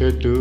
shadow.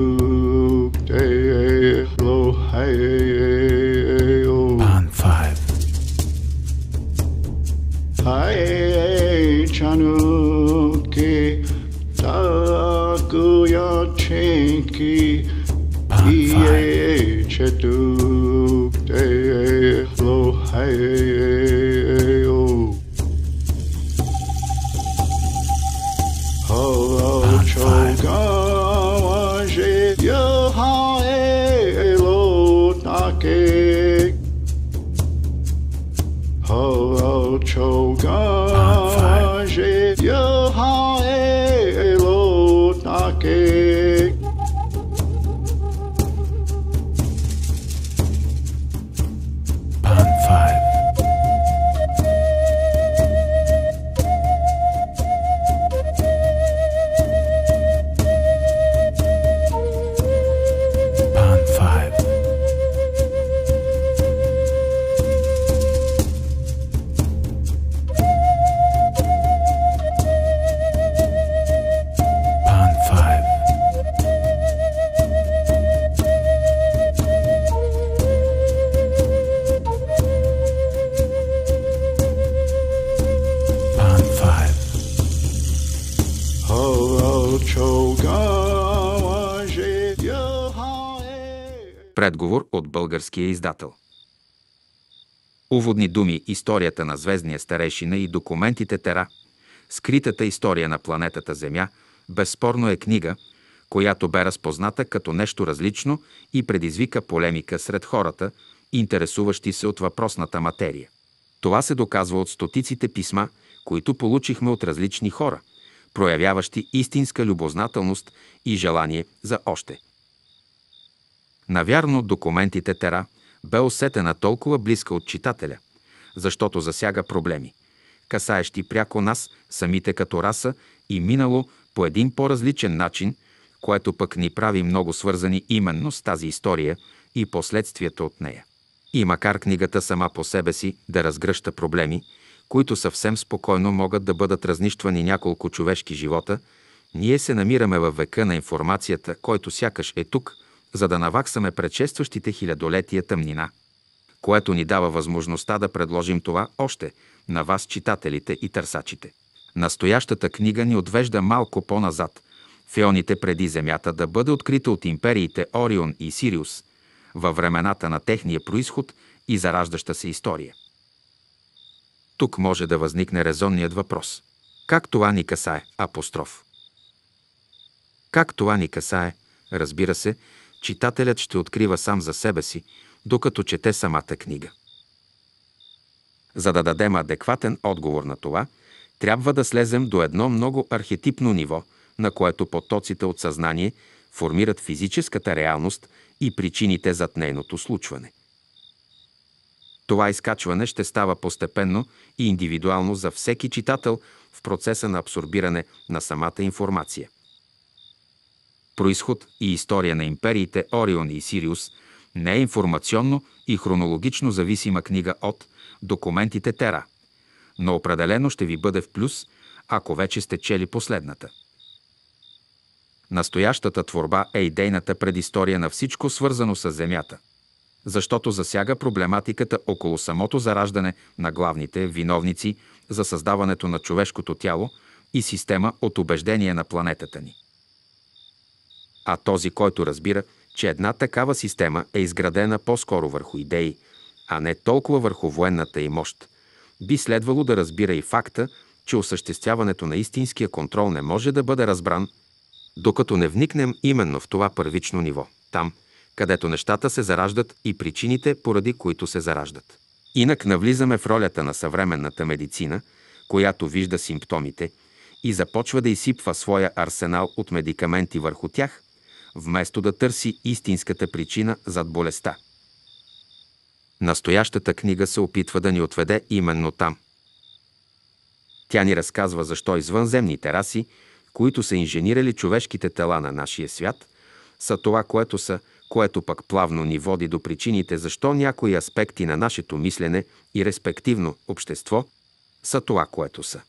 подобни думи историята на звездния старешина и документите Тера, скритата история на планетата Земя, безспорно е книга, която бе разпозната като нещо различно и предизвика полемика сред хората, интересуващи се от въпросната материя. Това се доказва от стотиците писма, които получихме от различни хора, проявяващи истинска любознателност и желание за още. Навярно, документите Тера бе усетена толкова близка от читателя – защото засяга проблеми, касаещи пряко нас самите като раса и минало по един по-различен начин, което пък ни прави много свързани именно с тази история и последствията от нея. И макар книгата сама по себе си да разгръща проблеми, които съвсем спокойно могат да бъдат разнищвани няколко човешки живота, ние се намираме във века на информацията, който сякаш е тук, за да наваксаме предшестващите хилядолетия тъмнина – което ни дава възможността да предложим това още на вас, читателите и търсачите. Настоящата книга ни отвежда малко по-назад, в ионите преди Земята да бъде открита от империите Орион и Сириус, във времената на техния происход и зараждаща се история. Тук може да възникне резонният въпрос. Как това ни касае? Апостроф. Как това ни касае? Разбира се, читателят ще открива сам за себе си – докато чете самата книга. За да дадем адекватен отговор на това, трябва да слезем до едно много архетипно ниво, на което потоците от съзнание формират физическата реалност и причините зад нейното случване. Това изкачване ще става постепенно и индивидуално за всеки читател в процеса на абсорбиране на самата информация. Происход и история на империите Орион и Сириус – не е информационно и хронологично зависима книга от документите Тера, но определено ще ви бъде в плюс, ако вече сте чели последната. Настоящата творба е идейната предистория на всичко свързано с Земята, защото засяга проблематиката около самото зараждане на главните виновници за създаването на човешкото тяло и система от убеждение на планетата ни. А този, който разбира – че една такава система е изградена по-скоро върху идеи, а не толкова върху военната и мощ. Би следвало да разбира и факта, че осъществяването на истинския контрол не може да бъде разбран, докато не вникнем именно в това първично ниво, там, където нещата се зараждат и причините, поради които се зараждат. Инак навлизаме в ролята на съвременната медицина, която вижда симптомите и започва да изсипва своя арсенал от медикаменти върху тях – вместо да търси истинската причина зад болестта. Настоящата книга се опитва да ни отведе именно там. Тя ни разказва защо извънземните раси, които са инженирали човешките тела на нашия свят, са това, което са, което пък плавно ни води до причините защо някои аспекти на нашето мислене и респективно общество са това, което са.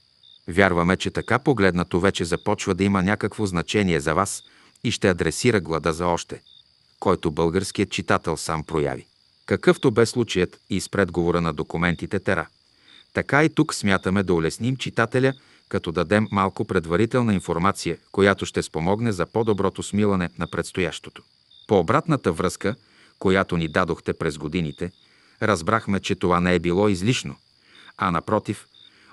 Вярваме, че така погледнато вече започва да има някакво значение за вас – и ще адресира глада за още, който българският читател сам прояви. Какъвто бе случаят и с предговора на документите Тера. Така и тук смятаме да улесним читателя, като дадем малко предварителна информация, която ще спомогне за по-доброто смилане на предстоящото. По обратната връзка, която ни дадохте през годините, разбрахме, че това не е било излишно, а напротив,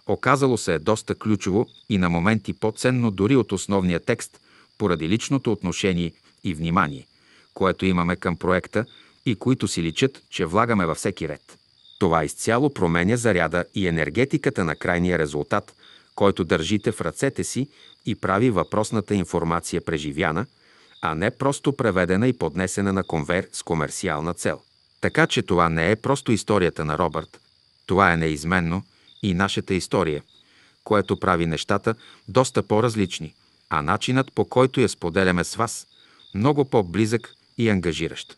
оказало се е доста ключово и на моменти по-ценно дори от основния текст – поради личното отношение и внимание, което имаме към проекта и които си личат, че влагаме във всеки ред. Това изцяло променя заряда и енергетиката на крайния резултат, който държите в ръцете си и прави въпросната информация преживяна, а не просто преведена и поднесена на конвер с комерциална цел. Така че това не е просто историята на Робърт, това е неизменно и нашата история, което прави нещата доста по-различни – а начинът по който я споделяме с вас, много по-близък и ангажиращ.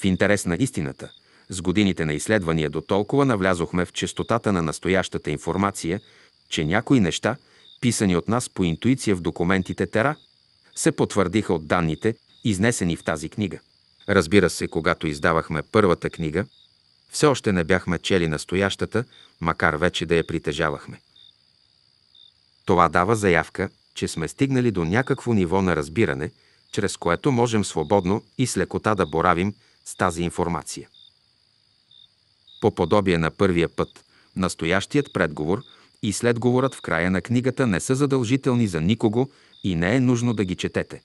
В интерес на истината, с годините на изследвания до толкова навлязохме в честотата на настоящата информация, че някои неща, писани от нас по интуиция в документите Тера, се потвърдиха от данните, изнесени в тази книга. Разбира се, когато издавахме първата книга, все още не бяхме чели настоящата, макар вече да я притежавахме. Това дава заявка, че сме стигнали до някакво ниво на разбиране, чрез което можем свободно и с лекота да боравим с тази информация. По подобие на първия път, настоящият предговор и следговорът в края на книгата не са задължителни за никого и не е нужно да ги четете.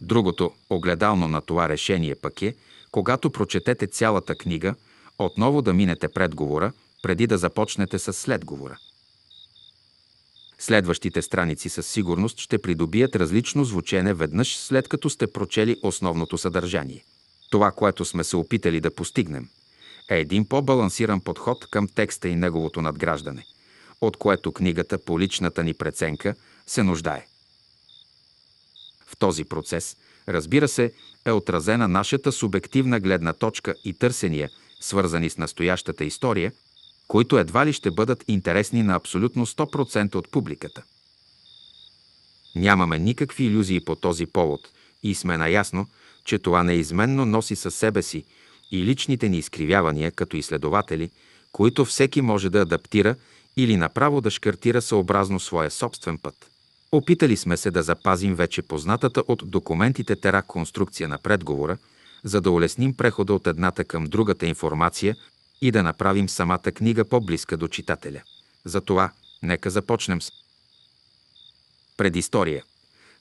Другото огледално на това решение пък е, когато прочетете цялата книга, отново да минете предговора, преди да започнете с следговора. Следващите страници със сигурност ще придобият различно звучене веднъж след като сте прочели основното съдържание. Това, което сме се опитали да постигнем, е един по-балансиран подход към текста и неговото надграждане, от което книгата по личната ни преценка се нуждае. В този процес, разбира се, е отразена нашата субективна гледна точка и търсения, свързани с настоящата история – които едва ли ще бъдат интересни на абсолютно 100% от публиката. Нямаме никакви иллюзии по този повод и сме наясно, че това неизменно носи със себе си и личните ни изкривявания като изследователи, които всеки може да адаптира или направо да шкартира съобразно своя собствен път. Опитали сме се да запазим вече познатата от документите тера конструкция на предговора, за да улесним прехода от едната към другата информация и да направим самата книга по-близка до читателя. Затова нека започнем с предистория.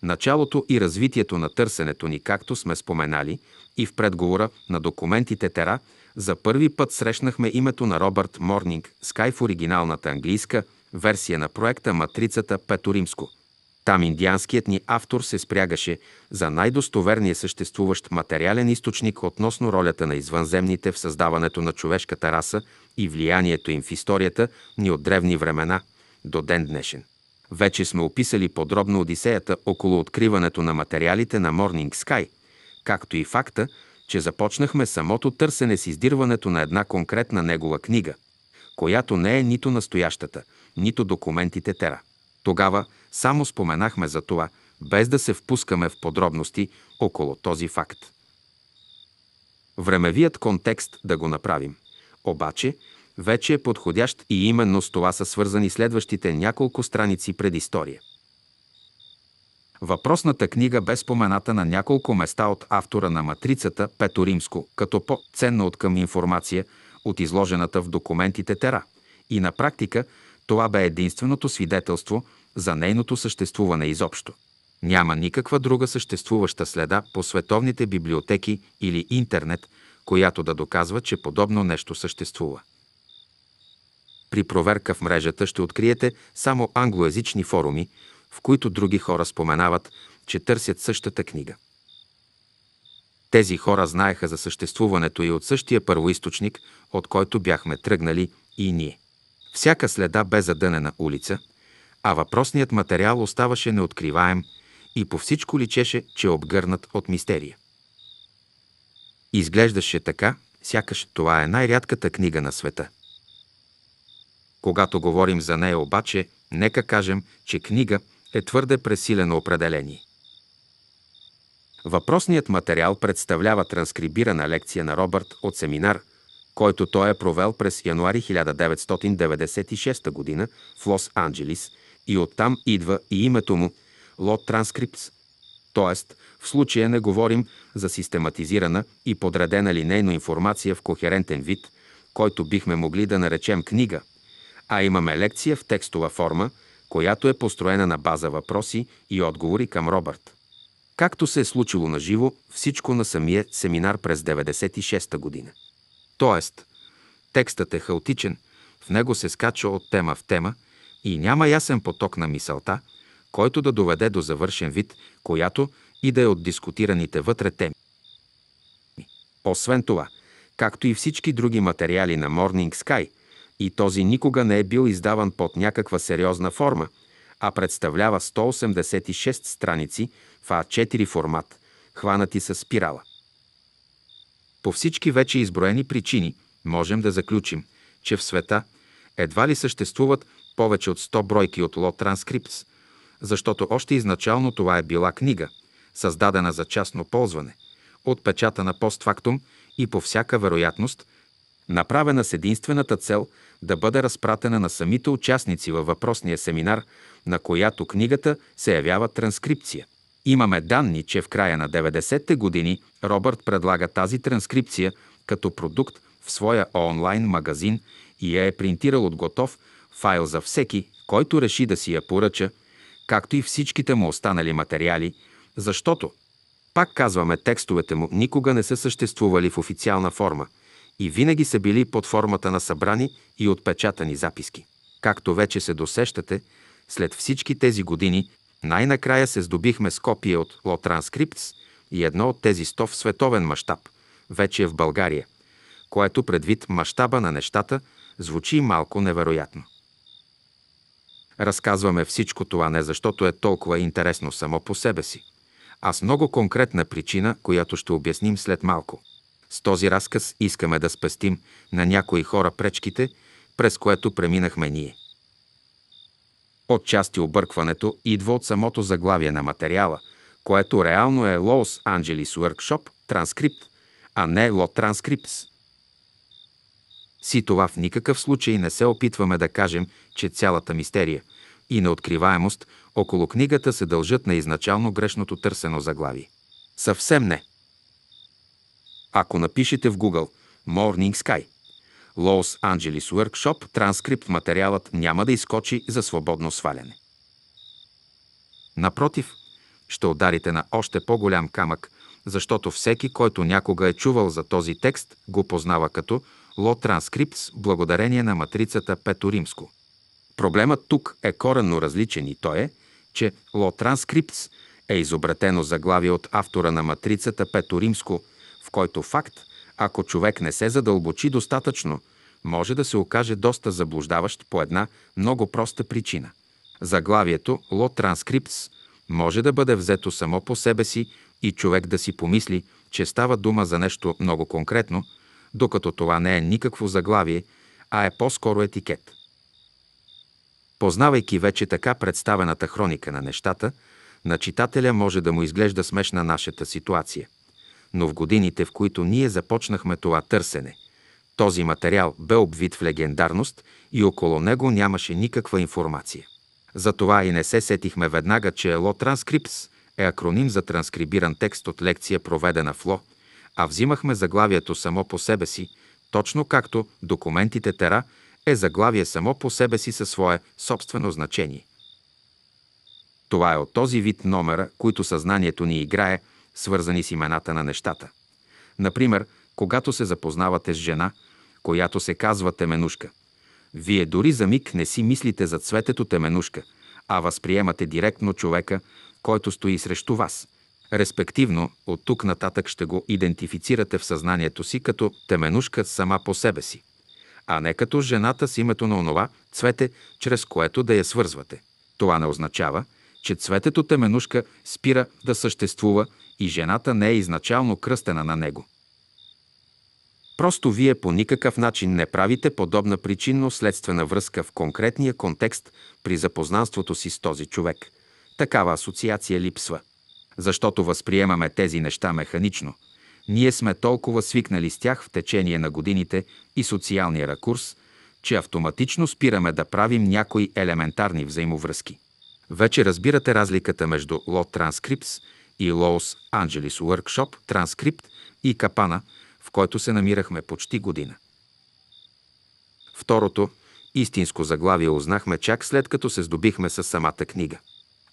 Началото и развитието на търсенето ни, както сме споменали и в предговора на документите Тера, за първи път срещнахме името на Робърт Морнинг Скай в оригиналната английска версия на проекта Матрицата Петоримско. Там индианският ни автор се спрягаше за най-достоверния съществуващ материален източник относно ролята на извънземните в създаването на човешката раса и влиянието им в историята ни от древни времена до ден днешен. Вече сме описали подробно Одисеята около откриването на материалите на Morning Sky, както и факта, че започнахме самото търсене с издирването на една конкретна негова книга, която не е нито настоящата, нито документите Тера. Тогава, само споменахме за това, без да се впускаме в подробности около този факт. Времевият контекст да го направим. Обаче, вече е подходящ и именно с това са свързани следващите няколко страници предистория. Въпросната книга бе спомената на няколко места от автора на матрицата Пето Римско, като по-ценна от към информация от изложената в документите Тера. И на практика това бе единственото свидетелство, за нейното съществуване изобщо. Няма никаква друга съществуваща следа по световните библиотеки или интернет, която да доказва, че подобно нещо съществува. При проверка в мрежата ще откриете само англоязични форуми, в които други хора споменават, че търсят същата книга. Тези хора знаеха за съществуването и от същия първоисточник, от който бяхме тръгнали и ние. Всяка следа бе задънена улица – а въпросният материал оставаше неоткриваем и по всичко личеше, че е обгърнат от мистерия. Изглеждаше така, сякаш това е най-рядката книга на света. Когато говорим за нея обаче, нека кажем, че книга е твърде пресилено определение. Въпросният материал представлява транскрибирана лекция на Робърт от семинар, който той е провел през януари 1996 г. в Лос-Анджелис – и оттам идва и името му – Лот Транскрипс. Тоест, в случая не говорим за систематизирана и подредена линейно информация в кохерентен вид, който бихме могли да наречем книга, а имаме лекция в текстова форма, която е построена на база въпроси и отговори към Робърт. Както се е случило на живо всичко на самия семинар през 96-та година. Тоест, текстът е хаотичен, в него се скача от тема в тема, и няма ясен поток на мисълта, който да доведе до завършен вид, която и да е от дискутираните вътре теми. Освен това, както и всички други материали на Morning Sky, и този никога не е бил издаван под някаква сериозна форма, а представлява 186 страници в А4 формат, хванати с спирала. По всички вече изброени причини можем да заключим, че в света едва ли съществуват повече от 100 бройки от Ло Транскрипс, защото още изначално това е била книга, създадена за частно ползване, отпечатана постфактум и по всяка вероятност, направена с единствената цел да бъде разпратена на самите участници във въпросния семинар, на която книгата се явява транскрипция. Имаме данни, че в края на 90-те години Робърт предлага тази транскрипция като продукт в своя онлайн магазин и я е принтирал от готов файл за всеки, който реши да си я поръча, както и всичките му останали материали, защото, пак казваме, текстовете му никога не са съществували в официална форма и винаги са били под формата на събрани и отпечатани записки. Както вече се досещате, след всички тези години най-накрая се здобихме с копия от ЛО Транскриптс и едно от тези сто в световен мащаб, вече е в България, което предвид мащаба на нещата звучи малко невероятно. Разказваме всичко това не защото е толкова интересно само по себе си, а с много конкретна причина, която ще обясним след малко. С този разказ искаме да спестим на някои хора пречките, през което преминахме ние. Отчасти объркването идва от самото заглавие на материала, което реално е Лоус Анджелис Workshop Transcript, а не Лот Транскрипс – си това в никакъв случай не се опитваме да кажем, че цялата мистерия и неоткриваемост около книгата се дължат на изначално грешното търсено заглави. Съвсем не. Ако напишете в Google Morning Sky, Los Angeles Workshop, транскрипт материалът няма да изкочи за свободно сваляне. Напротив, ще ударите на още по-голям камък, защото всеки, който някога е чувал за този текст, го познава като Ло Транскрипс, благодарение на матрицата Пето Римско. Проблемът тук е коренно различен и то е, че Ло Транскрипс е изобретено заглавие от автора на матрицата Пето Римско, в който факт, ако човек не се задълбочи достатъчно, може да се окаже доста заблуждаващ по една много проста причина. Заглавието Ло Транскрипс може да бъде взето само по себе си и човек да си помисли, че става дума за нещо много конкретно – докато това не е никакво заглавие, а е по-скоро етикет. Познавайки вече така представената хроника на нещата, на читателя може да му изглежда смешна нашата ситуация. Но в годините, в които ние започнахме това търсене, този материал бе обвит в легендарност и около него нямаше никаква информация. Затова и не се сетихме веднага, че ЛО Транскрипс е акроним за транскрибиран текст от лекция, проведена в ЛО – а взимахме заглавието само по себе си, точно както документите тера е заглавие само по себе си със свое собствено значение. Това е от този вид номера, които съзнанието ни играе, свързани с имената на нещата. Например, когато се запознавате с жена, която се казва теменушка. Вие дори за миг не си мислите за цветето теменушка, а възприемате директно човека, който стои срещу вас – Респективно, от тук нататък ще го идентифицирате в съзнанието си като теменушка сама по себе си, а не като жената с името на онова цвете, чрез което да я свързвате. Това не означава, че цветето теменушка спира да съществува и жената не е изначално кръстена на него. Просто вие по никакъв начин не правите подобна причинно-следствена връзка в конкретния контекст при запознанството си с този човек. Такава асоциация липсва защото възприемаме тези неща механично. Ние сме толкова свикнали с тях в течение на годините и социалния ракурс, че автоматично спираме да правим някои елементарни взаимовръзки. Вече разбирате разликата между Law Transcripts и Los Анджелис Workshop Transcript и Капана, в който се намирахме почти година. Второто, истинско заглавие узнахме чак след като се здобихме с самата книга.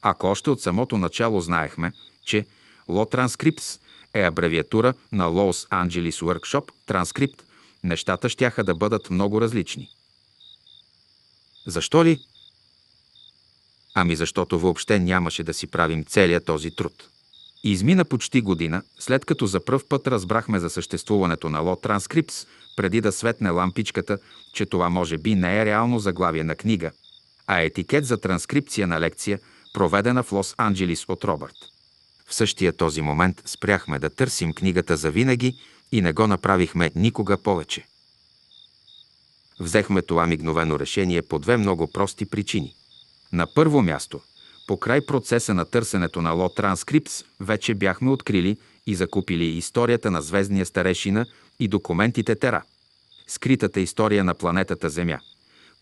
Ако още от самото начало знаехме, че Law Transcripts е абревиатура на Los Angeles Workshop Transcript, нещата щяха да бъдат много различни. Защо ли? Ами защото въобще нямаше да си правим целия този труд. измина почти година, след като за пръв път разбрахме за съществуването на Ло Транскрипс, преди да светне лампичката, че това може би не е реално заглавие на книга, а етикет за транскрипция на лекция, проведена в Лос-Анджелис от Робърт. В същия този момент спряхме да търсим книгата за винаги и не го направихме никога повече. Взехме това мигновено решение по две много прости причини. На първо място, по край процеса на търсенето на Ло Транскрипс, вече бяхме открили и закупили историята на звездния старешина и документите Тера, скритата история на планетата Земя,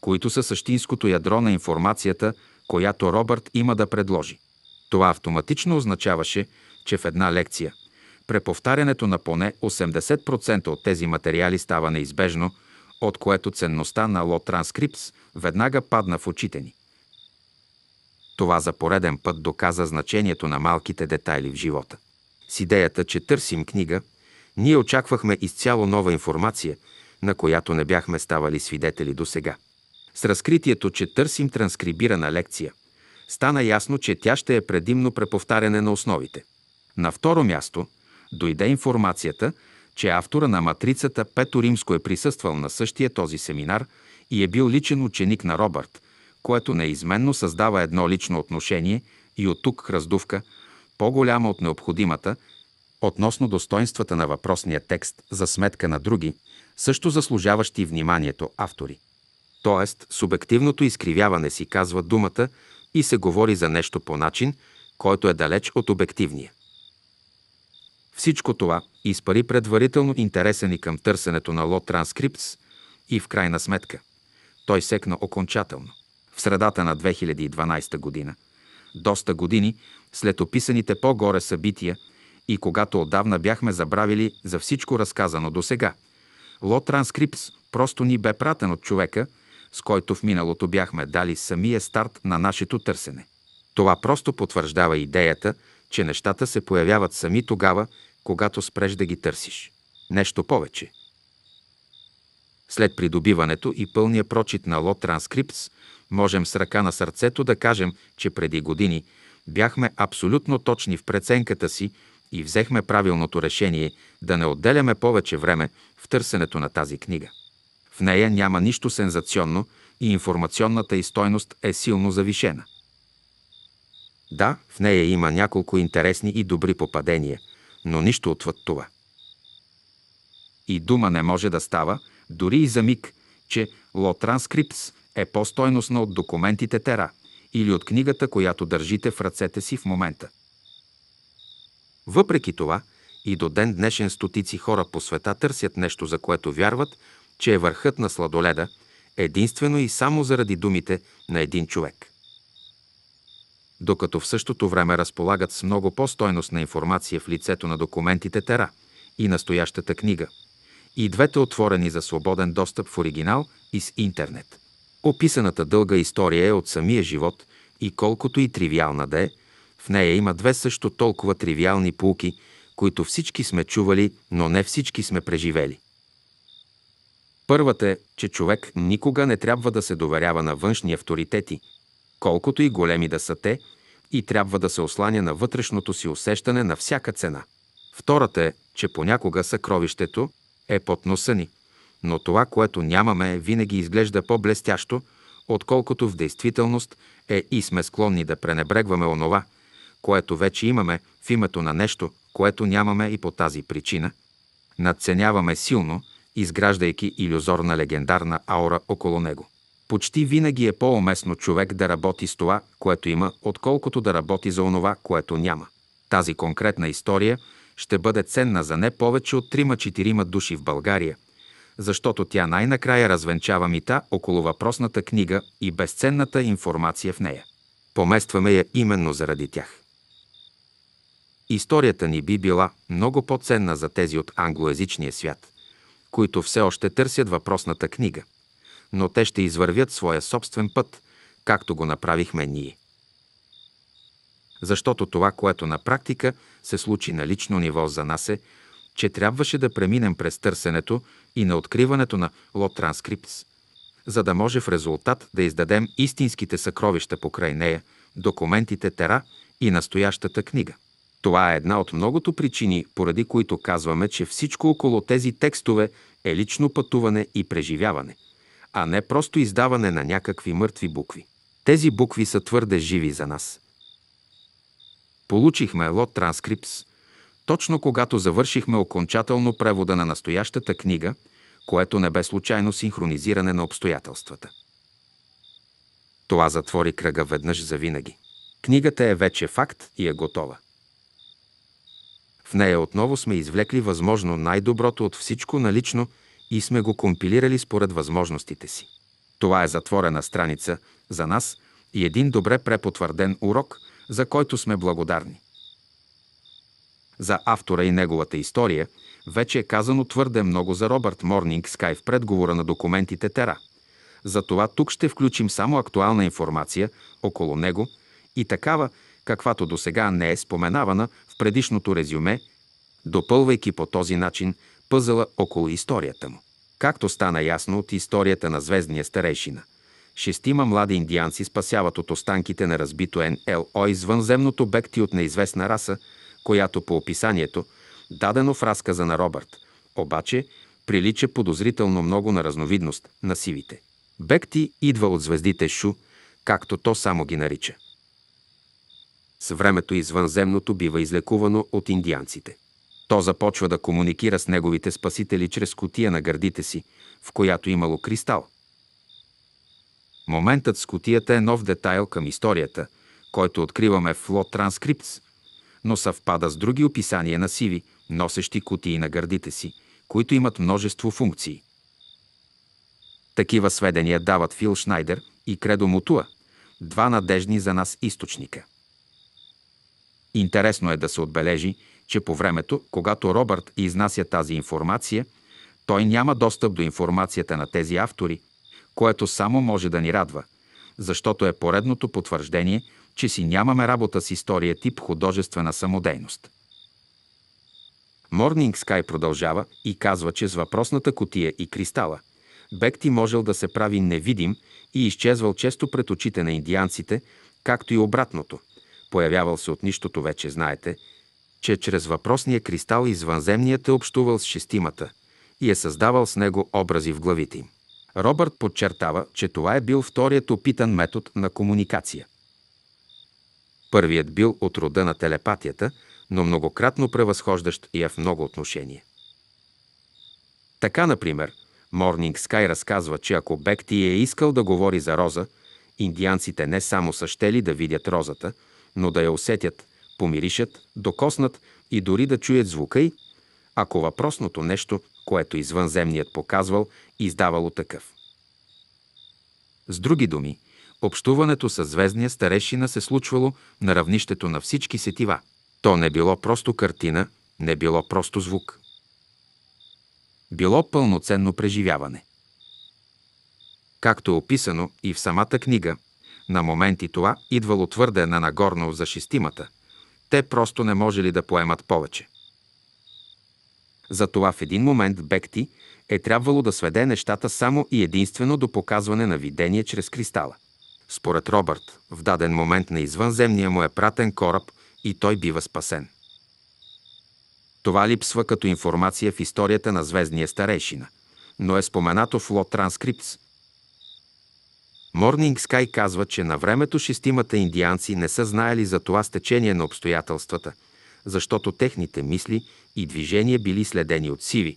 които са същинското ядро на информацията, която Робърт има да предложи. Това автоматично означаваше, че в една лекция преповтарянето на поне 80% от тези материали става неизбежно, от което ценността на ло транскрипс веднага падна в очите ни. Това за пореден път доказа значението на малките детайли в живота. С идеята, че търсим книга, ние очаквахме изцяло нова информация, на която не бяхме ставали свидетели до сега. С разкритието, че търсим транскрибирана лекция, стана ясно, че тя ще е предимно преповтаряне на основите. На второ място дойде информацията, че автора на матрицата Пето Римско е присъствал на същия този семинар и е бил личен ученик на Робърт, което неизменно създава едно лично отношение и от тук раздувка, по-голяма от необходимата, относно достоинствата на въпросния текст за сметка на други, също заслужаващи вниманието автори. Тоест, субективното изкривяване си казва думата, и се говори за нещо по начин, който е далеч от обективния. Всичко това изпари предварително интереса ни към търсенето на лот транскрипс и в крайна сметка той секна окончателно. В средата на 2012 година, доста години след описаните по-горе събития и когато отдавна бяхме забравили за всичко разказано до сега, лот транскрипс просто ни бе пратен от човека – с който в миналото бяхме дали самия старт на нашето търсене. Това просто потвърждава идеята, че нещата се появяват сами тогава, когато спреш да ги търсиш. Нещо повече. След придобиването и пълния прочит на Ло Транскрипс, можем с ръка на сърцето да кажем, че преди години бяхме абсолютно точни в преценката си и взехме правилното решение да не отделяме повече време в търсенето на тази книга. В нея няма нищо сензационно и информационната и стойност е силно завишена. Да, в нея има няколко интересни и добри попадения, но нищо отвъд това. И дума не може да става, дори и за миг, че Транскрипс е по-стойностна от документите тера или от книгата, която държите в ръцете си в момента. Въпреки това, и до ден днешен стотици хора по света търсят нещо, за което вярват, че е върхът на сладоледа, единствено и само заради думите на един човек. Докато в същото време разполагат с много по-стойностна информация в лицето на документите Тера и настоящата книга, и двете отворени за свободен достъп в оригинал и с интернет. Описаната дълга история е от самия живот и колкото и тривиална да е, в нея има две също толкова тривиални пулки, които всички сме чували, но не всички сме преживели – Първата е, че човек никога не трябва да се доверява на външни авторитети, колкото и големи да са те, и трябва да се осланя на вътрешното си усещане на всяка цена. Втората е, че понякога съкровището е под носа ни, но това, което нямаме, винаги изглежда по-блестящо, отколкото в действителност е и сме склонни да пренебрегваме онова, което вече имаме в името на нещо, което нямаме и по тази причина. Надценяваме силно – изграждайки иллюзорна легендарна аура около него. Почти винаги е по-уместно човек да работи с това, което има, отколкото да работи за онова, което няма. Тази конкретна история ще бъде ценна за не повече от 3-4 души в България, защото тя най-накрая развенчава мита около въпросната книга и безценната информация в нея. Поместваме я именно заради тях. Историята ни би била много по-ценна за тези от англоязичния свят – които все още търсят въпросната книга, но те ще извървят своя собствен път, както го направихме ние. Защото това, което на практика се случи на лично ниво за нас е, че трябваше да преминем през търсенето и на откриването на Лот транскрипс, за да може в резултат да издадем истинските съкровища покрай нея, документите Тера и настоящата книга – това е една от многото причини, поради които казваме, че всичко около тези текстове е лично пътуване и преживяване, а не просто издаване на някакви мъртви букви. Тези букви са твърде живи за нас. Получихме лот транскрипс, точно когато завършихме окончателно превода на настоящата книга, което не бе случайно синхронизиране на обстоятелствата. Това затвори кръга веднъж завинаги. Книгата е вече факт и е готова. В нея отново сме извлекли възможно най-доброто от всичко налично и сме го компилирали според възможностите си. Това е затворена страница за нас и един добре препотвърден урок, за който сме благодарни. За автора и неговата история вече е казано твърде много за Робърт Морнинг Скай в предговора на документите Тера. Затова тук ще включим само актуална информация около него и такава, каквато до сега не е споменавана в предишното резюме, допълвайки по този начин пъзъла около историята му. Както стана ясно от историята на звездния старейшина, шестима млади индианци спасяват от останките на разбито НЛО извънземното бекти от неизвестна раса, която по описанието, дадено в разказа на Робърт, обаче прилича подозрително много на разновидност на сивите. Бекти идва от звездите Шу, както то само ги нарича. С времето извънземното бива излекувано от индианците. То започва да комуникира с неговите спасители чрез котия на гърдите си, в която имало кристал. Моментът с котията е нов детайл към историята, който откриваме в Ло Транскрипс, но съвпада с други описания на сиви, носещи кутии на гърдите си, които имат множество функции. Такива сведения дават Фил Шнайдер и Кредо Мутуа, два надежни за нас източника. Интересно е да се отбележи, че по времето, когато Робърт изнася тази информация, той няма достъп до информацията на тези автори, което само може да ни радва, защото е поредното потвърждение, че си нямаме работа с история тип художествена самодейност. Морнинг Скай продължава и казва, че с въпросната котия и кристала Бекти можел да се прави невидим и изчезвал често пред очите на индианците, както и обратното – Появявал се от нищото вече, знаете, че чрез въпросния кристал извънземният е общувал с шестимата и е създавал с него образи в главите им. Робърт подчертава, че това е бил вторият опитан метод на комуникация. Първият бил от рода на телепатията, но многократно превъзхождащ я е в много отношения. Така, например, Морнинг Скай разказва, че ако Бекти е искал да говори за роза, индианците не само са щели да видят розата – но да я усетят, помиришат, докоснат и дори да чуят звука й, ако въпросното нещо, което извънземният показвал, издавало такъв. С други думи, общуването с звездния старешина се случвало на равнището на всички сетива. То не било просто картина, не било просто звук. Било пълноценно преживяване. Както е описано и в самата книга – на моменти това идвало твърде на нагорно за шестимата. Те просто не можели да поемат повече. Затова в един момент Бекти е трябвало да сведе нещата само и единствено до показване на видение чрез кристала. Според Робърт, в даден момент на извънземния му е пратен кораб и той бива спасен. Това липсва като информация в историята на звездния старейшина, но е споменато в Лот Транскрипс, Морнинг Скай казва, че на времето шестимата индианци не са знаели за това стечение на обстоятелствата, защото техните мисли и движения били следени от сиви,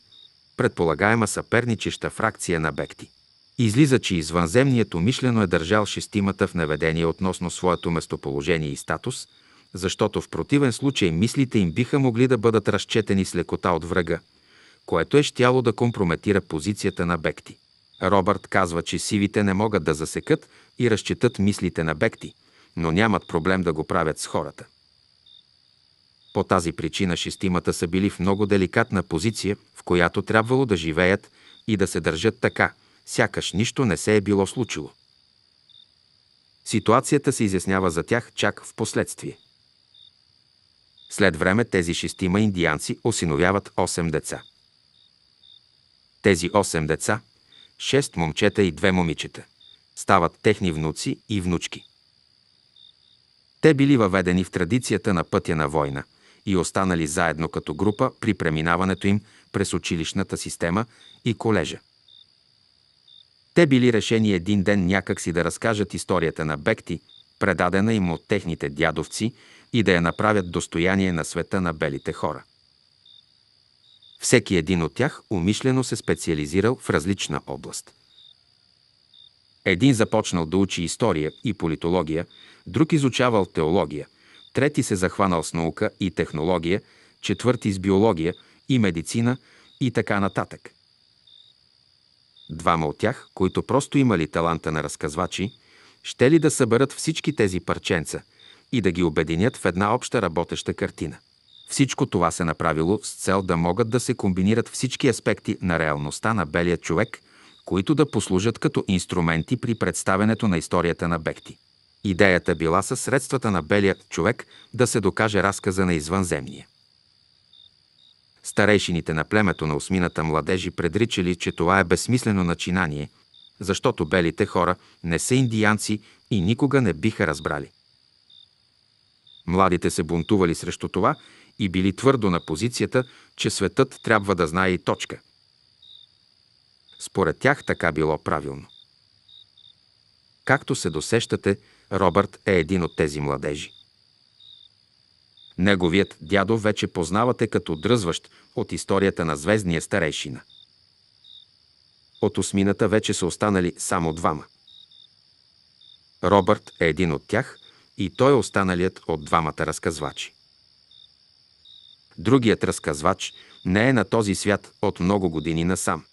предполагаема съперничеща фракция на бекти. Излиза, че извънземният умишлено е държал шестимата в наведение относно своето местоположение и статус, защото в противен случай мислите им биха могли да бъдат разчетени с лекота от врага, което е щяло да компрометира позицията на бекти. Робърт казва, че сивите не могат да засекат и разчитат мислите на Бекти, но нямат проблем да го правят с хората. По тази причина шестимата са били в много деликатна позиция, в която трябвало да живеят и да се държат така, сякаш нищо не се е било случило. Ситуацията се изяснява за тях чак в последствие. След време тези шестима индианци осиновяват 8 деца. Тези 8 деца – шест момчета и две момичета. Стават техни внуци и внучки. Те били въведени в традицията на пътя на война и останали заедно като група при преминаването им през училищната система и колежа. Те били решени един ден някак си да разкажат историята на Бекти, предадена им от техните дядовци, и да я направят достояние на света на белите хора. Всеки един от тях умишлено се специализирал в различна област. Един започнал да учи история и политология, друг изучавал теология, трети се захванал с наука и технология, четвърти с биология и медицина и така нататък. Двама от тях, които просто имали таланта на разказвачи, ще ли да съберат всички тези парченца и да ги обединят в една обща работеща картина – всичко това се направило с цел да могат да се комбинират всички аспекти на реалността на белия човек, които да послужат като инструменти при представенето на историята на Бекти. Идеята била със средствата на белия човек да се докаже разказа на извънземния. Старейшините на племето на осмината младежи предричали, че това е безсмислено начинание, защото белите хора не са индианци и никога не биха разбрали. Младите се бунтували срещу това и били твърдо на позицията, че светът трябва да знае и точка. Според тях така било правилно. Както се досещате, Робърт е един от тези младежи. Неговият дядо вече познавате като дръзващ от историята на звездния старейшина. От осмината вече са останали само двама. Робърт е един от тях и той е останалият от двамата разказвачи. Другият разказвач не е на този свят от много години насам.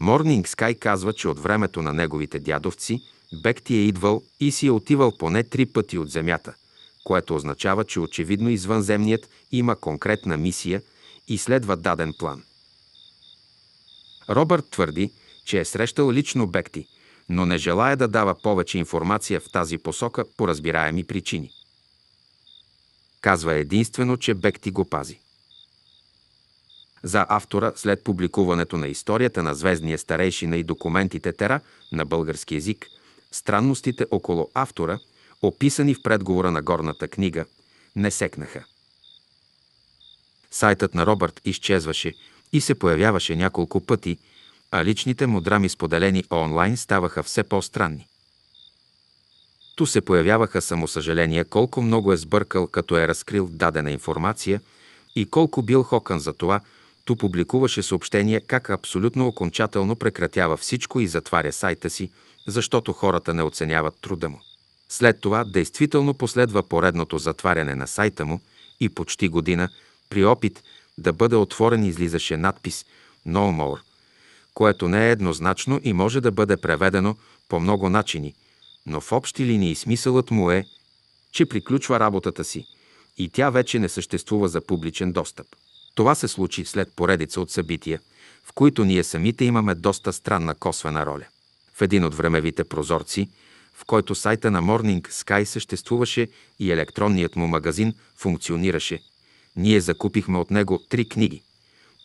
Морнинг Скай казва, че от времето на неговите дядовци Бекти е идвал и си е отивал поне три пъти от земята, което означава, че очевидно извънземният има конкретна мисия и следва даден план. Робърт твърди, че е срещал лично Бекти, но не желая да дава повече информация в тази посока по разбираеми причини. Казва единствено, че Бекти го пази. За автора, след публикуването на историята на Звездния старейшина и документите Тера на български язик, странностите около автора, описани в предговора на горната книга, не секнаха. Сайтът на Робърт изчезваше и се появяваше няколко пъти, а личните му драми споделени онлайн ставаха все по-странни. Ту се появяваха самосъжаления колко много е сбъркал, като е разкрил дадена информация и колко бил хокан за това, ту публикуваше съобщение как абсолютно окончателно прекратява всичко и затваря сайта си, защото хората не оценяват труда му. След това действително последва поредното затваряне на сайта му и почти година, при опит да бъде отворен, излизаше надпис «No more», което не е еднозначно и може да бъде преведено по много начини – но в общи линии смисълът му е, че приключва работата си и тя вече не съществува за публичен достъп. Това се случи след поредица от събития, в които ние самите имаме доста странна косвена роля. В един от времевите прозорци, в който сайта на Morning Sky съществуваше и електронният му магазин функционираше, ние закупихме от него три книги.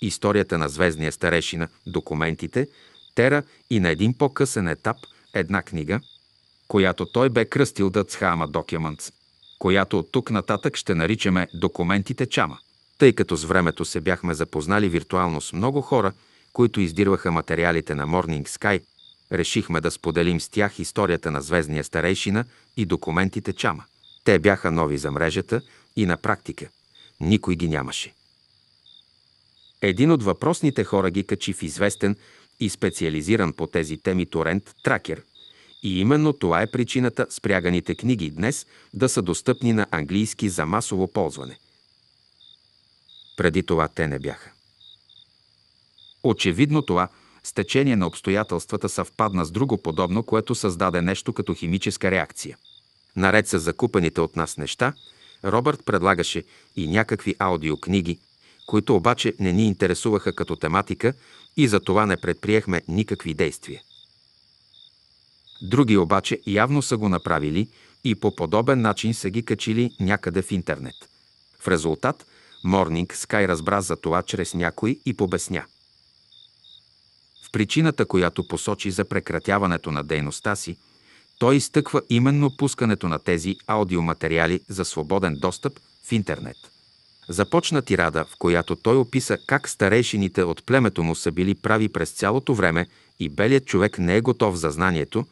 Историята на звездния старешина, документите, Тера и на един по-късен етап една книга – която той бе кръстил Дъцхама Докемънц, която от тук нататък ще наричаме документите Чама. Тъй като с времето се бяхме запознали виртуално с много хора, които издирваха материалите на Morning Sky, решихме да споделим с тях историята на звездния старейшина и документите Чама. Те бяха нови за мрежата и на практика никой ги нямаше. Един от въпросните хора ги качи в известен и специализиран по тези теми торент Тракер – и именно това е причината спряганите книги днес да са достъпни на английски за масово ползване. Преди това те не бяха. Очевидно това с течение на обстоятелствата съвпадна с друго подобно, което създаде нещо като химическа реакция. Наред с закупаните от нас неща, Робърт предлагаше и някакви аудиокниги, които обаче не ни интересуваха като тематика и за това не предприехме никакви действия. Други обаче явно са го направили и по подобен начин са ги качили някъде в интернет. В резултат Морнинг Скай разбра за това чрез някой и побесня. В причината, която посочи за прекратяването на дейността си, той изтъква именно пускането на тези аудиоматериали за свободен достъп в интернет. Започна тирада, в която той описа как старейшините от племето му са били прави през цялото време и белият човек не е готов за знанието,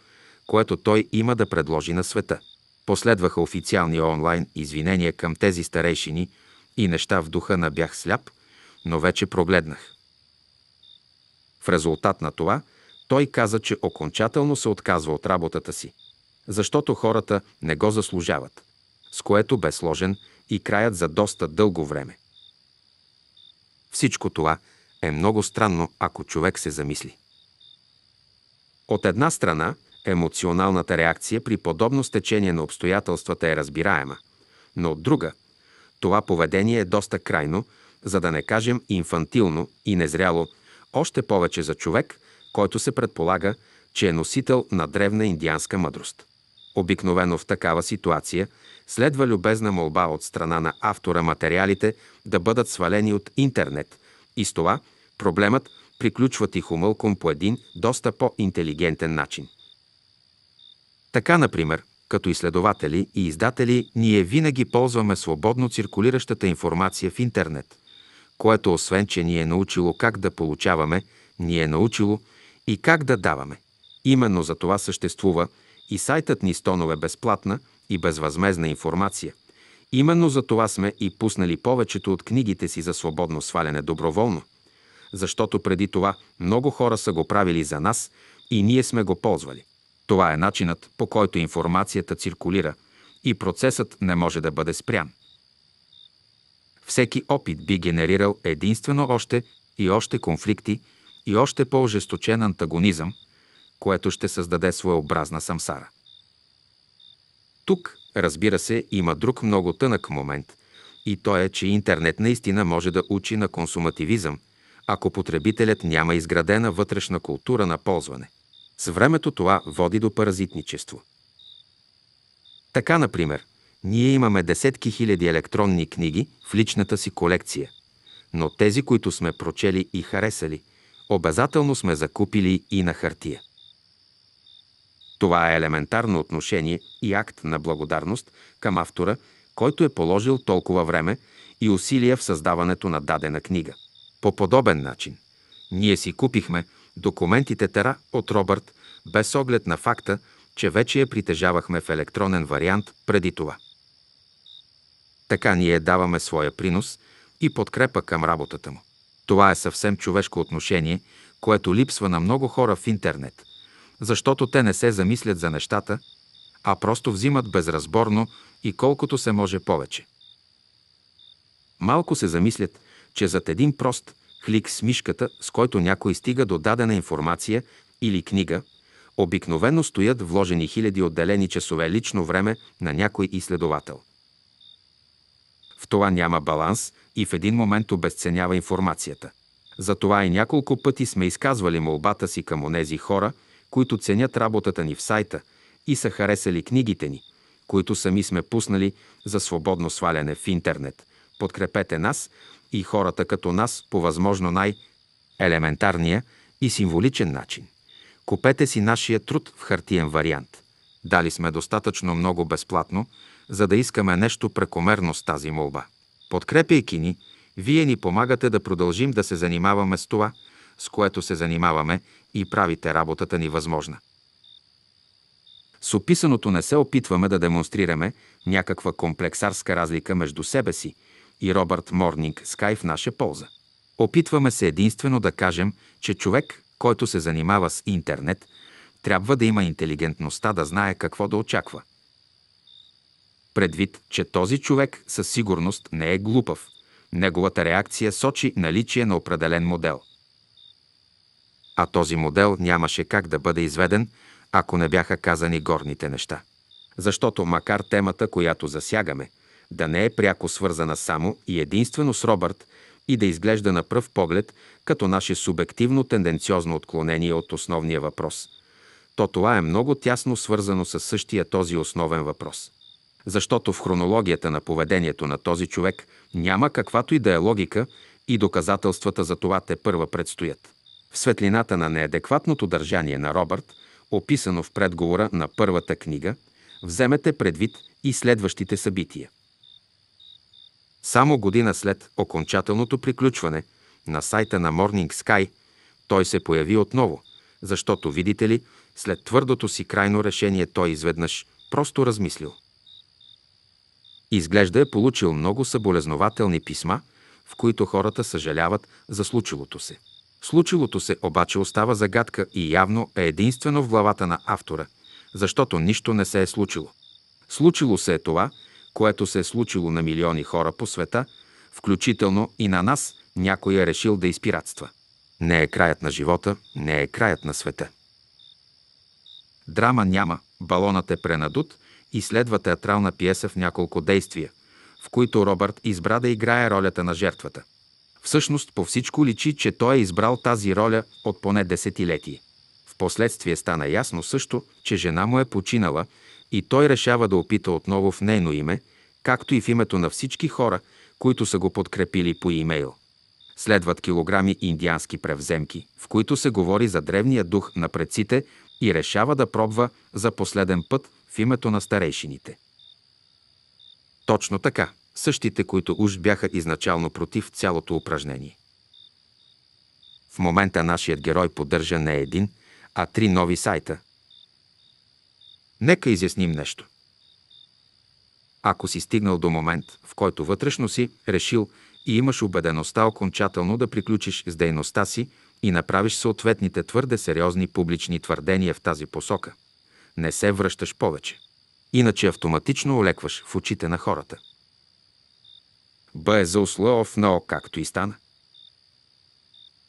което той има да предложи на света. Последваха официални онлайн извинения към тези старейшини и неща в духа на бях сляп, но вече прогледнах. В резултат на това, той каза, че окончателно се отказва от работата си, защото хората не го заслужават, с което бе сложен и краят за доста дълго време. Всичко това е много странно, ако човек се замисли. От една страна, Емоционалната реакция при подобно стечение на обстоятелствата е разбираема, но от друга, това поведение е доста крайно, за да не кажем инфантилно и незряло, още повече за човек, който се предполага, че е носител на древна индианска мъдрост. Обикновено в такава ситуация следва любезна молба от страна на автора материалите да бъдат свалени от интернет и с това проблемът приключва тихомълком по един доста по-интелигентен начин. Така, например, като изследователи и издатели, ние винаги ползваме свободно циркулиращата информация в интернет, което освен, че ни е научило как да получаваме, ни е научило и как да даваме. Именно за това съществува и сайтът ни стонове безплатна и безвъзмезна информация. Именно за това сме и пуснали повечето от книгите си за свободно сваляне доброволно, защото преди това много хора са го правили за нас и ние сме го ползвали. Това е начинът, по който информацията циркулира и процесът не може да бъде спрян. Всеки опит би генерирал единствено още и още конфликти и още по-ожесточен антагонизъм, което ще създаде своеобразна самсара. Тук, разбира се, има друг много тънък момент и то е, че интернет наистина може да учи на консумативизъм, ако потребителят няма изградена вътрешна култура на ползване – с времето това води до паразитничество. Така, например, ние имаме десетки хиляди електронни книги в личната си колекция, но тези, които сме прочели и харесали, обязателно сме закупили и на хартия. Това е елементарно отношение и акт на благодарност към автора, който е положил толкова време и усилия в създаването на дадена книга. По подобен начин, ние си купихме документите тера от Робърт, без оглед на факта, че вече я притежавахме в електронен вариант преди това. Така ние даваме своя принос и подкрепа към работата му. Това е съвсем човешко отношение, което липсва на много хора в интернет, защото те не се замислят за нещата, а просто взимат безразборно и колкото се може повече. Малко се замислят, че зад един прост, клик с мишката, с който някой стига до дадена информация или книга, обикновено стоят вложени хиляди отделени часове лично време на някой изследовател. В това няма баланс и в един момент обесценява информацията. Затова и няколко пъти сме изказвали молбата си към онези хора, които ценят работата ни в сайта и са харесали книгите ни, които сами сме пуснали за свободно сваляне в интернет. Подкрепете нас, и хората като нас по възможно най-елементарния и символичен начин. Купете си нашия труд в хартиен вариант. Дали сме достатъчно много безплатно, за да искаме нещо прекомерно с тази молба. Подкрепяйки ни, вие ни помагате да продължим да се занимаваме с това, с което се занимаваме и правите работата ни възможна. С описаното не се опитваме да демонстрираме някаква комплексарска разлика между себе си и Робърт Морнинг Скай в наша полза. Опитваме се единствено да кажем, че човек, който се занимава с интернет, трябва да има интелигентността да знае какво да очаква. Предвид, че този човек със сигурност не е глупав, неговата реакция сочи наличие на определен модел. А този модел нямаше как да бъде изведен, ако не бяха казани горните неща. Защото макар темата, която засягаме – да не е пряко свързана само и единствено с Робърт и да изглежда на пръв поглед като наше субективно тенденциозно отклонение от основния въпрос, то това е много тясно свързано с същия този основен въпрос. Защото в хронологията на поведението на този човек няма каквато и да е логика и доказателствата за това те първа предстоят. В светлината на неадекватното държание на Робърт, описано в предговора на първата книга, вземете предвид и следващите събития. Само година след окончателното приключване на сайта на Morning Sky той се появи отново, защото, видите ли, след твърдото си крайно решение той изведнъж просто размислил. Изглежда е получил много съболезнователни писма, в които хората съжаляват за случилото се. Случилото се обаче остава загадка и явно е единствено в главата на автора, защото нищо не се е случило. Случило се е това, което се е случило на милиони хора по света, включително и на нас, някой е решил да изпиратства. Не е краят на живота, не е краят на света. Драма няма, балонът е пренадут и следва театрална пиеса в няколко действия, в които Робърт избра да играе ролята на жертвата. Всъщност по всичко личи, че той е избрал тази роля от поне десетилетие. Впоследствие стана ясно също, че жена му е починала и той решава да опита отново в нейно име, както и в името на всички хора, които са го подкрепили по имейл. Следват килограми индиански превземки, в които се говори за древния дух на предците и решава да пробва за последен път в името на старейшините. Точно така, същите, които уж бяха изначално против цялото упражнение. В момента нашият герой поддържа не един, а три нови сайта – Нека изясним нещо. Ако си стигнал до момент, в който вътрешно си решил и имаш убедеността окончателно да приключиш с дейността си и направиш съответните твърде сериозни публични твърдения в тази посока, не се връщаш повече. Иначе автоматично олекваш в очите на хората. Бъе за услов но както и стана.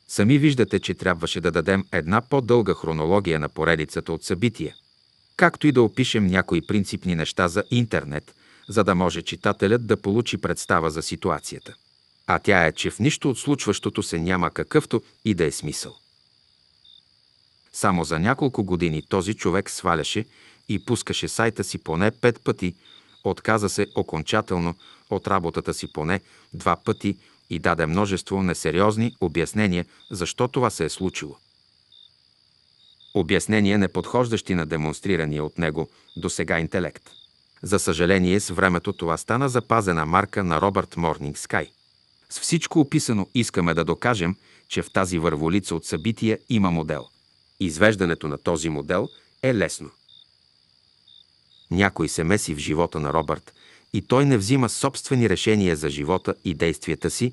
Сами виждате, че трябваше да дадем една по-дълга хронология на поредицата от събития – както и да опишем някои принципни неща за интернет, за да може читателят да получи представа за ситуацията. А тя е, че в нищо от случващото се няма какъвто и да е смисъл. Само за няколко години този човек сваляше и пускаше сайта си поне пет пъти, отказа се окончателно от работата си поне два пъти и даде множество несериозни обяснения защо това се е случило. Обяснения, не подхождащи на демонстрирания от него до сега интелект. За съжаление, с времето това стана запазена марка на Робърт Морнинг Скай. С всичко описано искаме да докажем, че в тази върволица от събития има модел. Извеждането на този модел е лесно. Някой се меси в живота на Робърт и той не взима собствени решения за живота и действията си,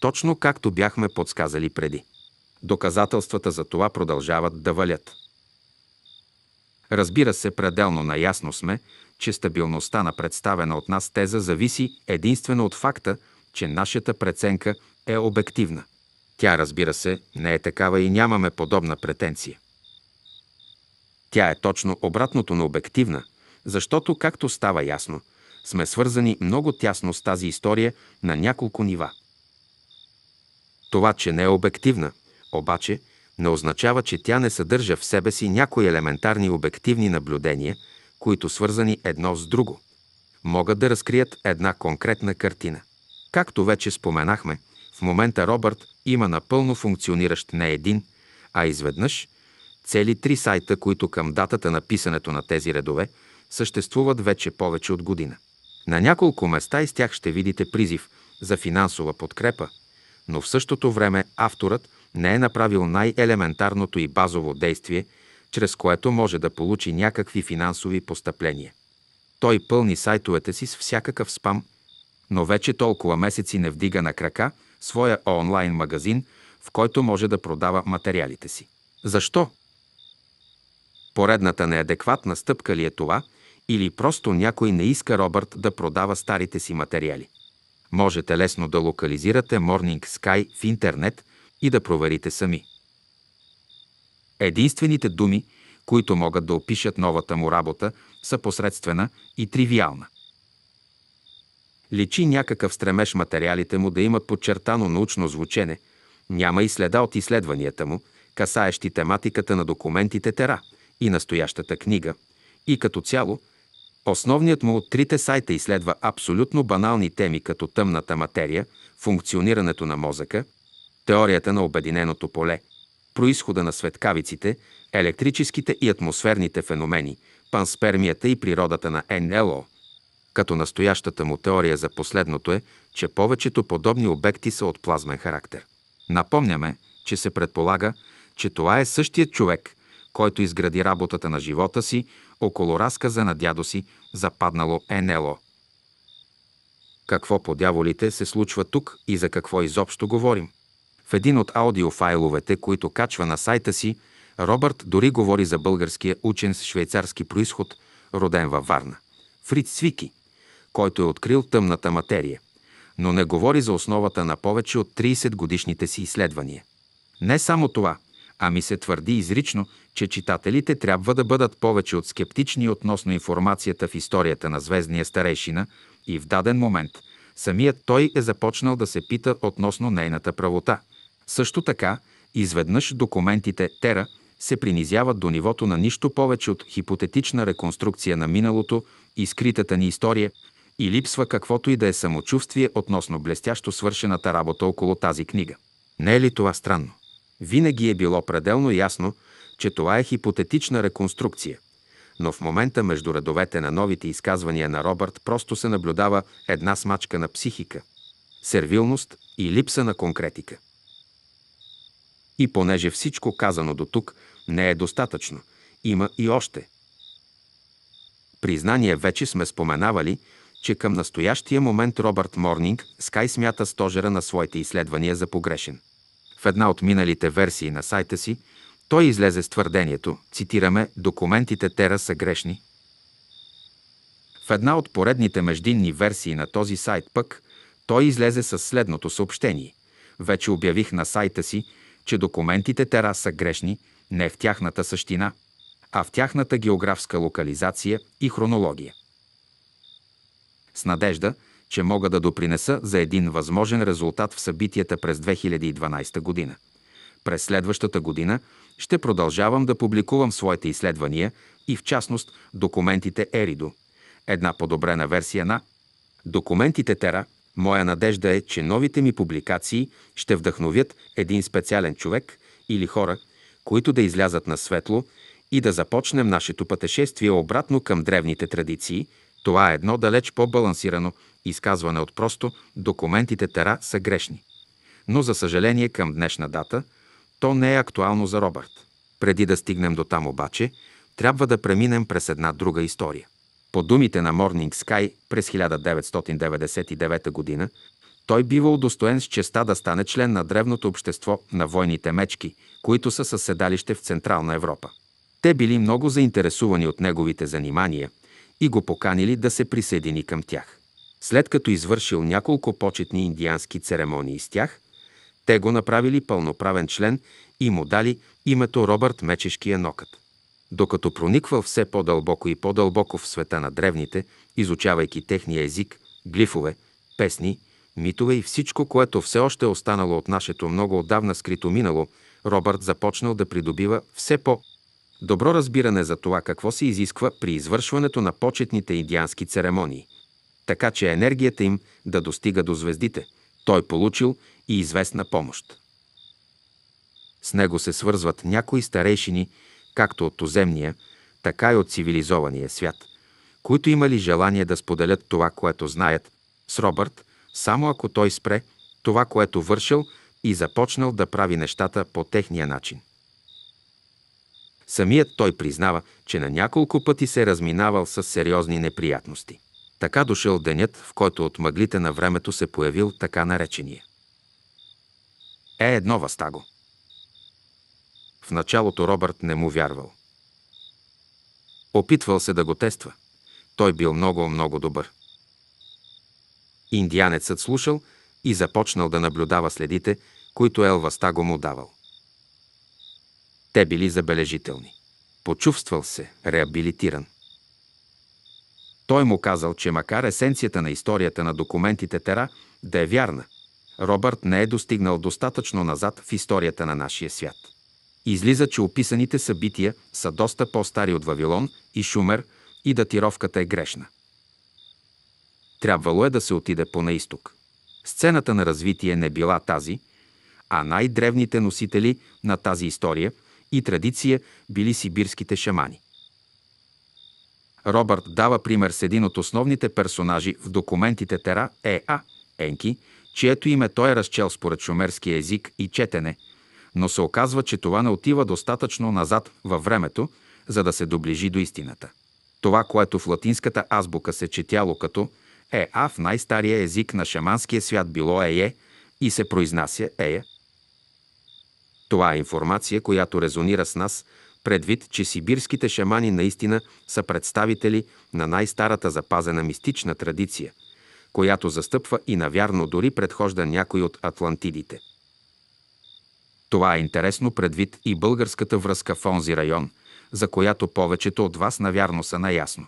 точно както бяхме подсказали преди. Доказателствата за това продължават да валят. Разбира се, пределно наясно сме, че стабилността на представена от нас теза зависи единствено от факта, че нашата преценка е обективна. Тя, разбира се, не е такава и нямаме подобна претенция. Тя е точно обратното на обективна, защото, както става ясно, сме свързани много тясно с тази история на няколко нива. Това, че не е обективна, обаче, не означава, че тя не съдържа в себе си някои елементарни обективни наблюдения, които свързани едно с друго, могат да разкрият една конкретна картина. Както вече споменахме, в момента Робърт има напълно функциониращ не един, а изведнъж цели три сайта, които към датата на писането на тези редове съществуват вече повече от година. На няколко места из тях ще видите призив за финансова подкрепа, но в същото време авторът – не е направил най-елементарното и базово действие, чрез което може да получи някакви финансови постъпления. Той пълни сайтовете си с всякакъв спам, но вече толкова месеци не вдига на крака своя онлайн магазин, в който може да продава материалите си. Защо? Поредната неадекватна стъпка ли е това или просто някой не иска Робърт да продава старите си материали? Можете лесно да локализирате Morning Sky в интернет и да проверите сами. Единствените думи, които могат да опишат новата му работа, са посредствена и тривиална. Личи някакъв стремеж материалите му да имат подчертано научно звучене, няма и следа от изследванията му, касаещи тематиката на документите Тера и настоящата книга, и като цяло, основният му от трите сайта изследва абсолютно банални теми като тъмната материя, функционирането на мозъка – теорията на обединеното поле, происхода на светкавиците, електрическите и атмосферните феномени, панспермията и природата на НЛО. Като настоящата му теория за последното е, че повечето подобни обекти са от плазмен характер. Напомняме, че се предполага, че това е същият човек, който изгради работата на живота си около разказа на дядо си, западнало НЛО. Какво по дяволите се случва тук и за какво изобщо говорим? В един от аудиофайловете, които качва на сайта си, Робърт дори говори за българския учен с швейцарски происход, роден във Варна. Фриц Свики, който е открил тъмната материя, но не говори за основата на повече от 30 годишните си изследвания. Не само това, а ми се твърди изрично, че читателите трябва да бъдат повече от скептични относно информацията в историята на звездния старейшина и в даден момент самият той е започнал да се пита относно нейната правота – също така, изведнъж документите Тера се принизяват до нивото на нищо повече от хипотетична реконструкция на миналото и скритата ни история и липсва каквото и да е самочувствие относно блестящо свършената работа около тази книга. Не е ли това странно? Винаги е било пределно ясно, че това е хипотетична реконструкция. Но в момента между редовете на новите изказвания на Робърт просто се наблюдава една смачка на психика, сервилност и липса на конкретика. И понеже всичко казано до тук не е достатъчно, има и още. Признание вече сме споменавали, че към настоящия момент Робърт Морнинг Скай смята стожера на своите изследвания за погрешен. В една от миналите версии на сайта си той излезе с твърдението, цитираме, документите Тера са грешни. В една от поредните междинни версии на този сайт пък, той излезе с следното съобщение. Вече обявих на сайта си, че документите Терас са грешни не в тяхната същина, а в тяхната географска локализация и хронология. С надежда, че мога да допринеса за един възможен резултат в събитията през 2012 година. През следващата година ще продължавам да публикувам своите изследвания и в частност документите Еридо, една подобрена версия на документите Тера, Моя надежда е, че новите ми публикации ще вдъхновят един специален човек или хора, които да излязат на светло и да започнем нашето пътешествие обратно към древните традиции. Това е едно далеч по-балансирано изказване от просто документите тера са грешни. Но за съжаление към днешна дата то не е актуално за Робърт. Преди да стигнем до там обаче, трябва да преминем през една друга история. По думите на Morning Sky през 1999 г. той бива удостоен с честа да стане член на древното общество на войните мечки, които са със седалище в Централна Европа. Те били много заинтересувани от неговите занимания и го поканили да се присъедини към тях. След като извършил няколко почетни индиански церемонии с тях, те го направили пълноправен член и му дали името Робърт Мечешкия нокът докато прониква все по-дълбоко и по-дълбоко в света на древните, изучавайки техния език, глифове, песни, митове и всичко, което все още е останало от нашето много отдавна скрито минало, Робърт започнал да придобива все по- добро разбиране за това какво се изисква при извършването на почетните индиански церемонии, така че енергията им да достига до звездите. Той получил и известна помощ. С него се свързват някои старейшини както от туземния, така и от цивилизования свят, които имали желание да споделят това, което знаят, с Робърт, само ако той спре това, което вършил и започнал да прави нещата по техния начин. Самият той признава, че на няколко пъти се е разминавал с сериозни неприятности. Така дошъл денят, в който от мъглите на времето се появил така наречения. Е едно, Вастаго. В началото Робърт не му вярвал. Опитвал се да го тества. Той бил много, много добър. Индианецът слушал и започнал да наблюдава следите, които Елваста го му давал. Те били забележителни. Почувствал се реабилитиран. Той му казал, че макар есенцията на историята на документите Тера да е вярна, Робърт не е достигнал достатъчно назад в историята на нашия свят. Излиза, че описаните събития са доста по-стари от Вавилон и Шумер и датировката е грешна. Трябвало е да се отиде по наисток. Сцената на развитие не била тази, а най-древните носители на тази история и традиция били сибирските шамани. Робърт дава пример с един от основните персонажи в документите Тера Е.А. Енки, чието име той е разчел според шумерския език и четене – но се оказва, че това не отива достатъчно назад във времето, за да се доближи до истината. Това, което в латинската азбука се четяло като ЕА в най-стария език на шаманския свят било ЕЕ е» и се произнася ЕЯ. Е». Това е информация, която резонира с нас, предвид, че сибирските шамани наистина са представители на най-старата запазена мистична традиция, която застъпва и навярно дори предхожда някой от Атлантидите – това е интересно предвид и българската връзка в онзи район, за която повечето от вас навярно са наясно.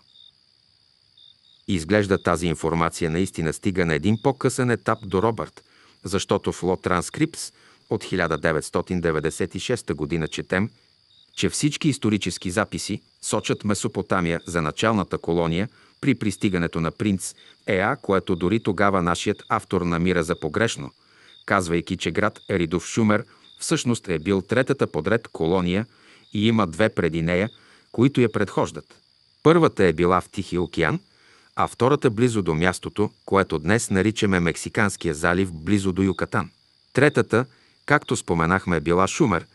Изглежда тази информация наистина стига на един по-късен етап до Робърт, защото в Ло Транскрипс от 1996 година четем, че всички исторически записи сочат Месопотамия за началната колония при пристигането на принц Еа, което дори тогава нашият автор намира за погрешно, казвайки, че град Еридов Шумер – всъщност е бил третата подред колония и има две преди нея, които я предхождат. Първата е била в Тихия океан, а втората близо до мястото, което днес наричаме Мексиканския залив, близо до Юкатан. Третата, както споменахме, е била Шумер,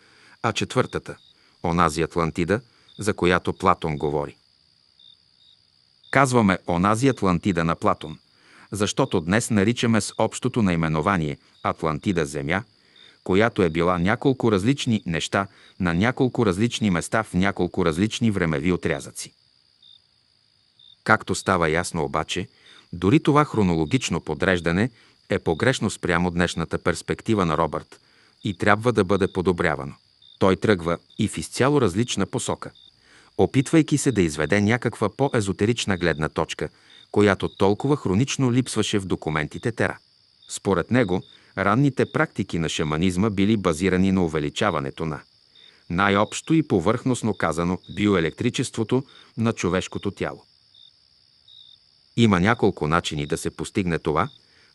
а четвъртата – онази Атлантида, за която Платон говори. Казваме онази Атлантида на Платон, защото днес наричаме с общото наименование Атлантида Земя – която е била няколко различни неща на няколко различни места в няколко различни времеви отрязъци. Както става ясно обаче, дори това хронологично подреждане е погрешно спрямо днешната перспектива на Робърт и трябва да бъде подобрявано. Той тръгва и в изцяло различна посока, опитвайки се да изведе някаква по-езотерична гледна точка, която толкова хронично липсваше в документите Тера. Според него – Ранните практики на шаманизма били базирани на увеличаването на най-общо и повърхностно казано биоелектричеството на човешкото тяло. Има няколко начини да се постигне това,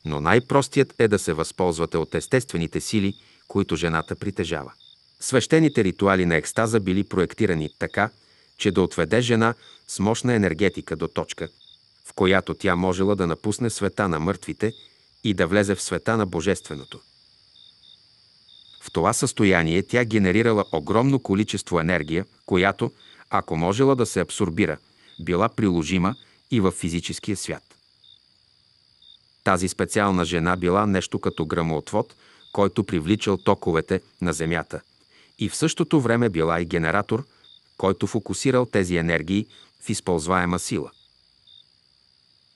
но най-простият е да се възползвате от естествените сили, които жената притежава. Свещените ритуали на екстаза били проектирани така, че да отведе жена с мощна енергетика до точка, в която тя можела да напусне света на мъртвите и да влезе в света на Божественото. В това състояние тя генерирала огромно количество енергия, която, ако можела да се абсорбира, била приложима и в физическия свят. Тази специална жена била нещо като грамоотвод, който привличал токовете на Земята, и в същото време била и генератор, който фокусирал тези енергии в използваема сила –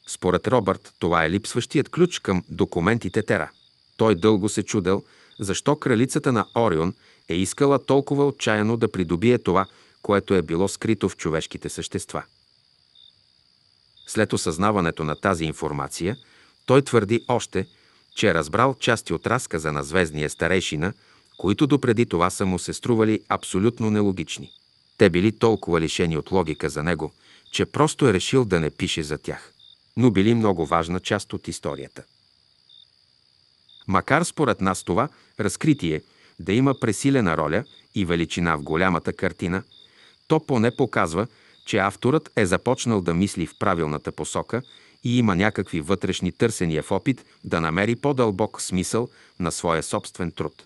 според Робърт, това е липсващият ключ към документите Тера. Той дълго се чудел, защо кралицата на Орион е искала толкова отчаяно да придобие това, което е било скрито в човешките същества. След осъзнаването на тази информация, той твърди още, че е разбрал части от разказа на звездния старейшина, които допреди това са му се стрували абсолютно нелогични. Те били толкова лишени от логика за него, че просто е решил да не пише за тях но били много важна част от историята. Макар според нас това разкритие да има пресилена роля и величина в голямата картина, то поне показва, че авторът е започнал да мисли в правилната посока и има някакви вътрешни търсения в опит да намери по-дълбок смисъл на своя собствен труд.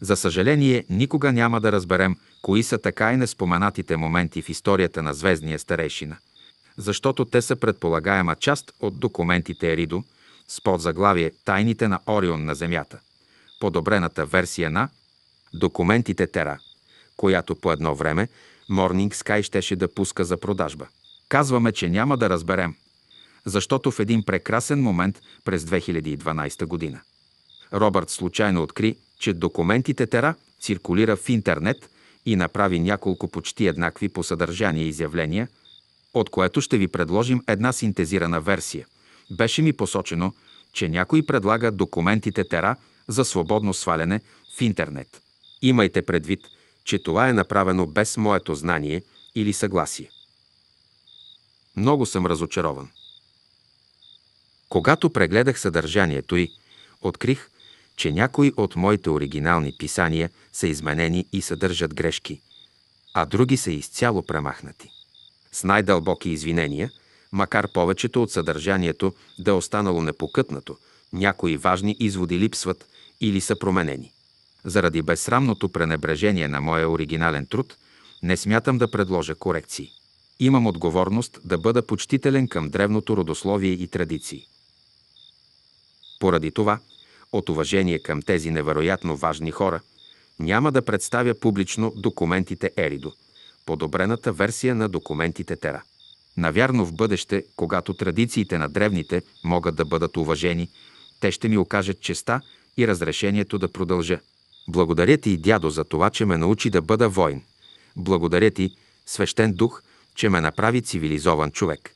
За съжаление, никога няма да разберем кои са така и неспоменатите моменти в историята на звездния старейшина – защото те са предполагаема част от документите Еридо с подзаглавие «Тайните на Орион на Земята», подобрената версия на документите Тера, която по едно време Morning Sky щеше да пуска за продажба. Казваме, че няма да разберем, защото в един прекрасен момент през 2012 година Робърт случайно откри, че документите Тера циркулира в интернет и направи няколко почти еднакви по съдържание изявления – от което ще ви предложим една синтезирана версия. Беше ми посочено, че някой предлага документите тера за свободно сваляне в интернет. Имайте предвид, че това е направено без моето знание или съгласие. Много съм разочарован. Когато прегледах съдържанието й, открих, че някои от моите оригинални писания са изменени и съдържат грешки, а други са изцяло премахнати с най-дълбоки извинения, макар повечето от съдържанието да е останало непокътнато, някои важни изводи липсват или са променени. Заради безсрамното пренебрежение на моя оригинален труд, не смятам да предложа корекции. Имам отговорност да бъда почтителен към древното родословие и традиции. Поради това, от уважение към тези невероятно важни хора, няма да представя публично документите Еридо – подобрената версия на документите Тера. Навярно в бъдеще, когато традициите на древните могат да бъдат уважени, те ще ми окажат честа и разрешението да продължа. Благодаря ти, дядо, за това, че ме научи да бъда воин. Благодаря ти, свещен дух, че ме направи цивилизован човек.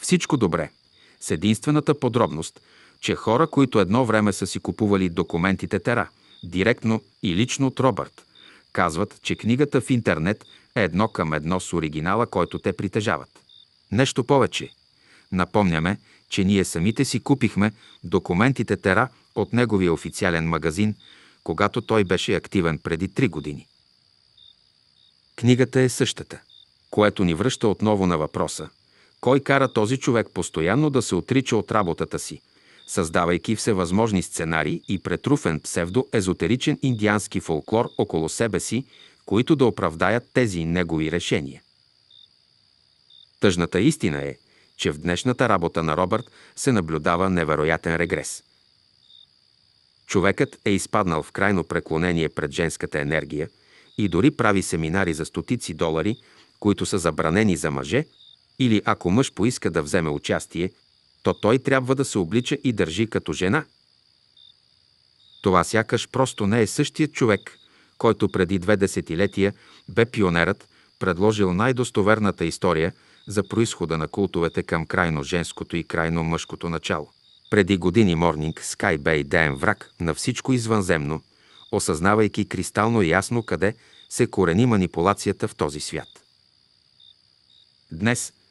Всичко добре, с единствената подробност, че хора, които едно време са си купували документите Тера, директно и лично от Робърт – Казват, че книгата в интернет е едно към едно с оригинала, който те притежават. Нещо повече. Напомняме, че ние самите си купихме документите Тера от неговия официален магазин, когато той беше активен преди три години. Книгата е същата, което ни връща отново на въпроса – кой кара този човек постоянно да се отрича от работата си – създавайки всевъзможни сценарии и претруфен псевдоезотеричен индиански фолклор около себе си, които да оправдаят тези негови решения. Тъжната истина е, че в днешната работа на Робърт се наблюдава невероятен регрес. Човекът е изпаднал в крайно преклонение пред женската енергия и дори прави семинари за стотици долари, които са забранени за мъже, или ако мъж поиска да вземе участие, то той трябва да се облича и държи като жена. Това сякаш просто не е същия човек, който преди две десетилетия бе пионерът, предложил най-достоверната история за происхода на култовете към крайно женското и крайно мъжкото начало. Преди години Морнинг Скай бе идеен враг на всичко извънземно, осъзнавайки кристално ясно къде се корени манипулацията в този свят. Днес –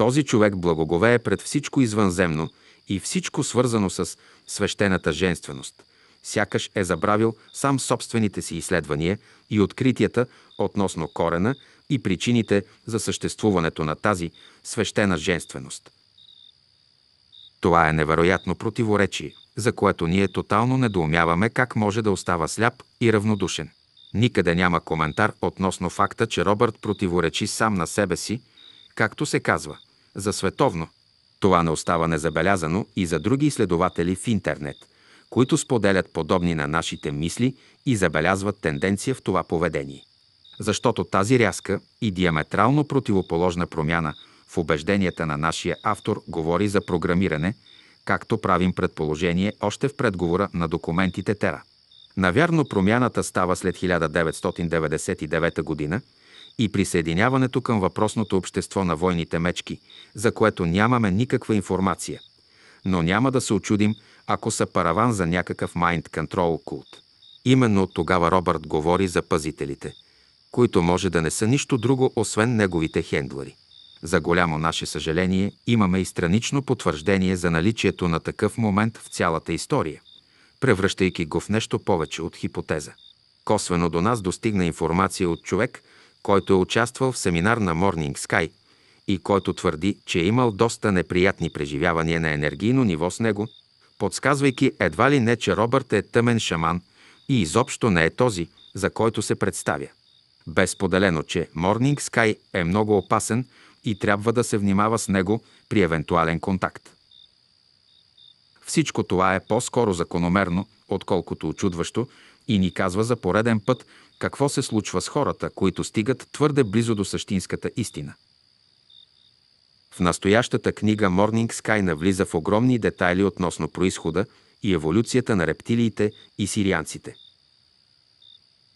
този човек благоговее пред всичко извънземно и всичко свързано с свещената женственост. Сякаш е забравил сам собствените си изследвания и откритията относно корена и причините за съществуването на тази свещена женственост. Това е невероятно противоречие, за което ние тотално недоумяваме как може да остава сляп и равнодушен. Никъде няма коментар относно факта, че Робърт противоречи сам на себе си, както се казва – за световно. Това не остава незабелязано и за други изследователи в интернет, които споделят подобни на нашите мисли и забелязват тенденция в това поведение. Защото тази рязка и диаметрално противоположна промяна в убежденията на нашия автор говори за програмиране, както правим предположение още в предговора на документите Тера. Навярно промяната става след 1999 година – и присъединяването към въпросното общество на войните мечки, за което нямаме никаква информация. Но няма да се очудим, ако са параван за някакъв майнд контрол култ. Именно от тогава Робърт говори за пазителите, които може да не са нищо друго, освен неговите хендлери. За голямо наше съжаление имаме и странично потвърждение за наличието на такъв момент в цялата история, превръщайки го в нещо повече от хипотеза. Косвено до нас достигна информация от човек, който е участвал в семинар на Morning Sky и който твърди, че е имал доста неприятни преживявания на енергийно ниво с него, подсказвайки едва ли не, че Робърт е тъмен шаман и изобщо не е този, за който се представя. Безподелено, че Morning Sky е много опасен и трябва да се внимава с него при евентуален контакт. Всичко това е по-скоро закономерно, отколкото очудващо и ни казва за пореден път какво се случва с хората, които стигат твърде близо до същинската истина. В настоящата книга Morning Sky навлиза в огромни детайли относно происхода и еволюцията на рептилиите и сирианците.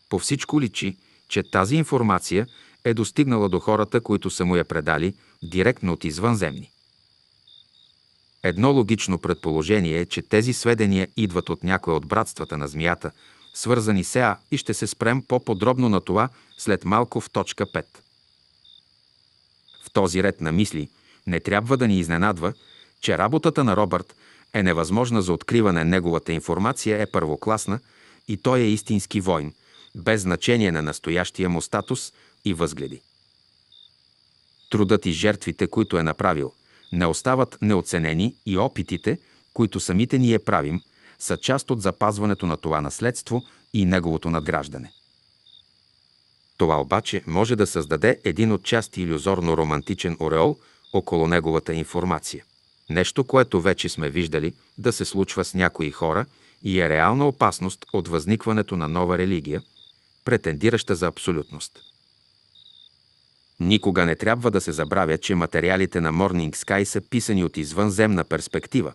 По всичко личи, че тази информация е достигнала до хората, които са му я предали директно от извънземни. Едно логично предположение е, че тези сведения идват от някоя от братствата на змията – свързани с е и ще се спрем по-подробно на това след малко в точка 5. В този ред на мисли не трябва да ни изненадва, че работата на Робърт е невъзможна за откриване. Неговата информация е първокласна и той е истински войн, без значение на настоящия му статус и възгледи. Трудът и жертвите, които е направил, не остават неоценени и опитите, които самите ние правим – са част от запазването на това наследство и неговото надграждане. Това обаче може да създаде един отчасти иллюзорно романтичен ореол около неговата информация. Нещо, което вече сме виждали да се случва с някои хора и е реална опасност от възникването на нова религия, претендираща за абсолютност. Никога не трябва да се забравя, че материалите на Morning Sky са писани от извънземна перспектива,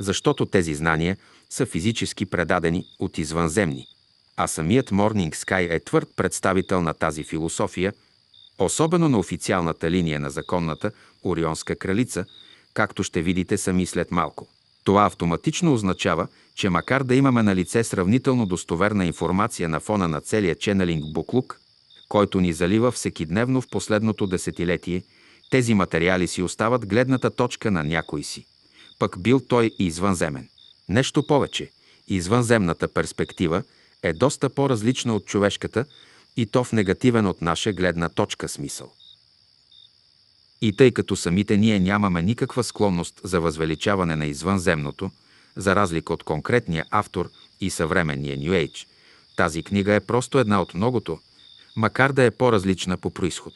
защото тези знания са физически предадени от извънземни, а самият Morning Sky е твърд представител на тази философия, особено на официалната линия на законната Орионска кралица, както ще видите сами след малко. Това автоматично означава, че макар да имаме на лице сравнително достоверна информация на фона на целия ченелинг буклук, който ни залива всекидневно в последното десетилетие, тези материали си остават гледната точка на някой си, пък бил той и извънземен. Нещо повече, извънземната перспектива е доста по-различна от човешката и то в негативен от наша гледна точка смисъл. И тъй като самите ние нямаме никаква склонност за възвеличаване на извънземното, за разлика от конкретния автор и съвременния Нью Ейдж, тази книга е просто една от многото, макар да е по-различна по происход.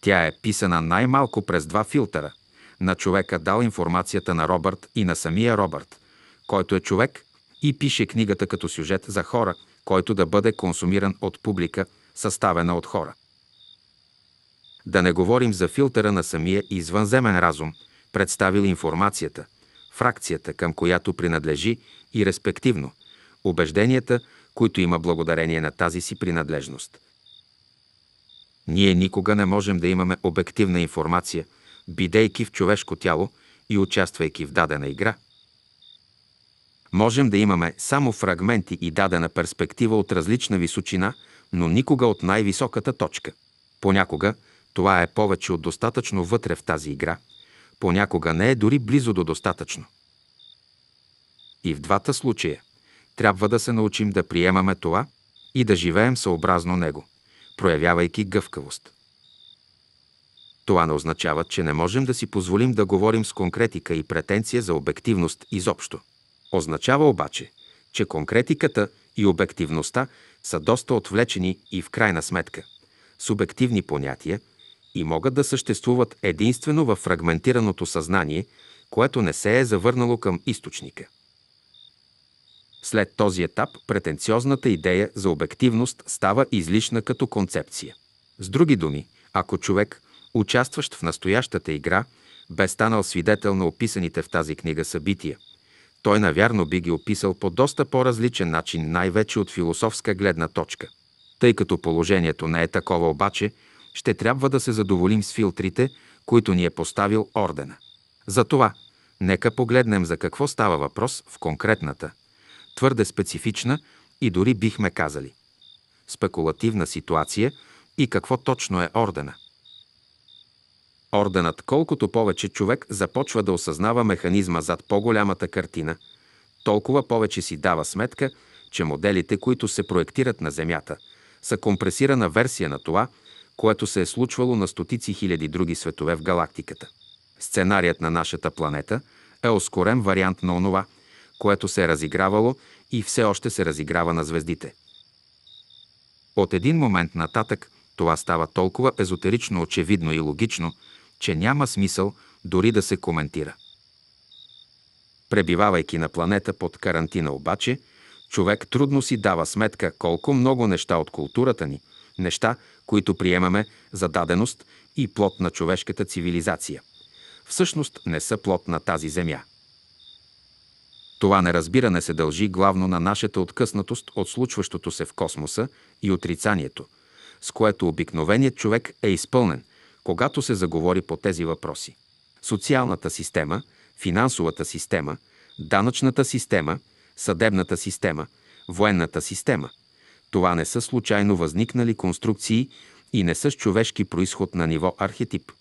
Тя е писана най-малко през два филтъра на човека дал информацията на Робърт и на самия Робърт, който е човек и пише книгата като сюжет за хора, който да бъде консумиран от публика, съставена от хора. Да не говорим за филтъра на самия извънземен разум, представил информацията, фракцията, към която принадлежи и респективно убежденията, които има благодарение на тази си принадлежност. Ние никога не можем да имаме обективна информация – бидейки в човешко тяло и участвайки в дадена игра. Можем да имаме само фрагменти и дадена перспектива от различна височина, но никога от най-високата точка. Понякога това е повече от достатъчно вътре в тази игра, понякога не е дори близо до достатъчно. И в двата случая трябва да се научим да приемаме това и да живеем съобразно него, проявявайки гъвкавост. Това не означава, че не можем да си позволим да говорим с конкретика и претенция за обективност изобщо. Означава обаче, че конкретиката и обективността са доста отвлечени и в крайна сметка субективни понятия и могат да съществуват единствено в фрагментираното съзнание, което не се е завърнало към източника. След този етап претенциозната идея за обективност става излишна като концепция. С други думи, ако човек – участващ в настоящата игра, бе станал свидетел на описаните в тази книга събития. Той навярно би ги описал по доста по-различен начин, най-вече от философска гледна точка. Тъй като положението не е такова обаче, ще трябва да се задоволим с филтрите, които ни е поставил ордена. Затова, нека погледнем за какво става въпрос в конкретната, твърде специфична и дори бихме казали спекулативна ситуация и какво точно е ордена – Орденът, колкото повече човек започва да осъзнава механизма зад по-голямата картина, толкова повече си дава сметка, че моделите, които се проектират на Земята, са компресирана версия на това, което се е случвало на стотици хиляди други светове в галактиката. Сценарият на нашата планета е ускорен вариант на онова, което се е разигравало и все още се разиграва на звездите. От един момент нататък това става толкова езотерично очевидно и логично, че няма смисъл дори да се коментира. Пребивавайки на планета под карантина обаче, човек трудно си дава сметка колко много неща от културата ни, неща, които приемаме за даденост и плод на човешката цивилизация, всъщност не са плод на тази земя. Това неразбиране се дължи главно на нашата откъснатост от случващото се в космоса и отрицанието, с което обикновеният човек е изпълнен – когато се заговори по тези въпроси. Социалната система, финансовата система, данъчната система, съдебната система, военната система. Това не са случайно възникнали конструкции и не са с човешки происход на ниво архетип.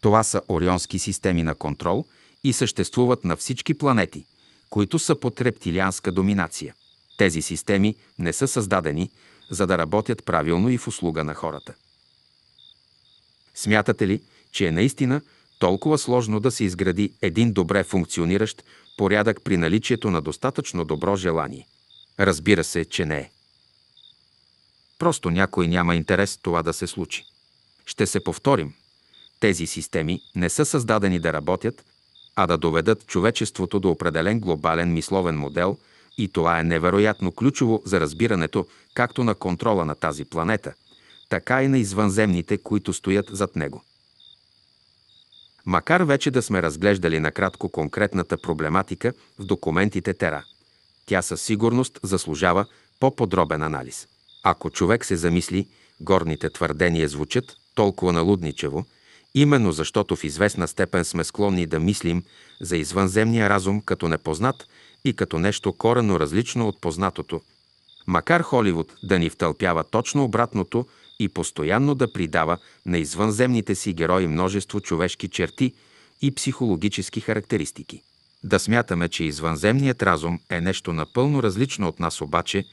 Това са орионски системи на контрол и съществуват на всички планети, които са под рептилианска доминация. Тези системи не са създадени, за да работят правилно и в услуга на хората. Смятате ли, че е наистина толкова сложно да се изгради един добре функциониращ порядък при наличието на достатъчно добро желание? Разбира се, че не е. Просто някой няма интерес това да се случи. Ще се повторим. Тези системи не са създадени да работят, а да доведат човечеството до определен глобален мисловен модел – и това е невероятно ключово за разбирането както на контрола на тази планета – така и на извънземните, които стоят зад него. Макар вече да сме разглеждали накратко конкретната проблематика в документите Тера, тя със сигурност заслужава по-подробен анализ. Ако човек се замисли, горните твърдения звучат толкова налудничево, именно защото в известна степен сме склонни да мислим за извънземния разум като непознат и като нещо коренно различно от познатото. Макар Холивуд да ни втълпява точно обратното и постоянно да придава на извънземните си герои множество човешки черти и психологически характеристики. Да смятаме, че извънземният разум е нещо напълно различно от нас обаче,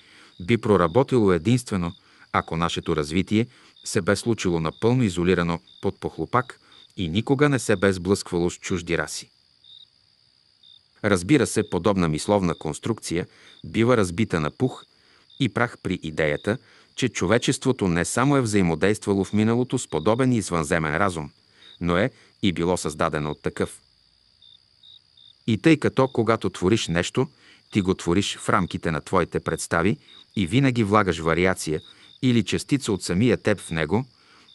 би проработило единствено, ако нашето развитие се бе случило напълно изолирано под похлопак и никога не се бе сблъсквало с чужди раси. Разбира се, подобна мисловна конструкция бива разбита на пух и прах при идеята, че човечеството не само е взаимодействало в миналото с подобен извънземен разум, но е и било създадено от такъв. И тъй като, когато твориш нещо, ти го твориш в рамките на твоите представи и винаги влагаш вариация или частица от самия теб в него,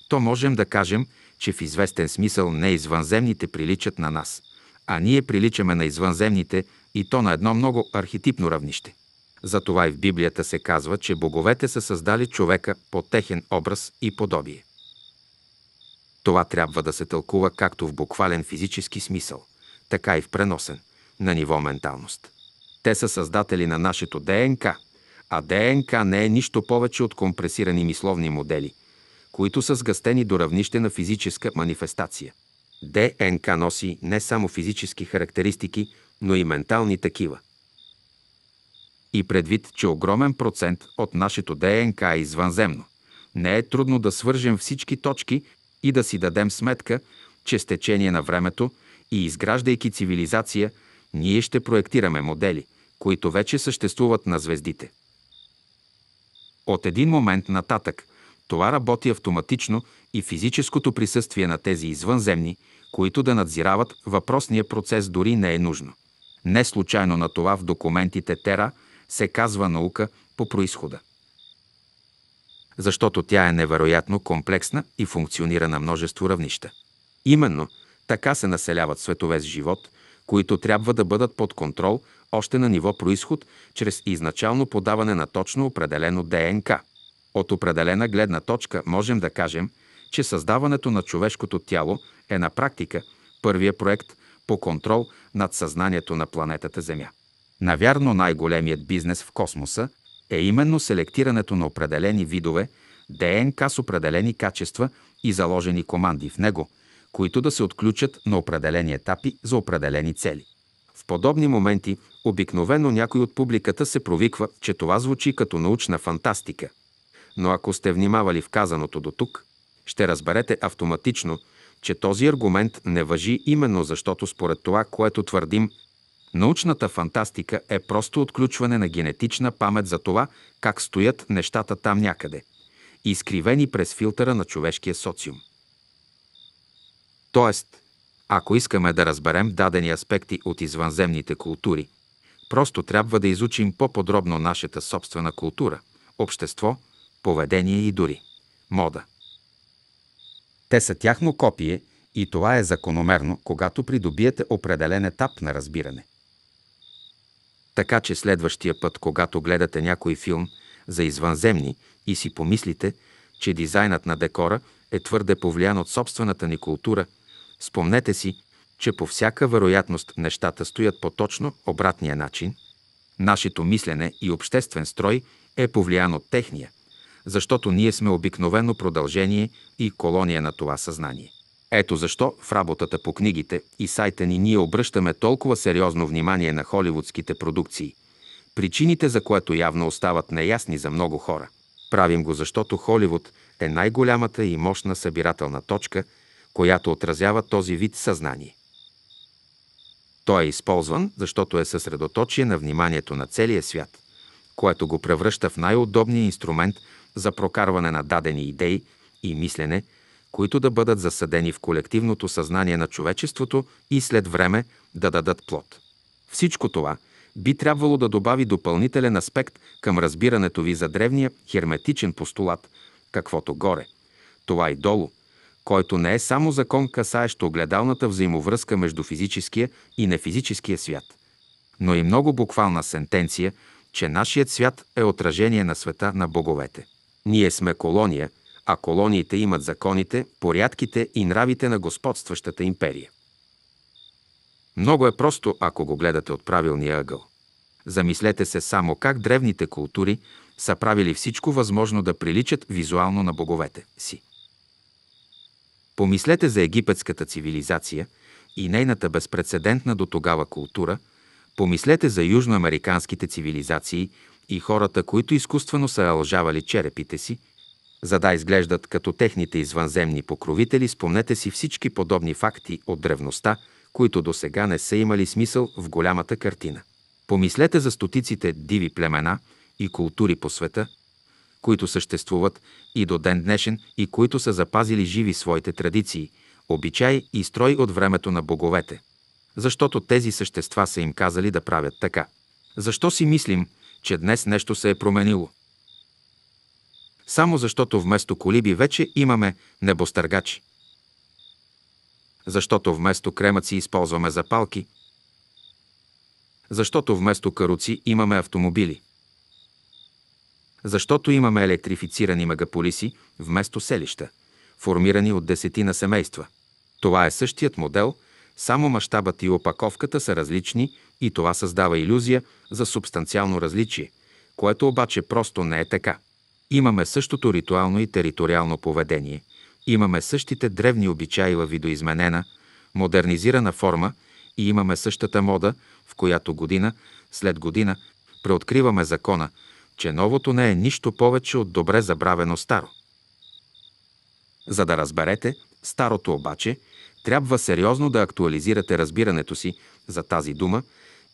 то можем да кажем, че в известен смисъл не извънземните приличат на нас, а ние приличаме на извънземните и то на едно много архетипно равнище. Затова и в Библията се казва, че боговете са създали човека по техен образ и подобие. Това трябва да се тълкува както в буквален физически смисъл, така и в преносен, на ниво менталност. Те са създатели на нашето ДНК, а ДНК не е нищо повече от компресирани мисловни модели, които са сгъстени до равнище на физическа манифестация. ДНК носи не само физически характеристики, но и ментални такива и предвид, че огромен процент от нашето ДНК е извънземно, не е трудно да свържем всички точки и да си дадем сметка, че с течение на времето и изграждайки цивилизация, ние ще проектираме модели, които вече съществуват на звездите. От един момент нататък това работи автоматично и физическото присъствие на тези извънземни, които да надзирават въпросния процес дори не е нужно. Не случайно на това в документите Тера – се казва наука по происхода. Защото тя е невероятно комплексна и функционира на множество равнища. Именно така се населяват светове с живот, които трябва да бъдат под контрол още на ниво происход, чрез изначално подаване на точно определено ДНК. От определена гледна точка можем да кажем, че създаването на човешкото тяло е на практика първия проект по контрол над съзнанието на планетата Земя. Навярно най-големият бизнес в космоса е именно селектирането на определени видове ДНК с определени качества и заложени команди в него, които да се отключат на определени етапи за определени цели. В подобни моменти обикновено някой от публиката се провиква, че това звучи като научна фантастика. Но ако сте внимавали в казаното до тук, ще разберете автоматично, че този аргумент не въжи именно защото според това, което твърдим, Научната фантастика е просто отключване на генетична памет за това как стоят нещата там някъде, изкривени през филтъра на човешкия социум. Тоест, ако искаме да разберем дадени аспекти от извънземните култури, просто трябва да изучим по-подробно нашата собствена култура, общество, поведение и дори мода. Те са тяхно копие и това е закономерно, когато придобиете определен етап на разбиране. Така че следващия път, когато гледате някой филм за извънземни и си помислите, че дизайнът на декора е твърде повлиян от собствената ни култура, спомнете си, че по всяка вероятност нещата стоят по точно обратния начин. Нашето мислене и обществен строй е повлиян от техния, защото ние сме обикновено продължение и колония на това съзнание. Ето защо в работата по книгите и сайта ни ние обръщаме толкова сериозно внимание на холивудските продукции, причините за което явно остават неясни за много хора. Правим го, защото Холивуд е най-голямата и мощна събирателна точка, която отразява този вид съзнание. Той е използван, защото е съсредоточие на вниманието на целия свят, което го превръща в най-удобния инструмент за прокарване на дадени идеи и мислене – които да бъдат засадени в колективното съзнание на човечеството и след време да дадат плод. Всичко това би трябвало да добави допълнителен аспект към разбирането ви за древния херметичен постулат, каквото горе, това и долу, който не е само закон, касаещ огледалната взаимовръзка между физическия и нефизическия свят, но и много буквална сентенция, че нашият свят е отражение на света на боговете. Ние сме колония, а колониите имат законите, порядките и нравите на господстващата империя. Много е просто, ако го гледате от правилния ъгъл. Замислете се само как древните култури са правили всичко възможно да приличат визуално на боговете си. Помислете за египетската цивилизация и нейната безпредседентна до тогава култура, помислете за южноамериканските цивилизации и хората, които изкуствено са алжавали черепите си, за да изглеждат като техните извънземни покровители, спомнете си всички подобни факти от древността, които до сега не са имали смисъл в голямата картина. Помислете за стотиците диви племена и култури по света, които съществуват и до ден днешен и които са запазили живи своите традиции, обичаи и строй от времето на боговете. Защото тези същества са им казали да правят така. Защо си мислим, че днес нещо се е променило? само защото вместо колиби вече имаме небостъргачи. Защото вместо кремъци използваме запалки. Защото вместо каруци имаме автомобили. Защото имаме електрифицирани мегаполиси вместо селища, формирани от десетина семейства. Това е същият модел, само мащабът и опаковката са различни и това създава иллюзия за субстанциално различие, което обаче просто не е така. Имаме същото ритуално и териториално поведение, имаме същите древни обичаи във видоизменена, модернизирана форма и имаме същата мода, в която година след година преоткриваме закона, че новото не е нищо повече от добре забравено старо. За да разберете старото обаче, трябва сериозно да актуализирате разбирането си за тази дума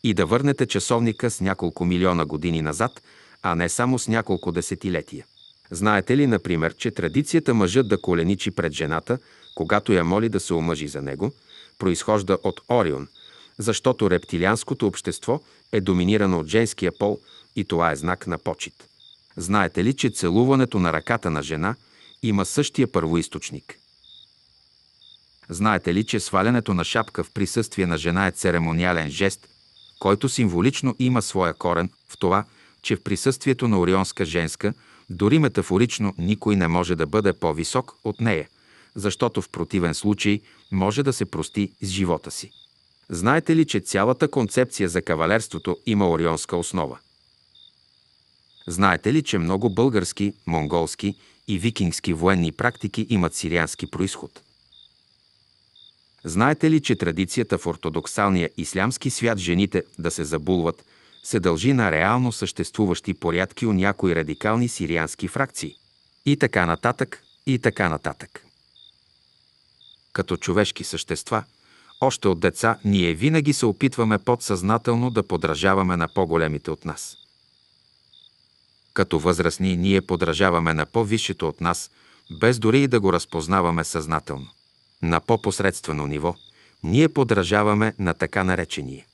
и да върнете часовника с няколко милиона години назад – а не само с няколко десетилетия. Знаете ли, например, че традицията мъжът да коленичи пред жената, когато я моли да се омъжи за него, произхожда от Орион, защото рептилианското общество е доминирано от женския пол и това е знак на почет. Знаете ли, че целуването на ръката на жена има същия първоисточник? Знаете ли, че свалянето на шапка в присъствие на жена е церемониален жест, който символично има своя корен в това, че в присъствието на орионска женска, дори метафорично, никой не може да бъде по-висок от нея, защото в противен случай може да се прости с живота си. Знаете ли, че цялата концепция за кавалерството има орионска основа? Знаете ли, че много български, монголски и викингски военни практики имат сириански происход? Знаете ли, че традицията в ортодоксалния ислямски свят жените да се забулват, се дължи на реално съществуващи порядки у някои радикални сириански фракции. И така нататък, и така нататък. Като човешки същества, още от деца, ние винаги се опитваме подсъзнателно да подражаваме на по-големите от нас. Като възрастни, ние подражаваме на по-висшето от нас, без дори и да го разпознаваме съзнателно. На по-посредствено ниво, ние подражаваме на така наречения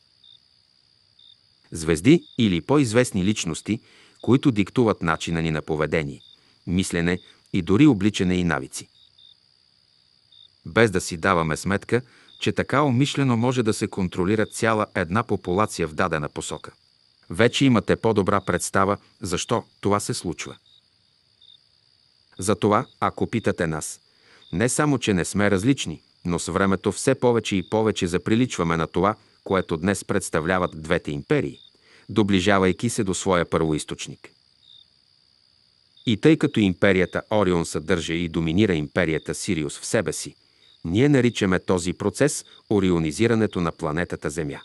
звезди или по-известни личности, които диктуват начина ни на поведение, мислене и дори обличане и навици. Без да си даваме сметка, че така умишлено може да се контролира цяла една популация в дадена посока. Вече имате по-добра представа защо това се случва. Затова, ако питате нас, не само, че не сме различни, но с времето все повече и повече заприличваме на това – което днес представляват двете империи, доближавайки се до своя първоисточник. И тъй като империята Орион съдържа и доминира империята Сириус в себе си, ние наричаме този процес орионизирането на планетата Земя.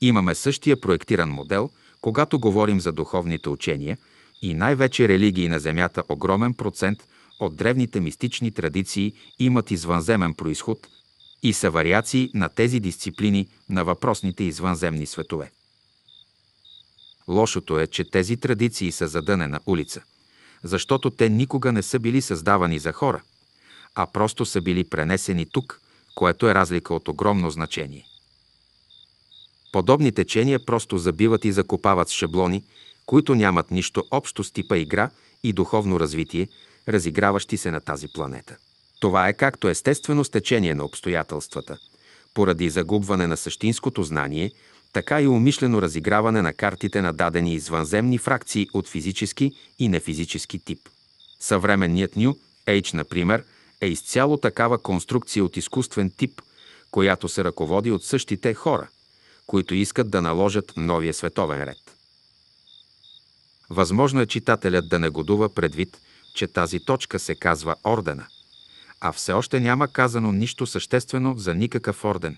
Имаме същия проектиран модел, когато говорим за духовните учения и най-вече религии на Земята огромен процент от древните мистични традиции имат извънземен происход – и са вариации на тези дисциплини на въпросните извънземни светове. Лошото е, че тези традиции са задънена улица, защото те никога не са били създавани за хора, а просто са били пренесени тук, което е разлика от огромно значение. Подобни течения просто забиват и закопават с шаблони, които нямат нищо общо с типа игра и духовно развитие, разиграващи се на тази планета. Това е както естествено стечение на обстоятелствата, поради загубване на същинското знание, така и умишлено разиграване на картите на дадени извънземни фракции от физически и нефизически тип. Съвременният Ню, H, например, е изцяло такава конструкция от изкуствен тип, която се ръководи от същите хора, които искат да наложат новия световен ред. Възможно е читателят да негодува предвид, че тази точка се казва ордена – а все още няма казано нищо съществено за никакъв орден.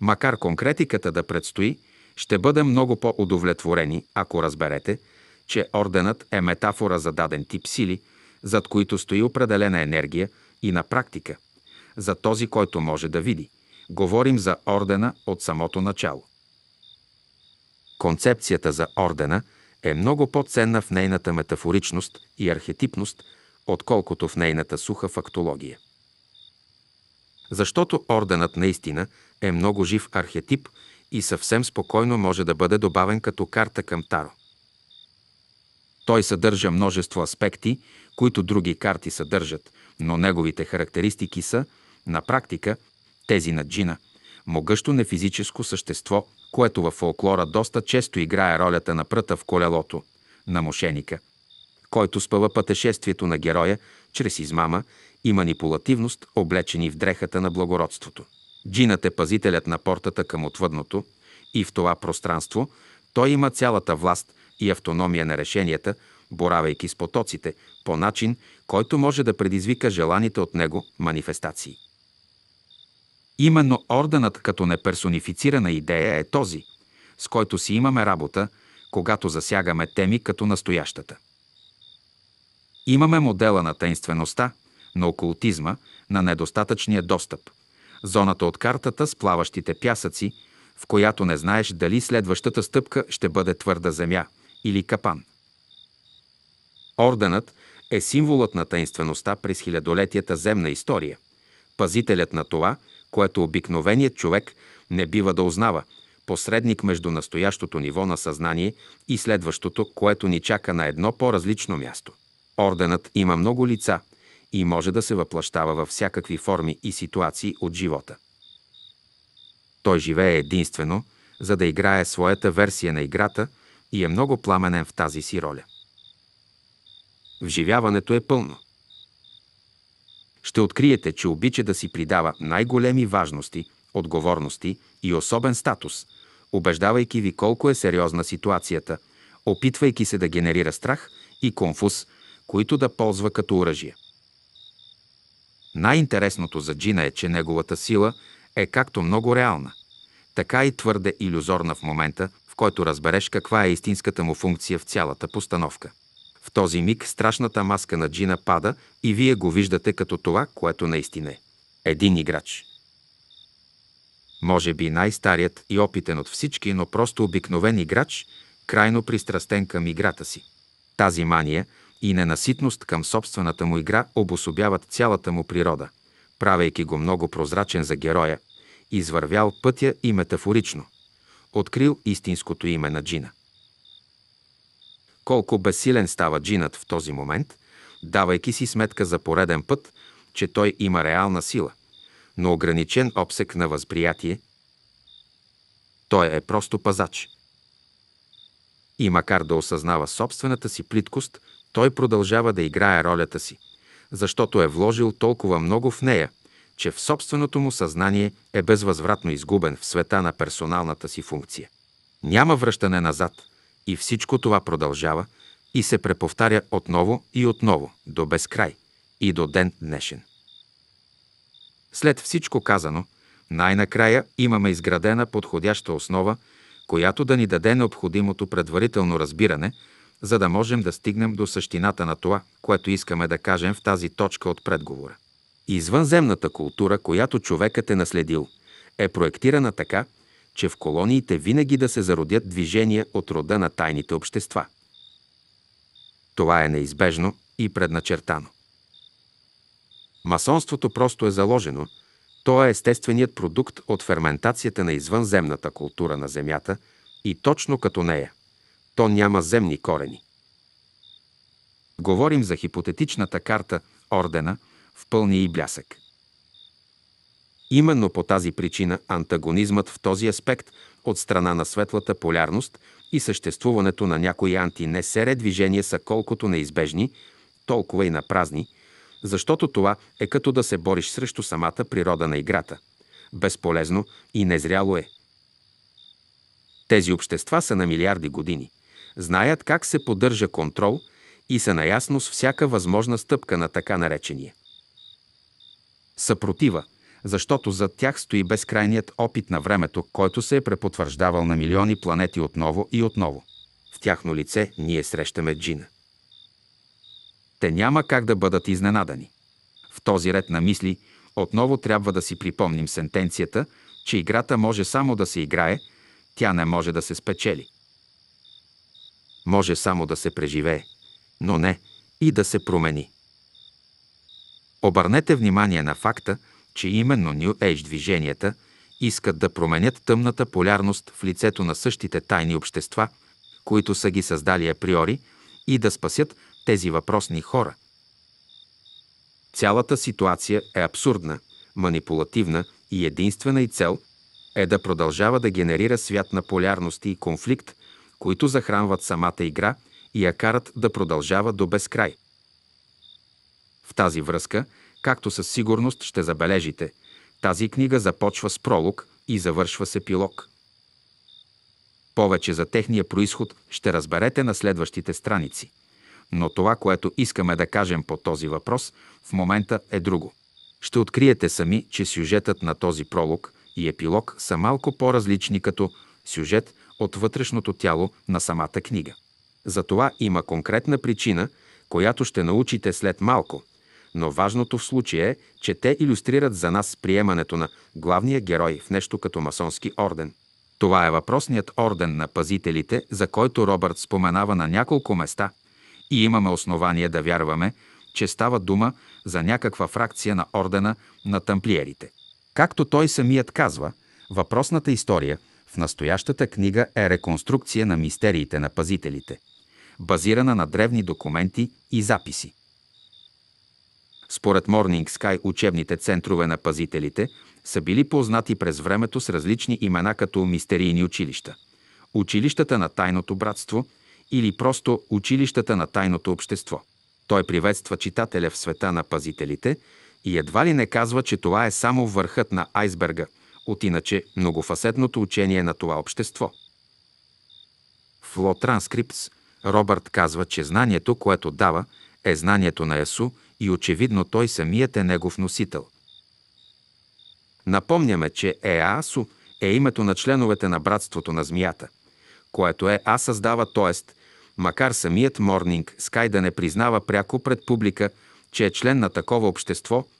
Макар конкретиката да предстои, ще бъдем много по-удовлетворени, ако разберете, че орденът е метафора за даден тип сили, зад които стои определена енергия и на практика, за този, който може да види. Говорим за ордена от самото начало. Концепцията за ордена е много по-ценна в нейната метафоричност и архетипност – отколкото в нейната суха фактология. Защото орденът наистина е много жив архетип и съвсем спокойно може да бъде добавен като карта към Таро. Той съдържа множество аспекти, които други карти съдържат, но неговите характеристики са, на практика, тези на джина, могъщо нефизическо същество, което във фолклора доста често играе ролята на пръта в колелото, на мошеника – който спъва пътешествието на героя чрез измама и манипулативност, облечени в дрехата на благородството. Джинът е пазителят на портата към отвъдното и в това пространство той има цялата власт и автономия на решенията, боравейки с потоците по начин, който може да предизвика желаните от него манифестации. Именно орденът като неперсонифицирана идея е този, с който си имаме работа, когато засягаме теми като настоящата. Имаме модела на тенствеността, на окултизма, на недостатъчния достъп. Зоната от картата с плаващите пясъци, в която не знаеш дали следващата стъпка ще бъде твърда земя или капан. Орденът е символът на тайнствеността през хилядолетията земна история, пазителят на това, което обикновеният човек не бива да узнава, посредник между настоящото ниво на съзнание и следващото, което ни чака на едно по-различно място. Орденът има много лица и може да се въплащава във всякакви форми и ситуации от живота. Той живее единствено, за да играе своята версия на играта и е много пламенен в тази си роля. Вживяването е пълно. Ще откриете, че обича да си придава най-големи важности, отговорности и особен статус, убеждавайки ви колко е сериозна ситуацията, опитвайки се да генерира страх и конфуз – които да ползва като оръжие. Най-интересното за Джина е, че неговата сила е както много реална, така и твърде иллюзорна в момента, в който разбереш каква е истинската му функция в цялата постановка. В този миг страшната маска на Джина пада и вие го виждате като това, което наистина е. Един играч. Може би най-старият и опитен от всички, но просто обикновен играч, крайно пристрастен към играта си. Тази мания и ненаситност към собствената му игра обособяват цялата му природа, правейки го много прозрачен за героя, извървял пътя и метафорично, открил истинското име на Джина. Колко безсилен става Джинът в този момент, давайки си сметка за пореден път, че той има реална сила, но ограничен обсек на възприятие. Той е просто пазач – и макар да осъзнава собствената си плиткост, той продължава да играе ролята си, защото е вложил толкова много в нея, че в собственото му съзнание е безвъзвратно изгубен в света на персоналната си функция. Няма връщане назад и всичко това продължава и се преповтаря отново и отново до безкрай и до ден днешен. След всичко казано, най-накрая имаме изградена подходяща основа, която да ни даде необходимото предварително разбиране – за да можем да стигнем до същината на това, което искаме да кажем в тази точка от предговора. Извънземната култура, която човекът е наследил, е проектирана така, че в колониите винаги да се зародят движения от рода на тайните общества. Това е неизбежно и предначертано. Масонството просто е заложено, то е естественият продукт от ферментацията на извънземната култура на Земята и точно като нея – то няма земни корени. Говорим за хипотетичната карта Ордена в пълния и блясък. Именно по тази причина антагонизмът в този аспект от страна на светлата полярност и съществуването на някои анти антинесере движения са колкото неизбежни, толкова и напразни, защото това е като да се бориш срещу самата природа на играта. Безполезно и незряло е. Тези общества са на милиарди години знаят как се поддържа контрол и са наясно с всяка възможна стъпка на така наречения. Съпротива, защото зад тях стои безкрайният опит на времето, който се е препотвърждавал на милиони планети отново и отново. В тяхно лице ние срещаме джина. Те няма как да бъдат изненадани. В този ред на мисли отново трябва да си припомним сентенцията, че играта може само да се играе, тя не може да се спечели – може само да се преживее, но не и да се промени. Обърнете внимание на факта, че именно New Age движенията искат да променят тъмната полярност в лицето на същите тайни общества, които са ги създали априори, и да спасят тези въпросни хора. Цялата ситуация е абсурдна, манипулативна и единствена и цел е да продължава да генерира свят на полярности и конфликт които захранват самата игра и я карат да продължава до безкрай. В тази връзка, както със сигурност ще забележите, тази книга започва с пролог и завършва с епилог. Повече за техния происход ще разберете на следващите страници. Но това, което искаме да кажем по този въпрос, в момента е друго. Ще откриете сами, че сюжетът на този пролог и епилог са малко по-различни като сюжет от вътрешното тяло на самата книга. За това има конкретна причина, която ще научите след малко, но важното в случая е, че те иллюстрират за нас приемането на главния герой в нещо като масонски орден. Това е въпросният орден на пазителите, за който Робърт споменава на няколко места и имаме основание да вярваме, че става дума за някаква фракция на ордена на тамплиерите. Както той самият казва, въпросната история – в настоящата книга е реконструкция на мистериите на пазителите, базирана на древни документи и записи. Според Morning Sky учебните центрове на пазителите са били познати през времето с различни имена като мистерийни училища, училищата на тайното братство или просто училищата на тайното общество. Той приветства читателя в света на пазителите и едва ли не казва, че това е само върхът на айсберга – от иначе многофасетното учение на това общество. В Ло Транскрипс Робърт казва, че знанието, което дава, е знанието на Есу и очевидно той самият е негов носител. Напомняме, че Еасу е името на членовете на братството на змията, което е А създава, т.е. макар самият Морнинг Скай да не признава пряко пред публика, че е член на такова общество –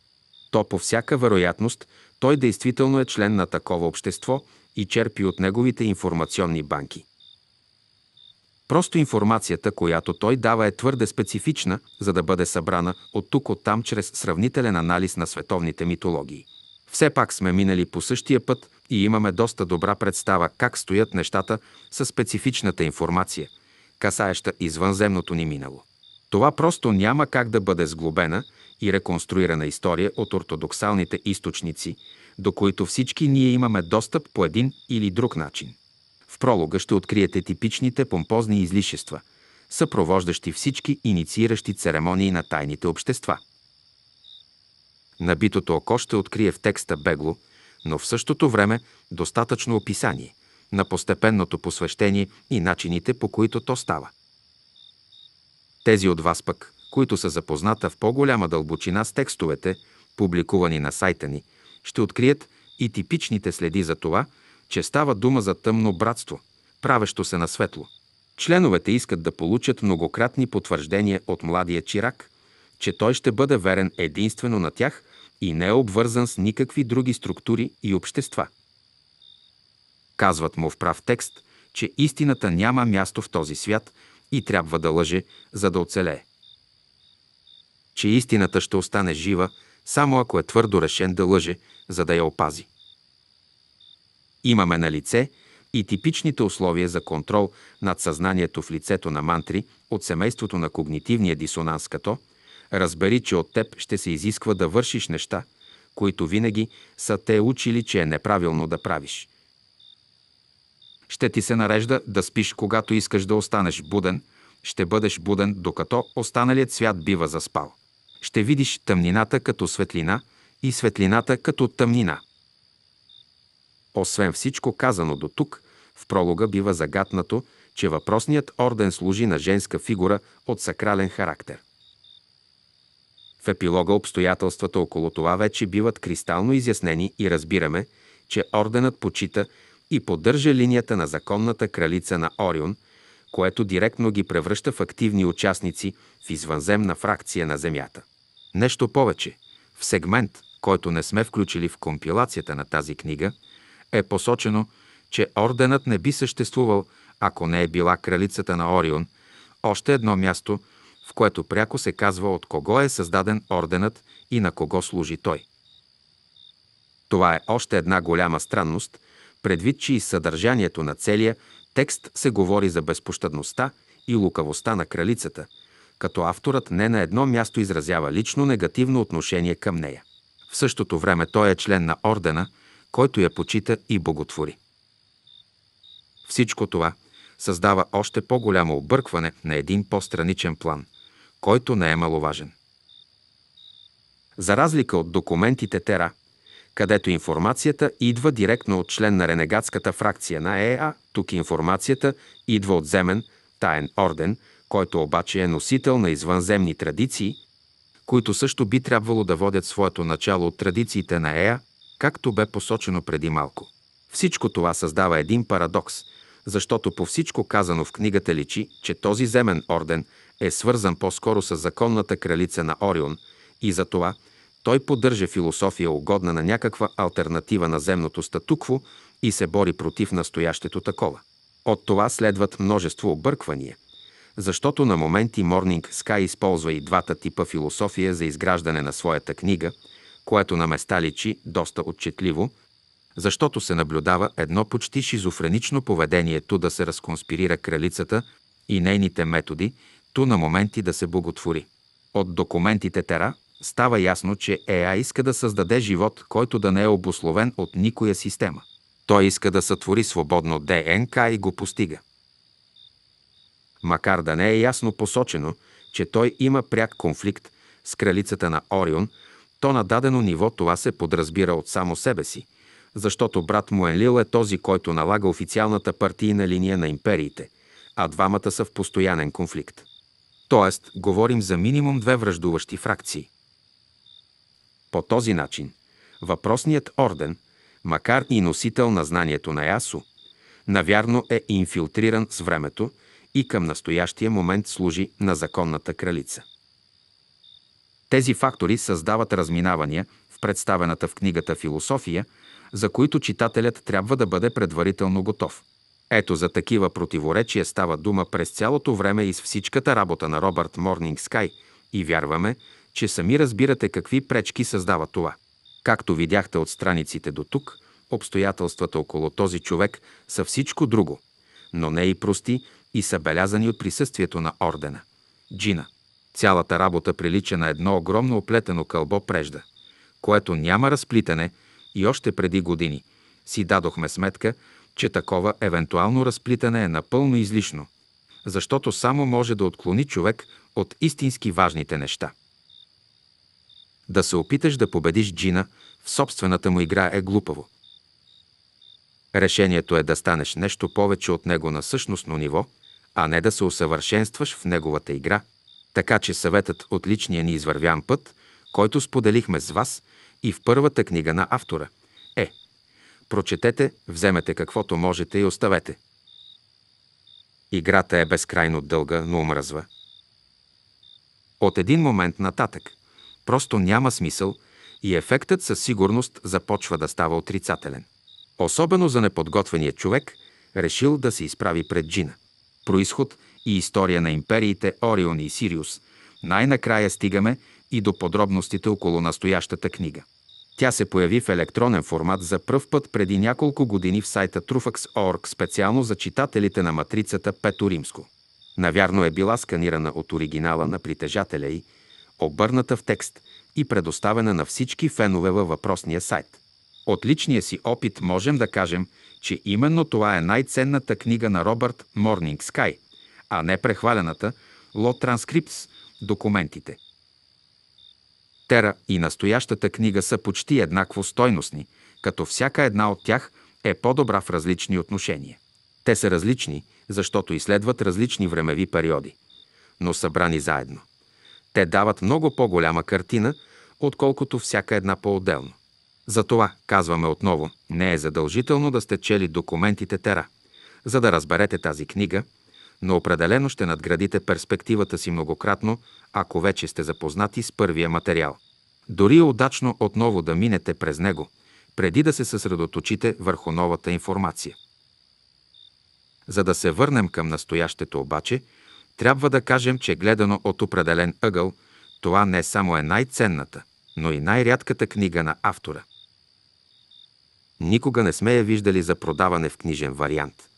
то по всяка вероятност той действително е член на такова общество и черпи от неговите информационни банки. Просто информацията, която той дава е твърде специфична, за да бъде събрана от тук от там чрез сравнителен анализ на световните митологии. Все пак сме минали по същия път и имаме доста добра представа как стоят нещата с специфичната информация, касаеща извънземното ни минало. Това просто няма как да бъде сглобена и реконструирана история от ортодоксалните източници, до които всички ние имаме достъп по един или друг начин. В пролога ще откриете типичните помпозни излишества, съпровождащи всички иницииращи церемонии на тайните общества. Набитото око ще открие в текста бегло, но в същото време достатъчно описание на постепенното посвещение и начините по които то става. Тези от вас пък, които са запозната в по-голяма дълбочина с текстовете, публикувани на сайта ни, ще открият и типичните следи за това, че става дума за тъмно братство, правещо се на светло. Членовете искат да получат многократни потвърждения от младия Чирак, че той ще бъде верен единствено на тях и не е обвързан с никакви други структури и общества. Казват му в прав текст, че истината няма място в този свят и трябва да лъже, за да оцелее че истината ще остане жива, само ако е твърдо решен да лъже, за да я опази. Имаме на лице и типичните условия за контрол над съзнанието в лицето на мантри от семейството на когнитивния дисонанс като разбери, че от теб ще се изисква да вършиш неща, които винаги са те учили, че е неправилно да правиш. Ще ти се нарежда да спиш, когато искаш да останеш буден, ще бъдеш буден, докато останалият свят бива заспал ще видиш тъмнината като светлина и светлината като тъмнина. Освен всичко казано до тук, в пролога бива загатнато, че въпросният орден служи на женска фигура от сакрален характер. В епилога обстоятелствата около това вече биват кристално изяснени и разбираме, че орденът почита и поддържа линията на законната кралица на Орион, което директно ги превръща в активни участници в извънземна фракция на Земята. Нещо повече, в сегмент, който не сме включили в компилацията на тази книга, е посочено, че орденът не би съществувал, ако не е била кралицата на Орион, още едно място, в което пряко се казва от кого е създаден орденът и на кого служи той. Това е още една голяма странност, предвид, че и съдържанието на целия текст се говори за безпощадността и лукавостта на кралицата – като авторът не на едно място изразява лично негативно отношение към нея. В същото време той е член на ордена, който я почита и боготвори. Всичко това създава още по-голямо объркване на един по-страничен план, който не е маловажен. За разлика от документите Тера, където информацията идва директно от член на ренегатската фракция на ЕА, тук информацията идва от земен, таен орден, който обаче е носител на извънземни традиции, които също би трябвало да водят своето начало от традициите на Ея, както бе посочено преди малко. Всичко това създава един парадокс, защото по всичко казано в книгата личи, че този земен орден е свързан по-скоро с законната кралица на Орион и за това той поддържа философия угодна на някаква альтернатива на земното статукво и се бори против настоящето такова. От това следват множество обърквания – защото на моменти Морнинг Скай използва и двата типа философия за изграждане на своята книга, което на места личи доста отчетливо, защото се наблюдава едно почти шизофренично поведение ту да се разконспирира кралицата и нейните методи, ту на моменти да се боготвори. От документите Тера става ясно, че Еа иска да създаде живот, който да не е обословен от никоя система. Той иска да сътвори свободно ДНК и го постига макар да не е ясно посочено, че той има пряк конфликт с кралицата на Орион, то на дадено ниво това се подразбира от само себе си, защото брат му Енлил е този, който налага официалната партийна линия на империите, а двамата са в постоянен конфликт. Тоест, говорим за минимум две връждуващи фракции. По този начин, въпросният орден, макар и носител на знанието на Ясо, навярно е инфилтриран с времето и към настоящия момент служи на законната кралица. Тези фактори създават разминавания в представената в книгата философия, за които читателят трябва да бъде предварително готов. Ето за такива противоречия става дума през цялото време и с всичката работа на Робърт Морнинг Скай и вярваме, че сами разбирате какви пречки създава това. Както видяхте от страниците до тук, обстоятелствата около този човек са всичко друго, но не и прости, и са белязани от присъствието на ордена. Джина. Цялата работа прилича на едно огромно оплетено кълбо прежда, което няма разплитане и още преди години си дадохме сметка, че такова евентуално разплитане е напълно излишно, защото само може да отклони човек от истински важните неща. Да се опиташ да победиш Джина в собствената му игра е глупаво. Решението е да станеш нещо повече от него на същностно ниво – а не да се усъвършенстваш в неговата игра. Така че съветът от личния ни извървян път, който споделихме с вас и в първата книга на автора, е Прочетете, вземете каквото можете и оставете. Играта е безкрайно дълга, но омръзва. От един момент нататък просто няма смисъл и ефектът със сигурност започва да става отрицателен. Особено за неподготвения човек, решил да се изправи пред джина происход и история на империите Орион и Сириус, най-накрая стигаме и до подробностите около настоящата книга. Тя се появи в електронен формат за пръв път преди няколко години в сайта trufax.org специално за читателите на матрицата Пето Римско. Навярно е била сканирана от оригинала на притежателя й, обърната в текст и предоставена на всички фенове във въпросния сайт. От личния си опит можем да кажем, че именно това е най-ценната книга на Робърт Морнинг Скай, а не прехвалената Ло Транскрипс документите. Тера и настоящата книга са почти еднакво стойностни, като всяка една от тях е по-добра в различни отношения. Те са различни, защото изследват различни времеви периоди, но събрани заедно. Те дават много по-голяма картина, отколкото всяка една по-отделно. Затова, казваме отново, не е задължително да сте чели документите Тера, за да разберете тази книга, но определено ще надградите перспективата си многократно, ако вече сте запознати с първия материал. Дори е удачно отново да минете през него, преди да се съсредоточите върху новата информация. За да се върнем към настоящето обаче, трябва да кажем, че гледано от определен ъгъл, това не само е най-ценната, но и най-рядката книга на автора. Никога не сме я виждали за продаване в книжен вариант.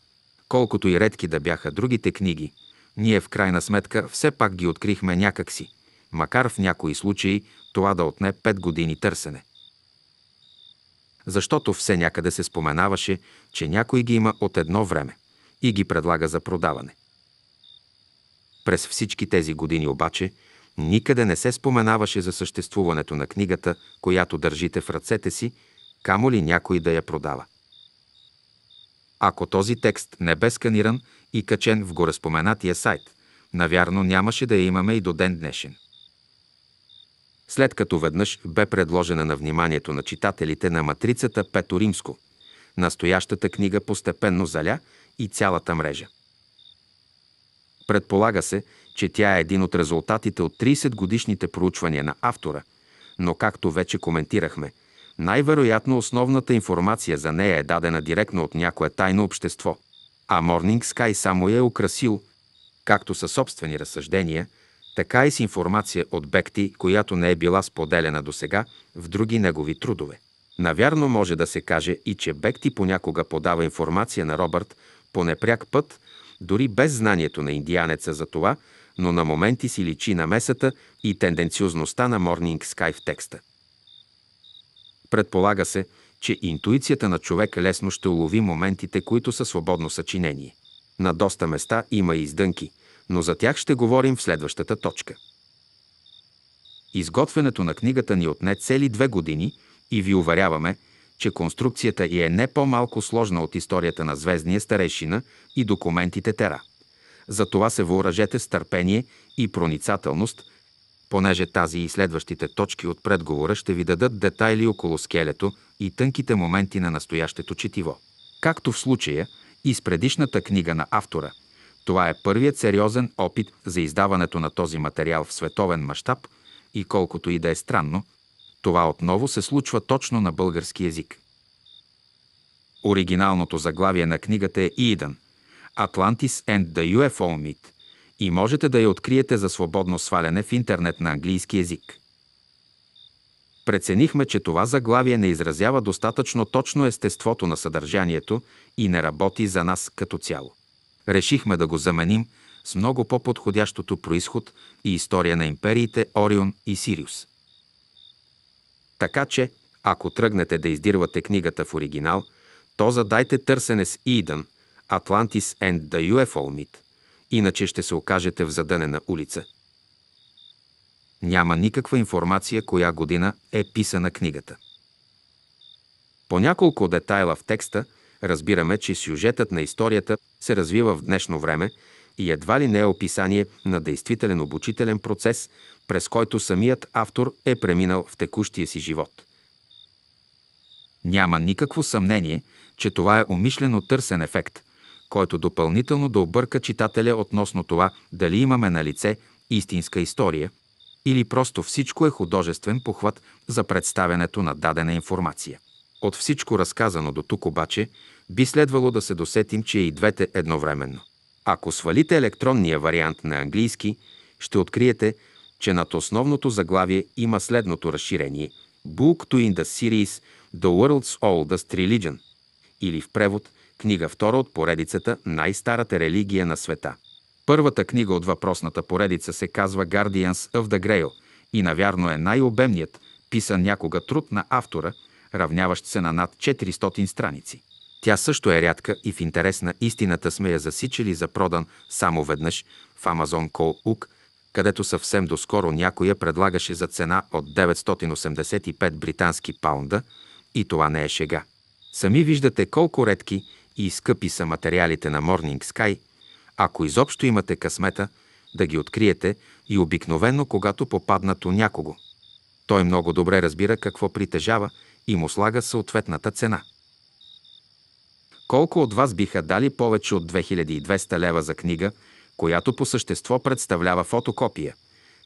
Колкото и редки да бяха другите книги, ние в крайна сметка все пак ги открихме някакси, макар в някои случаи това да отне пет години търсене. Защото все някъде се споменаваше, че някой ги има от едно време и ги предлага за продаване. През всички тези години обаче никъде не се споменаваше за съществуването на книгата, която държите в ръцете си камо ли някой да я продава. Ако този текст не бе сканиран и качен в гореспоменатия сайт, навярно нямаше да я имаме и до ден днешен. След като веднъж бе предложена на вниманието на читателите на матрицата Пето Римско, настоящата книга постепенно заля и цялата мрежа. Предполага се, че тя е един от резултатите от 30 годишните проучвания на автора, но както вече коментирахме, най-вероятно основната информация за нея е дадена директно от някое тайно общество, а Морнинг Скай само я е украсил, както със собствени разсъждения, така и с информация от Бекти, която не е била споделена до сега в други негови трудове. Навярно може да се каже и че Бекти понякога подава информация на Робърт по непряк път, дори без знанието на индианеца за това, но на моменти си личи намесата и тенденциозността на Морнинг Скай в текста. Предполага се, че интуицията на човек лесно ще улови моментите, които са свободно съчинение. На доста места има и издънки, но за тях ще говорим в следващата точка. Изготвянето на книгата ни отне цели две години и ви уверяваме, че конструкцията й е не по-малко сложна от историята на звездния старейшина и документите Тера. За това се въоръжете с търпение и проницателност, понеже тази и следващите точки от предговора ще ви дадат детайли около скелето и тънките моменти на настоящето четиво. Както в случая и с предишната книга на автора, това е първият сериозен опит за издаването на този материал в световен мащаб и колкото и да е странно, това отново се случва точно на български язик. Оригиналното заглавие на книгата е Иидън Atlantis and the UFO Myth – и можете да я откриете за свободно сваляне в интернет на английски язик. Преценихме, че това заглавие не изразява достатъчно точно естеството на съдържанието и не работи за нас като цяло. Решихме да го заменим с много по-подходящото происход и история на империите Орион и Сириус. Така че, ако тръгнете да издирвате книгата в оригинал, то задайте търсене с Идън, Атлантис and the UFO Myth иначе ще се окажете в задънена улица. Няма никаква информация коя година е писана книгата. По няколко детайла в текста разбираме, че сюжетът на историята се развива в днешно време и едва ли не е описание на действителен обучителен процес, през който самият автор е преминал в текущия си живот. Няма никакво съмнение, че това е умишлено търсен ефект – който допълнително да обърка читателя относно това дали имаме на лице истинска история или просто всичко е художествен похват за представянето на дадена информация. От всичко разказано до тук обаче би следвало да се досетим, че и двете едновременно. Ако свалите електронния вариант на английски, ще откриете, че над основното заглавие има следното разширение – Book to in the Series The World's Oldest Religion или в превод – Книга втора от поредицата «Най-старата религия на света». Първата книга от въпросната поредица се казва Guardians of the Grail и навярно е най-обемният, писан някога труд на автора, равняващ се на над 400 страници. Тя също е рядка и в интерес на истината сме я засичали за продан само веднъж в Amazon Call където съвсем доскоро някой я предлагаше за цена от 985 британски паунда и това не е шега. Сами виждате колко редки и скъпи са материалите на Morning Sky, ако изобщо имате късмета да ги откриете и обикновенно когато попаднат у някого. Той много добре разбира какво притежава и му слага съответната цена. Колко от вас биха дали повече от 2200 лева за книга, която по същество представлява фотокопия,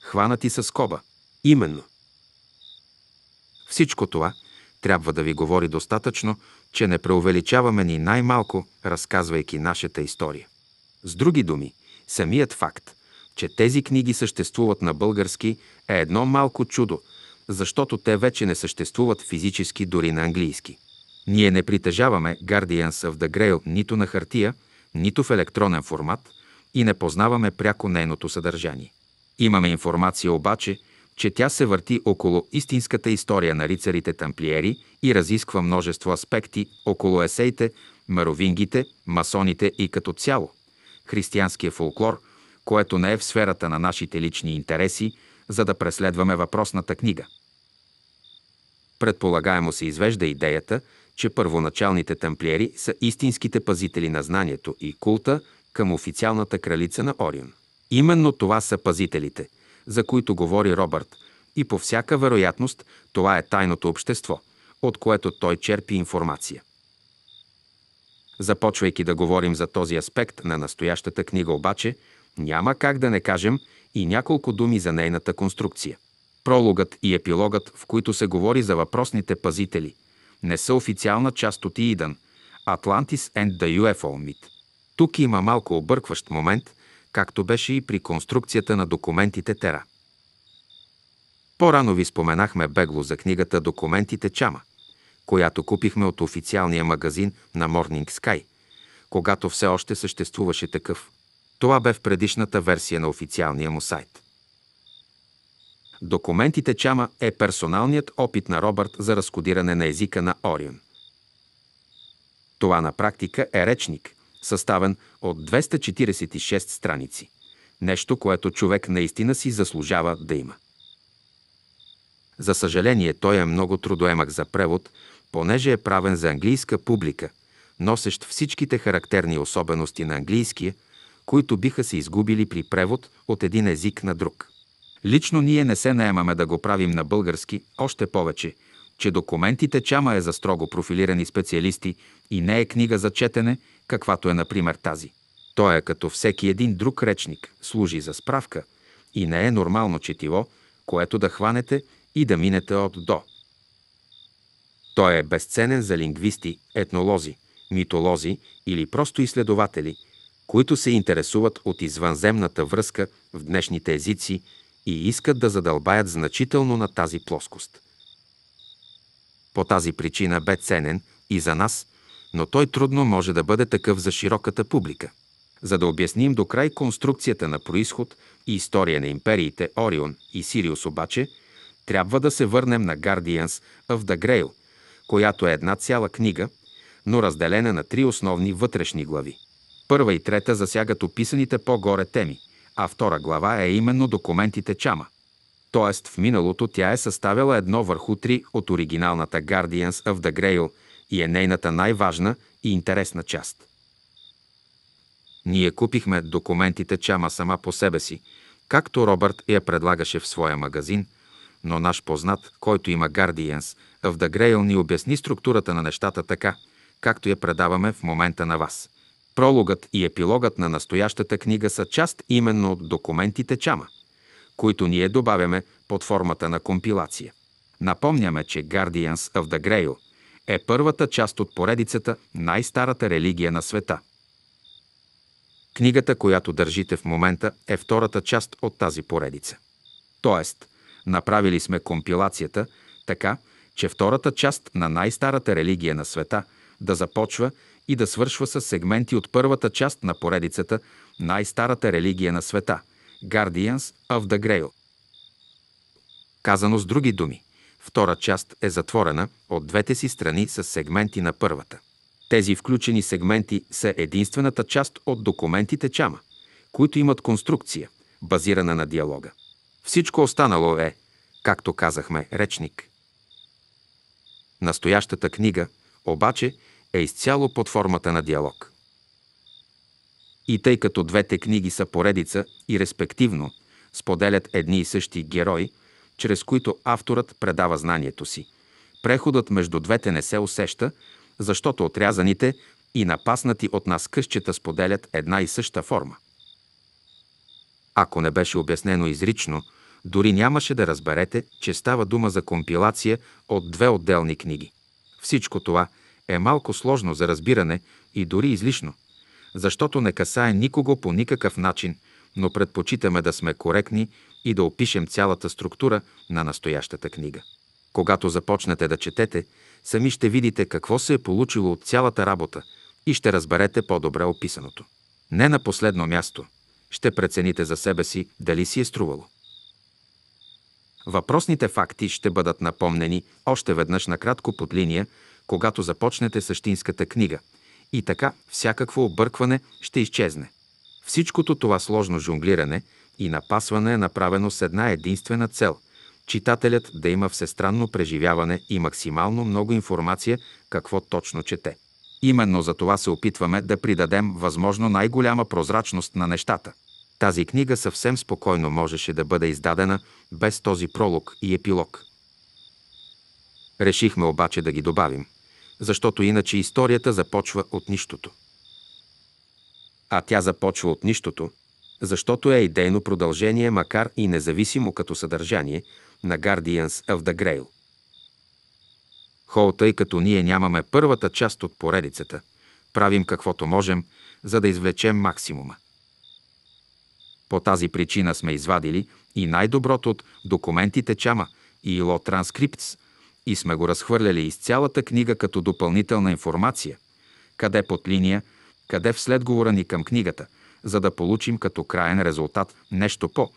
хванати с коба? Именно. Всичко това трябва да ви говори достатъчно, че не преувеличаваме ни най-малко, разказвайки нашата история. С други думи, самият факт, че тези книги съществуват на български е едно малко чудо, защото те вече не съществуват физически дори на английски. Ние не притежаваме Guardians of the Grail нито на хартия, нито в електронен формат и не познаваме пряко нейното съдържание. Имаме информация обаче, че тя се върти около истинската история на рицарите тамплиери и разисква множество аспекти около есеите, маровингите, масоните и като цяло християнския фолклор, което не е в сферата на нашите лични интереси, за да преследваме въпросната книга. Предполагаемо се извежда идеята, че първоначалните тамплиери са истинските пазители на знанието и култа към официалната кралица на Орион. Именно това са пазителите – за които говори Робърт, и по всяка вероятност това е тайното общество, от което той черпи информация. Започвайки да говорим за този аспект на настоящата книга обаче, няма как да не кажем и няколко думи за нейната конструкция. Прологът и епилогът, в които се говори за въпросните пазители, не са официална част от Иидан, Atlantis and the UFO Myth. Тук има малко объркващ момент, както беше и при конструкцията на документите Тера. По-рано ви споменахме бегло за книгата Документите Чама, която купихме от официалния магазин на Morning Sky, когато все още съществуваше такъв. Това бе в предишната версия на официалния му сайт. Документите Чама е персоналният опит на Робърт за разкодиране на езика на Орион. Това на практика е речник, съставен от 246 страници. Нещо, което човек наистина си заслужава да има. За съжаление, той е много трудоемък за превод, понеже е правен за английска публика, носещ всичките характерни особености на английския, които биха се изгубили при превод от един език на друг. Лично ние не се наемаме да го правим на български, още повече, че документите Чама е за строго профилирани специалисти и не е книга за четене каквато е, например, тази. Той е като всеки един друг речник, служи за справка и не е нормално четиво, което да хванете и да минете от до. Той е безценен за лингвисти, етнолози, митолози или просто изследователи, които се интересуват от извънземната връзка в днешните езици и искат да задълбаят значително на тази плоскост. По тази причина бе ценен и за нас – но той трудно може да бъде такъв за широката публика. За да обясним до край конструкцията на происход и история на империите Орион и Сириус обаче, трябва да се върнем на Guardians of the Grail, която е една цяла книга, но разделена на три основни вътрешни глави. Първа и трета засягат описаните по-горе теми, а втора глава е именно документите Чама. Тоест в миналото тя е съставила едно върху три от оригиналната Guardians of the Grail – и е нейната най-важна и интересна част. Ние купихме документите чама сама по себе си, както Робърт я предлагаше в своя магазин, но наш познат, който има Guardians в The Grail, ни обясни структурата на нещата така, както я предаваме в момента на вас. Прологът и епилогът на настоящата книга са част именно от документите чама, които ние добавяме под формата на компилация. Напомняме, че Guardians of the Grail – е първата част от поредицата Най-старата религия на света. Книгата, която държите в момента, е втората част от тази поредица. Тоест, направили сме компилацията така, че втората част на най-старата религия на света да започва и да свършва с сегменти от първата част на поредицата Най-старата религия на света – Guardians of the Grail. Казано с други думи, Втора част е затворена от двете си страни с сегменти на първата. Тези включени сегменти са единствената част от документите Чама, които имат конструкция, базирана на диалога. Всичко останало е, както казахме, речник. Настоящата книга, обаче, е изцяло под формата на диалог. И тъй като двете книги са поредица и респективно споделят едни и същи герои, чрез които авторът предава знанието си. Преходът между двете не се усеща, защото отрязаните и напаснати от нас къщета споделят една и съща форма. Ако не беше обяснено изрично, дори нямаше да разберете, че става дума за компилация от две отделни книги. Всичко това е малко сложно за разбиране и дори излишно, защото не касае никого по никакъв начин, но предпочитаме да сме коректни и да опишем цялата структура на настоящата книга. Когато започнете да четете, сами ще видите какво се е получило от цялата работа и ще разберете по-добре описаното. Не на последно място ще прецените за себе си дали си е струвало. Въпросните факти ще бъдат напомнени още веднъж накратко под линия, когато започнете същинската книга, и така всякакво объркване ще изчезне. Всичкото това сложно жонглиране – и напасване е направено с една единствена цел – читателят да има всестранно преживяване и максимално много информация какво точно чете. Именно за това се опитваме да придадем възможно най-голяма прозрачност на нещата. Тази книга съвсем спокойно можеше да бъде издадена без този пролог и епилог. Решихме обаче да ги добавим, защото иначе историята започва от нищото. А тя започва от нищото – защото е идейно продължение, макар и независимо като съдържание, на Guardians of the Grail. Хоу, тъй като ние нямаме първата част от поредицата, правим каквото можем, за да извлечем максимума. По тази причина сме извадили и най-доброто от документите Чама и Ло Транскриптс и сме го разхвърляли из цялата книга като допълнителна информация, къде под линия, къде вследговора ни към книгата – за да получим като краен резултат нещо по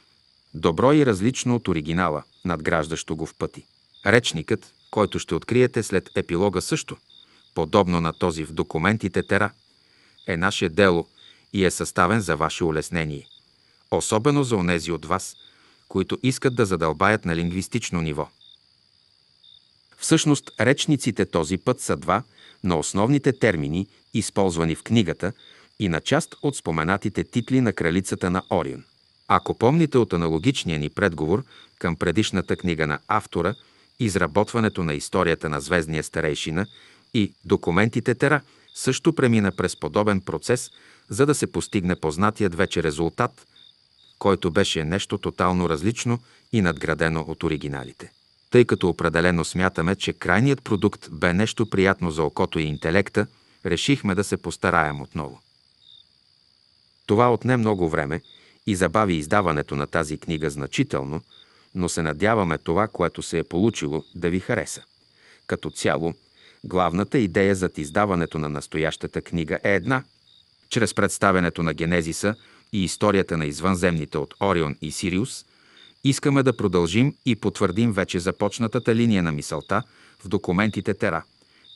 добро и различно от оригинала, надграждащо го в пъти. Речникът, който ще откриете след епилога също, подобно на този в документите Тера, е наше дело и е съставен за ваше улеснение. Особено за онези от вас, които искат да задълбаят на лингвистично ниво. Всъщност, речниците този път са два, но основните термини, използвани в книгата, и на част от споменатите титли на кралицата на Орион. Ако помните от аналогичния ни предговор към предишната книга на автора, изработването на историята на звездния старейшина и документите Тера също премина през подобен процес, за да се постигне познатият вече резултат, който беше нещо тотално различно и надградено от оригиналите. Тъй като определено смятаме, че крайният продукт бе нещо приятно за окото и интелекта, решихме да се постараем отново. Това отне много време и забави издаването на тази книга значително, но се надяваме това, което се е получило, да ви хареса. Като цяло, главната идея зад издаването на настоящата книга е една. Чрез представянето на Генезиса и историята на извънземните от Орион и Сириус, искаме да продължим и потвърдим вече започнатата линия на мисълта в документите Тера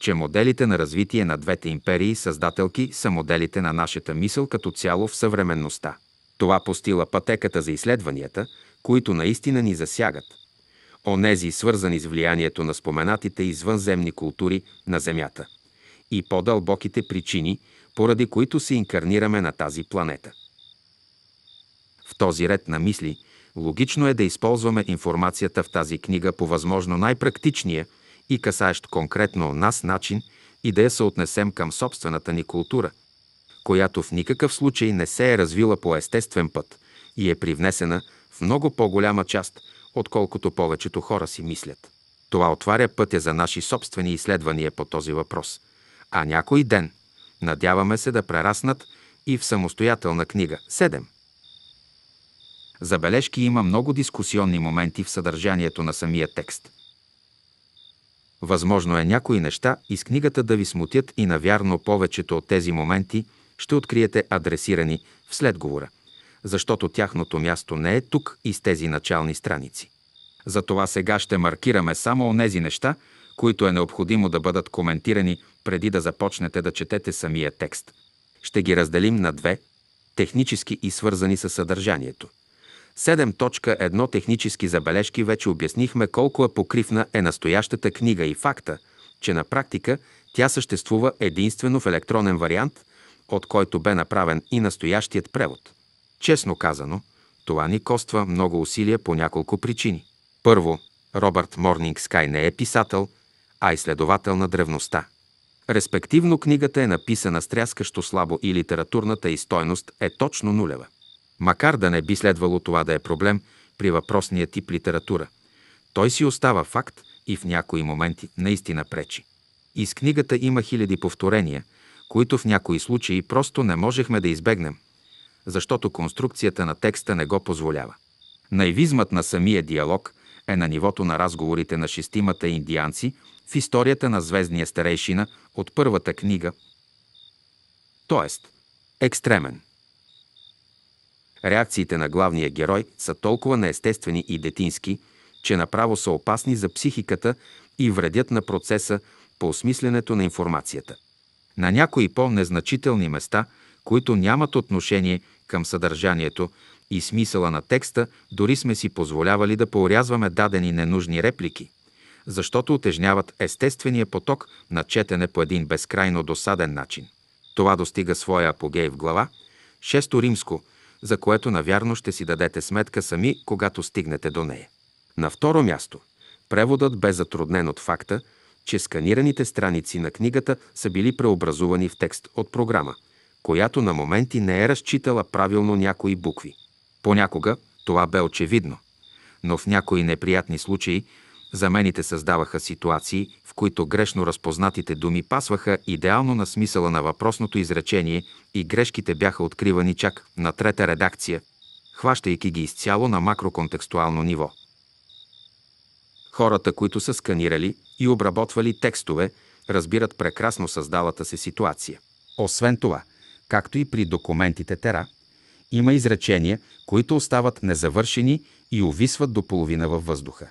че моделите на развитие на двете империи създателки са моделите на нашата мисъл като цяло в съвременността. Това постила пътеката за изследванията, които наистина ни засягат. Онези, свързани с влиянието на споменатите извънземни култури на Земята и по-дълбоките причини, поради които се инкарнираме на тази планета. В този ред на мисли, логично е да използваме информацията в тази книга по възможно най-практичния – и касаещ конкретно нас начин и да я съотнесем към собствената ни култура, която в никакъв случай не се е развила по естествен път и е привнесена в много по-голяма част, отколкото повечето хора си мислят. Това отваря пътя за наши собствени изследвания по този въпрос, а някой ден надяваме се да прераснат и в самостоятелна книга. 7. Забележки има много дискусионни моменти в съдържанието на самия текст – Възможно е някои неща из книгата да ви смутят и навярно повечето от тези моменти ще откриете адресирани в следговора, защото тяхното място не е тук и с тези начални страници. Затова сега ще маркираме само онези неща, които е необходимо да бъдат коментирани преди да започнете да четете самия текст. Ще ги разделим на две – технически и свързани с съдържанието – 7.1 технически забележки вече обяснихме колко е покривна е настоящата книга и факта, че на практика тя съществува единствено в електронен вариант, от който бе направен и настоящият превод. Честно казано, това ни коства много усилия по няколко причини. Първо, Робърт Морнинг Скай не е писател, а изследовател на древността. Респективно книгата е написана стряскащо слабо и литературната и стойност е точно нулева. Макар да не би следвало това да е проблем при въпросния тип литература, той си остава факт и в някои моменти наистина пречи. И с книгата има хиляди повторения, които в някои случаи просто не можехме да избегнем, защото конструкцията на текста не го позволява. Наивизмът на самия диалог е на нивото на разговорите на шестимата индианци в историята на звездния старейшина от първата книга, т.е. екстремен. Реакциите на главния герой са толкова неестествени и детински, че направо са опасни за психиката и вредят на процеса по осмисленето на информацията. На някои по-незначителни места, които нямат отношение към съдържанието и смисъла на текста, дори сме си позволявали да поорязваме дадени ненужни реплики, защото отежняват естествения поток на четене по един безкрайно досаден начин. Това достига своя апогей в глава, 6 римско – за което навярно ще си дадете сметка сами, когато стигнете до нея. На второ място, преводът бе затруднен от факта, че сканираните страници на книгата са били преобразувани в текст от програма, която на моменти не е разчитала правилно някои букви. Понякога това бе очевидно, но в някои неприятни случаи Замените създаваха ситуации, в които грешно разпознатите думи пасваха идеално на смисъла на въпросното изречение и грешките бяха откривани чак на трета редакция, хващайки ги изцяло на макроконтекстуално ниво. Хората, които са сканирали и обработвали текстове, разбират прекрасно създалата се ситуация. Освен това, както и при документите тера, има изречения, които остават незавършени и увисват до половина във въздуха.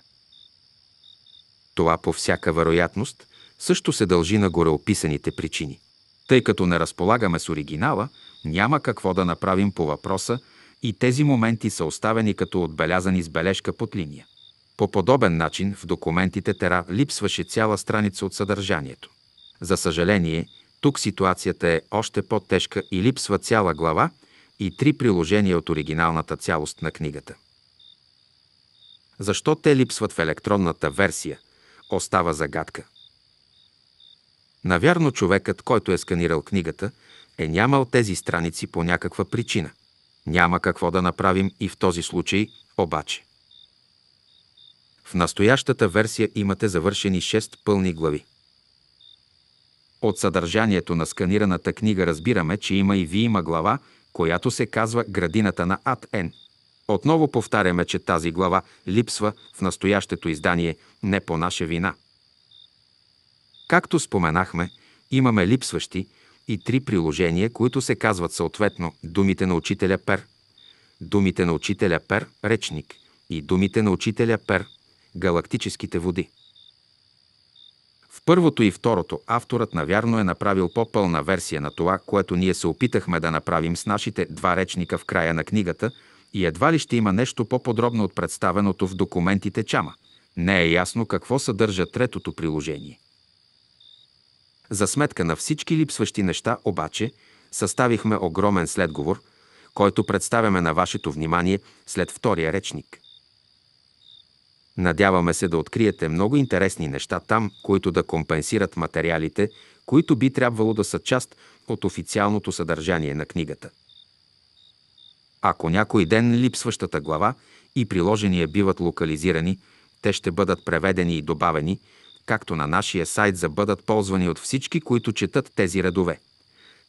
Това по всяка вероятност също се дължи на гореописаните причини. Тъй като не разполагаме с оригинала, няма какво да направим по въпроса и тези моменти са оставени като отбелязани с бележка под линия. По подобен начин в документите Тера липсваше цяла страница от съдържанието. За съжаление, тук ситуацията е още по-тежка и липсва цяла глава и три приложения от оригиналната цялост на книгата. Защо те липсват в електронната версия – остава загадка. Навярно човекът, който е сканирал книгата, е нямал тези страници по някаква причина. Няма какво да направим и в този случай, обаче. В настоящата версия имате завършени 6 пълни глави. От съдържанието на сканираната книга разбираме, че има и ви има глава, която се казва Градината на Ат Ен. Отново повтаряме, че тази глава липсва в настоящето издание не по наша вина. Както споменахме, имаме липсващи и три приложения, които се казват съответно думите на учителя Пер, думите на учителя Пер, речник и думите на учителя Пер, галактическите води. В първото и второто авторът навярно е направил по-пълна версия на това, което ние се опитахме да направим с нашите два речника в края на книгата – и едва ли ще има нещо по-подробно от представеното в документите Чама. Не е ясно какво съдържа третото приложение. За сметка на всички липсващи неща обаче съставихме огромен следговор, който представяме на вашето внимание след втория речник. Надяваме се да откриете много интересни неща там, които да компенсират материалите, които би трябвало да са част от официалното съдържание на книгата. Ако някой ден липсващата глава и приложения биват локализирани, те ще бъдат преведени и добавени, както на нашия сайт за бъдат ползвани от всички, които четат тези редове,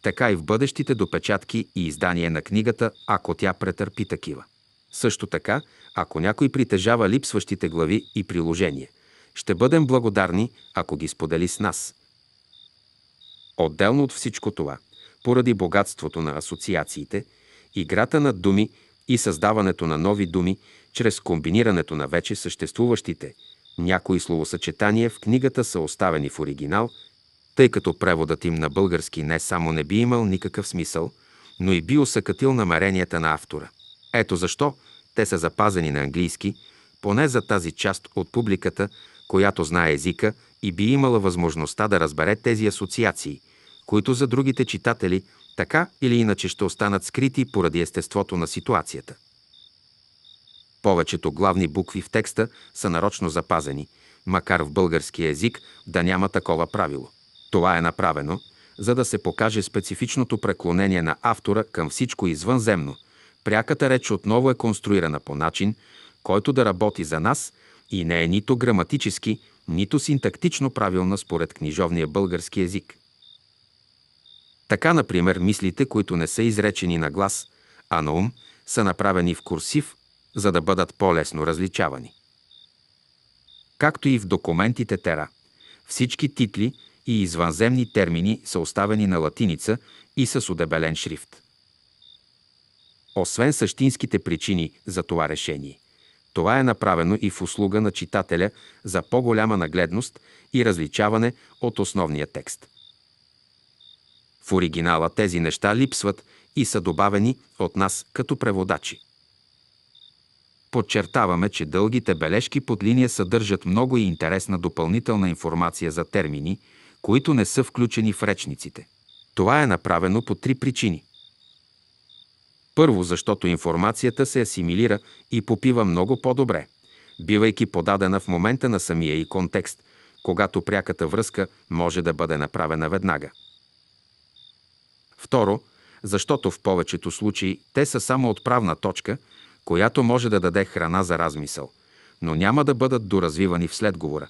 така и в бъдещите допечатки и издания на книгата, ако тя претърпи такива. Също така, ако някой притежава липсващите глави и приложения, ще бъдем благодарни, ако ги сподели с нас. Отделно от всичко това, поради богатството на асоциациите – играта на думи и създаването на нови думи чрез комбинирането на вече съществуващите. Някои словосъчетания в книгата са оставени в оригинал, тъй като преводът им на български не само не би имал никакъв смисъл, но и би усъкатил намеренията на автора. Ето защо те са запазени на английски, поне за тази част от публиката, която знае езика и би имала възможността да разбере тези асоциации, които за другите читатели така или иначе ще останат скрити поради естеството на ситуацията. Повечето главни букви в текста са нарочно запазени, макар в български език да няма такова правило. Това е направено, за да се покаже специфичното преклонение на автора към всичко извънземно. Пряката реч отново е конструирана по начин, който да работи за нас и не е нито граматически, нито синтактично правилна според книжовния български език. Така, например, мислите, които не са изречени на глас, а на ум, са направени в курсив, за да бъдат по-лесно различавани. Както и в документите тера, всички титли и извънземни термини са оставени на латиница и с удебелен шрифт. Освен същинските причини за това решение, това е направено и в услуга на читателя за по-голяма нагледност и различаване от основния текст – в оригинала тези неща липсват и са добавени от нас като преводачи. Подчертаваме, че дългите бележки под линия съдържат много и интересна допълнителна информация за термини, които не са включени в речниците. Това е направено по три причини. Първо, защото информацията се асимилира и попива много по-добре, бивайки подадена в момента на самия и контекст, когато пряката връзка може да бъде направена веднага – Второ, защото в повечето случаи те са само отправна точка, която може да даде храна за размисъл, но няма да бъдат доразвивани в следговора,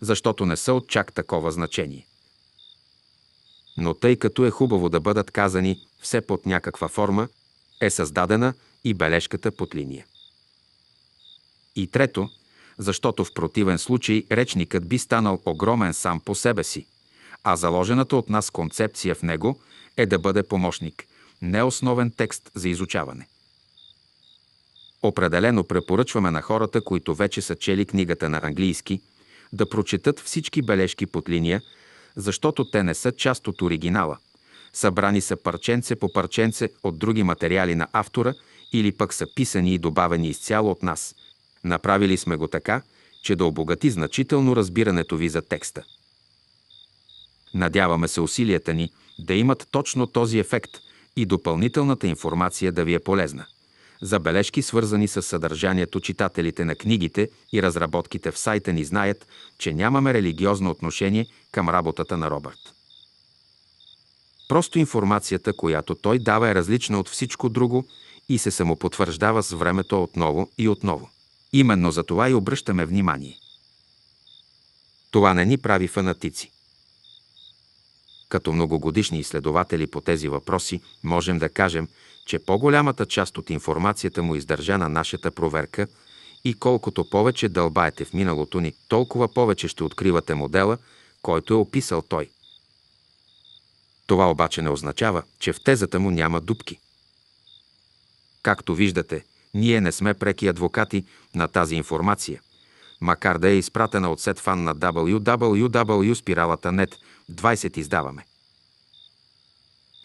защото не са от чак такова значение. Но тъй като е хубаво да бъдат казани все под някаква форма, е създадена и бележката под линия. И трето, защото в противен случай речникът би станал огромен сам по себе си, а заложената от нас концепция в него е да бъде помощник, не основен текст за изучаване. Определено препоръчваме на хората, които вече са чели книгата на английски, да прочетат всички бележки под линия, защото те не са част от оригинала. Събрани са парченце по парченце от други материали на автора или пък са писани и добавени изцяло от нас. Направили сме го така, че да обогати значително разбирането ви за текста. Надяваме се усилията ни да имат точно този ефект и допълнителната информация да ви е полезна. Забележки, свързани с съдържанието, читателите на книгите и разработките в сайта ни знаят, че нямаме религиозно отношение към работата на Робърт. Просто информацията, която той дава е различна от всичко друго и се самопотвърждава с времето отново и отново. Именно за това и обръщаме внимание. Това не ни прави фанатици. Като многогодишни изследователи по тези въпроси можем да кажем, че по-голямата част от информацията му е издържа на нашата проверка и колкото повече дълбаете в миналото ни, толкова повече ще откривате модела, който е описал той. Това обаче не означава, че в тезата му няма дупки. Както виждате, ние не сме преки адвокати на тази информация, макар да е изпратена от сетфан на www.spiralata.net 20 издаваме.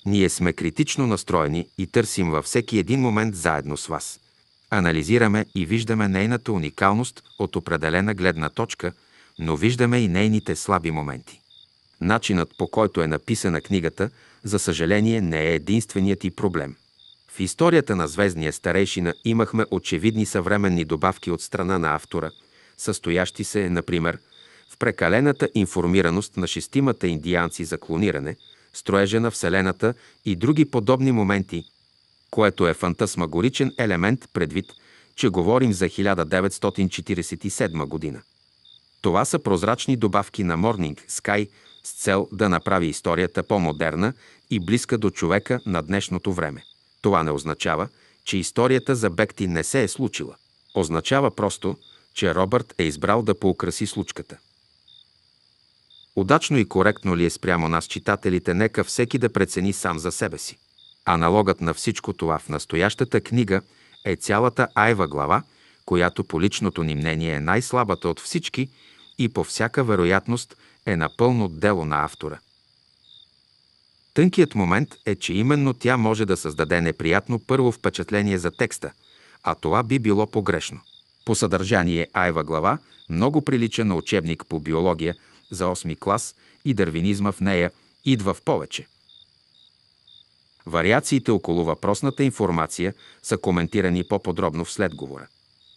Ние сме критично настроени и търсим във всеки един момент заедно с вас. Анализираме и виждаме нейната уникалност от определена гледна точка, но виждаме и нейните слаби моменти. Начинът по който е написана книгата, за съжаление, не е единственият и проблем. В историята на Звездния старейшина имахме очевидни съвременни добавки от страна на автора, състоящи се, например, в прекалената информираност на шестимата индианци за клониране, строежа на Вселената и други подобни моменти, което е фантасмагоричен елемент предвид, че говорим за 1947 година. Това са прозрачни добавки на Morning Sky с цел да направи историята по-модерна и близка до човека на днешното време. Това не означава, че историята за Бекти не се е случила. Означава просто, че Робърт е избрал да поукраси случката. Удачно и коректно ли е спрямо нас, читателите, нека всеки да прецени сам за себе си. Аналогът на всичко това в настоящата книга е цялата Айва глава, която по личното ни мнение е най-слабата от всички и по всяка вероятност е напълно дело на автора. Тънкият момент е, че именно тя може да създаде неприятно първо впечатление за текста, а това би било погрешно. По съдържание Айва глава много прилича на учебник по биология за 8 клас и дървинизма в нея идва в повече. Вариациите около въпросната информация са коментирани по-подробно в следговора.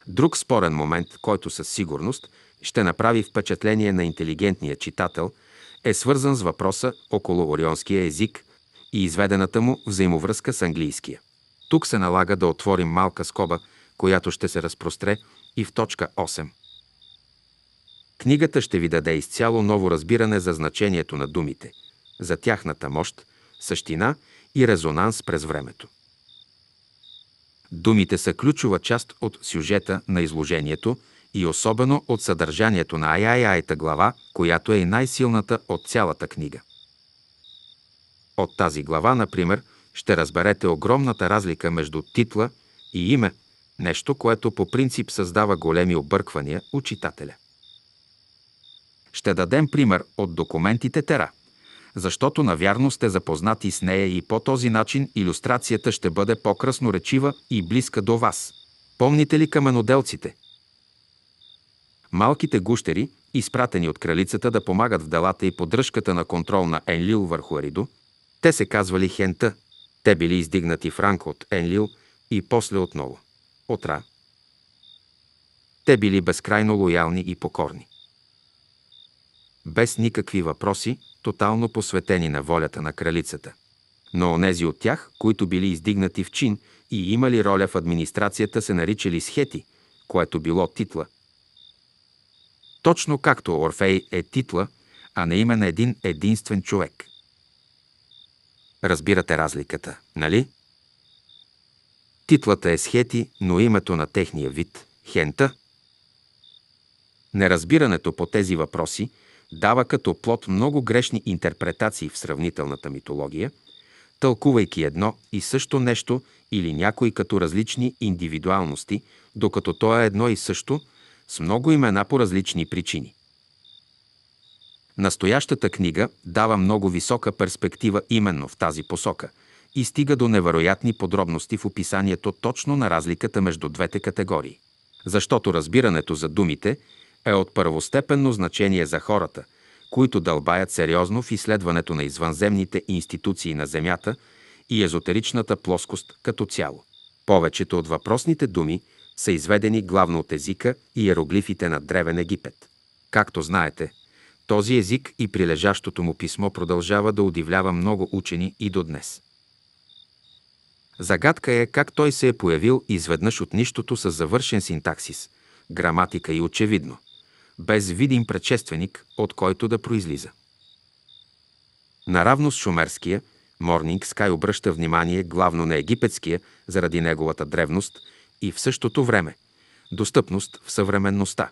Друг спорен момент, който със сигурност ще направи впечатление на интелигентния читател, е свързан с въпроса около орионския език и изведената му взаимовръзка с английския. Тук се налага да отворим малка скоба, която ще се разпростре и в точка 8. Книгата ще ви даде изцяло ново разбиране за значението на думите, за тяхната мощ, същина и резонанс през времето. Думите са ключова част от сюжета на изложението и особено от съдържанието на Ай-Ай-Айта глава, която е и най-силната от цялата книга. От тази глава, например, ще разберете огромната разлика между титла и име, нещо, което по принцип създава големи обърквания у читателя. Ще дадем пример от документите Тера, защото навярно сте запознати с нея и по този начин иллюстрацията ще бъде по-красноречива и близка до вас. Помните ли каменоделците? Малките гущери, изпратени от кралицата да помагат в делата и поддръжката на контрол на Енлил върху Аридо, те се казвали Хента. Те били издигнати в ранг от Енлил и после отново. Отра. Те били безкрайно лоялни и покорни без никакви въпроси, тотално посветени на волята на кралицата. Но онези от тях, които били издигнати в чин и имали роля в администрацията, се наричали схети, което било титла. Точно както Орфей е титла, а не име на един единствен човек. Разбирате разликата, нали? Титлата е схети, но името на техния вид – хента – Неразбирането по тези въпроси дава като плод много грешни интерпретации в сравнителната митология, тълкувайки едно и също нещо или някой като различни индивидуалности, докато то е едно и също, с много имена по различни причини. Настоящата книга дава много висока перспектива именно в тази посока и стига до невероятни подробности в описанието точно на разликата между двете категории. Защото разбирането за думите – е от първостепенно значение за хората, които дълбаят сериозно в изследването на извънземните институции на Земята и езотеричната плоскост като цяло. Повечето от въпросните думи са изведени главно от езика и иероглифите на Древен Египет. Както знаете, този език и прилежащото му писмо продължава да удивлява много учени и до днес. Загадка е как той се е появил изведнъж от нищото с завършен синтаксис, граматика и очевидно – без видим предшественик, от който да произлиза. Наравно с шумерския, Морнинг Скай обръща внимание главно на египетския, заради неговата древност и в същото време – достъпност в съвременността.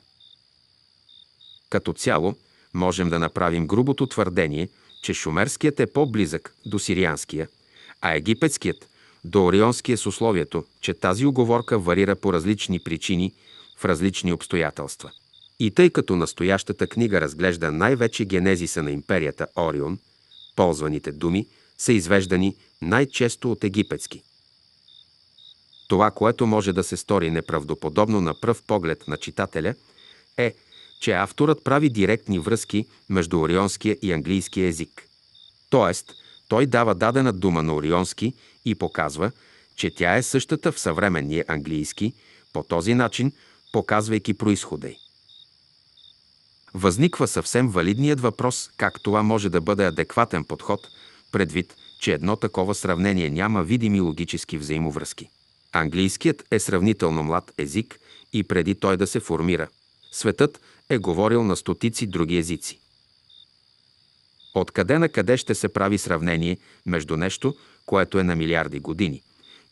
Като цяло, можем да направим грубото твърдение, че шумерският е по-близък до сирианския, а египетският – до орионския с условието, че тази оговорка варира по различни причини в различни обстоятелства. И тъй като настоящата книга разглежда най-вече генезиса на империята Орион, ползваните думи са извеждани най-често от египетски. Това, което може да се стори неправдоподобно на пръв поглед на читателя, е, че авторът прави директни връзки между орионския и английския език. Тоест, той дава дадена дума на орионски и показва, че тя е същата в съвременния английски, по този начин показвайки происхода й. Възниква съвсем валидният въпрос как това може да бъде адекватен подход, предвид, че едно такова сравнение няма видими логически взаимовръзки. Английският е сравнително млад език и преди той да се формира, светът е говорил на стотици други езици. Откъде на къде ще се прави сравнение между нещо, което е на милиарди години,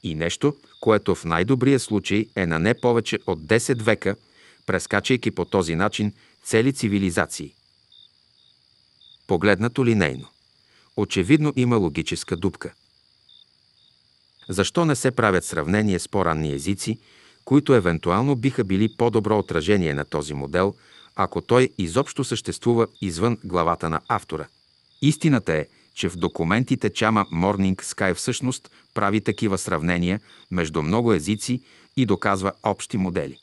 и нещо, което в най-добрия случай е на не повече от 10 века, прескачайки по този начин цели цивилизации. Погледнато линейно. Очевидно има логическа дупка. Защо не се правят сравнение с по-ранни езици, които евентуално биха били по-добро отражение на този модел, ако той изобщо съществува извън главата на автора? Истината е, че в документите Чама Morning Sky всъщност прави такива сравнения между много езици и доказва общи модели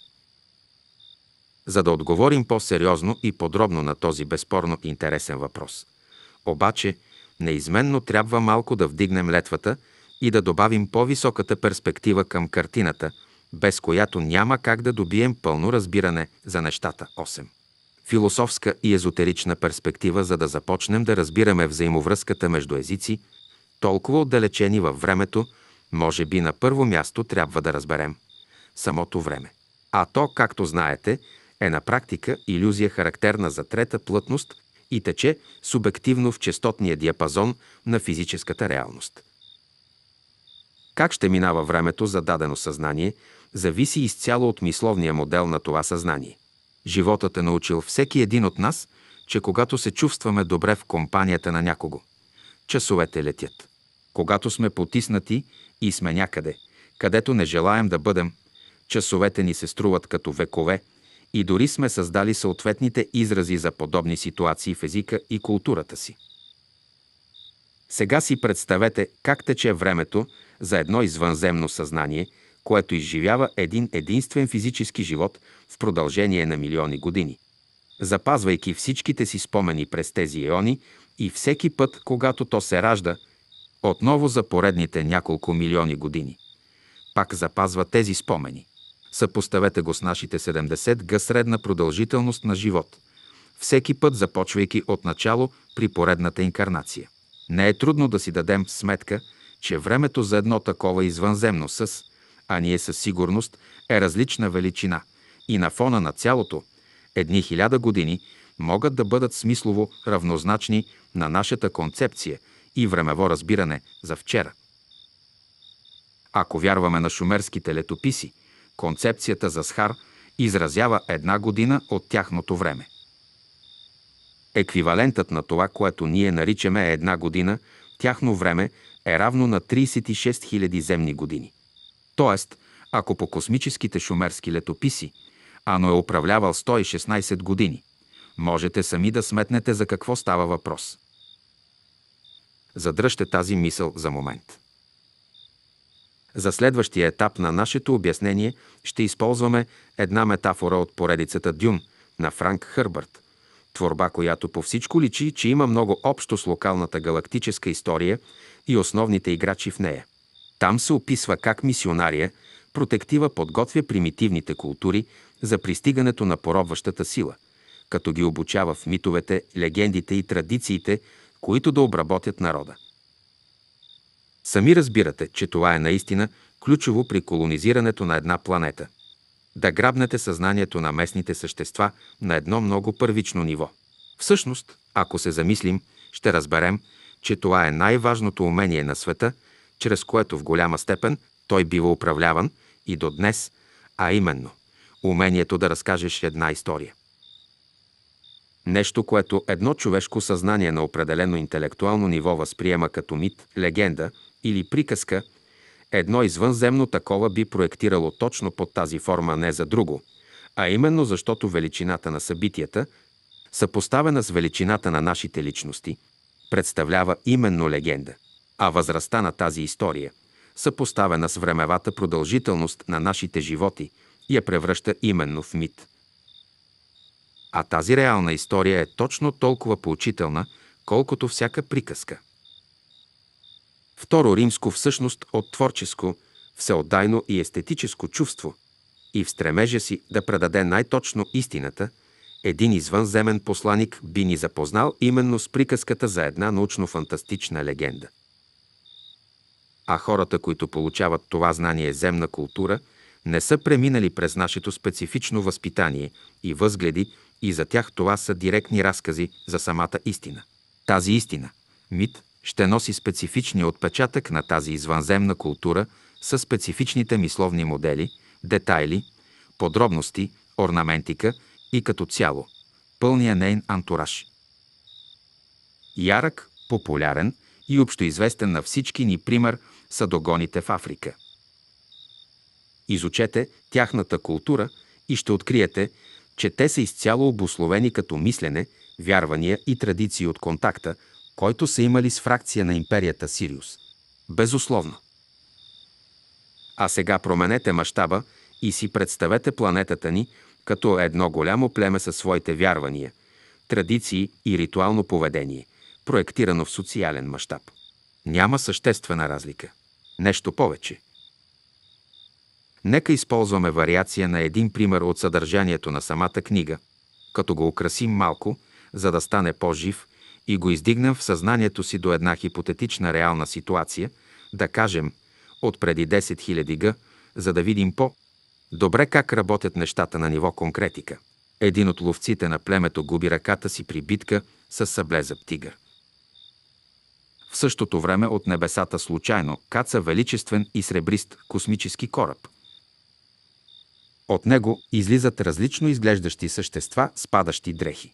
за да отговорим по-сериозно и подробно на този безспорно интересен въпрос. Обаче, неизменно трябва малко да вдигнем летвата и да добавим по-високата перспектива към картината, без която няма как да добием пълно разбиране за нещата. 8. Философска и езотерична перспектива, за да започнем да разбираме взаимовръзката между езици, толкова отдалечени във времето, може би на първо място трябва да разберем самото време. А то, както знаете, е на практика иллюзия характерна за трета плътност и тече субективно в частотния диапазон на физическата реалност. Как ще минава времето за дадено съзнание, зависи изцяло от мисловния модел на това съзнание. Животът е научил всеки един от нас, че когато се чувстваме добре в компанията на някого, часовете летят. Когато сме потиснати и сме някъде, където не желаем да бъдем, часовете ни се струват като векове – и дори сме създали съответните изрази за подобни ситуации в езика и културата си. Сега си представете как тече времето за едно извънземно съзнание, което изживява един единствен физически живот в продължение на милиони години. Запазвайки всичките си спомени през тези иони и всеки път, когато то се ражда, отново за поредните няколко милиони години, пак запазва тези спомени – Съпоставете го с нашите 70 г средна продължителност на живот, всеки път започвайки от начало при поредната инкарнация. Не е трудно да си дадем сметка, че времето за едно такова извънземно със, а ние със сигурност, е различна величина и на фона на цялото, едни хиляда години могат да бъдат смислово равнозначни на нашата концепция и времево разбиране за вчера. Ако вярваме на шумерските летописи – Концепцията за Схар изразява една година от тяхното време. Еквивалентът на това, което ние наричаме една година, тяхно време е равно на 36 000 земни години. Тоест, ако по космическите шумерски летописи Ано е управлявал 116 години, можете сами да сметнете за какво става въпрос. Задръжте тази мисъл за момент. За следващия етап на нашето обяснение ще използваме една метафора от поредицата Дюн на Франк Хърбърт. Творба, която по всичко личи, че има много общо с локалната галактическа история и основните играчи в нея. Там се описва как мисионария, протектива подготвя примитивните култури за пристигането на поробващата сила, като ги обучава в митовете, легендите и традициите, които да обработят народа. Сами разбирате, че това е наистина ключово при колонизирането на една планета. Да грабнете съзнанието на местните същества на едно много първично ниво. Всъщност, ако се замислим, ще разберем, че това е най-важното умение на света, чрез което в голяма степен той бива управляван и до днес, а именно умението да разкажеш една история. Нещо, което едно човешко съзнание на определено интелектуално ниво възприема като мит, легенда или приказка, едно извънземно такова би проектирало точно под тази форма, не за друго, а именно защото величината на събитията, съпоставена с величината на нашите личности, представлява именно легенда, а възрастта на тази история, съпоставена с времевата продължителност на нашите животи, я превръща именно в мит. А тази реална история е точно толкова поучителна, колкото всяка приказка. Второ римско всъщност от творческо, всеотдайно и естетическо чувство и в стремежа си да предаде най-точно истината, един извънземен посланик би ни запознал именно с приказката за една научно-фантастична легенда. А хората, които получават това знание земна култура, не са преминали през нашето специфично възпитание и възгледи и за тях това са директни разкази за самата истина. Тази истина, мит, ще носи специфичния отпечатък на тази извънземна култура със специфичните мисловни модели, детайли, подробности, орнаментика и като цяло пълния нейн антураж. Ярък, популярен и общоизвестен на всички ни пример са догоните в Африка. Изучете тяхната култура и ще откриете, че те са изцяло обословени като мислене, вярвания и традиции от контакта – който са имали с фракция на империята Сириус. Безусловно. А сега променете мащаба и си представете планетата ни като едно голямо племе със своите вярвания, традиции и ритуално поведение, проектирано в социален мащаб. Няма съществена разлика. Нещо повече. Нека използваме вариация на един пример от съдържанието на самата книга, като го украсим малко, за да стане по-жив и го издигнем в съзнанието си до една хипотетична реална ситуация, да кажем, от преди 10 000 г, за да видим по-добре как работят нещата на ниво конкретика. Един от ловците на племето губи ръката си при битка с съблеза тигър. В същото време от небесата случайно каца величествен и сребрист космически кораб. От него излизат различно изглеждащи същества с падащи дрехи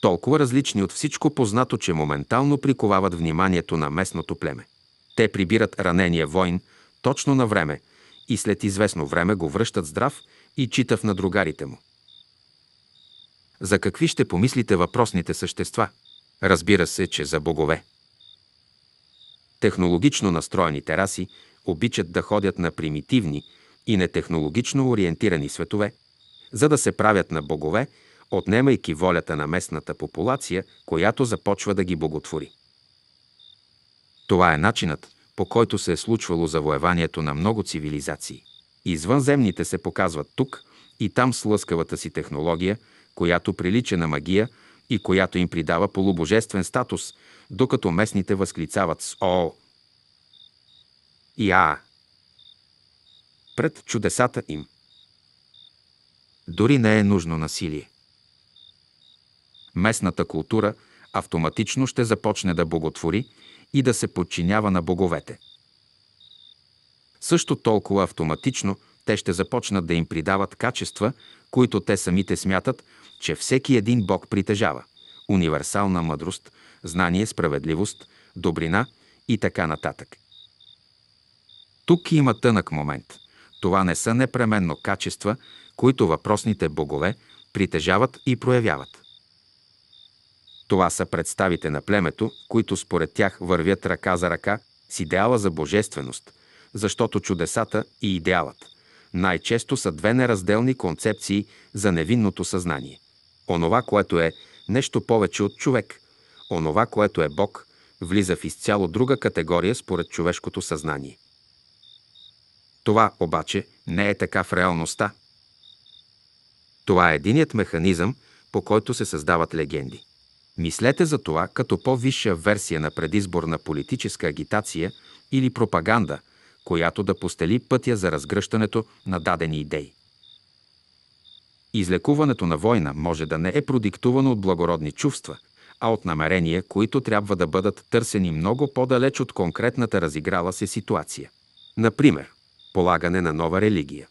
толкова различни от всичко познато, че моментално приковават вниманието на местното племе. Те прибират ранения войн точно на време и след известно време го връщат здрав и читав на другарите му. За какви ще помислите въпросните същества? Разбира се, че за богове. Технологично настроени тераси обичат да ходят на примитивни и нетехнологично ориентирани светове, за да се правят на богове отнемайки волята на местната популация, която започва да ги боготвори. Това е начинът, по който се е случвало завоеванието на много цивилизации. Извънземните се показват тук и там с лъскавата си технология, която прилича на магия и която им придава полубожествен статус, докато местните възклицават с О! И Пред чудесата им. Дори не е нужно насилие местната култура автоматично ще започне да боготвори и да се подчинява на боговете. Също толкова автоматично те ще започнат да им придават качества, които те самите смятат, че всеки един бог притежава – универсална мъдрост, знание, справедливост, добрина и така нататък. Тук има тънък момент. Това не са непременно качества, които въпросните богове притежават и проявяват. Това са представите на племето, които според тях вървят ръка за ръка с идеала за божественост, защото чудесата и идеалът най-често са две неразделни концепции за невинното съзнание. Онова, което е нещо повече от човек, онова, което е Бог, влиза в изцяло друга категория според човешкото съзнание. Това обаче не е така в реалността. Това е единият механизъм, по който се създават легенди. Мислете за това като по-висша версия на предизборна политическа агитация или пропаганда, която да постели пътя за разгръщането на дадени идеи. Излекуването на война може да не е продиктувано от благородни чувства, а от намерения, които трябва да бъдат търсени много по-далеч от конкретната разиграла се ситуация. Например, полагане на нова религия.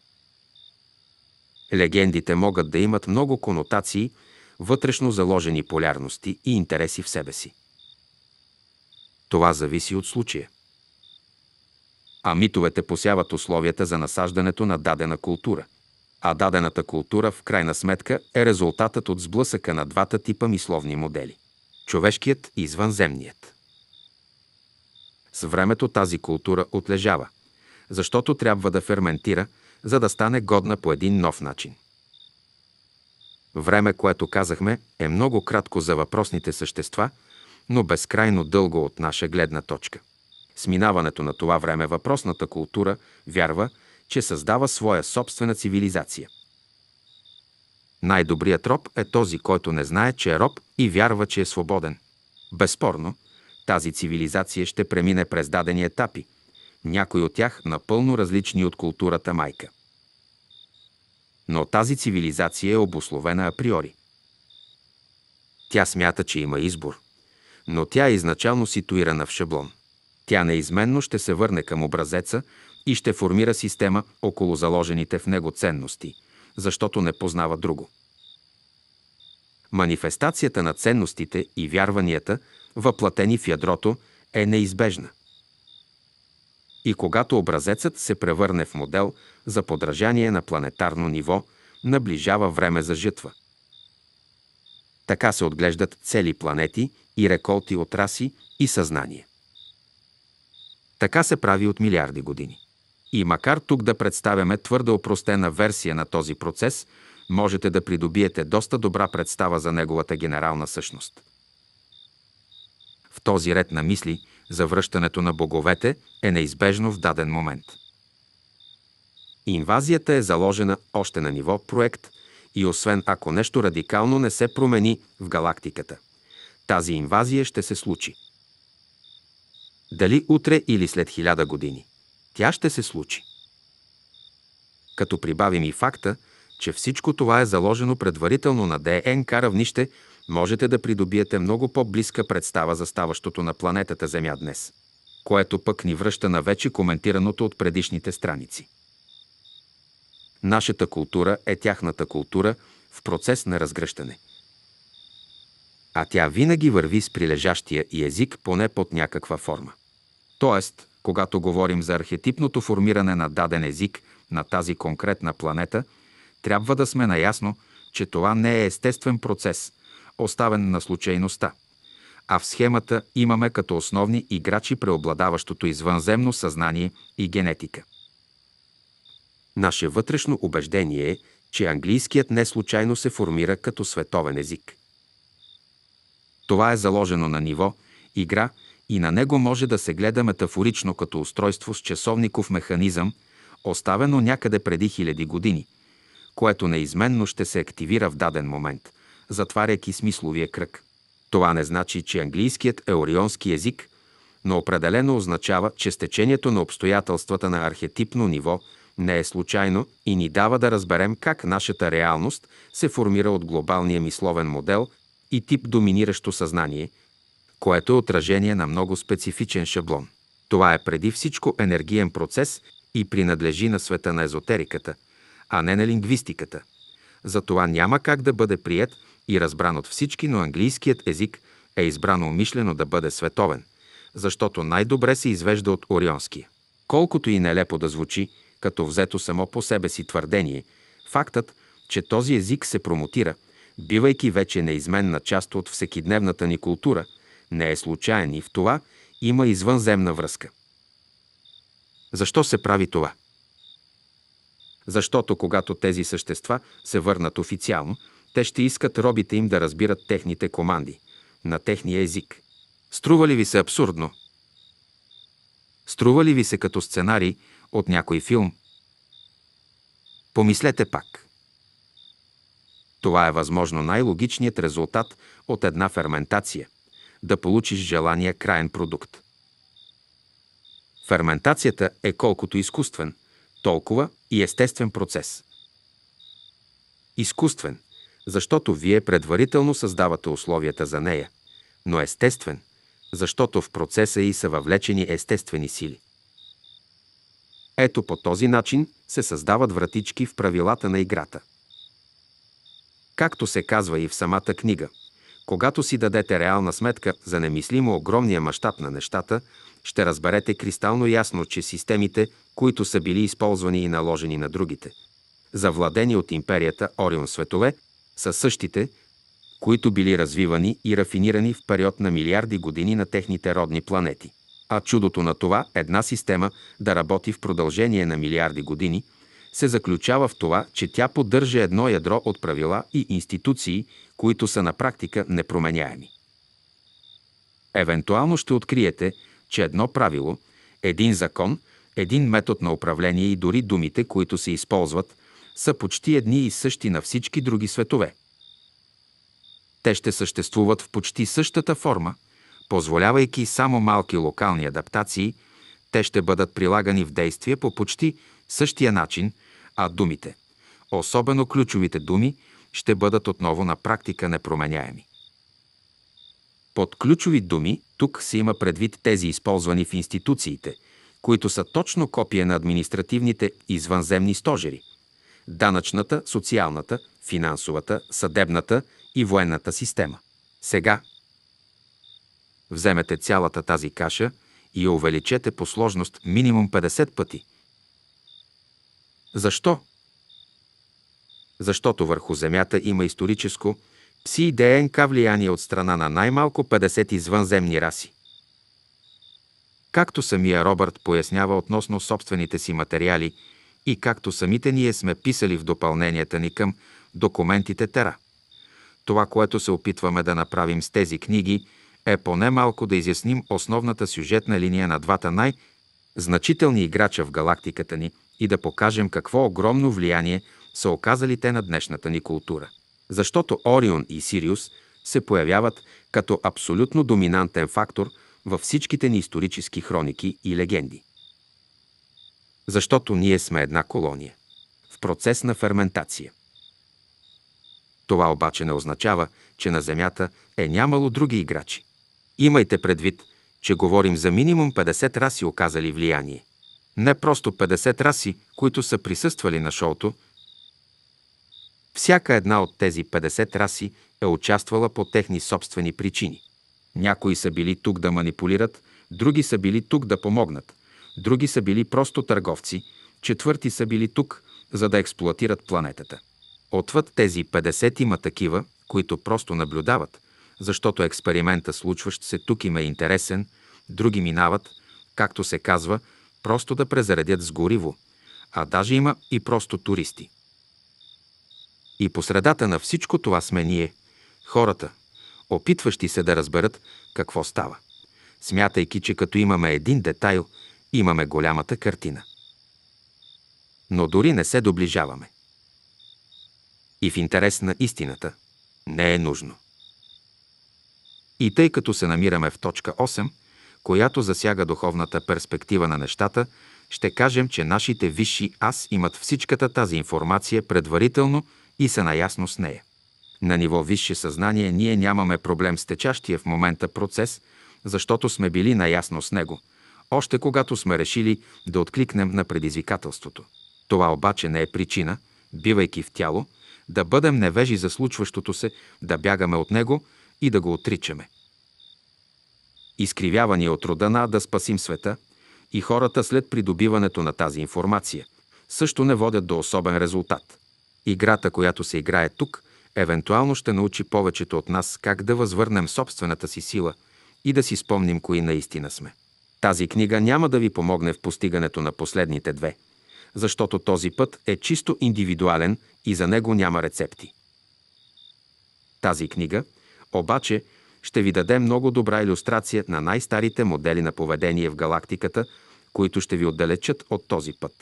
Легендите могат да имат много конотации вътрешно заложени полярности и интереси в себе си. Това зависи от случая. А митовете посяват условията за насаждането на дадена култура. А дадената култура, в крайна сметка, е резултатът от сблъсъка на двата типа мисловни модели – човешкият и извънземният. С времето тази култура отлежава, защото трябва да ферментира, за да стане годна по един нов начин – Време, което казахме, е много кратко за въпросните същества, но безкрайно дълго от наша гледна точка. Сминаването на това време въпросната култура вярва, че създава своя собствена цивилизация. Най-добрият роб е този, който не знае, че е роб и вярва, че е свободен. Безспорно, тази цивилизация ще премине през дадени етапи, някои от тях напълно различни от културата майка но тази цивилизация е обословена априори. Тя смята, че има избор, но тя е изначално ситуирана в шаблон. Тя неизменно ще се върне към образеца и ще формира система около заложените в него ценности, защото не познава друго. Манифестацията на ценностите и вярванията, въплатени в ядрото, е неизбежна и когато образецът се превърне в модел за подражание на планетарно ниво, наближава време за жътва. Така се отглеждат цели планети и реколти от раси и съзнание. Така се прави от милиарди години. И макар тук да представяме твърде опростена версия на този процес, можете да придобиете доста добра представа за неговата генерална същност. В този ред на мисли – Завръщането на боговете е неизбежно в даден момент. Инвазията е заложена още на ниво проект и освен ако нещо радикално не се промени в галактиката. Тази инвазия ще се случи. Дали утре или след хиляда години. Тя ще се случи. Като прибавим и факта, че всичко това е заложено предварително на ДНК равнище – можете да придобиете много по-близка представа за ставащото на планетата Земя днес, което пък ни връща на вече коментираното от предишните страници. Нашата култура е тяхната култура в процес на разгръщане. А тя винаги върви с прилежащия и език поне под някаква форма. Тоест, когато говорим за архетипното формиране на даден език на тази конкретна планета, трябва да сме наясно, че това не е естествен процес – оставен на случайността. А в схемата имаме като основни играчи преобладаващото извънземно съзнание и генетика. Наше вътрешно убеждение е, че английският не случайно се формира като световен език. Това е заложено на ниво игра и на него може да се гледа метафорично като устройство с часовников механизъм, оставено някъде преди хиляди години, което неизменно ще се активира в даден момент затваряйки смисловия кръг. Това не значи, че английският е орионски език, но определено означава, че стечението на обстоятелствата на архетипно ниво не е случайно и ни дава да разберем как нашата реалност се формира от глобалния мисловен модел и тип доминиращо съзнание, което е отражение на много специфичен шаблон. Това е преди всичко енергиен процес и принадлежи на света на езотериката, а не на лингвистиката. Затова няма как да бъде прият и разбран от всички, но английският език е избрано умишлено да бъде световен, защото най-добре се извежда от орионския. Колкото и нелепо да звучи, като взето само по себе си твърдение, фактът, че този език се промотира, бивайки вече неизменна част от всекидневната ни култура, не е случайен и в това има извънземна връзка. Защо се прави това? Защото когато тези същества се върнат официално, те ще искат робите им да разбират техните команди, на техния език. Струва ли ви се абсурдно? Струва ли ви се като сценарий от някой филм? Помислете пак. Това е възможно най-логичният резултат от една ферментация – да получиш желания крайен продукт. Ферментацията е колкото изкуствен, толкова и естествен процес. Изкуствен, защото вие предварително създавате условията за нея, но естествен, защото в процеса и са въвлечени естествени сили. Ето по този начин се създават вратички в правилата на играта. Както се казва и в самата книга, когато си дадете реална сметка за немислимо огромния мащаб на нещата, ще разберете кристално ясно, че системите, които са били използвани и наложени на другите, завладени от империята Орион светове, са същите, които били развивани и рафинирани в период на милиарди години на техните родни планети. А чудото на това една система да работи в продължение на милиарди години се заключава в това, че тя поддържа едно ядро от правила и институции, които са на практика непроменяеми. Евентуално ще откриете, че едно правило, един закон, един метод на управление и дори думите, които се използват – са почти едни и същи на всички други светове. Те ще съществуват в почти същата форма, позволявайки само малки локални адаптации, те ще бъдат прилагани в действие по почти същия начин, а думите, особено ключовите думи, ще бъдат отново на практика непроменяеми. Под ключови думи тук се има предвид тези използвани в институциите, които са точно копия на административните извънземни стожери – данъчната, социалната, финансовата, съдебната и военната система. Сега вземете цялата тази каша и я увеличете по сложност минимум 50 пъти. Защо? Защото върху Земята има историческо пси-ДНК влияние от страна на най-малко 50 извънземни раси. Както самия Робърт пояснява относно собствените си материали – и както самите ние сме писали в допълненията ни към документите Тера. Това, което се опитваме да направим с тези книги, е поне малко да изясним основната сюжетна линия на двата най-значителни играча в галактиката ни и да покажем какво огромно влияние са оказали те на днешната ни култура. Защото Орион и Сириус се появяват като абсолютно доминантен фактор във всичките ни исторически хроники и легенди защото ние сме една колония, в процес на ферментация. Това обаче не означава, че на Земята е нямало други играчи. Имайте предвид, че говорим за минимум 50 раси оказали влияние. Не просто 50 раси, които са присъствали на шоуто. Всяка една от тези 50 раси е участвала по техни собствени причини. Някои са били тук да манипулират, други са били тук да помогнат, други са били просто търговци, четвърти са били тук, за да експлуатират планетата. Отвъд тези 50 има такива, които просто наблюдават, защото експеримента, случващ се тук, им е интересен, други минават, както се казва, просто да презаредят с гориво, а даже има и просто туристи. И посредата на всичко това сме ние, хората, опитващи се да разберат какво става. Смятайки, че като имаме един детайл – имаме голямата картина. Но дори не се доближаваме. И в интерес на истината не е нужно. И тъй като се намираме в точка 8, която засяга духовната перспектива на нещата, ще кажем, че нашите висши аз имат всичката тази информация предварително и са наясно с нея. На ниво висше съзнание ние нямаме проблем с течащия в момента процес, защото сме били наясно с него – още когато сме решили да откликнем на предизвикателството. Това обаче не е причина, бивайки в тяло, да бъдем невежи за случващото се, да бягаме от него и да го отричаме. Изкривявани е от родана да спасим света и хората след придобиването на тази информация също не водят до особен резултат. Играта, която се играе тук, евентуално ще научи повечето от нас как да възвърнем собствената си сила и да си спомним кои наистина сме. Тази книга няма да ви помогне в постигането на последните две, защото този път е чисто индивидуален и за него няма рецепти. Тази книга, обаче, ще ви даде много добра иллюстрация на най-старите модели на поведение в галактиката, които ще ви отдалечат от този път.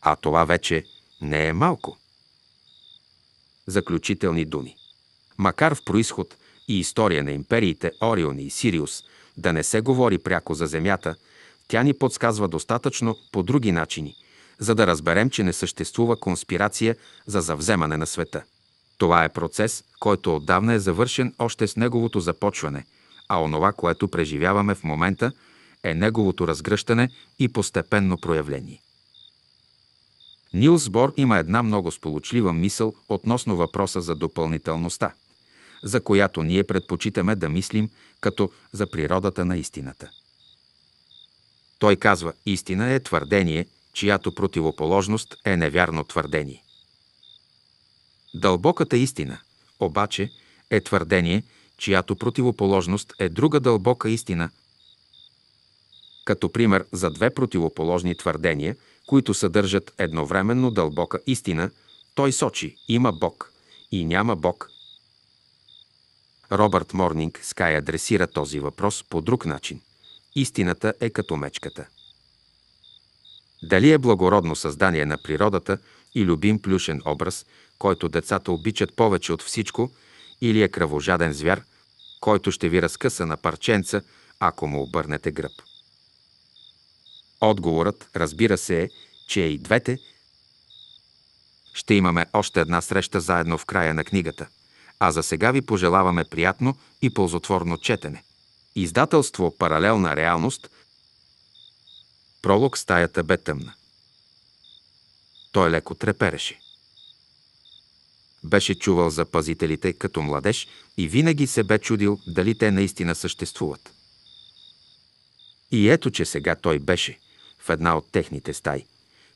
А това вече не е малко. Заключителни думи. Макар в происход и история на империите Орион и Сириус – да не се говори пряко за Земята, тя ни подсказва достатъчно по други начини, за да разберем, че не съществува конспирация за завземане на света. Това е процес, който отдавна е завършен още с неговото започване, а онова, което преживяваме в момента, е неговото разгръщане и постепенно проявление. Нилс Бор има една много сполучлива мисъл относно въпроса за допълнителността – за която ние предпочитаме да мислим като за природата на истината. Той казва, истина е твърдение, чиято противоположност е невярно твърдение. Дълбоката истина, обаче, е твърдение, чиято противоположност е друга дълбока истина. Като пример за две противоположни твърдения, които съдържат едновременно дълбока истина, той сочи има Бог и няма Бог, Робърт Морнинг Скай адресира този въпрос по друг начин. Истината е като мечката. Дали е благородно създание на природата и любим плюшен образ, който децата обичат повече от всичко, или е кръвожаден звяр, който ще ви разкъса на парченца, ако му обърнете гръб? Отговорът, разбира се, е, че е и двете. Ще имаме още една среща заедно в края на книгата – а за сега ви пожелаваме приятно и ползотворно четене. Издателство Паралелна реалност. Пролог стаята бе тъмна. Той леко трепереше. Беше чувал за пазителите като младеж и винаги се бе чудил дали те наистина съществуват. И ето, че сега той беше в една от техните стаи,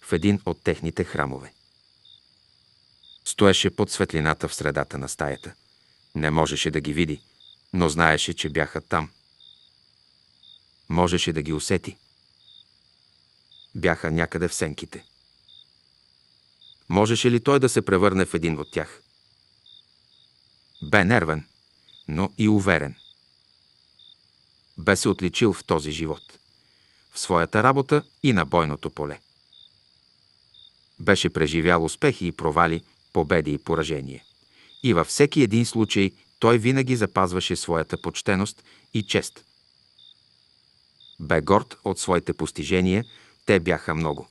в един от техните храмове. Стоеше под светлината в средата на стаята. Не можеше да ги види, но знаеше, че бяха там. Можеше да ги усети. Бяха някъде в сенките. Можеше ли той да се превърне в един от тях? Бе нервен, но и уверен. Бе се отличил в този живот, в своята работа и на бойното поле. Беше преживял успехи и провали, победи и поражения. И във всеки един случай той винаги запазваше своята почтеност и чест. Бе горд от своите постижения, те бяха много.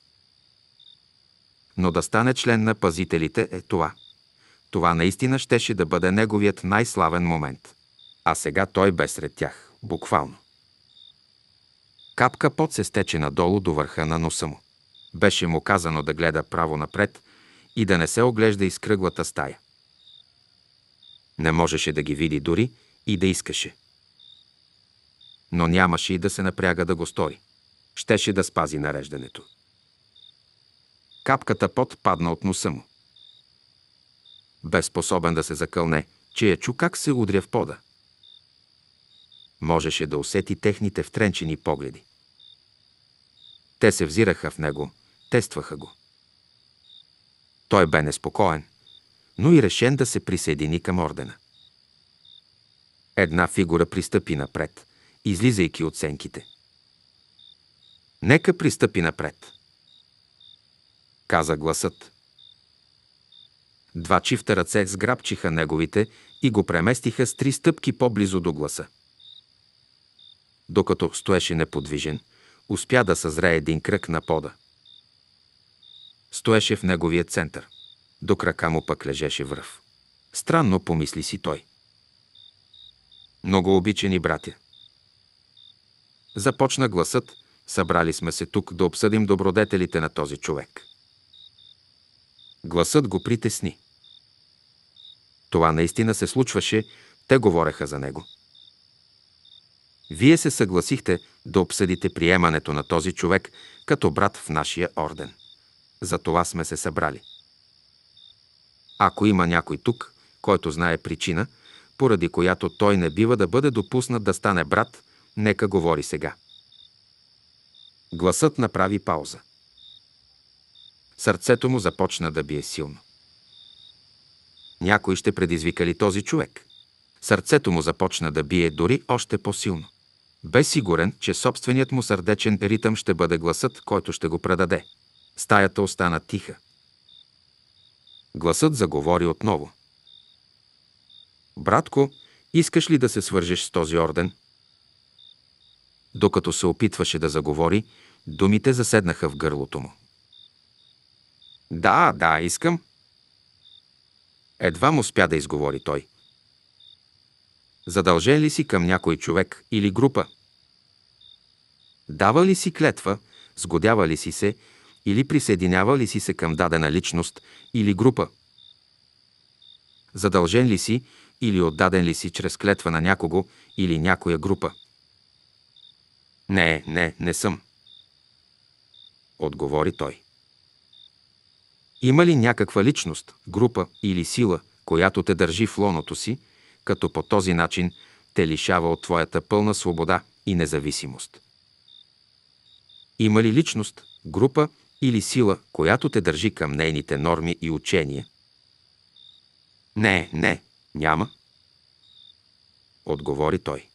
Но да стане член на пазителите е това. Това наистина щеше да бъде неговият най-славен момент. А сега той бе сред тях, буквално. Капка пот се стече надолу до върха на носа му. Беше му казано да гледа право напред, и да не се оглежда из кръглата стая. Не можеше да ги види дори и да искаше. Но нямаше и да се напряга да го стори. Щеше да спази нареждането. Капката пот падна от носа му. Бе способен да се закълне, че я чу как се удря в пода. Можеше да усети техните втренчени погледи. Те се взираха в него, тестваха го. Той бе неспокоен, но и решен да се присъедини към ордена. Една фигура пристъпи напред, излизайки от сенките. Нека пристъпи напред, каза гласът. Два чифта ръце сграбчиха неговите и го преместиха с три стъпки по-близо до гласа. Докато стоеше неподвижен, успя да съзре един кръг на пода стоеше в неговия център. До крака му пък лежеше връв. Странно помисли си той. Много обичани братя. Започна гласът, събрали сме се тук да обсъдим добродетелите на този човек. Гласът го притесни. Това наистина се случваше, те говореха за него. Вие се съгласихте да обсъдите приемането на този човек като брат в нашия орден. За това сме се събрали. Ако има някой тук, който знае причина, поради която той не бива да бъде допуснат да стане брат, нека говори сега. Гласът направи пауза. Сърцето му започна да бие силно. Някой ще предизвика ли този човек? Сърцето му започна да бие дори още по-силно. Бе сигурен, че собственият му сърдечен ритъм ще бъде гласът, който ще го предаде. Стаята остана тиха. Гласът заговори отново. Братко, искаш ли да се свържеш с този орден? Докато се опитваше да заговори, думите заседнаха в гърлото му. Да, да, искам. Едва му успя да изговори той. Задължен ли си към някой човек или група? Дава ли си клетва, сгодява ли си се или присъединява ли си се към дадена личност или група. Задължен ли си или отдаден ли си чрез клетва на някого или някоя група? Не, не, не съм. Отговори той. Има ли някаква личност, група или сила, която те държи в лоното си, като по този начин те лишава от твоята пълна свобода и независимост? Има ли личност, група или сила, която те държи към нейните норми и учения. Не, не, няма, отговори той.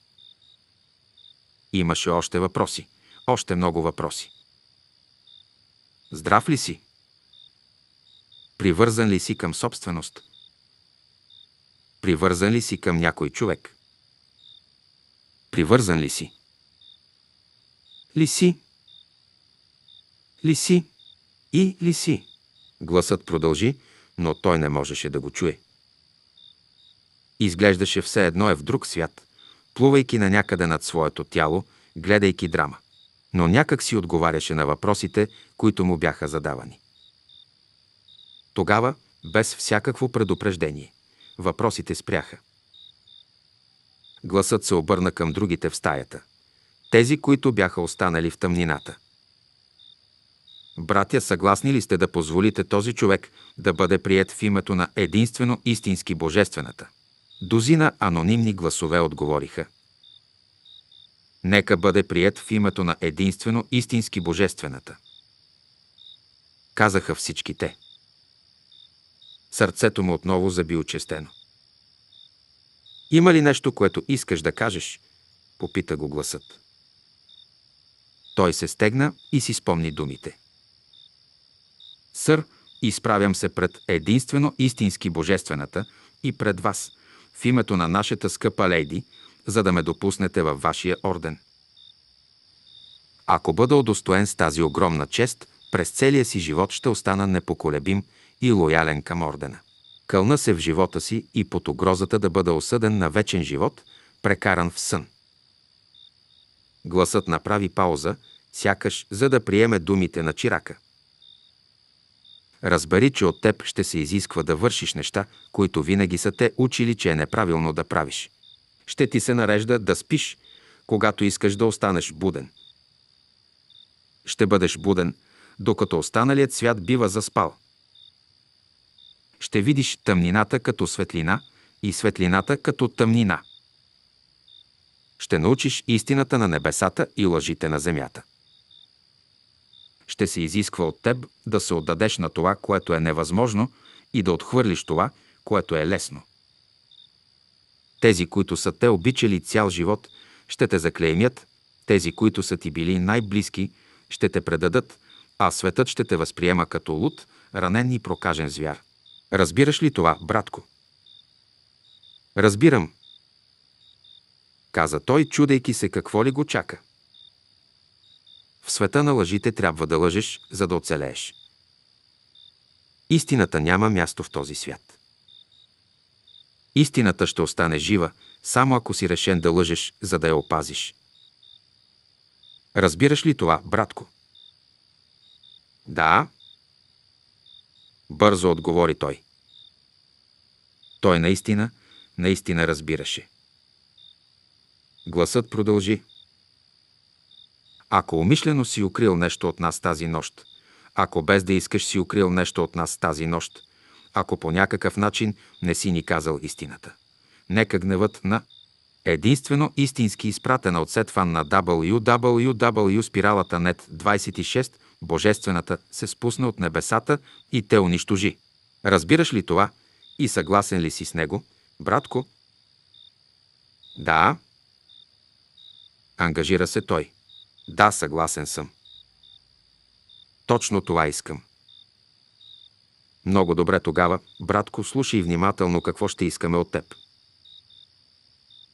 Имаше още въпроси, още много въпроси. Здрав ли си? Привързан ли си към собственост? Привързан ли си към някой човек? Привързан ли си? Ли си? Ли си? ли си? Гласът продължи, но той не можеше да го чуе. Изглеждаше все едно е в друг свят, плувайки на някъде над своето тяло, гледайки драма. Но някак си отговаряше на въпросите, които му бяха задавани. Тогава, без всякакво предупреждение, въпросите спряха. Гласът се обърна към другите в стаята. Тези, които бяха останали в тъмнината – Братя, съгласни ли сте да позволите този човек да бъде прият в името на единствено истински божествената? Дозина анонимни гласове отговориха. Нека бъде прият в името на единствено истински божествената. Казаха всичките. Сърцето му отново заби очестено. Има ли нещо, което искаш да кажеш? Попита го гласът. Той се стегна и си спомни думите. Сър, изправям се пред единствено истински божествената и пред вас, в името на нашата скъпа лейди, за да ме допуснете във вашия орден. Ако бъда удостоен с тази огромна чест, през целия си живот ще остана непоколебим и лоялен към ордена. Кълна се в живота си и под угрозата да бъда осъден на вечен живот, прекаран в сън. Гласът направи пауза, сякаш за да приеме думите на Чирака – Разбери, че от теб ще се изисква да вършиш неща, които винаги са те учили, че е неправилно да правиш. Ще ти се нарежда да спиш, когато искаш да останеш буден. Ще бъдеш буден, докато останалият свят бива заспал. Ще видиш тъмнината като светлина и светлината като тъмнина. Ще научиш истината на небесата и лъжите на земята ще се изисква от теб да се отдадеш на това, което е невъзможно и да отхвърлиш това, което е лесно. Тези, които са те обичали цял живот, ще те заклеймят, тези, които са ти били най-близки, ще те предадат, а светът ще те възприема като луд, ранен и прокажен звяр. Разбираш ли това, братко? Разбирам, каза той, чудейки се какво ли го чака. В света на лъжите трябва да лъжеш, за да оцелееш. Истината няма място в този свят. Истината ще остане жива, само ако си решен да лъжеш, за да я опазиш. Разбираш ли това, братко? Да. Бързо отговори той. Той наистина, наистина разбираше. Гласът продължи. Ако умишлено си укрил нещо от нас тази нощ, ако без да искаш си укрил нещо от нас тази нощ, ако по някакъв начин не си ни казал истината. Нека гневът на единствено истински изпратена от сетван на WWW спиралата нет 26, Божествената се спусна от небесата и те унищожи. Разбираш ли това и съгласен ли си с него, братко? Да. Ангажира се той. Да, съгласен съм. Точно това искам. Много добре тогава, братко, слушай внимателно какво ще искаме от теб.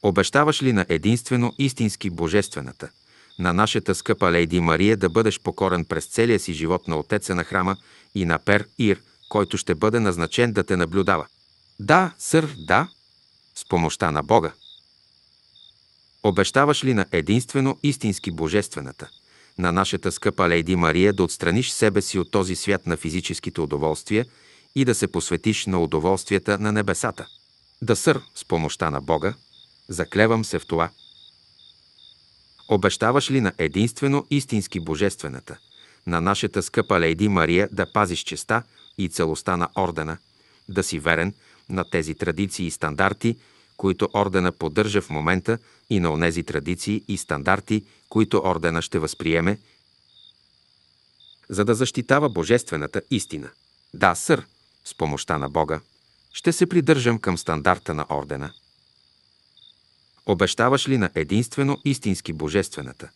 Обещаваш ли на единствено истински божествената, на нашата скъпа лейди Мария да бъдеш покорен през целия си живот на отеца на храма и на Пер Ир, който ще бъде назначен да те наблюдава? Да, сър, да, с помощта на Бога. Обещаваш ли на единствено истински Божествената, на нашата скъпа Лейди Мария да отстраниш себе си от този свят на физическите удоволствия и да се посветиш на удоволствията на небесата? Да сър с помощта на Бога, заклевам се в това. Обещаваш ли на единствено истински Божествената, на нашата скъпа Лейди Мария да пазиш честа и целостта на ордена, да си верен на тези традиции и стандарти, които ордена поддържа в момента и на онези традиции и стандарти, които ордена ще възприеме, за да защитава божествената истина. Да, сър, с помощта на Бога, ще се придържам към стандарта на ордена. Обещаваш ли на единствено истински божествената,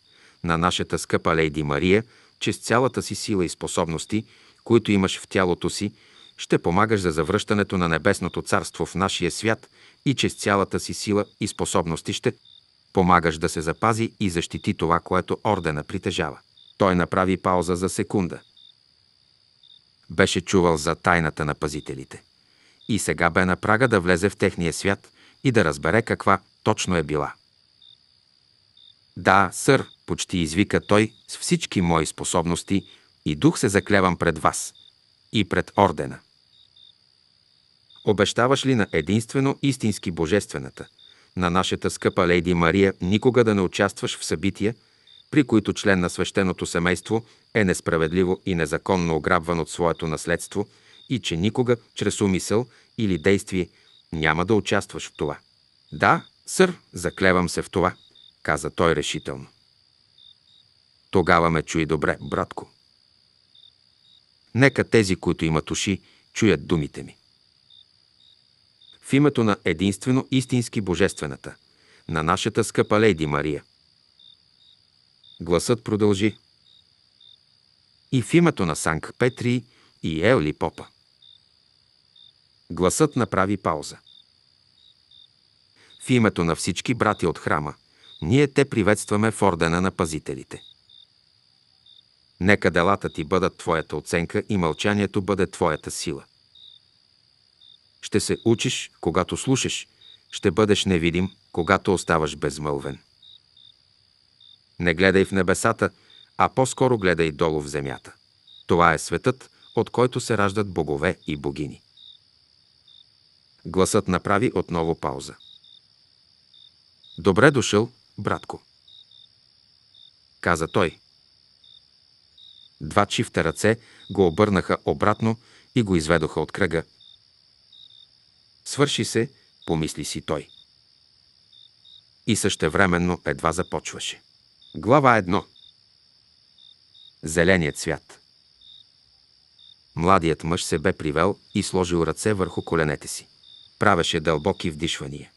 на нашата скъпа Лейди Мария, че с цялата си сила и способности, които имаш в тялото си, ще помагаш за завръщането на Небесното царство в нашия свят и че с цялата си сила и способности ще помагаш да се запази и защити това, което ордена притежава. Той направи пауза за секунда. Беше чувал за тайната на пазителите. И сега бе на прага да влезе в техния свят и да разбере каква точно е била. Да, сър, почти извика той, с всички мои способности и дух се заклевам пред вас и пред ордена. Обещаваш ли на единствено истински божествената, на нашата скъпа Лейди Мария, никога да не участваш в събития, при които член на свещеното семейство е несправедливо и незаконно ограбван от своето наследство и че никога, чрез умисъл или действие, няма да участваш в това. Да, сър, заклевам се в това, каза той решително. Тогава ме чуй добре, братко. Нека тези, които имат уши, чуят думите ми в името на единствено истински Божествената, на нашата скъпа Лейди Мария. Гласът продължи. И в името на Санк Петри и Елли Попа. Гласът направи пауза. В името на всички брати от храма, ние те приветстваме в ордена на пазителите. Нека делата ти бъдат твоята оценка и мълчанието бъде твоята сила. Ще се учиш, когато слушаш. Ще бъдеш невидим, когато оставаш безмълвен. Не гледай в небесата, а по-скоро гледай долу в земята. Това е светът, от който се раждат богове и богини. Гласът направи отново пауза. Добре дошъл, братко. Каза той. Два чифта ръце го обърнаха обратно и го изведоха от кръга – Свърши се, помисли си той. И същевременно едва започваше. Глава едно. Зеленият свят. Младият мъж се бе привел и сложил ръце върху коленете си. Правеше дълбоки вдишвания.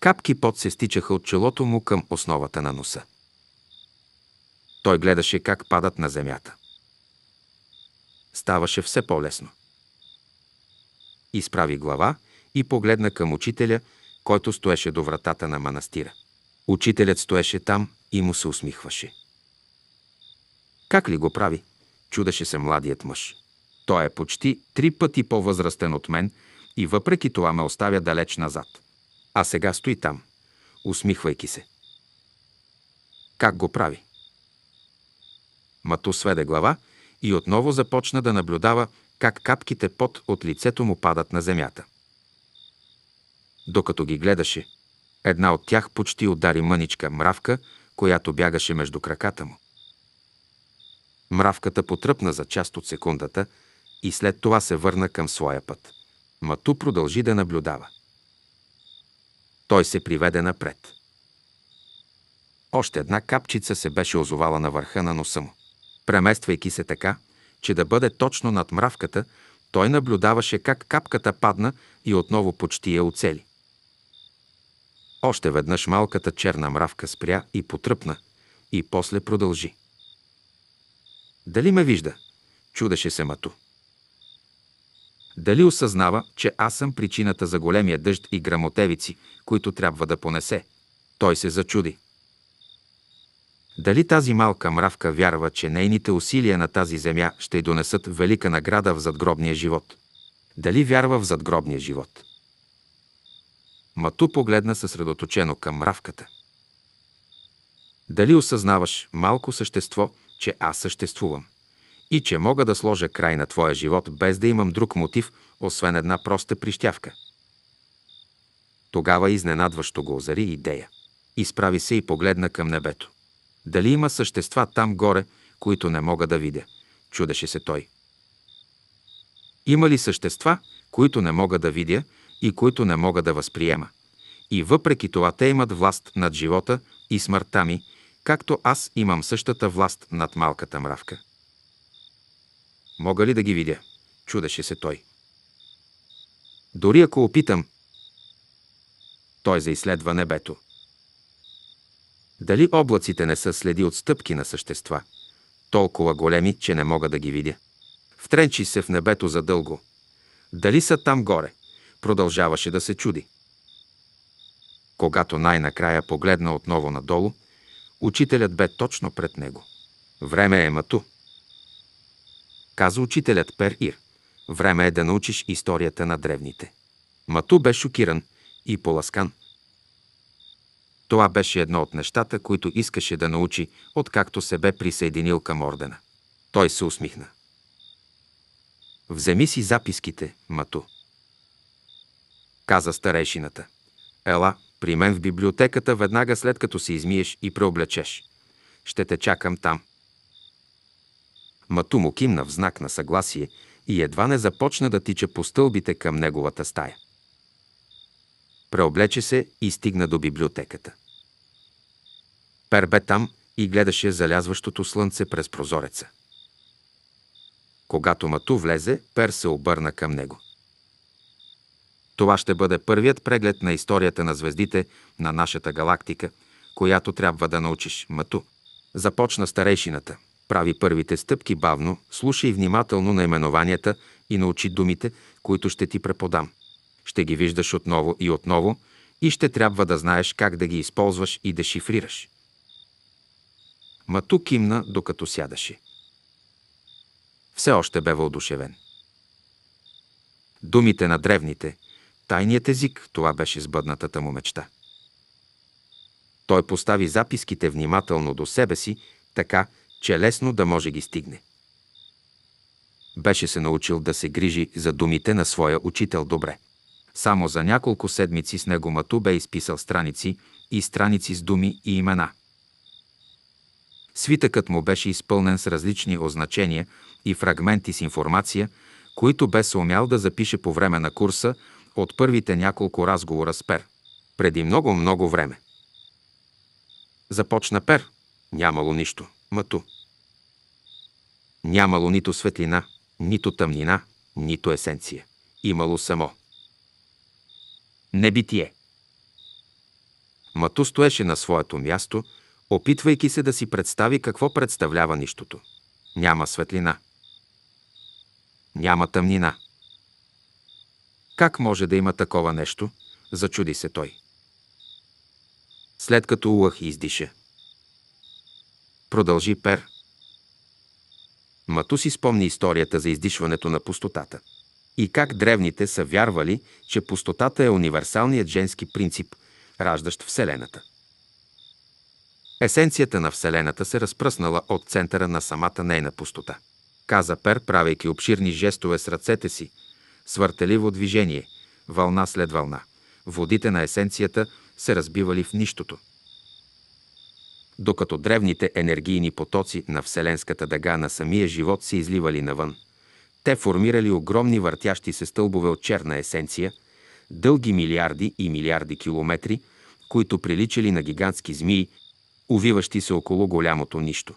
Капки пот се стичаха от челото му към основата на носа. Той гледаше как падат на земята. Ставаше все по-лесно изправи глава и погледна към учителя, който стоеше до вратата на манастира. Учителят стоеше там и му се усмихваше. Как ли го прави? Чудеше се младият мъж. Той е почти три пъти по-възрастен от мен и въпреки това ме оставя далеч назад. А сега стои там, усмихвайки се. Как го прави? Мату сведе глава и отново започна да наблюдава как капките пот от лицето му падат на земята. Докато ги гледаше, една от тях почти удари мъничка мравка, която бягаше между краката му. Мравката потръпна за част от секундата и след това се върна към своя път. Мату продължи да наблюдава. Той се приведе напред. Още една капчица се беше озовала на върха на носа му. Премествайки се така, че да бъде точно над мравката, той наблюдаваше как капката падна и отново почти я оцели. Още веднъж малката черна мравка спря и потръпна, и после продължи. Дали ме вижда? Чудеше се Мату. Дали осъзнава, че аз съм причината за големия дъжд и грамотевици, които трябва да понесе? Той се зачуди. Дали тази малка мравка вярва, че нейните усилия на тази земя ще й донесат велика награда в задгробния живот? Дали вярва в задгробния живот? Мату погледна съсредоточено към мравката. Дали осъзнаваш, малко същество, че аз съществувам и че мога да сложа край на твоя живот, без да имам друг мотив, освен една проста прищявка? Тогава изненадващо го озари идея. Изправи се и погледна към небето. Дали има същества там горе, които не мога да видя? Чудеше се той. Има ли същества, които не мога да видя и които не мога да възприема? И въпреки това те имат власт над живота и смъртта ми, както аз имам същата власт над малката мравка. Мога ли да ги видя? Чудеше се той. Дори ако опитам, той за изследва небето. Дали облаците не са следи от стъпки на същества, толкова големи, че не мога да ги видя? Втренчи се в небето задълго. Дали са там горе? Продължаваше да се чуди. Когато най-накрая погледна отново надолу, учителят бе точно пред него. Време е мату. Каза учителят Пер Ир. Време е да научиш историята на древните. Мату бе шокиран и поласкан – това беше едно от нещата, които искаше да научи, откакто се бе присъединил към ордена. Той се усмихна. Вземи си записките, Мато. Каза старейшината. Ела, при мен в библиотеката веднага след като се измиеш и преоблечеш. Ще те чакам там. Мату му кимна в знак на съгласие и едва не започна да тича по стълбите към неговата стая. Преоблече се и стигна до библиотеката. Пер бе там и гледаше залязващото слънце през прозореца. Когато Мату влезе, Пер се обърна към него. Това ще бъде първият преглед на историята на звездите на нашата галактика, която трябва да научиш, Мату. Започна старейшината. Прави първите стъпки бавно, слушай внимателно наименованията и научи думите, които ще ти преподам. Ще ги виждаш отново и отново и ще трябва да знаеш как да ги използваш и да шифрираш. Мату кимна, докато сядаше. Все още бе въодушевен. Думите на древните, тайният език, това беше сбъднатата му мечта. Той постави записките внимателно до себе си, така, че лесно да може ги стигне. Беше се научил да се грижи за думите на своя учител добре. Само за няколко седмици с него Мату бе изписал страници и страници с думи и имена – Свитъкът му беше изпълнен с различни означения и фрагменти с информация, които бе съумял да запише по време на курса от първите няколко разговора с Пер. Преди много-много време. Започна Пер. Нямало нищо. Мату. Нямало нито светлина, нито тъмнина, нито есенция. Имало само. Небитие. Мату стоеше на своето място – опитвайки се да си представи какво представлява нищото. Няма светлина. Няма тъмнина. Как може да има такова нещо? Зачуди се той. След като Улах издиша. Продължи Пер. Мату си спомни историята за издишването на пустотата. И как древните са вярвали, че пустотата е универсалният женски принцип, раждащ Вселената. Есенцията на Вселената се разпръснала от центъра на самата нейна пустота. Каза Пер, правейки обширни жестове с ръцете си, свъртеливо движение, вълна след вълна. Водите на есенцията се разбивали в нищото. Докато древните енергийни потоци на Вселенската дъга на самия живот се изливали навън, те формирали огромни въртящи се стълбове от черна есенция, дълги милиарди и милиарди километри, които приличали на гигантски змии увиващи се около голямото нищо.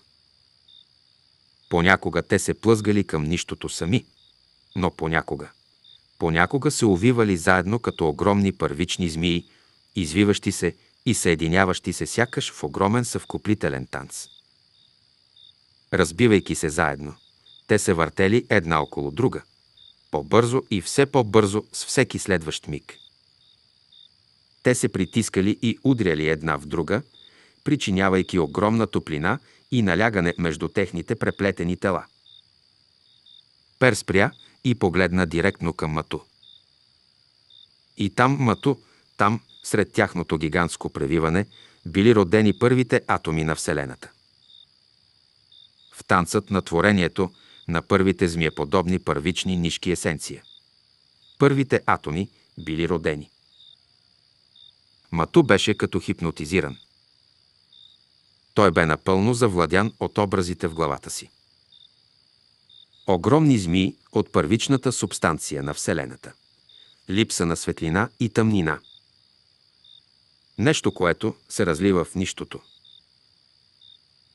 Понякога те се плъзгали към нищото сами, но понякога. Понякога се увивали заедно като огромни първични змии, извиващи се и съединяващи се сякаш в огромен съвкуплителен танц. Разбивайки се заедно, те се въртели една около друга, по-бързо и все по-бързо с всеки следващ миг. Те се притискали и удряли една в друга, причинявайки огромна топлина и налягане между техните преплетени тела. Пер спря и погледна директно към Мату. И там Мату, там, сред тяхното гигантско превиване, били родени първите атоми на Вселената. В танцът на творението на първите змиеподобни първични нишки есенция. Първите атоми били родени. Мату беше като хипнотизиран – той бе напълно завладян от образите в главата си. Огромни змии от първичната субстанция на Вселената. Липса на светлина и тъмнина. Нещо, което се разлива в нищото.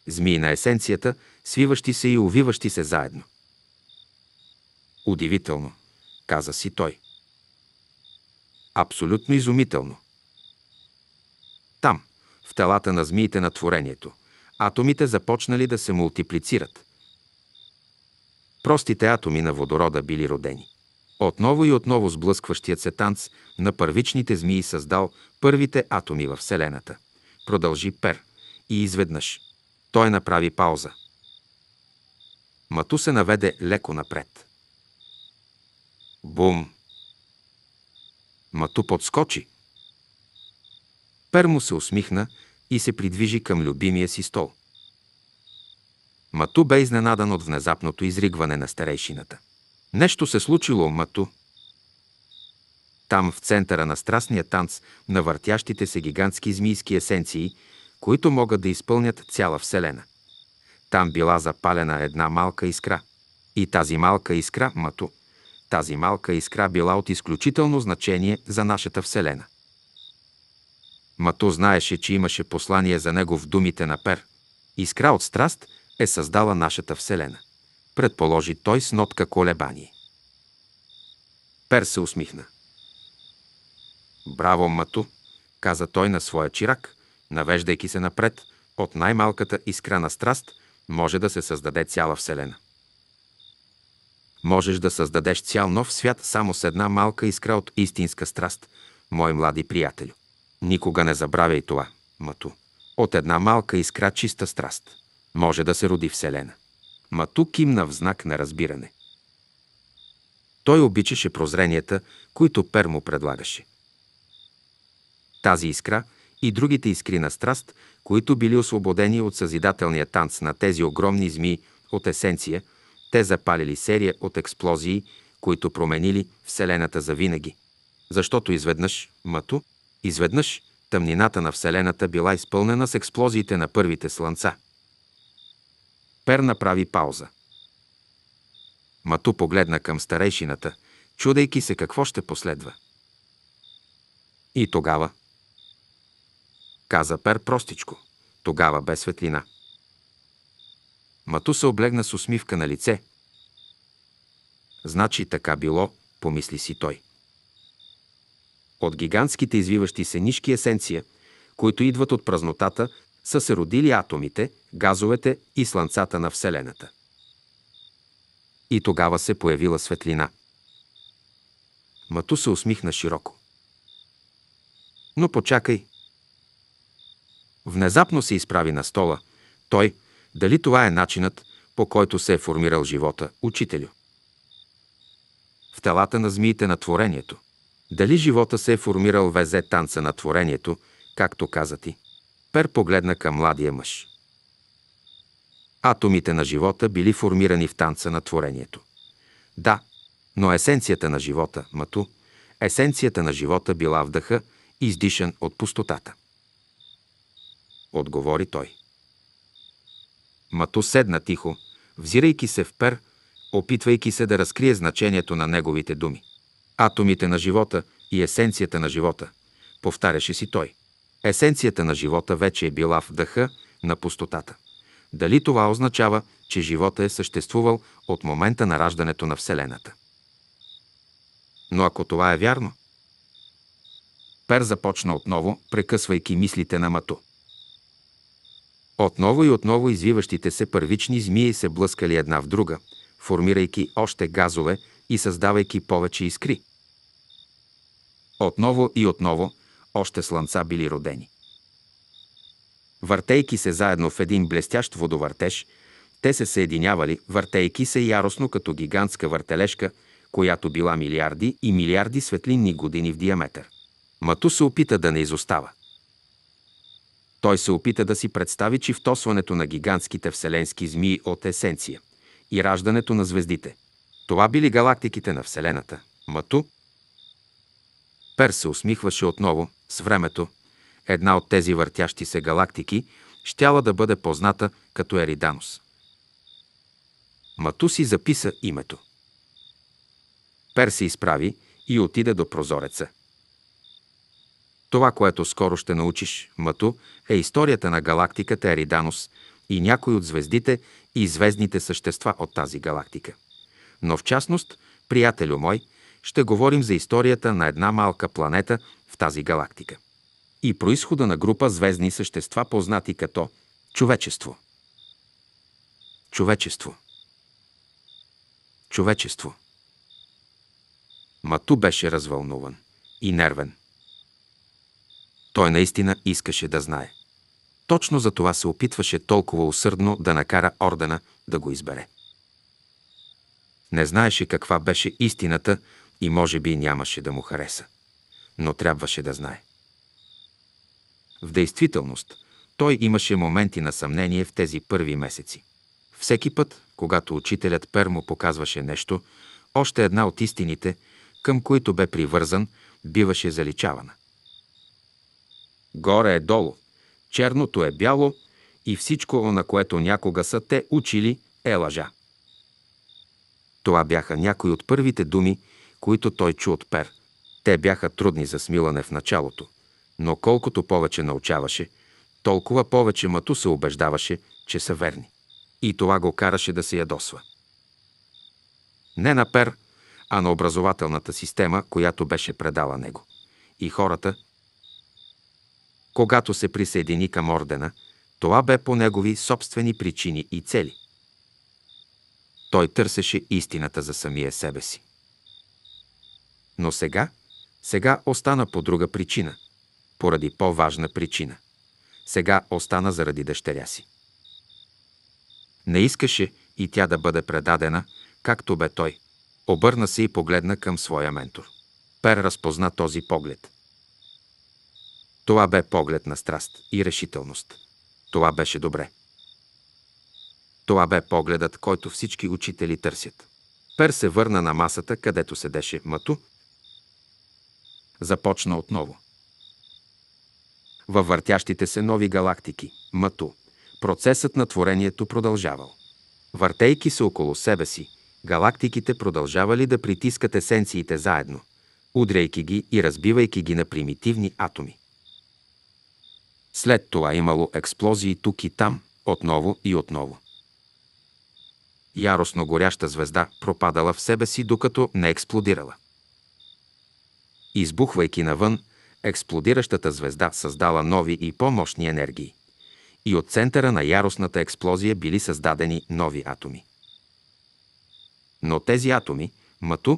Змии на есенцията, свиващи се и увиващи се заедно. Удивително, каза си той. Абсолютно изумително. Там, в телата на змиите на творението. Атомите започнали да се мултиплицират. Простите атоми на водорода били родени. Отново и отново сблъскващият се танц на първичните змии създал първите атоми в Вселената. Продължи Пер и изведнъж. Той направи пауза. Мату се наведе леко напред. Бум! Мату подскочи, Пермо се усмихна и се придвижи към любимия си стол. Мату бе изненадан от внезапното изригване на старейшината. Нещо се случило, Мату. Там, в центъра на страстния танц на въртящите се гигантски змийски есенции, които могат да изпълнят цяла Вселена. Там била запалена една малка искра. И тази малка искра, Мату, тази малка искра била от изключително значение за нашата Вселена. Мато знаеше, че имаше послание за него в думите на Пер. Искра от страст е създала нашата Вселена. Предположи той с нотка колебание. Пер се усмихна. Браво, Мато, каза той на своя чирак, навеждайки се напред, от най-малката искра на страст може да се създаде цяла Вселена. Можеш да създадеш цял нов свят само с една малка искра от истинска страст, мой млади приятелю. Никога не забравяй това, Мату. От една малка искра чиста страст може да се роди Вселена. Мату кимна в знак на разбиране. Той обичаше прозренията, които Пер му предлагаше. Тази искра и другите искри на страст, които били освободени от съзидателния танц на тези огромни змии от есенция, те запалили серия от експлозии, които променили Вселената за винаги. Защото изведнъж Мату Изведнъж тъмнината на Вселената била изпълнена с експлозиите на първите слънца. Пер направи пауза. Мату погледна към старейшината, чудейки се какво ще последва. И тогава? Каза Пер простичко. Тогава бе светлина. Мату се облегна с усмивка на лице. Значи така било, помисли си той. От гигантските извиващи се нишки есенция, които идват от празнотата, са се родили атомите, газовете и слънцата на Вселената. И тогава се появила светлина. Мату се усмихна широко. Но почакай. Внезапно се изправи на стола. Той, дали това е начинът, по който се е формирал живота, учителю? В телата на змиите на творението – дали живота се е формирал везе танца на творението, както каза ти? Пер погледна към младия мъж. Атомите на живота били формирани в танца на творението. Да, но есенцията на живота, мату, есенцията на живота била вдъха, издишан от пустотата. Отговори той. Мато седна тихо, взирайки се в пер, опитвайки се да разкрие значението на неговите думи. Атомите на живота и есенцията на живота, повтаряше си той. Есенцията на живота вече е била в дъха на пустотата. Дали това означава, че живота е съществувал от момента на раждането на Вселената? Но ако това е вярно, Пер започна отново, прекъсвайки мислите на Мато. Отново и отново извиващите се първични змии се блъскали една в друга, формирайки още газове и създавайки повече искри. Отново и отново още слънца били родени. Въртейки се заедно в един блестящ водовъртеж, те се съединявали, въртейки се яростно като гигантска въртележка, която била милиарди и милиарди светлинни години в диаметър. Мату се опита да не изостава. Той се опита да си представи че втосването на гигантските вселенски змии от есенция и раждането на звездите. Това били галактиките на Вселената. Мату Пер се усмихваше отново с времето. Една от тези въртящи се галактики щяла да бъде позната като Ериданус. Мату си записа името. Пер се изправи и отиде до прозореца. Това, което скоро ще научиш, Мату, е историята на галактиката Ериданус и някои от звездите и звездните същества от тази галактика. Но в частност, приятелю мой, ще говорим за историята на една малка планета в тази галактика и происхода на група звездни същества, познати като човечество. Човечество. Човечество. Мату беше развълнуван и нервен. Той наистина искаше да знае. Точно за това се опитваше толкова усърдно да накара ордена да го избере. Не знаеше каква беше истината, и може би нямаше да му хареса, но трябваше да знае. В действителност, той имаше моменти на съмнение в тези първи месеци. Всеки път, когато учителят Пермо показваше нещо, още една от истините, към които бе привързан, биваше заличавана. Горе е долу, черното е бяло и всичко, на което някога са те учили, е лъжа. Това бяха някои от първите думи, които той чу от пер. Те бяха трудни за Смилане в началото, но колкото повече научаваше, толкова повече Мату се убеждаваше, че са верни. И това го караше да се ядосва. Не на пер, а на образователната система, която беше предала него. И хората, когато се присъедини към ордена, това бе по негови собствени причини и цели. Той търсеше истината за самия себе си. Но сега, сега остана по друга причина, поради по-важна причина. Сега остана заради дъщеря си. Не искаше и тя да бъде предадена, както бе той. Обърна се и погледна към своя ментор. Пер разпозна този поглед. Това бе поглед на страст и решителност. Това беше добре. Това бе погледът, който всички учители търсят. Пер се върна на масата, където седеше Мату започна отново. Във въртящите се нови галактики, Мату, процесът на творението продължавал. Въртейки се около себе си, галактиките продължавали да притискат есенциите заедно, удряйки ги и разбивайки ги на примитивни атоми. След това имало експлозии тук и там, отново и отново. Яростно горяща звезда пропадала в себе си, докато не експлодирала. Избухвайки навън, експлодиращата звезда създала нови и по-мощни енергии. И от центъра на яростната експлозия били създадени нови атоми. Но тези атоми, мату,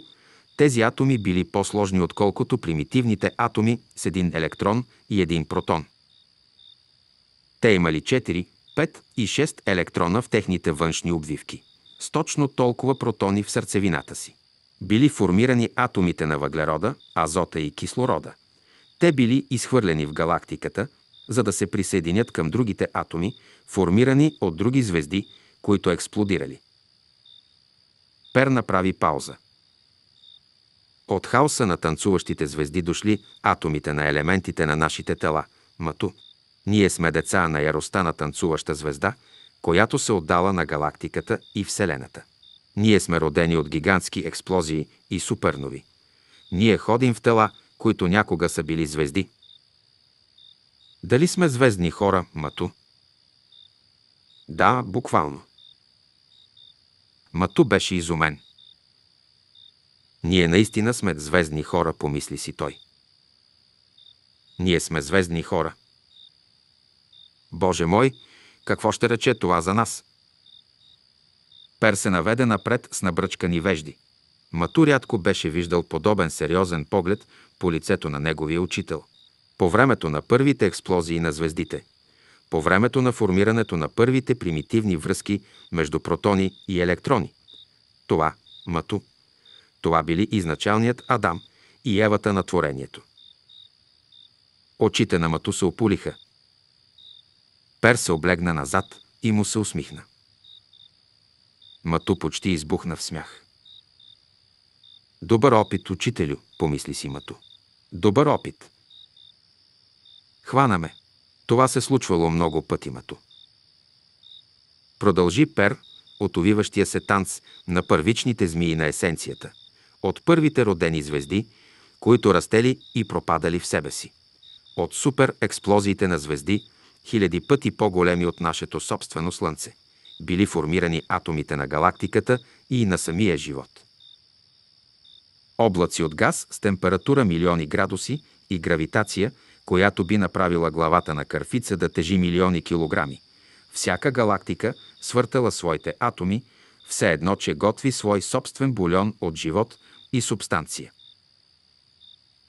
тези атоми били по-сложни отколкото примитивните атоми с един електрон и един протон. Те имали 4, 5 и 6 електрона в техните външни обвивки, с точно толкова протони в сърцевината си били формирани атомите на въглерода, азота и кислорода. Те били изхвърлени в галактиката, за да се присъединят към другите атоми, формирани от други звезди, които експлодирали. Пер направи пауза. От хаоса на танцуващите звезди дошли атомите на елементите на нашите тела – мату. Ние сме деца на яростта на танцуваща звезда, която се отдала на галактиката и Вселената. Ние сме родени от гигантски експлозии и супернови. Ние ходим в тела, които някога са били звезди. Дали сме звездни хора, Мату? Да, буквално. Мату беше изумен. Ние наистина сме звездни хора, помисли си той. Ние сме звездни хора. Боже мой, какво ще рече това за нас? Пер се наведе напред с набръчкани вежди. Мату рядко беше виждал подобен сериозен поглед по лицето на неговия учител. По времето на първите експлозии на звездите, по времето на формирането на първите примитивни връзки между протони и електрони. Това – Мату. Това били изначалният Адам и Евата на творението. Очите на Мату се опулиха. Пер се облегна назад и му се усмихна. Мату почти избухна в смях. Добър опит, учителю, помисли си Мату. Добър опит. Хванаме. Това се случвало много пъти, Мату. Продължи Пер от увиващия се танц на първичните змии на есенцията, от първите родени звезди, които растели и пропадали в себе си, от супер експлозиите на звезди, хиляди пъти по-големи от нашето собствено Слънце били формирани атомите на галактиката и на самия живот. Облаци от газ с температура милиони градуси и гравитация, която би направила главата на кърфица да тежи милиони килограми. Всяка галактика свъртала своите атоми, все едно, че готви свой собствен бульон от живот и субстанция.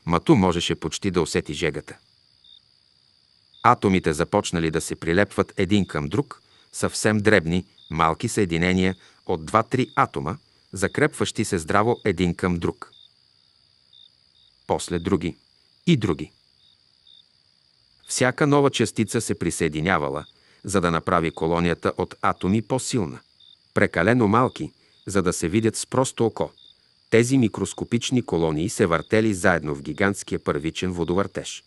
Мату можеше почти да усети жегата. Атомите започнали да се прилепват един към друг, съвсем дребни, малки съединения от 2-3 атома, закрепващи се здраво един към друг. После други и други. Всяка нова частица се присъединявала, за да направи колонията от атоми по-силна. Прекалено малки, за да се видят с просто око. Тези микроскопични колонии се въртели заедно в гигантския първичен водовъртеж.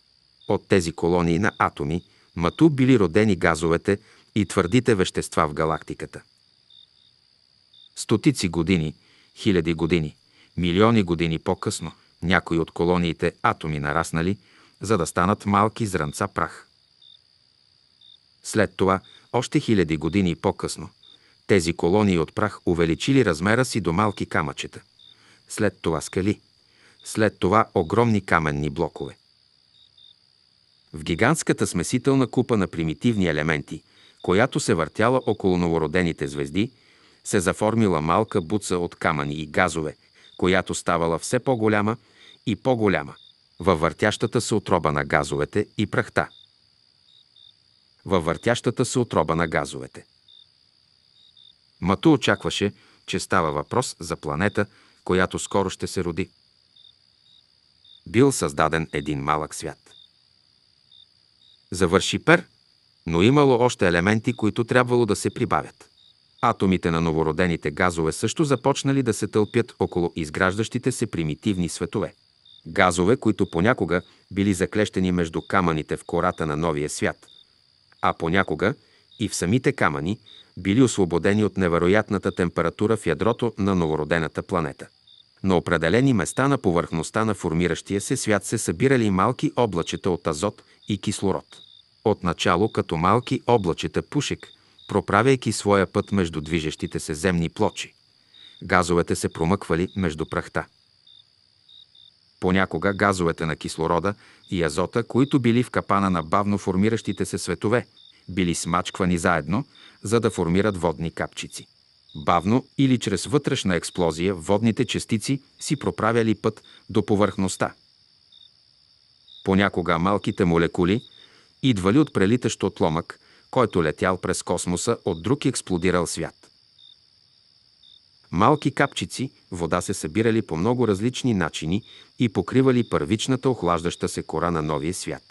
От тези колонии на атоми – Мату били родени газовете, и твърдите вещества в галактиката. Стотици години, хиляди години, милиони години по-късно, някои от колониите атоми нараснали, за да станат малки зранца прах. След това, още хиляди години по-късно, тези колонии от прах увеличили размера си до малки камъчета. След това скали. След това огромни каменни блокове. В гигантската смесителна купа на примитивни елементи, която се въртяла около новородените звезди, се заформила малка буца от камъни и газове, която ставала все по-голяма и по-голяма, във въртящата се отроба на газовете и прахта. Във въртящата се отроба на газовете. Мату очакваше, че става въпрос за планета, която скоро ще се роди. Бил създаден един малък свят. Завърши Пер – но имало още елементи, които трябвало да се прибавят. Атомите на новородените газове също започнали да се тълпят около изграждащите се примитивни светове. Газове, които понякога били заклещени между камъните в кората на новия свят, а понякога и в самите камъни били освободени от невероятната температура в ядрото на новородената планета. На определени места на повърхността на формиращия се свят се събирали малки облачета от азот и кислород – отначало като малки облачета пушек, проправяйки своя път между движещите се земни плочи. Газовете се промъквали между прахта. Понякога газовете на кислорода и азота, които били в капана на бавно формиращите се светове, били смачквани заедно, за да формират водни капчици. Бавно или чрез вътрешна експлозия водните частици си проправяли път до повърхността. Понякога малките молекули – идвали от прелитащ отломък, който летял през космоса от друг експлодирал свят. Малки капчици вода се събирали по много различни начини и покривали първичната охлаждаща се кора на новия свят.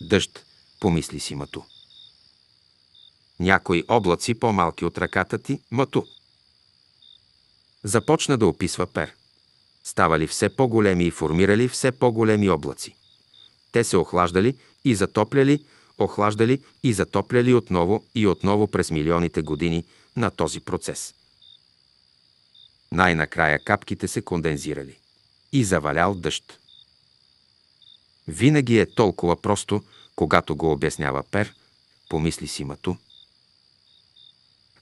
Дъжд, помисли си Мату. Някои облаци по-малки от ръката ти, Мату. Започна да описва Пер. Ставали все по-големи и формирали все по-големи облаци. Те се охлаждали и затопляли, охлаждали и затопляли отново и отново през милионите години на този процес. Най-накрая капките се кондензирали. И завалял дъжд. Винаги е толкова просто, когато го обяснява Пер, помисли си Мату.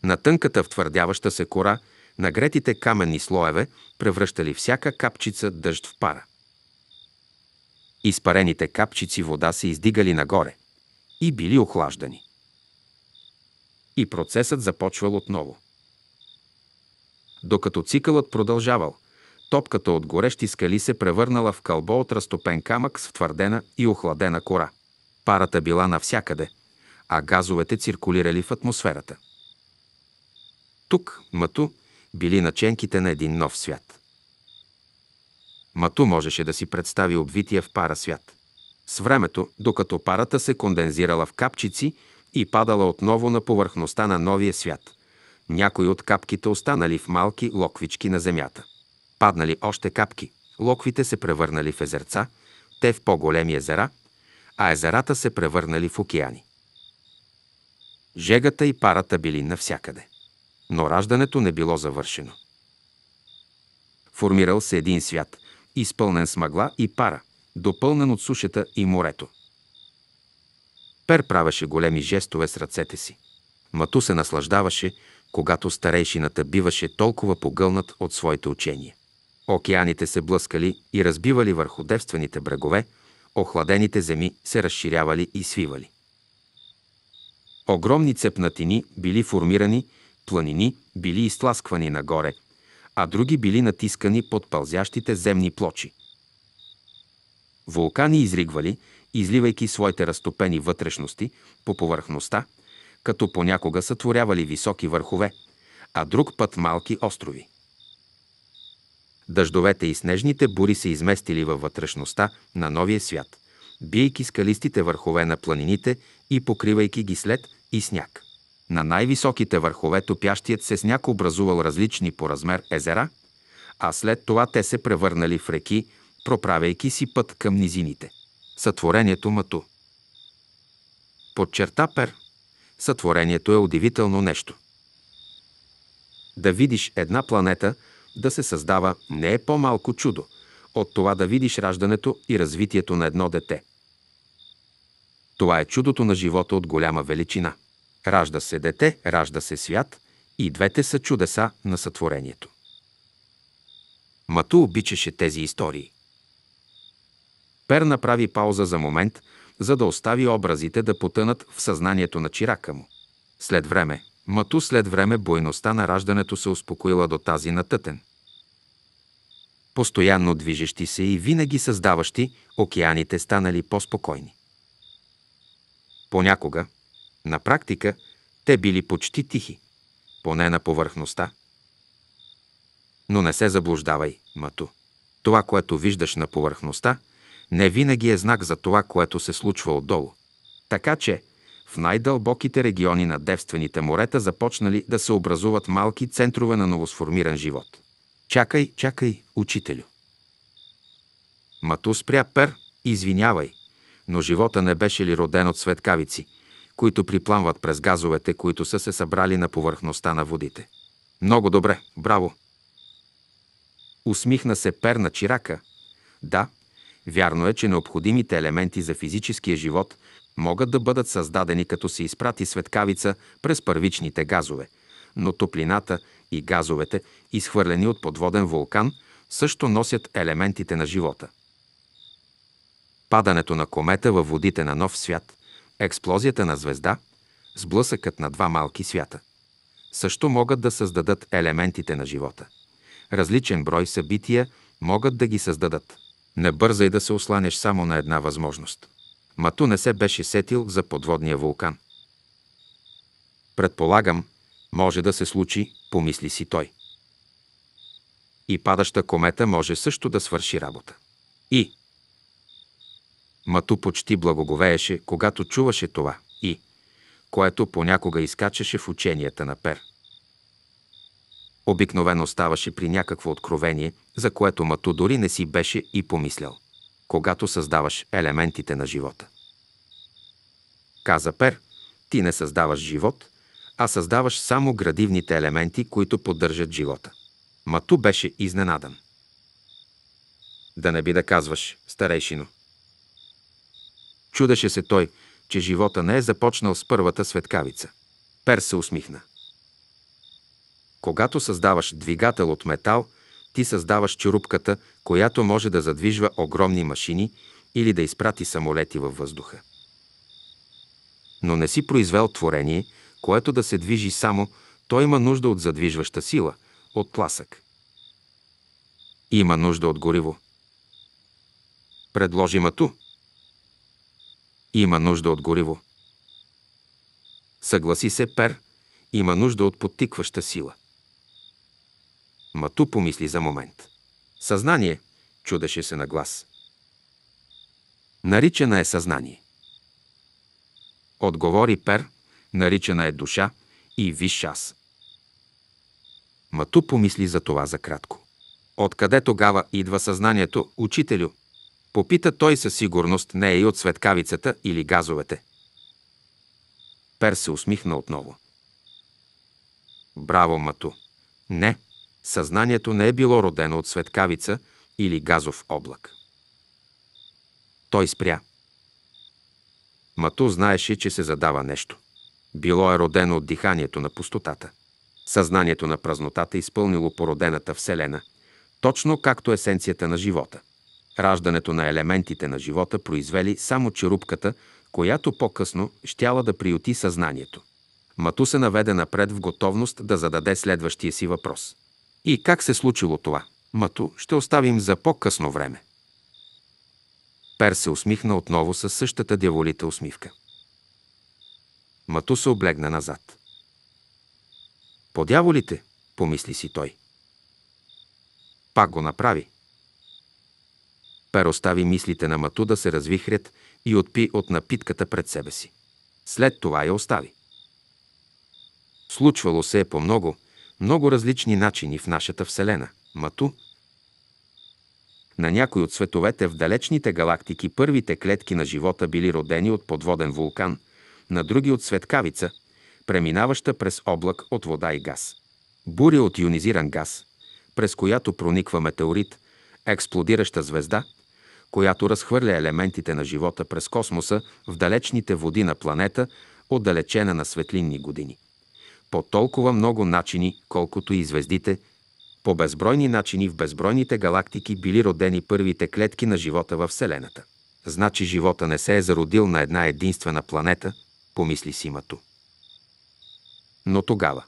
На тънката втвърдяваща се кора, нагретите каменни слоеве превръщали всяка капчица дъжд в пара. Изпарените капчици вода се издигали нагоре и били охлаждани. И процесът започвал отново. Докато цикълът продължавал, топката от горещи скали се превърнала в кълбо от разтопен камък с втвърдена и охладена кора. Парата била навсякъде, а газовете циркулирали в атмосферата. Тук, мъту, били наченките на един нов свят – Мату можеше да си представи обвития в пара свят. С времето, докато парата се кондензирала в капчици и падала отново на повърхността на новия свят, някои от капките останали в малки локвички на земята. Паднали още капки, локвите се превърнали в езерца, те в по-големи езера, а езерата се превърнали в океани. Жегата и парата били навсякъде. Но раждането не било завършено. Формирал се един свят – изпълнен с мъгла и пара, допълнен от сушата и морето. Пер правеше големи жестове с ръцете си. Мату се наслаждаваше, когато старейшината биваше толкова погълнат от своите учения. Океаните се блъскали и разбивали върху девствените брегове, охладените земи се разширявали и свивали. Огромни цепнатини били формирани, планини били изтласквани нагоре, а други били натискани под пълзящите земни плочи. Вулкани изригвали, изливайки своите разтопени вътрешности по повърхността, като понякога сътворявали високи върхове, а друг път малки острови. Дъждовете и снежните бури се изместили във вътрешността на новия свят, бийки скалистите върхове на планините и покривайки ги след и сняг. На най-високите върхове топящият се сняг образувал различни по размер езера, а след това те се превърнали в реки, проправяйки си път към низините. Сътворението Мату Подчерта Пер. Сътворението е удивително нещо. Да видиш една планета да се създава не е по-малко чудо от това да видиш раждането и развитието на едно дете. Това е чудото на живота от голяма величина – Ражда се дете, ражда се свят и двете са чудеса на сътворението. Мату обичаше тези истории. Пер направи пауза за момент, за да остави образите да потънат в съзнанието на чирака му. След време, Мату след време бойността на раждането се успокоила до тази на тътен. Постоянно движещи се и винаги създаващи, океаните станали по-спокойни. Понякога, на практика те били почти тихи, поне на повърхността. Но не се заблуждавай, мато. Това, което виждаш на повърхността, не винаги е знак за това, което се случва отдолу. Така че, в най-дълбоките региони на девствените морета започнали да се образуват малки центрове на новосформиран живот. Чакай, чакай, учителю. Мату спря пер, извинявай, но живота не беше ли роден от светкавици – които припламват през газовете, които са се събрали на повърхността на водите. Много добре, браво! Усмихна се пер на чирака. Да, вярно е, че необходимите елементи за физическия живот могат да бъдат създадени, като се изпрати светкавица през първичните газове, но топлината и газовете, изхвърлени от подводен вулкан, също носят елементите на живота. Падането на комета във водите на нов свят – Експлозията на звезда, сблъсъкът на два малки свята, също могат да създадат елементите на живота. Различен брой събития могат да ги създадат. Не бързай да се осланеш само на една възможност. Мату не се беше сетил за подводния вулкан. Предполагам, може да се случи, помисли си той. И падаща комета може също да свърши работа. И Мату почти благоговееше, когато чуваше това и, което понякога изкачаше в ученията на Пер. Обикновено ставаше при някакво откровение, за което Мату дори не си беше и помислял, когато създаваш елементите на живота. Каза Пер, ти не създаваш живот, а създаваш само градивните елементи, които поддържат живота. Мату беше изненадан. Да не би да казваш, старейшино – Чудеше се той, че живота не е започнал с първата светкавица. Пер се усмихна. Когато създаваш двигател от метал, ти създаваш черупката, която може да задвижва огромни машини или да изпрати самолети във въздуха. Но не си произвел творение, което да се движи само, той има нужда от задвижваща сила, от тласък. Има нужда от гориво. Предложи мату – има нужда от гориво. Съгласи се Пер, има нужда от подтикваща сила. Мату помисли за момент. Съзнание чудеше се на глас. Наричана е съзнание. Отговори Пер, наричана е душа и висш аз. Мату помисли за това за кратко. Откъде тогава идва съзнанието, учителю? Попита той със сигурност не е и от светкавицата или газовете. Пер се усмихна отново. Браво, Мату! Не, съзнанието не е било родено от светкавица или газов облак. Той спря. Мату знаеше, че се задава нещо. Било е родено от диханието на пустотата. Съзнанието на празнотата изпълнило породената Вселена, точно както есенцията на живота. Раждането на елементите на живота произвели само черупката, която по-късно щяла да приюти съзнанието. Мату се наведе напред в готовност да зададе следващия си въпрос. И как се случило това? Мату ще оставим за по-късно време. Пер се усмихна отново със същата дяволита усмивка. Мату се облегна назад. По дяволите, помисли си той. Пак го направи. Пер остави мислите на Мату да се развихрят и отпи от напитката пред себе си. След това я остави. Случвало се е по много, много различни начини в нашата Вселена. Мату на някой от световете в далечните галактики първите клетки на живота били родени от подводен вулкан, на други от светкавица, преминаваща през облак от вода и газ. Буря от ионизиран газ, през която прониква метеорит, експлодираща звезда – която разхвърля елементите на живота през космоса в далечните води на планета, отдалечена на светлинни години. По толкова много начини, колкото и звездите, по безбройни начини в безбройните галактики били родени първите клетки на живота във Вселената. Значи живота не се е зародил на една единствена планета, помисли си Мату. Но тогава.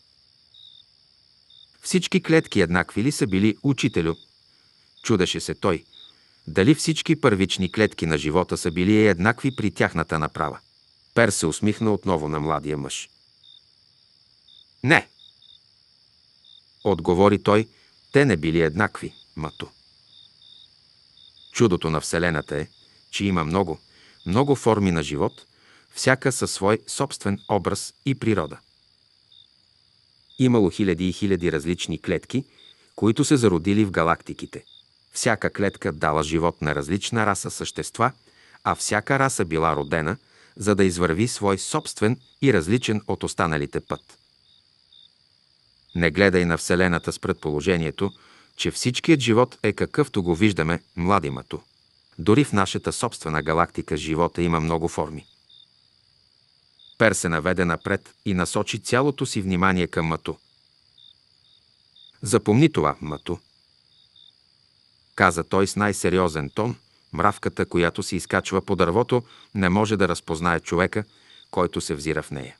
Всички клетки еднакви ли са били учителю? Чудеше се той – дали всички първични клетки на живота са били еднакви при тяхната направа. Пер се усмихна отново на младия мъж. Не! Отговори той, те не били еднакви, мато. Чудото на Вселената е, че има много, много форми на живот, всяка със свой собствен образ и природа. Имало хиляди и хиляди различни клетки, които се зародили в галактиките. Всяка клетка дала живот на различна раса същества, а всяка раса била родена, за да извърви свой собствен и различен от останалите път. Не гледай на Вселената с предположението, че всичкият живот е какъвто го виждаме младимато. Дори в нашата собствена галактика живота има много форми. Пер се наведе напред и насочи цялото си внимание към мато. Запомни това, мато – каза той с най-сериозен тон, мравката, която се изкачва по дървото, не може да разпознае човека, който се взира в нея.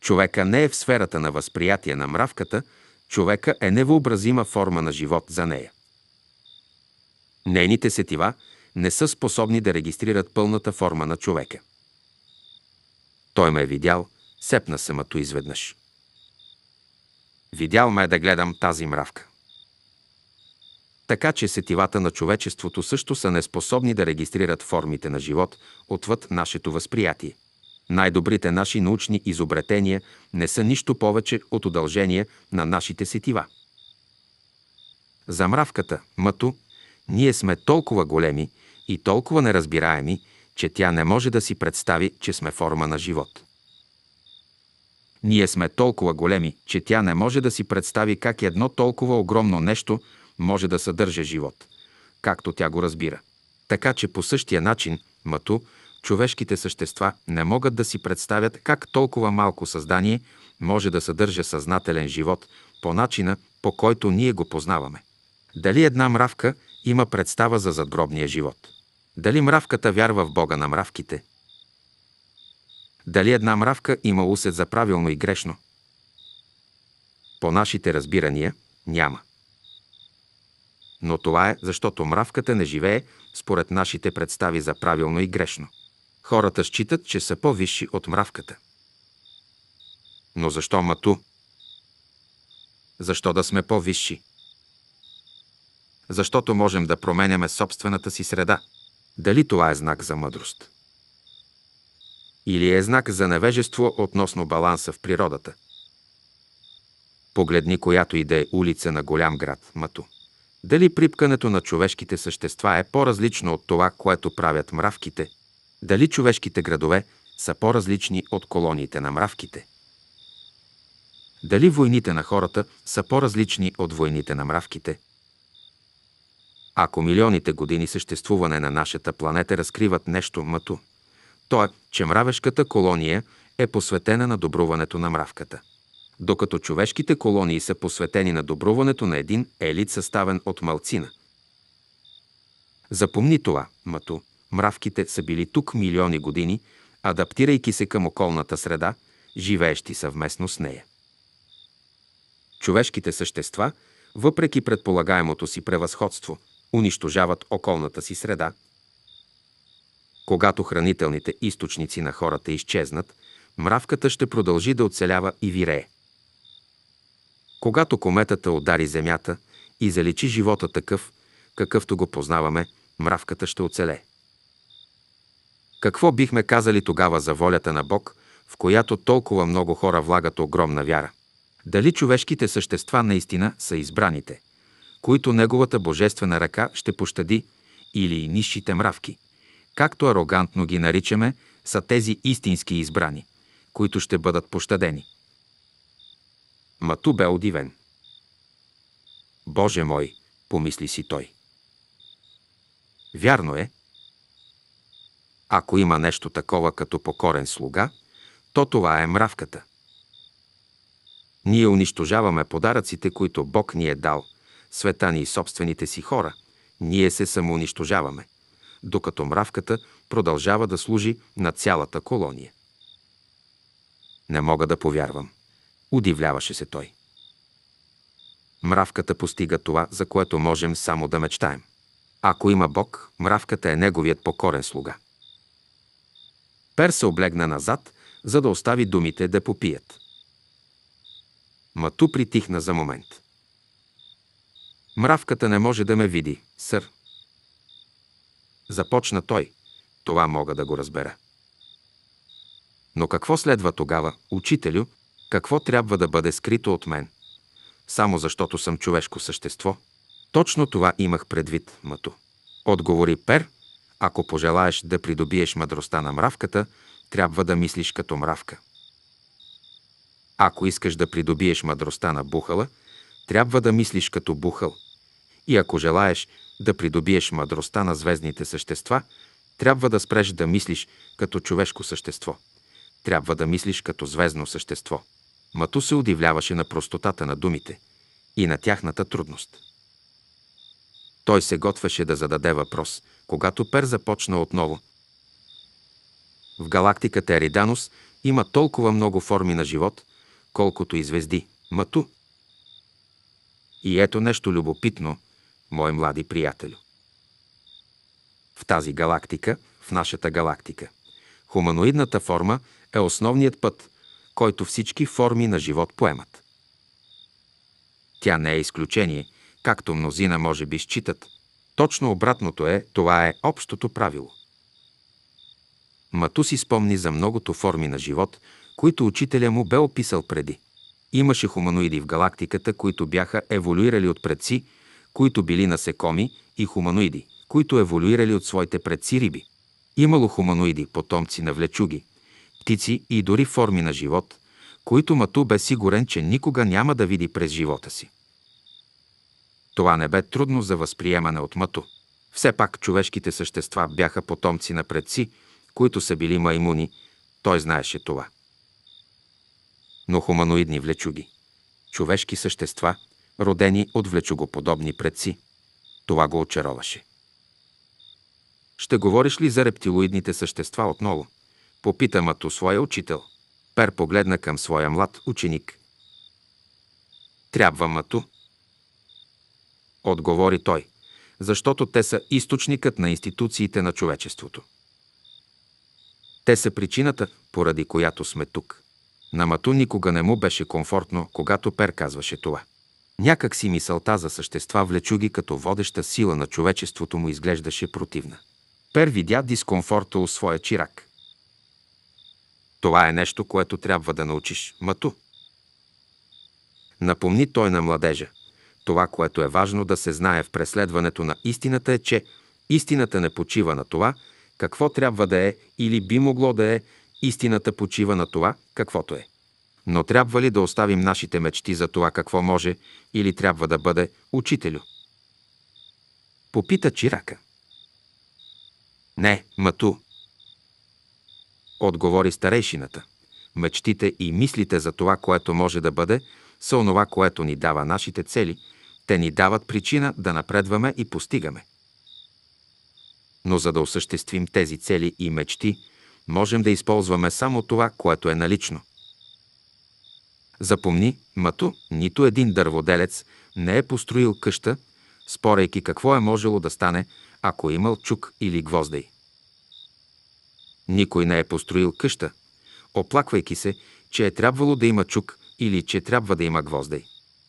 Човека не е в сферата на възприятие на мравката, човека е невъобразима форма на живот за нея. Нейните сетива не са способни да регистрират пълната форма на човека. Той ме е видял, сепна самото изведнъж. Видял ме е да гледам тази мравка. Така че сетивата на човечеството също са неспособни да регистрират формите на живот отвъд нашето възприятие. Най-добрите наши научни изобретения не са нищо повече от удължение на нашите сетива. За мравката, мъто, ние сме толкова големи и толкова неразбираеми, че тя не може да си представи, че сме форма на живот. Ние сме толкова големи, че тя не може да си представи как едно толкова огромно нещо – може да съдържа живот, както тя го разбира. Така че по същия начин, мъту, човешките същества не могат да си представят как толкова малко създание може да съдържа съзнателен живот по начина, по който ние го познаваме. Дали една мравка има представа за задробния живот? Дали мравката вярва в Бога на мравките? Дали една мравка има усет за правилно и грешно? По нашите разбирания няма но това е защото мравката не живее според нашите представи за правилно и грешно. Хората считат, че са по-висши от мравката. Но защо мату? Защо да сме по-висши? Защото можем да променяме собствената си среда. Дали това е знак за мъдрост? Или е знак за невежество относно баланса в природата? Погледни която и да е улица на голям град Мату. Дали припкането на човешките същества е по-различно от това, което правят мравките? Дали човешките градове са по-различни от колониите на мравките? Дали войните на хората са по-различни от войните на мравките? Ако милионите години съществуване на нашата планета разкриват нещо мъто, то е, че мравешката колония е посветена на добруването на мравката – докато човешките колонии са посветени на добруването на един елит, съставен от малцина. Запомни това, мато. Мравките са били тук милиони години, адаптирайки се към околната среда, живеещи съвместно с нея. Човешките същества, въпреки предполагаемото си превъзходство, унищожават околната си среда. Когато хранителните източници на хората изчезнат, мравката ще продължи да оцелява и вирее. Когато кометата удари земята и заличи живота такъв, какъвто го познаваме, мравката ще оцеле. Какво бихме казали тогава за волята на Бог, в която толкова много хора влагат огромна вяра? Дали човешките същества наистина са избраните, които Неговата божествена ръка ще пощади, или и низшите мравки, както арогантно ги наричаме, са тези истински избрани, които ще бъдат пощадени. Мату бе удивен. Боже мой, помисли си той. Вярно е. Ако има нещо такова като покорен слуга, то това е мравката. Ние унищожаваме подаръците, които Бог ни е дал, света ни и собствените си хора. Ние се самоунищожаваме, докато мравката продължава да служи на цялата колония. Не мога да повярвам. Удивляваше се той. Мравката постига това, за което можем само да мечтаем. Ако има Бог, мравката е неговият покорен слуга. Пер се облегна назад, за да остави думите да попият. Мату притихна за момент. Мравката не може да ме види, сър. Започна той. Това мога да го разбера. Но какво следва тогава, учителю, какво трябва да бъде скрито от мен? Само защото съм човешко същество? Точно това имах предвид, Мато. Отговори Пер, ако пожелаеш да придобиеш мъдростта на мравката, трябва да мислиш като мравка. Ако искаш да придобиеш мъдростта на бухала, трябва да мислиш като бухал. И ако желаеш да придобиеш мъдростта на звездните същества, трябва да спреш да мислиш като човешко същество. Трябва да мислиш като звездно същество. Мату се удивляваше на простотата на думите и на тяхната трудност. Той се готвеше да зададе въпрос, когато Пер започна отново. В галактиката Ериданус има толкова много форми на живот, колкото и звезди. Мату. И ето нещо любопитно, мой млади приятелю. В тази галактика, в нашата галактика, хуманоидната форма е основният път, който всички форми на живот поемат. Тя не е изключение, както мнозина може би считат. Точно обратното е, това е общото правило. Мату си спомни за многото форми на живот, които учителя му бе описал преди. Имаше хуманоиди в галактиката, които бяха еволюирали от предци, които били насекоми и хуманоиди, които еволюирали от своите предци риби. Имало хуманоиди, потомци на влечуги, птици и дори форми на живот, които Мату бе сигурен, че никога няма да види през живота си. Това не бе трудно за възприемане от Мату. Все пак човешките същества бяха потомци на предци, които са били маймуни, той знаеше това. Но хуманоидни влечуги, човешки същества, родени от влечугоподобни предци, това го очароваше. Ще говориш ли за рептилоидните същества отново? Попита Мато своя учител. Пер погледна към своя млад ученик. Трябва Мато. Отговори той, защото те са източникът на институциите на човечеството. Те са причината, поради която сме тук. На Мату никога не му беше комфортно, когато Пер казваше това. Някак си мисълта за същества влечуги като водеща сила на човечеството му изглеждаше противна. Пер видя дискомфорта у своя чирак. Това е нещо, което трябва да научиш. Мату. Напомни той на младежа. Това, което е важно да се знае в преследването на истината е, че истината не почива на това, какво трябва да е или би могло да е, истината почива на това, каквото е. Но трябва ли да оставим нашите мечти за това какво може или трябва да бъде учителю? Попита Чирака. Не, Мату, отговори старейшината. Мечтите и мислите за това, което може да бъде, са онова, което ни дава нашите цели. Те ни дават причина да напредваме и постигаме. Но за да осъществим тези цели и мечти, можем да използваме само това, което е налично. Запомни, Мато, нито един дърводелец не е построил къща, спорейки какво е можело да стане, ако е имал чук или гвоздей. Никой не е построил къща, оплаквайки се, че е трябвало да има чук или че трябва да има гвоздай.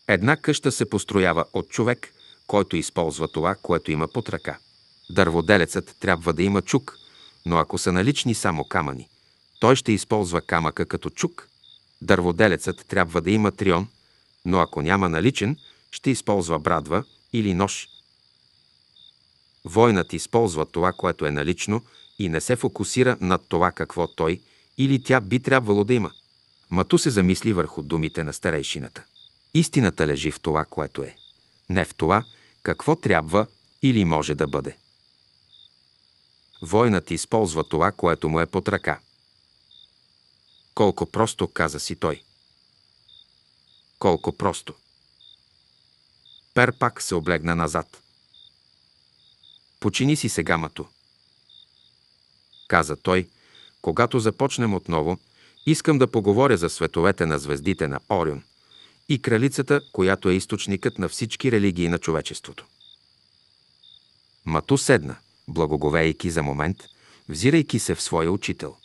Една къща се построява от човек, който използва това, което има под ръка. Дърводелецът трябва да има чук, но ако са налични само камъни, той ще използва камъка като чук. Дърводелецът трябва да има трион, но ако няма наличен, ще използва брадва или нож. Войнат използва това, което е налично – и не се фокусира над това какво той или тя би трябвало да има. Мату се замисли върху думите на старейшината. Истината лежи в това, което е. Не в това, какво трябва или може да бъде. Войнат използва това, което му е под ръка. Колко просто, каза си той. Колко просто. Пер пак се облегна назад. Почини си сега мато каза той, когато започнем отново, искам да поговоря за световете на звездите на Орион и кралицата, която е източникът на всички религии на човечеството. Мату седна, благоговейки за момент, взирайки се в своя учител.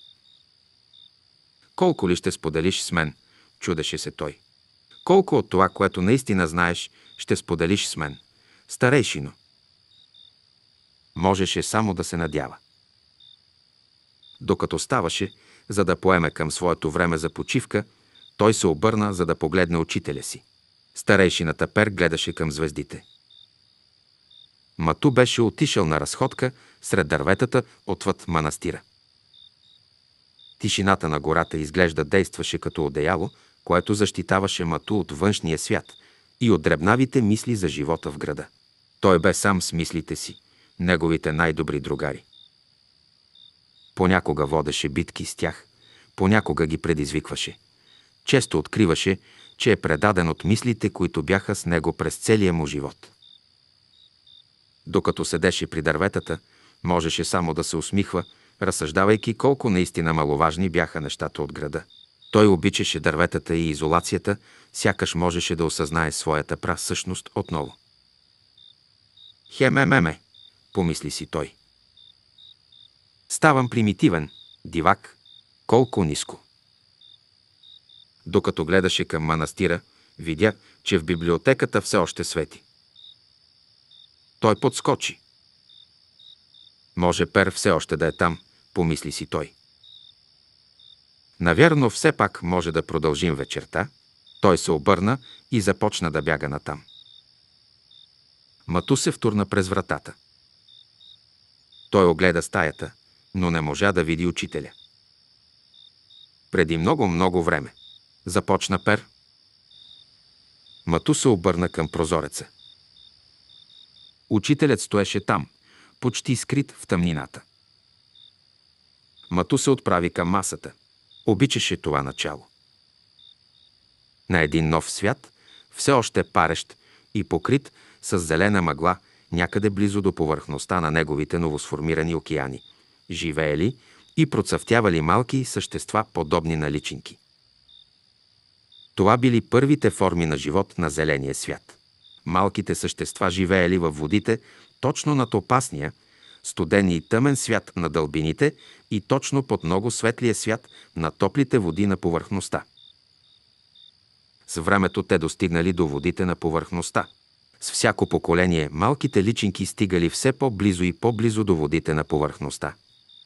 Колко ли ще споделиш с мен, чудеше се той. Колко от това, което наистина знаеш, ще споделиш с мен, старейшино. Можеше само да се надява. Докато ставаше, за да поеме към своето време за почивка, той се обърна, за да погледне учителя си. Старейшината Пер гледаше към звездите. Мату беше отишъл на разходка сред дърветата отвъд манастира. Тишината на гората изглежда действаше като одеяло, което защитаваше Мату от външния свят и от дребнавите мисли за живота в града. Той бе сам с мислите си, неговите най-добри другари. Понякога водеше битки с тях, понякога ги предизвикваше. Често откриваше, че е предаден от мислите, които бяха с него през целия му живот. Докато седеше при дърветата, можеше само да се усмихва, разсъждавайки колко наистина маловажни бяха нещата от града. Той обичаше дърветата и изолацията, сякаш можеше да осъзнае своята пра същност отново. Хемемеме, помисли си той. Ставам примитивен, дивак, колко ниско. Докато гледаше към манастира, видя, че в библиотеката все още свети. Той подскочи. Може Пер все още да е там, помисли си той. Навярно все пак може да продължим вечерта. Той се обърна и започна да бяга натам. Мату се втурна през вратата. Той огледа стаята но не можа да види учителя. Преди много-много време започна Пер. Мату се обърна към прозореца. Учителят стоеше там, почти скрит в тъмнината. Мату се отправи към масата. Обичаше това начало. На един нов свят, все още парещ и покрит с зелена мъгла, някъде близо до повърхността на неговите новосформирани океани – живеели и процъфтявали малки същества, подобни на личинки. Това били първите форми на живот на зеления свят. Малките същества живеели във водите, точно над опасния, студен и тъмен свят на дълбините и точно под много светлия свят на топлите води на повърхността. С времето те достигнали до водите на повърхността. С всяко поколение малките личинки стигали все по-близо и по-близо до водите на повърхността.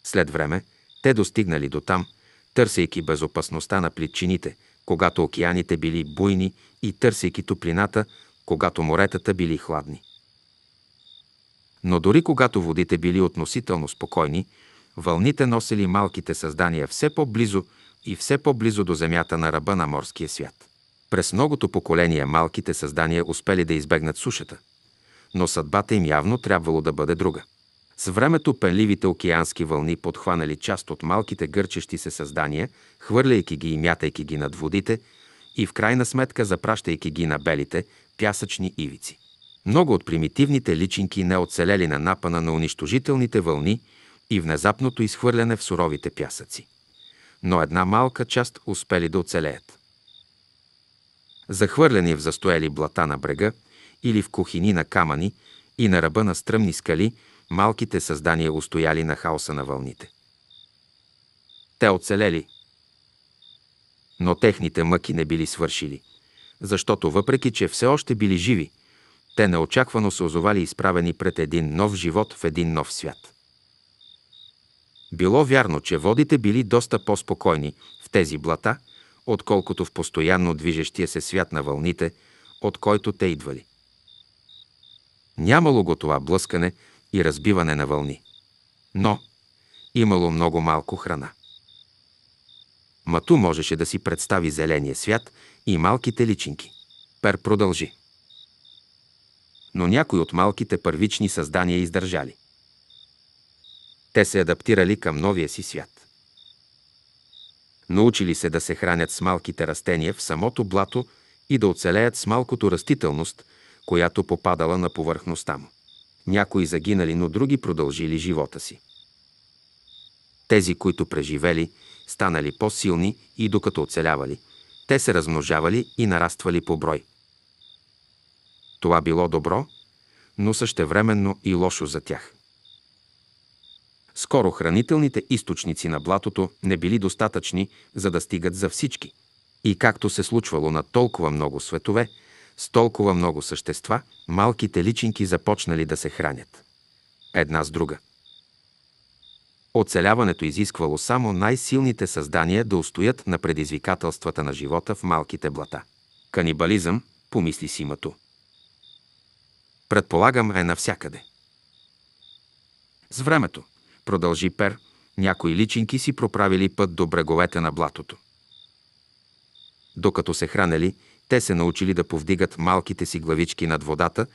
След време те достигнали до там, търсейки безопасността на плитчините, когато океаните били буйни и търсейки топлината, когато моретата били хладни. Но дори когато водите били относително спокойни, вълните носили малките създания все по-близо и все по-близо до земята на ръба на морския свят. През многото поколение малките създания успели да избегнат сушата, но съдбата им явно трябвало да бъде друга. С времето пенливите океански вълни подхванали част от малките гърчещи се създания, хвърляйки ги и мятайки ги над водите и в крайна сметка запращайки ги на белите, пясъчни ивици. Много от примитивните личинки не оцелели на напана на унищожителните вълни и внезапното изхвърляне в суровите пясъци. Но една малка част успели да оцелеят. Захвърляни в застоели блата на брега или в кухини на камъни и на ръба на стръмни скали – малките създания устояли на хаоса на вълните. Те оцелели, но техните мъки не били свършили, защото въпреки, че все още били живи, те неочаквано се озовали изправени пред един нов живот в един нов свят. Било вярно, че водите били доста по-спокойни в тези блата, отколкото в постоянно движещия се свят на вълните, от който те идвали. Нямало го това блъскане, и разбиване на вълни. Но имало много малко храна. Мату можеше да си представи зеления свят и малките личинки. Пер продължи. Но някои от малките първични създания издържали. Те се адаптирали към новия си свят. Научили се да се хранят с малките растения в самото блато и да оцелеят с малкото растителност, която попадала на повърхността му някои загинали, но други продължили живота си. Тези, които преживели, станали по-силни и докато оцелявали, те се размножавали и нараствали по брой. Това било добро, но същевременно и лошо за тях. Скоро хранителните източници на блатото не били достатъчни, за да стигат за всички. И както се случвало на толкова много светове, с толкова много същества, малките личинки започнали да се хранят. Една с друга. Оцеляването изисквало само най-силните създания да устоят на предизвикателствата на живота в малките блата. Канибализъм, помисли си Мато. Предполагам е навсякъде. С времето, продължи Пер, някои личинки си проправили път до бреговете на блатото. Докато се хранели, те се научили да повдигат малките си главички над водата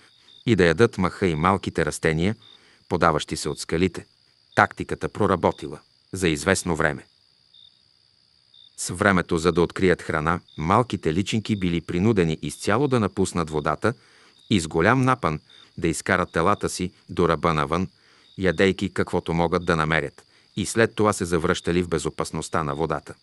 и да ядат маха и малките растения, подаващи се от скалите. Тактиката проработила за известно време. С времето, за да открият храна, малките личинки били принудени изцяло да напуснат водата и с голям напън да изкарат телата си до ръба навън, ядейки каквото могат да намерят, и след това се завръщали в безопасността на водата.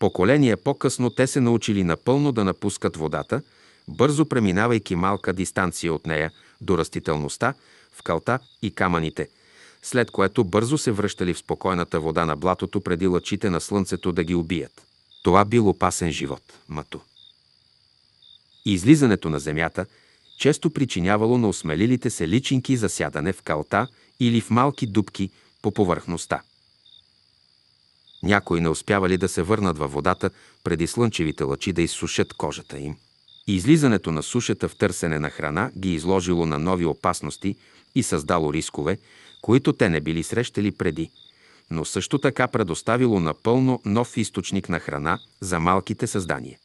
Поколение по-късно те се научили напълно да напускат водата, бързо преминавайки малка дистанция от нея до растителността, в калта и камъните, след което бързо се връщали в спокойната вода на блатото преди лъчите на слънцето да ги убият. Това бил опасен живот, мато. Излизането на земята често причинявало на осмелилите се личинки засядане в калта или в малки дубки по повърхността. Някои не успявали да се върнат във водата преди слънчевите лъчи да изсушат кожата им. излизането на сушата в търсене на храна ги изложило на нови опасности и създало рискове, които те не били срещали преди, но също така предоставило напълно нов източник на храна за малките създания.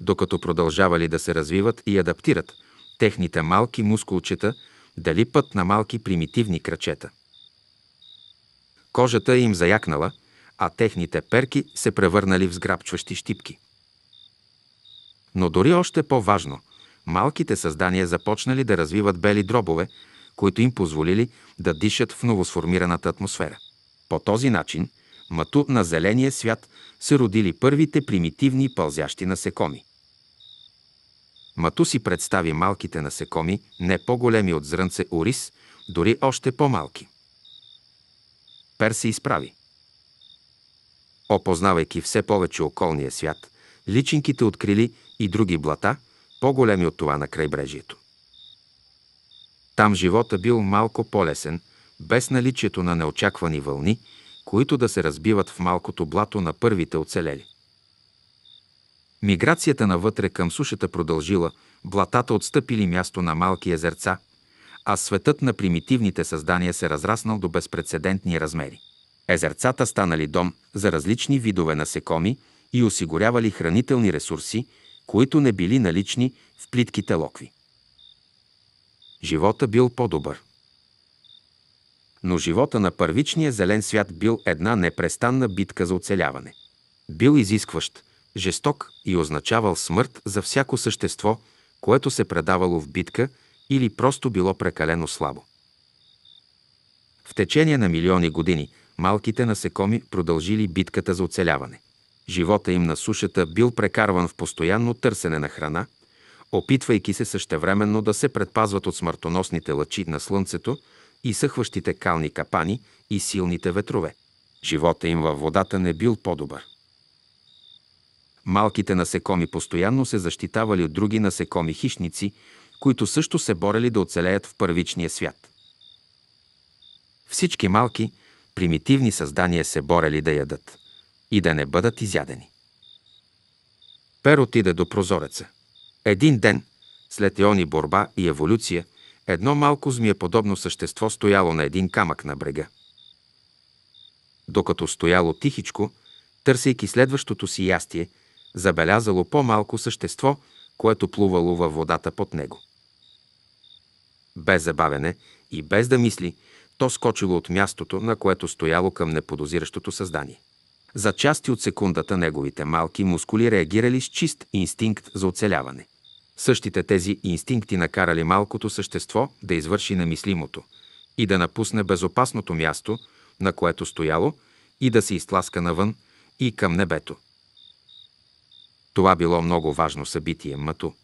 Докато продължавали да се развиват и адаптират, техните малки мускулчета дали път на малки примитивни крачета. Кожата им заякнала, а техните перки се превърнали в сграбчващи щипки. Но дори още по-важно, малките създания започнали да развиват бели дробове, които им позволили да дишат в новосформираната атмосфера. По този начин, мъту на зеления свят се родили първите примитивни пълзящи насекоми. Мату си представи малките насекоми, не по-големи от зрънце урис, дори още по-малки. Пер се изправи. Опознавайки все повече околния свят, личинките открили и други блата, по-големи от това на крайбрежието. Там живота бил малко по-лесен, без наличието на неочаквани вълни, които да се разбиват в малкото блато на първите оцелели. Миграцията навътре към сушата продължила, блатата отстъпили място на малки езерца, а светът на примитивните създания се разраснал до безпредседентни размери. Езерцата станали дом за различни видове насекоми и осигурявали хранителни ресурси, които не били налични в плитките локви. Живота бил по-добър. Но живота на първичния зелен свят бил една непрестанна битка за оцеляване. Бил изискващ, жесток и означавал смърт за всяко същество, което се предавало в битка – или просто било прекалено слабо. В течение на милиони години малките насекоми продължили битката за оцеляване. Живота им на сушата бил прекарван в постоянно търсене на храна, опитвайки се същевременно да се предпазват от смъртоносните лъчи на слънцето и съхващите кални капани и силните ветрове. Живота им във водата не бил по-добър. Малките насекоми постоянно се защитавали от други насекоми хищници които също се борели да оцелеят в първичния свят. Всички малки, примитивни създания се борели да ядат и да не бъдат изядени. Пер отиде до прозореца. Един ден, след иони борба и еволюция, едно малко змиеподобно същество стояло на един камък на брега. Докато стояло тихичко, търсейки следващото си ястие, забелязало по-малко същество, което плувало във водата под него. Без забавене и без да мисли, то скочило от мястото, на което стояло към неподозиращото създание. За части от секундата неговите малки мускули реагирали с чист инстинкт за оцеляване. Същите тези инстинкти накарали малкото същество да извърши немислимото и да напусне безопасното място, на което стояло, и да се изтласка навън и към небето. Това било много важно събитие, мъто.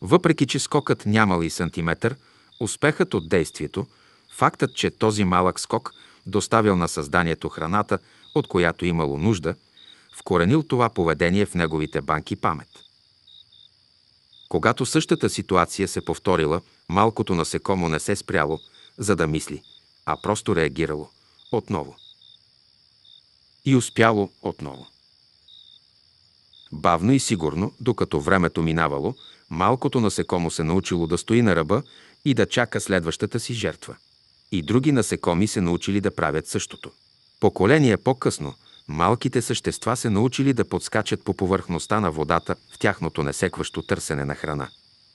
Въпреки, че скокът нямал и сантиметър, Успехът от действието, фактът, че този малък скок доставил на създанието храната, от която имало нужда, вкоренил това поведение в неговите банки памет. Когато същата ситуация се повторила, малкото насекомо не се спряло, за да мисли, а просто реагирало отново. И успяло отново. Бавно и сигурно, докато времето минавало, малкото насекомо се научило да стои на ръба и да чака следващата си жертва. И други насекоми се научили да правят същото. Поколение по-късно, малките същества се научили да подскачат по повърхността на водата в тяхното несекващо търсене на храна.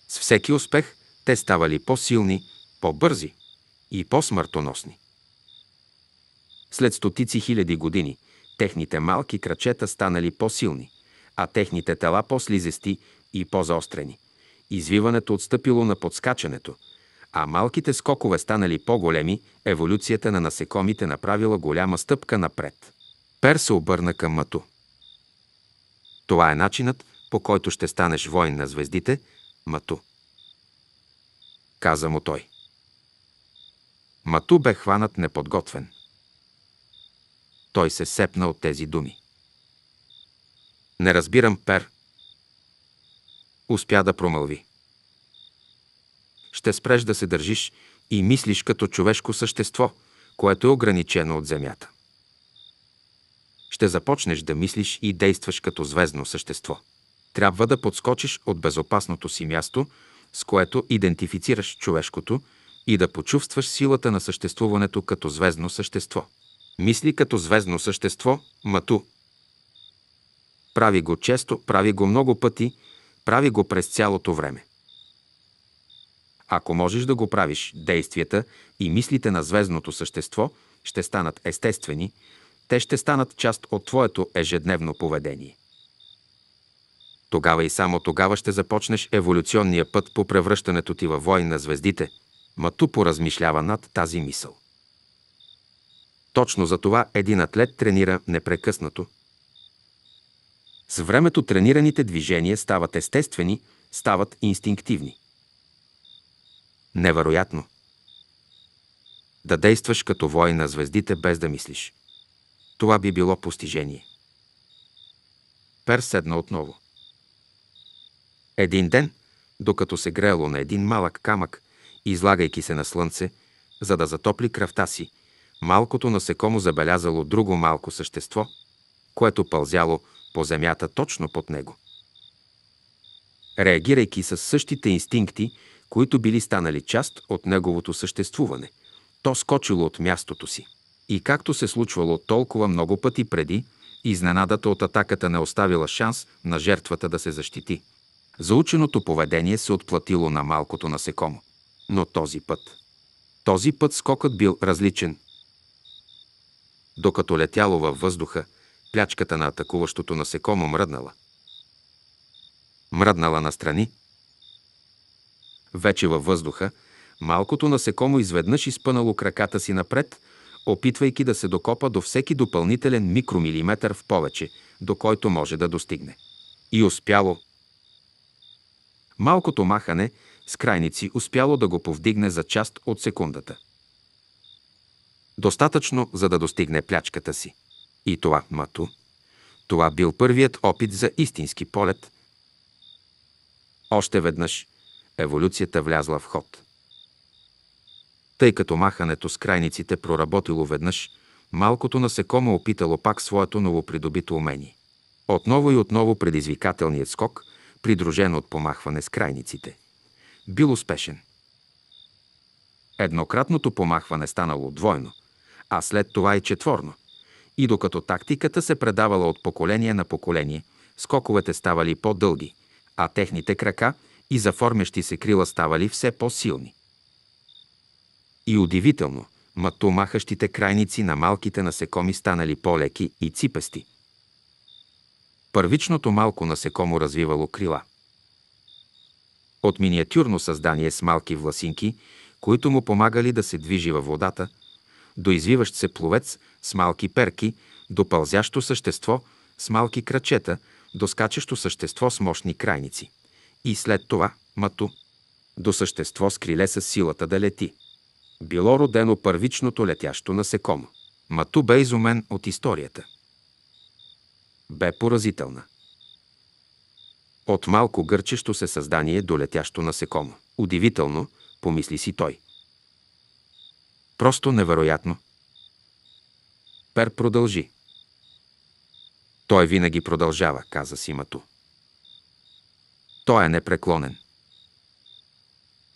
С всеки успех те ставали по-силни, по-бързи и по-смъртоносни. След стотици хиляди години, техните малки крачета станали по-силни, а техните тела по-слизести и по-заострени. Извиването отстъпило на подскачането – а малките скокове станали по-големи, еволюцията на насекомите направила голяма стъпка напред. Пер се обърна към Мату. Това е начинът, по който ще станеш воин на звездите, Мату. Каза му той. Мату бе хванат неподготвен. Той се сепна от тези думи. Не разбирам, Пер. Успя да промълви ще спреш да се държиш и мислиш като човешко същество, което е ограничено от Земята. Ще започнеш да мислиш и действаш като звездно същество. Трябва да подскочиш от безопасното си място, с което идентифицираш човешкото и да почувстваш силата на съществуването като звездно същество. Мисли като звездно същество, мату. Прави го често, прави го много пъти, прави го през цялото време. Ако можеш да го правиш, действията и мислите на звездното същество ще станат естествени, те ще станат част от твоето ежедневно поведение. Тогава и само тогава ще започнеш еволюционния път по превръщането ти във воин на звездите. Мату поразмишлява над тази мисъл. Точно за това един атлет тренира непрекъснато. С времето тренираните движения стават естествени, стават инстинктивни. Невероятно! Да действаш като вой на звездите без да мислиш. Това би било постижение. Пер седна отново. Един ден, докато се грело на един малък камък, излагайки се на слънце, за да затопли кръвта си, малкото насекомо забелязало друго малко същество, което пълзяло по земята точно под него. Реагирайки със същите инстинкти, които били станали част от неговото съществуване. То скочило от мястото си. И както се случвало толкова много пъти преди, изненадата от атаката не оставила шанс на жертвата да се защити. Заученото поведение се отплатило на малкото насекомо. Но този път. Този път скокът бил различен. Докато летяло във въздуха, плячката на атакуващото насекомо мръднала. Мръднала настрани, вече във въздуха, малкото насекомо изведнъж изпънало краката си напред, опитвайки да се докопа до всеки допълнителен микромилиметър в повече, до който може да достигне. И успяло. Малкото махане с крайници успяло да го повдигне за част от секундата. Достатъчно, за да достигне плячката си. И това, Мато, това бил първият опит за истински полет. Още веднъж, еволюцията влязла в ход. Тъй като махането с крайниците проработило веднъж, малкото насекомо опитало пак своето новопридобито умение. Отново и отново предизвикателният скок, придружен от помахване с крайниците, бил успешен. Еднократното помахване станало двойно, а след това и четворно. И докато тактиката се предавала от поколение на поколение, скоковете ставали по-дълги, а техните крака – и заформящи се крила ставали все по-силни. И удивително, матомахащите крайници на малките насекоми станали по-леки и ципести. Първичното малко насекомо развивало крила. От миниатюрно създание с малки власинки, които му помагали да се движи във водата, до извиващ се пловец с малки перки, до пълзящо същество с малки крачета, до скачащо същество с мощни крайници. И след това – мато. До същество с криле с силата да лети. Било родено първичното летящо насекомо. Мато бе изумен от историята. Бе поразителна. От малко гърчещо се създание до летящо насекомо. Удивително, помисли си той. Просто невероятно. Пер продължи. Той винаги продължава, каза си Мато той е непреклонен.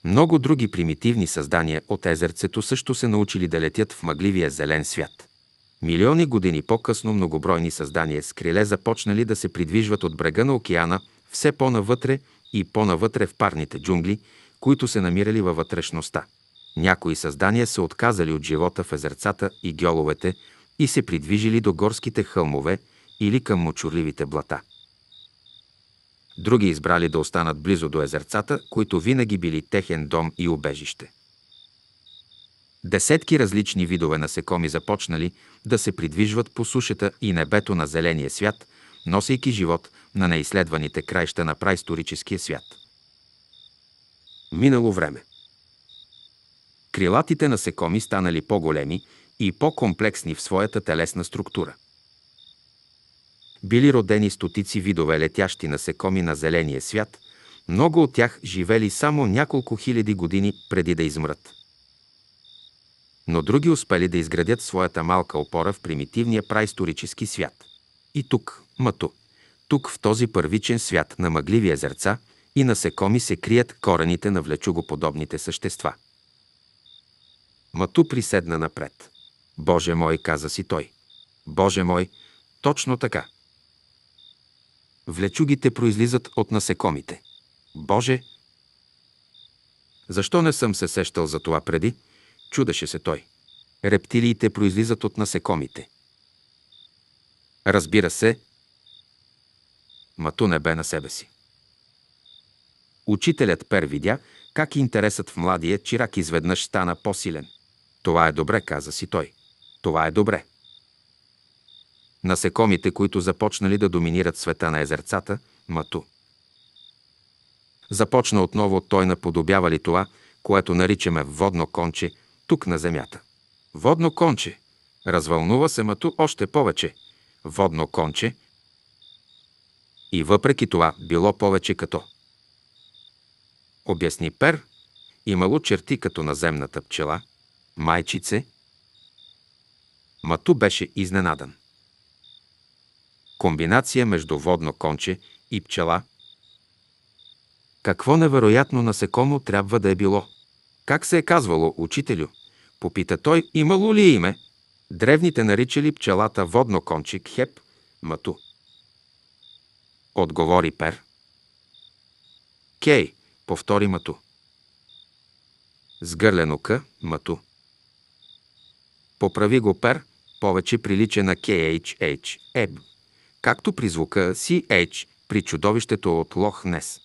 Много други примитивни създания от езерцето също се научили да летят в мъгливия зелен свят. Милиони години по-късно многобройни създания с криле започнали да се придвижват от брега на океана все по-навътре и по-навътре в парните джунгли, които се намирали във вътрешността. Някои създания се отказали от живота в езерцата и геоловете и се придвижили до горските хълмове или към мочурливите блата. Други избрали да останат близо до езерцата, които винаги били техен дом и убежище. Десетки различни видове насекоми започнали да се придвижват по сушата и небето на зеления свят, носейки живот на неизследваните краища на праисторическия свят. Минало време. Крилатите насекоми станали по-големи и по-комплексни в своята телесна структура били родени стотици видове летящи насекоми на зеления свят, много от тях живели само няколко хиляди години преди да измрат. Но други успели да изградят своята малка опора в примитивния праисторически свят. И тук, мъто, тук в този първичен свят на мъгливи езерца и насекоми се крият корените на влечугоподобните същества. Мату приседна напред. Боже мой, каза си той. Боже мой, точно така. Влечугите произлизат от насекомите. Боже! Защо не съм се сещал за това преди? Чудеше се той. Рептилиите произлизат от насекомите. Разбира се, Мату не бе на себе си. Учителят Пер видя как интересът в младия чирак изведнъж стана по-силен. Това е добре, каза си той. Това е добре насекомите, които започнали да доминират света на езерцата, мату. Започна отново той наподобява ли това, което наричаме водно конче, тук на земята. Водно конче. Развълнува се мату още повече. Водно конче. И въпреки това било повече като. Обясни Пер, имало черти като наземната пчела, майчице. Мату беше изненадан комбинация между водно конче и пчела. Какво невероятно насекомо трябва да е било? Как се е казвало, учителю? Попита той, имало ли име? Древните наричали пчелата водно конче Кхеп Мату. Отговори Пер. Кей, повтори Мату. Сгърлено къ, Мату. Поправи го Пер, повече прилича на KHH, Еб както при звука CH при чудовището от Лох Нес.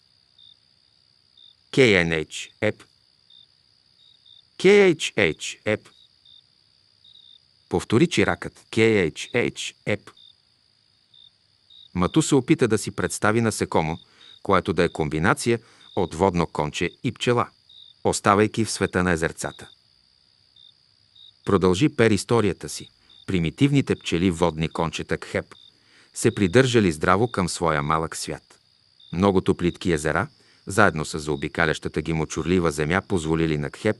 KNH Еп KHH Еп Повтори чиракът KHH Еп Мату се опита да си представи насекомо, което да е комбинация от водно конче и пчела, оставайки в света на езерцата. Продължи пер историята си. Примитивните пчели водни кончета кхеп – се придържали здраво към своя малък свят. Многото плитки езера, заедно с заобикалящата ги мочурлива земя, позволили на Кхеп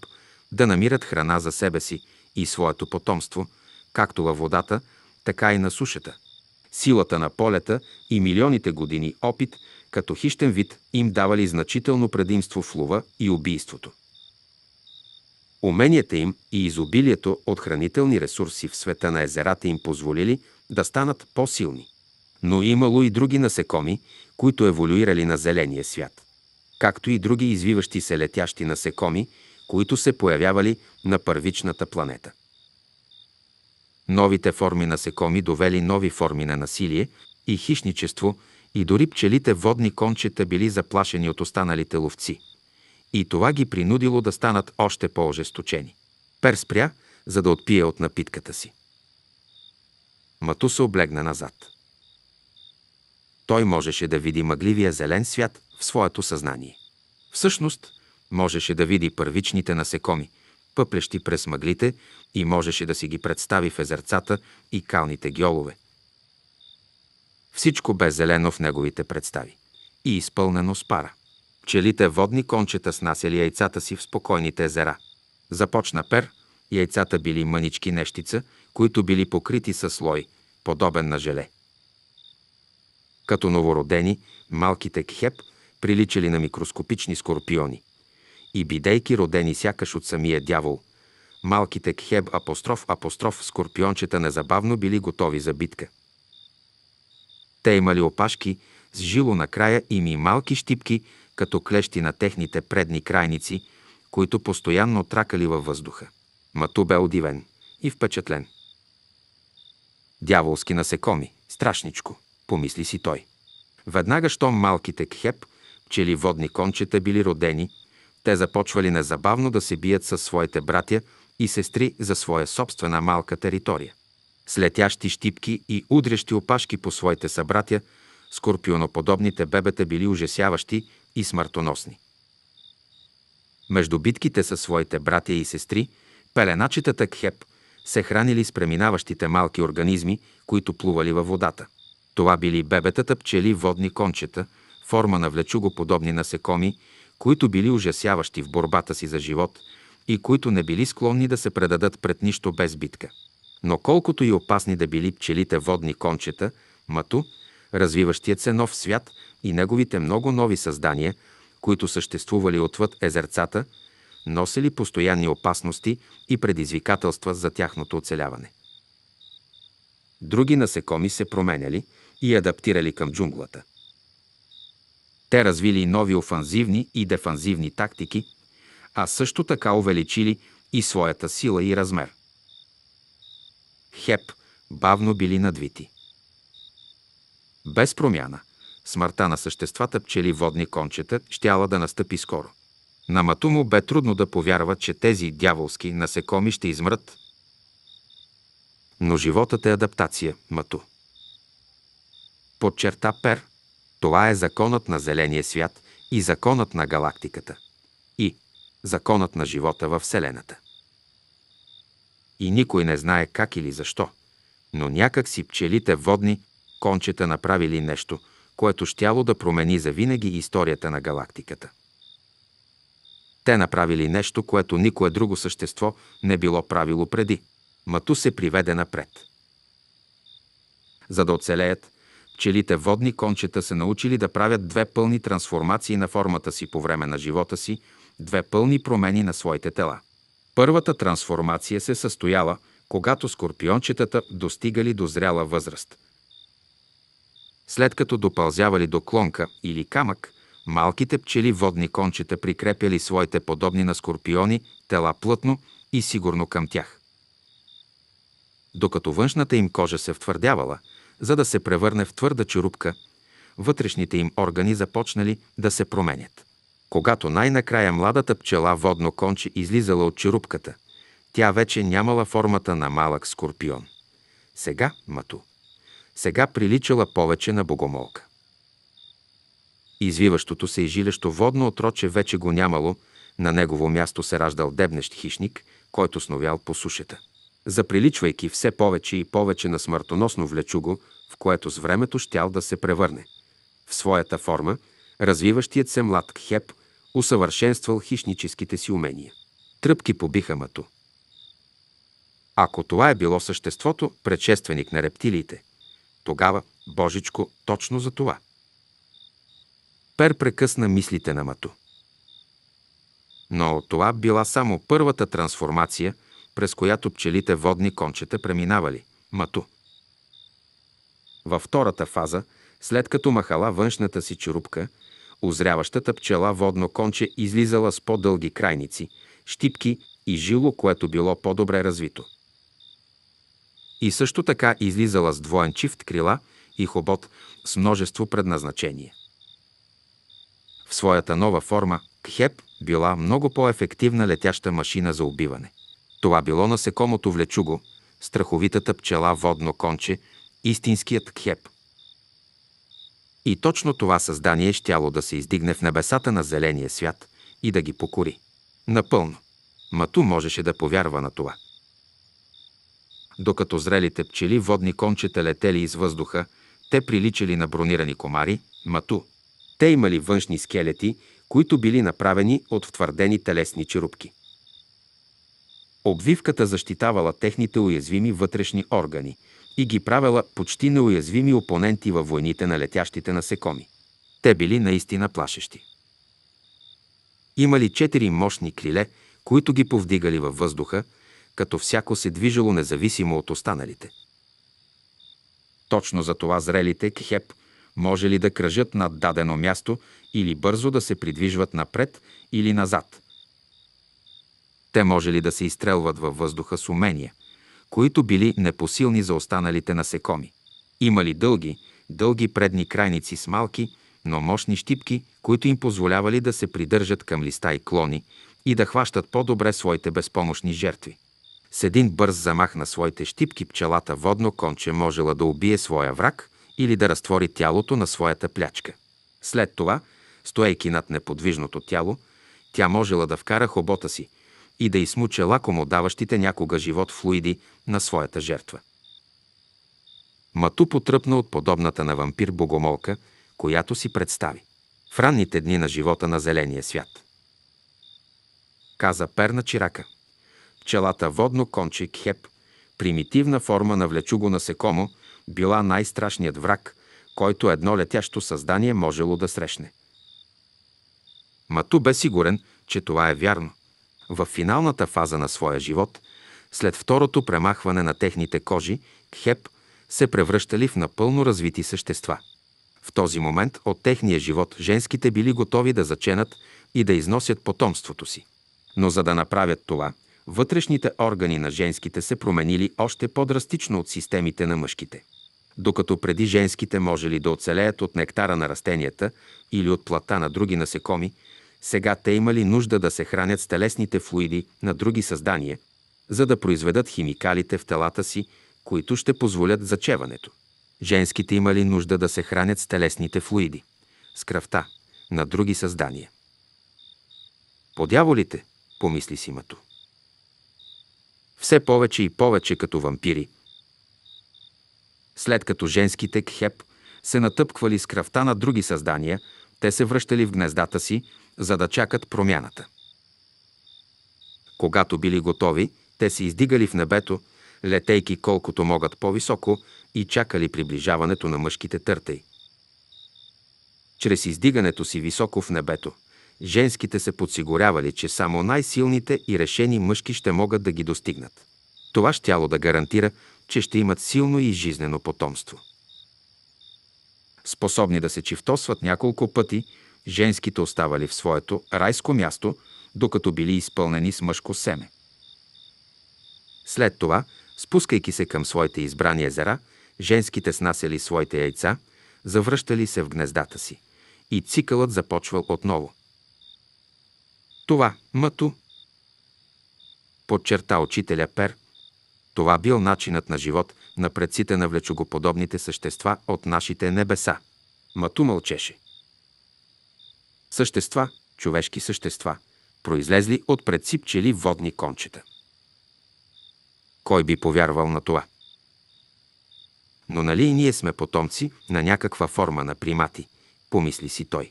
да намират храна за себе си и своето потомство, както във водата, така и на сушата. Силата на полета и милионите години опит като хищен вид им давали значително предимство в лова и убийството. Уменията им и изобилието от хранителни ресурси в света на езерата им позволили да станат по-силни. Но имало и други насекоми, които еволюирали на зеления свят, както и други извиващи се летящи насекоми, които се появявали на първичната планета. Новите форми насекоми довели нови форми на насилие и хищничество и дори пчелите водни кончета били заплашени от останалите ловци. И това ги принудило да станат още по-ожесточени. Пер спря, за да отпие от напитката си. се облегна назад. Той можеше да види мъгливия зелен свят в своето съзнание. Всъщност, можеше да види първичните насекоми, пъплещи през мъглите и можеше да си ги представи в езерцата и калните гьолове. Всичко бе зелено в неговите представи и изпълнено с пара. Пчелите водни кончета снасяли яйцата си в спокойните езера. Започна пер, яйцата били мънички нещица, които били покрити със слой, подобен на желе. Като новородени, малките кхеп приличали на микроскопични скорпиони. И бидейки родени сякаш от самия дявол, малките кхеб апостроф апостроф скорпиончета незабавно били готови за битка. Те имали опашки с жило на края и ми малки щипки, като клещи на техните предни крайници, които постоянно тракали във въздуха. Мату бе удивен и впечатлен. Дяволски насекоми, страшничко помисли си той. Веднага, щом малките кхеп, пчели водни кончета били родени, те започвали незабавно да се бият със своите братя и сестри за своя собствена малка територия. С летящи щипки и удрящи опашки по своите събратя, скорпионоподобните бебета били ужасяващи и смъртоносни. Между битките със своите братя и сестри, пеленачетата кхеп се хранили с преминаващите малки организми, които плували във водата – това били бебетата, пчели, водни кончета, форма на влечугоподобни насекоми, които били ужасяващи в борбата си за живот и които не били склонни да се предадат пред нищо без битка. Но колкото и опасни да били пчелите водни кончета, мату, развиващият се нов свят и неговите много нови създания, които съществували отвъд езерцата, носили постоянни опасности и предизвикателства за тяхното оцеляване. Други насекоми се променяли – и адаптирали към джунглата. Те развили нови офанзивни и дефанзивни тактики, а също така увеличили и своята сила и размер. Хеп бавно били надвити. Без промяна, смъртта на съществата пчели водни кончета щяла да настъпи скоро. На Матумо бе трудно да повярва, че тези дяволски насекоми ще измрат. Но животът е адаптация, Мату подчерта Пер. Това е законът на зеления свят и законът на галактиката. И законът на живота във Вселената. И никой не знае как или защо, но някак си пчелите водни, кончета направили нещо, което щяло да промени завинаги историята на галактиката. Те направили нещо, което никое друго същество не било правило преди. Мату се приведе напред. За да оцелеят, Пчелите водни кончета се научили да правят две пълни трансформации на формата си по време на живота си, две пълни промени на своите тела. Първата трансформация се състояла, когато скорпиончетата достигали до зряла възраст. След като допълзявали до клонка или камък, малките пчели водни кончета прикрепяли своите подобни на скорпиони тела плътно и сигурно към тях. Докато външната им кожа се втвърдявала – за да се превърне в твърда черупка, вътрешните им органи започнали да се променят. Когато най-накрая младата пчела водно конче излизала от черупката, тя вече нямала формата на малък скорпион. Сега мату. Сега приличала повече на богомолка. Извиващото се и жилещо водно отроче вече го нямало, на негово място се раждал дебнещ хищник, който сновял по сушата – заприличвайки все повече и повече на смъртоносно влечуго, в което с времето щял да се превърне. В своята форма, развиващият се млад кхеп усъвършенствал хищническите си умения. Тръпки побиха мато. Ако това е било съществото, предшественик на рептилиите, тогава, Божичко, точно за това. Пер прекъсна мислите на мато. Но това била само първата трансформация – през която пчелите водни кончета преминавали – мату. Във втората фаза, след като махала външната си черупка, озряващата пчела водно конче излизала с по-дълги крайници, щипки и жило, което било по-добре развито. И също така излизала с двоен чифт крила и хобот с множество предназначение. В своята нова форма Кхеп била много по-ефективна летяща машина за убиване. Това било насекомото влечуго, страховитата пчела водно конче, истинският кхеп. И точно това създание щяло да се издигне в небесата на зеления свят и да ги покори. Напълно. Мату можеше да повярва на това. Докато зрелите пчели водни кончета летели из въздуха, те приличали на бронирани комари, мату. Те имали външни скелети, които били направени от втвърдени телесни черупки. Обвивката защитавала техните уязвими вътрешни органи и ги правила почти неуязвими опоненти във войните на летящите насекоми. Те били наистина плашещи. Имали четири мощни криле, които ги повдигали във въздуха, като всяко се движило независимо от останалите. Точно за това зрелите кхеп може ли да кръжат над дадено място или бързо да се придвижват напред или назад – те можели да се изстрелват във въздуха с умения, които били непосилни за останалите насекоми. Имали дълги, дълги предни крайници с малки, но мощни щипки, които им позволявали да се придържат към листа и клони и да хващат по-добре своите безпомощни жертви. С един бърз замах на своите щипки пчелата водно конче можела да убие своя враг или да разтвори тялото на своята плячка. След това, стоейки над неподвижното тяло, тя можела да вкара хобота си – и да измуча лакомо даващите някога живот флуиди на своята жертва. Мату потръпна от подобната на вампир богомолка, която си представи. В ранните дни на живота на зеления свят. Каза перна чирака. Пчелата водно конче кхеп, примитивна форма на влечуго насекомо, била най-страшният враг, който едно летящо създание можело да срещне. Мату бе сигурен, че това е вярно в финалната фаза на своя живот, след второто премахване на техните кожи, кхеп се превръщали в напълно развити същества. В този момент от техния живот женските били готови да заченат и да износят потомството си. Но за да направят това, вътрешните органи на женските се променили още по-драстично от системите на мъжките. Докато преди женските можели да оцелеят от нектара на растенията или от плата на други насекоми, сега те имали нужда да се хранят с телесните флуиди на други създания, за да произведат химикалите в телата си, които ще позволят зачеването. Женските имали нужда да се хранят с телесните флуиди, с кръвта на други създания. Подяволите, помисли си Мато. Все повече и повече като вампири. След като женските кхеп се натъпквали с кръвта на други създания, те се връщали в гнездата си за да чакат промяната. Когато били готови, те се издигали в небето, летейки колкото могат по-високо и чакали приближаването на мъжките търтей. Чрез издигането си високо в небето, женските се подсигурявали, че само най-силните и решени мъжки ще могат да ги достигнат. Това щяло да гарантира, че ще имат силно и жизнено потомство. Способни да се чифтосват няколко пъти, женските оставали в своето райско място, докато били изпълнени с мъжко семе. След това, спускайки се към своите избрани езера, женските снасяли своите яйца, завръщали се в гнездата си и цикълът започвал отново. Това, мъто, подчерта учителя Пер, това бил начинът на живот на предците на влечогоподобните същества от нашите небеса. Мато мълчеше. Същества, човешки същества, произлезли от предсипчели водни кончета. Кой би повярвал на това? Но нали и ние сме потомци на някаква форма на примати, помисли си той.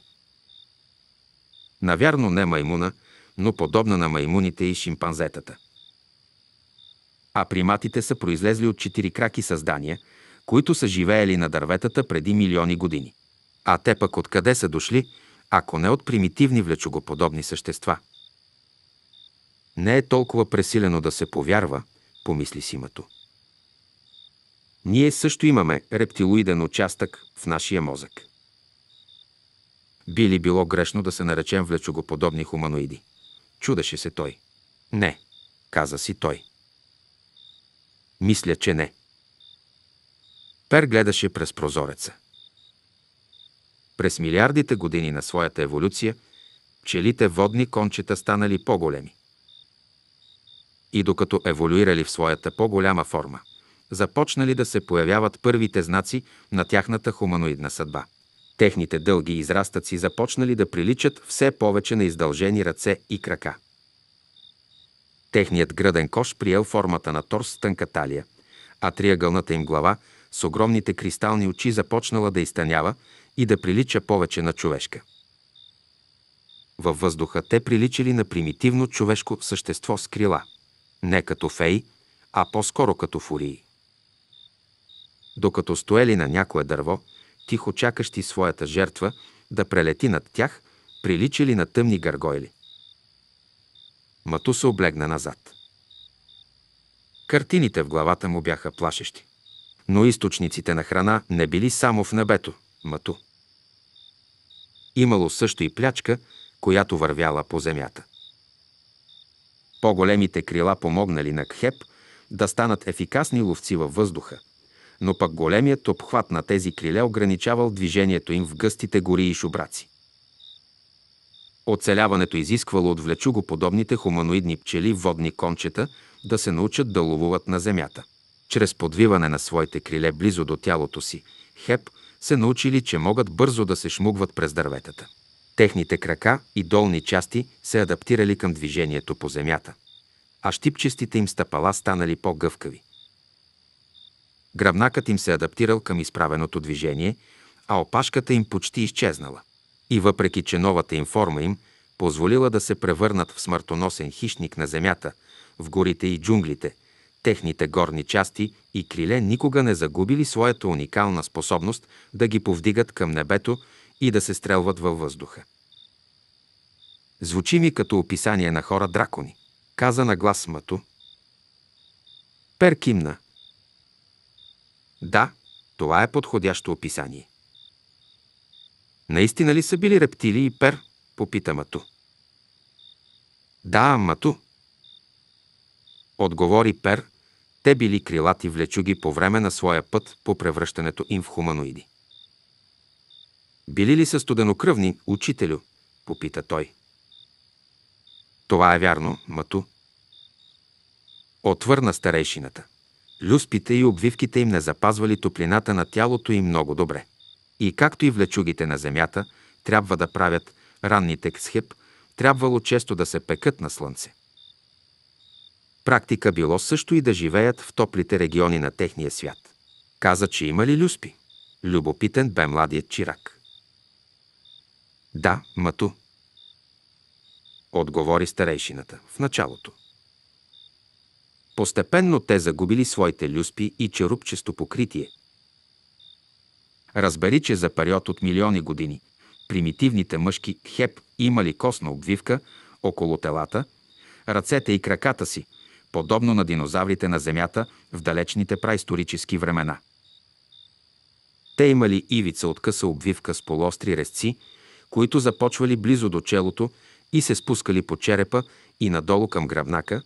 Навярно не маймуна, но подобна на маймуните и шимпанзетата. А приматите са произлезли от четири краки създания, които са живеели на дърветата преди милиони години. А те пък откъде са дошли, ако не от примитивни влечогоподобни същества. Не е толкова пресилено да се повярва, помисли си Мато. Ние също имаме рептилоиден участък в нашия мозък. Би ли било грешно да се наречем влечогоподобни хуманоиди? Чудеше се той. Не, каза си той. Мисля, че не. Пер гледаше през прозореца. През милиардите години на своята еволюция пчелите водни кончета станали по-големи. И докато еволюирали в своята по-голяма форма, започнали да се появяват първите знаци на тяхната хуманоидна съдба. Техните дълги израстъци започнали да приличат все повече на издължени ръце и крака. Техният гръден кош приел формата на торс с тънка талия, а триъгълната им глава с огромните кристални очи започнала да изтънява и да прилича повече на човешка. Във въздуха те приличали на примитивно човешко същество с крила, не като феи, а по-скоро като фурии. Докато стоели на някое дърво, тихо чакащи своята жертва да прелети над тях, приличали на тъмни гаргойли. Мату се облегна назад. Картините в главата му бяха плашещи. Но източниците на храна не били само в небето, Мату. Имало също и плячка, която вървяла по земята. По-големите крила помогнали на Кхеп да станат ефикасни ловци във въздуха, но пък големият обхват на тези криле ограничавал движението им в гъстите гори и шубраци. Оцеляването изисквало от подобните хуманоидни пчели водни кончета да се научат да ловуват на земята. Чрез подвиване на своите криле близо до тялото си, Хеп се научили, че могат бързо да се шмугват през дърветата. Техните крака и долни части се адаптирали към движението по земята, а щипчестите им стъпала станали по-гъвкави. Гръбнакът им се адаптирал към изправеното движение, а опашката им почти изчезнала. И въпреки, че новата им форма им позволила да се превърнат в смъртоносен хищник на земята, в горите и джунглите – техните горни части и криле никога не загубили своята уникална способност да ги повдигат към небето и да се стрелват във въздуха. Звучи ми като описание на хора дракони, каза на глас Мато. Пер кимна. Да, това е подходящо описание. Наистина ли са били рептилии и пер? Попита Мато. Да, Мато, Отговори Пер, те били крилати влечуги по време на своя път по превръщането им в хуманоиди. Били ли са студенокръвни, учителю? попита той. Това е вярно, мату. Отвърна старейшината. Люспите и обвивките им не запазвали топлината на тялото им много добре. И както и влечугите на земята трябва да правят ранните ксхеп, трябвало често да се пекат на слънце. Практика било също и да живеят в топлите региони на техния свят. Каза, че има ли люспи? Любопитен бе младият чирак. Да, мату. Отговори старейшината в началото. Постепенно те загубили своите люспи и черупчесто покритие. Разбери, че за период от милиони години примитивните мъжки хеп имали костна обвивка около телата, ръцете и краката си – подобно на динозаврите на Земята в далечните праисторически времена. Те имали ивица от къса обвивка с полуостри резци, които започвали близо до челото и се спускали по черепа и надолу към гръбнака,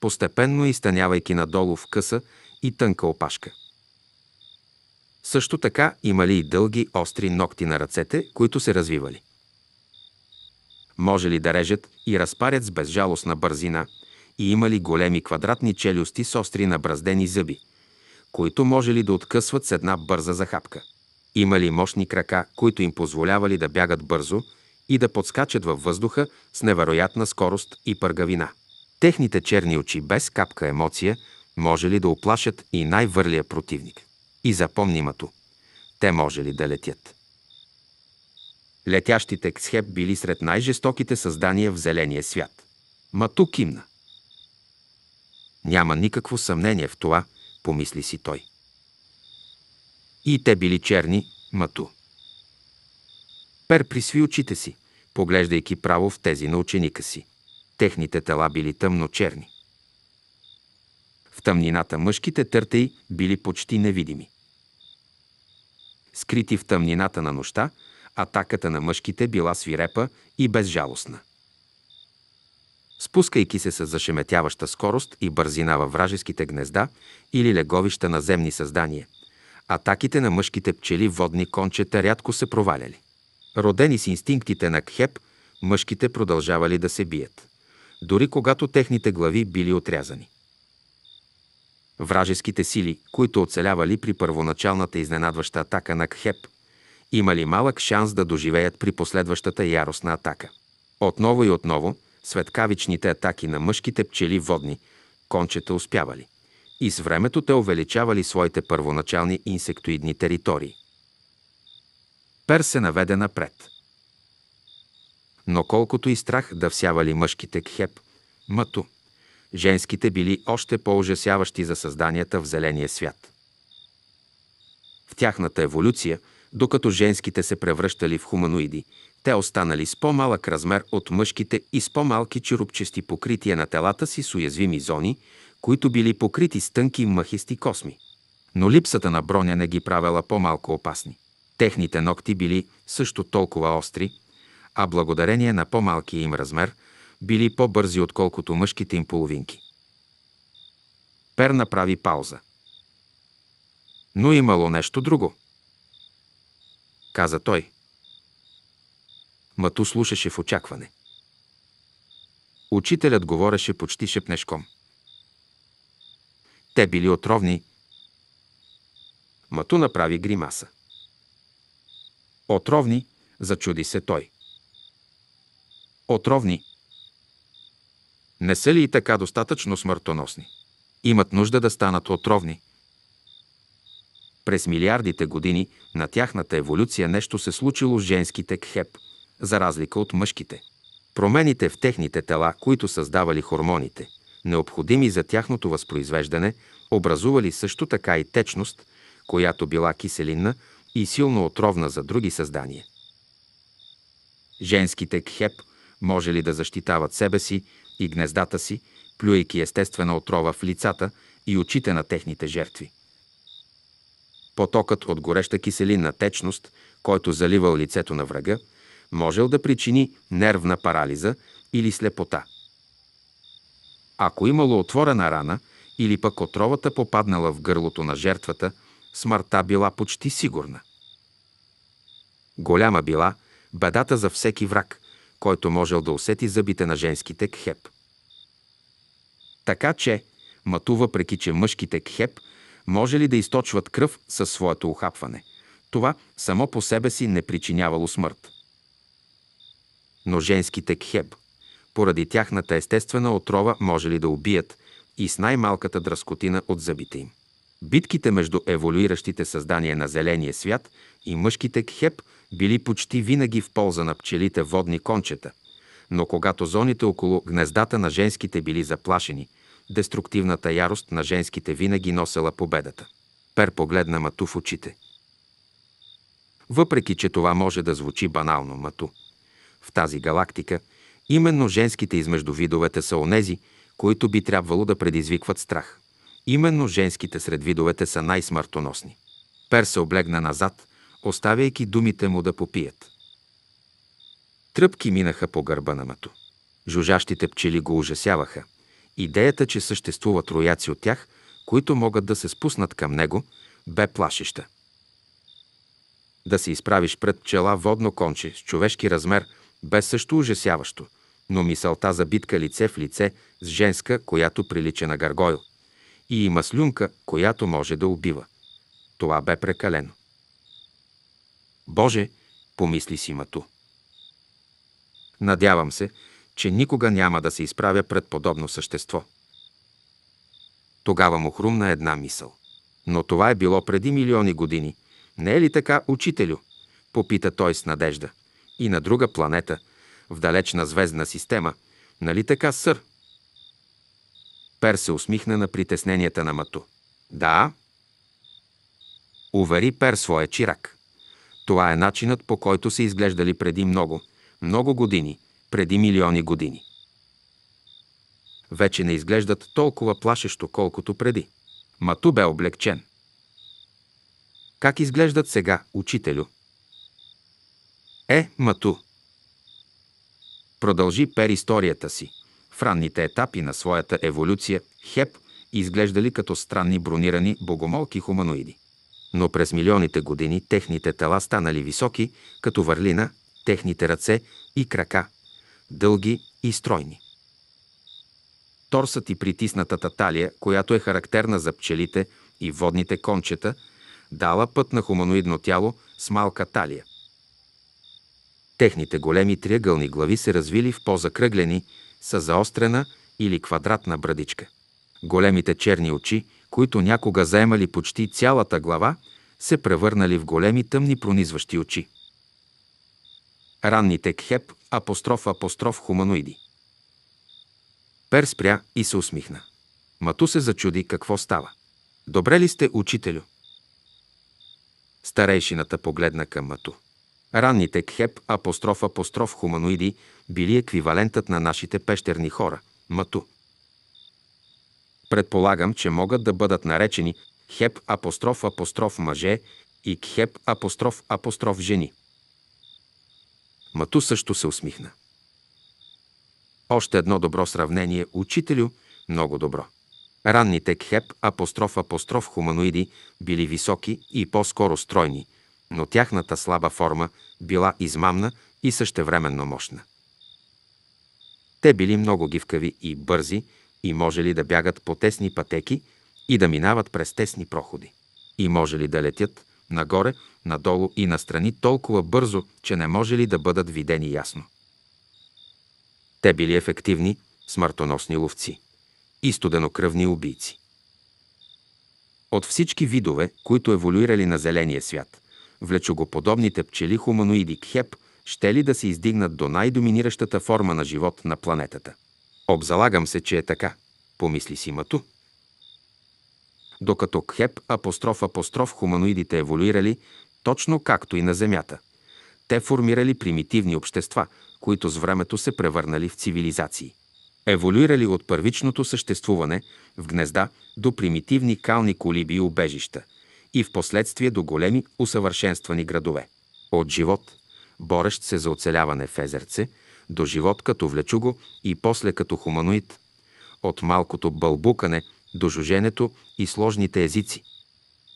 постепенно изтънявайки надолу в къса и тънка опашка. Също така имали и дълги, остри ногти на ръцете, които се развивали. Може ли да режат и разпарят с безжалостна бързина – и имали големи квадратни челюсти с остри набраздени зъби, които можели да откъсват с една бърза захапка. Имали мощни крака, които им позволявали да бягат бързо и да подскачат във въздуха с невероятна скорост и пъргавина. Техните черни очи без капка емоция можели да оплашат и най-върлия противник. И запомни мато, те можели да летят. Летящите ксхеп били сред най-жестоките създания в зеления свят. Мату кимна. Няма никакво съмнение в това, помисли си той. И те били черни, мату. Пер присви очите си, поглеждайки право в тези на ученика си. Техните тела били тъмно-черни. В тъмнината мъжките търтеи били почти невидими. Скрити в тъмнината на нощта, атаката на мъжките била свирепа и безжалостна спускайки се с зашеметяваща скорост и бързина във вражеските гнезда или леговища на земни създания. Атаките на мъжките пчели водни кончета рядко се проваляли. Родени с инстинктите на кхеп, мъжките продължавали да се бият, дори когато техните глави били отрязани. Вражеските сили, които оцелявали при първоначалната изненадваща атака на Кхеп, имали малък шанс да доживеят при последващата яростна атака. Отново и отново, светкавичните атаки на мъжките пчели водни, кончета успявали. И с времето те увеличавали своите първоначални инсектоидни територии. Пер се наведе напред. Но колкото и страх да всявали мъжките кхеп, мъту, женските били още по-ужасяващи за създанията в зеления свят. В тяхната еволюция, докато женските се превръщали в хуманоиди, те останали с по-малък размер от мъжките и с по-малки черупчести покрития на телата си с уязвими зони, които били покрити с тънки мъхисти косми. Но липсата на броня не ги правила по-малко опасни. Техните ногти били също толкова остри, а благодарение на по-малкия им размер били по-бързи, отколкото мъжките им половинки. Пер направи пауза. Но имало нещо друго. Каза той – Мату слушаше в очакване. Учителят говореше почти шепнешком. Те били отровни. Мату направи гримаса. Отровни, зачуди се той. Отровни. Не са ли и така достатъчно смъртоносни? Имат нужда да станат отровни. През милиардите години на тяхната еволюция нещо се случило с женските кхеп – за разлика от мъжките. Промените в техните тела, които създавали хормоните, необходими за тяхното възпроизвеждане, образували също така и течност, която била киселинна и силно отровна за други създания. Женските кхеп може ли да защитават себе си и гнездата си, плюйки естествена отрова в лицата и очите на техните жертви? Потокът от гореща киселинна течност, който заливал лицето на врага, можел да причини нервна парализа или слепота. Ако имало отворена рана или пък отровата попаднала в гърлото на жертвата, смъртта била почти сигурна. Голяма била бедата за всеки враг, който можел да усети зъбите на женските кхеп. Така че, мату въпреки, че мъжките кхеп може ли да източват кръв със своето ухапване – това само по себе си не причинявало смърт но женските кхеб, поради тяхната естествена отрова, може ли да убият и с най-малката дръскотина от зъбите им. Битките между еволюиращите създания на зеления свят и мъжките кхеб били почти винаги в полза на пчелите водни кончета, но когато зоните около гнездата на женските били заплашени, деструктивната ярост на женските винаги носела победата. Пер погледна Мату в очите. Въпреки, че това може да звучи банално, Мату – в тази галактика именно женските измежду видовете са онези, които би трябвало да предизвикват страх. Именно женските сред видовете са най-смъртоносни. Пер се облегна назад, оставяйки думите му да попият. Тръпки минаха по гърба на мато. Жужащите пчели го ужасяваха. Идеята, че съществуват рояци от тях, които могат да се спуснат към него, бе плашеща. Да се изправиш пред пчела водно конче с човешки размер – бе също ужасяващо, но мисълта за битка лице в лице с женска, която прилича на гаргойл, и има слюнка, която може да убива. Това бе прекалено. Боже, помисли си Мату. Надявам се, че никога няма да се изправя пред подобно същество. Тогава му хрумна една мисъл. Но това е било преди милиони години. Не е ли така, учителю? Попита той с надежда и на друга планета, в далечна звездна система. Нали така, сър? Пер се усмихна на притесненията на Мато. Да. Увери Пер своя чирак. Това е начинът, по който се изглеждали преди много, много години, преди милиони години. Вече не изглеждат толкова плашещо, колкото преди. Мату бе облегчен. Как изглеждат сега, учителю? Е, Мату. Продължи Пер историята си. В ранните етапи на своята еволюция Хеп изглеждали като странни бронирани богомолки хуманоиди. Но през милионите години техните тела станали високи, като върлина, техните ръце и крака, дълги и стройни. Торсът и притиснатата талия, която е характерна за пчелите и водните кончета, дала път на хуманоидно тяло с малка талия. Техните големи триъгълни глави се развили в по-закръглени, с заострена или квадратна брадичка. Големите черни очи, които някога заемали почти цялата глава, се превърнали в големи тъмни пронизващи очи. Ранните кхеп апостроф апостроф хуманоиди. Пер спря и се усмихна. Мату се зачуди какво става. Добре ли сте, учителю? Старейшината погледна към Мату. Ранните кхеп апостроф апостроф хуманоиди били еквивалентът на нашите пещерни хора – мату. Предполагам, че могат да бъдат наречени хеп апостроф апостроф мъже и кхеп апостроф апостроф жени. Мату също се усмихна. Още едно добро сравнение, учителю, много добро. Ранните кхеп апостроф апостроф хуманоиди били високи и по-скоро стройни – но тяхната слаба форма била измамна и същевременно мощна. Те били много гивкави и бързи и можели да бягат по тесни пътеки и да минават през тесни проходи. И можели да летят нагоре, надолу и настрани толкова бързо, че не можели да бъдат видени ясно. Те били ефективни, смъртоносни ловци и студенокръвни убийци. От всички видове, които еволюирали на зеления свят, влечогоподобните пчели хуманоиди кхеп ще ли да се издигнат до най-доминиращата форма на живот на планетата. Обзалагам се, че е така, помисли си Мату. Докато кхеп апостроф апостроф хуманоидите еволюирали, точно както и на Земята. Те формирали примитивни общества, които с времето се превърнали в цивилизации. Еволюирали от първичното съществуване в гнезда до примитивни кални колиби и убежища – и в последствие до големи усъвършенствани градове. От живот, борещ се за оцеляване в езерце, до живот като влечуго и после като хуманоид, от малкото бълбукане до жуженето и сложните езици,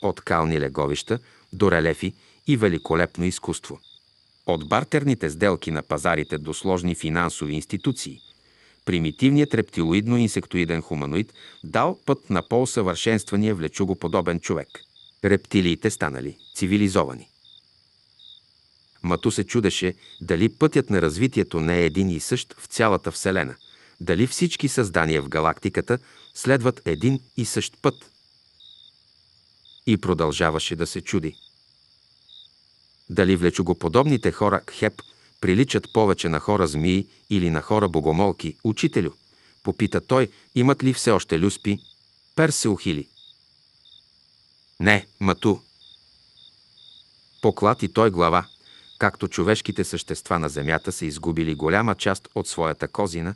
от кални леговища до релефи и великолепно изкуство, от бартерните сделки на пазарите до сложни финансови институции – примитивният рептилоидно-инсектоиден хуманоид дал път на по-усъвършенствания влечугоподобен човек рептилиите станали цивилизовани. Мату се чудеше дали пътят на развитието не е един и същ в цялата Вселена, дали всички създания в галактиката следват един и същ път. И продължаваше да се чуди. Дали влечогоподобните хора Кхеп приличат повече на хора змии или на хора богомолки, учителю? Попита той, имат ли все още люспи? Пер се ухили. Не, мату. Поклати той глава, както човешките същества на земята са изгубили голяма част от своята козина,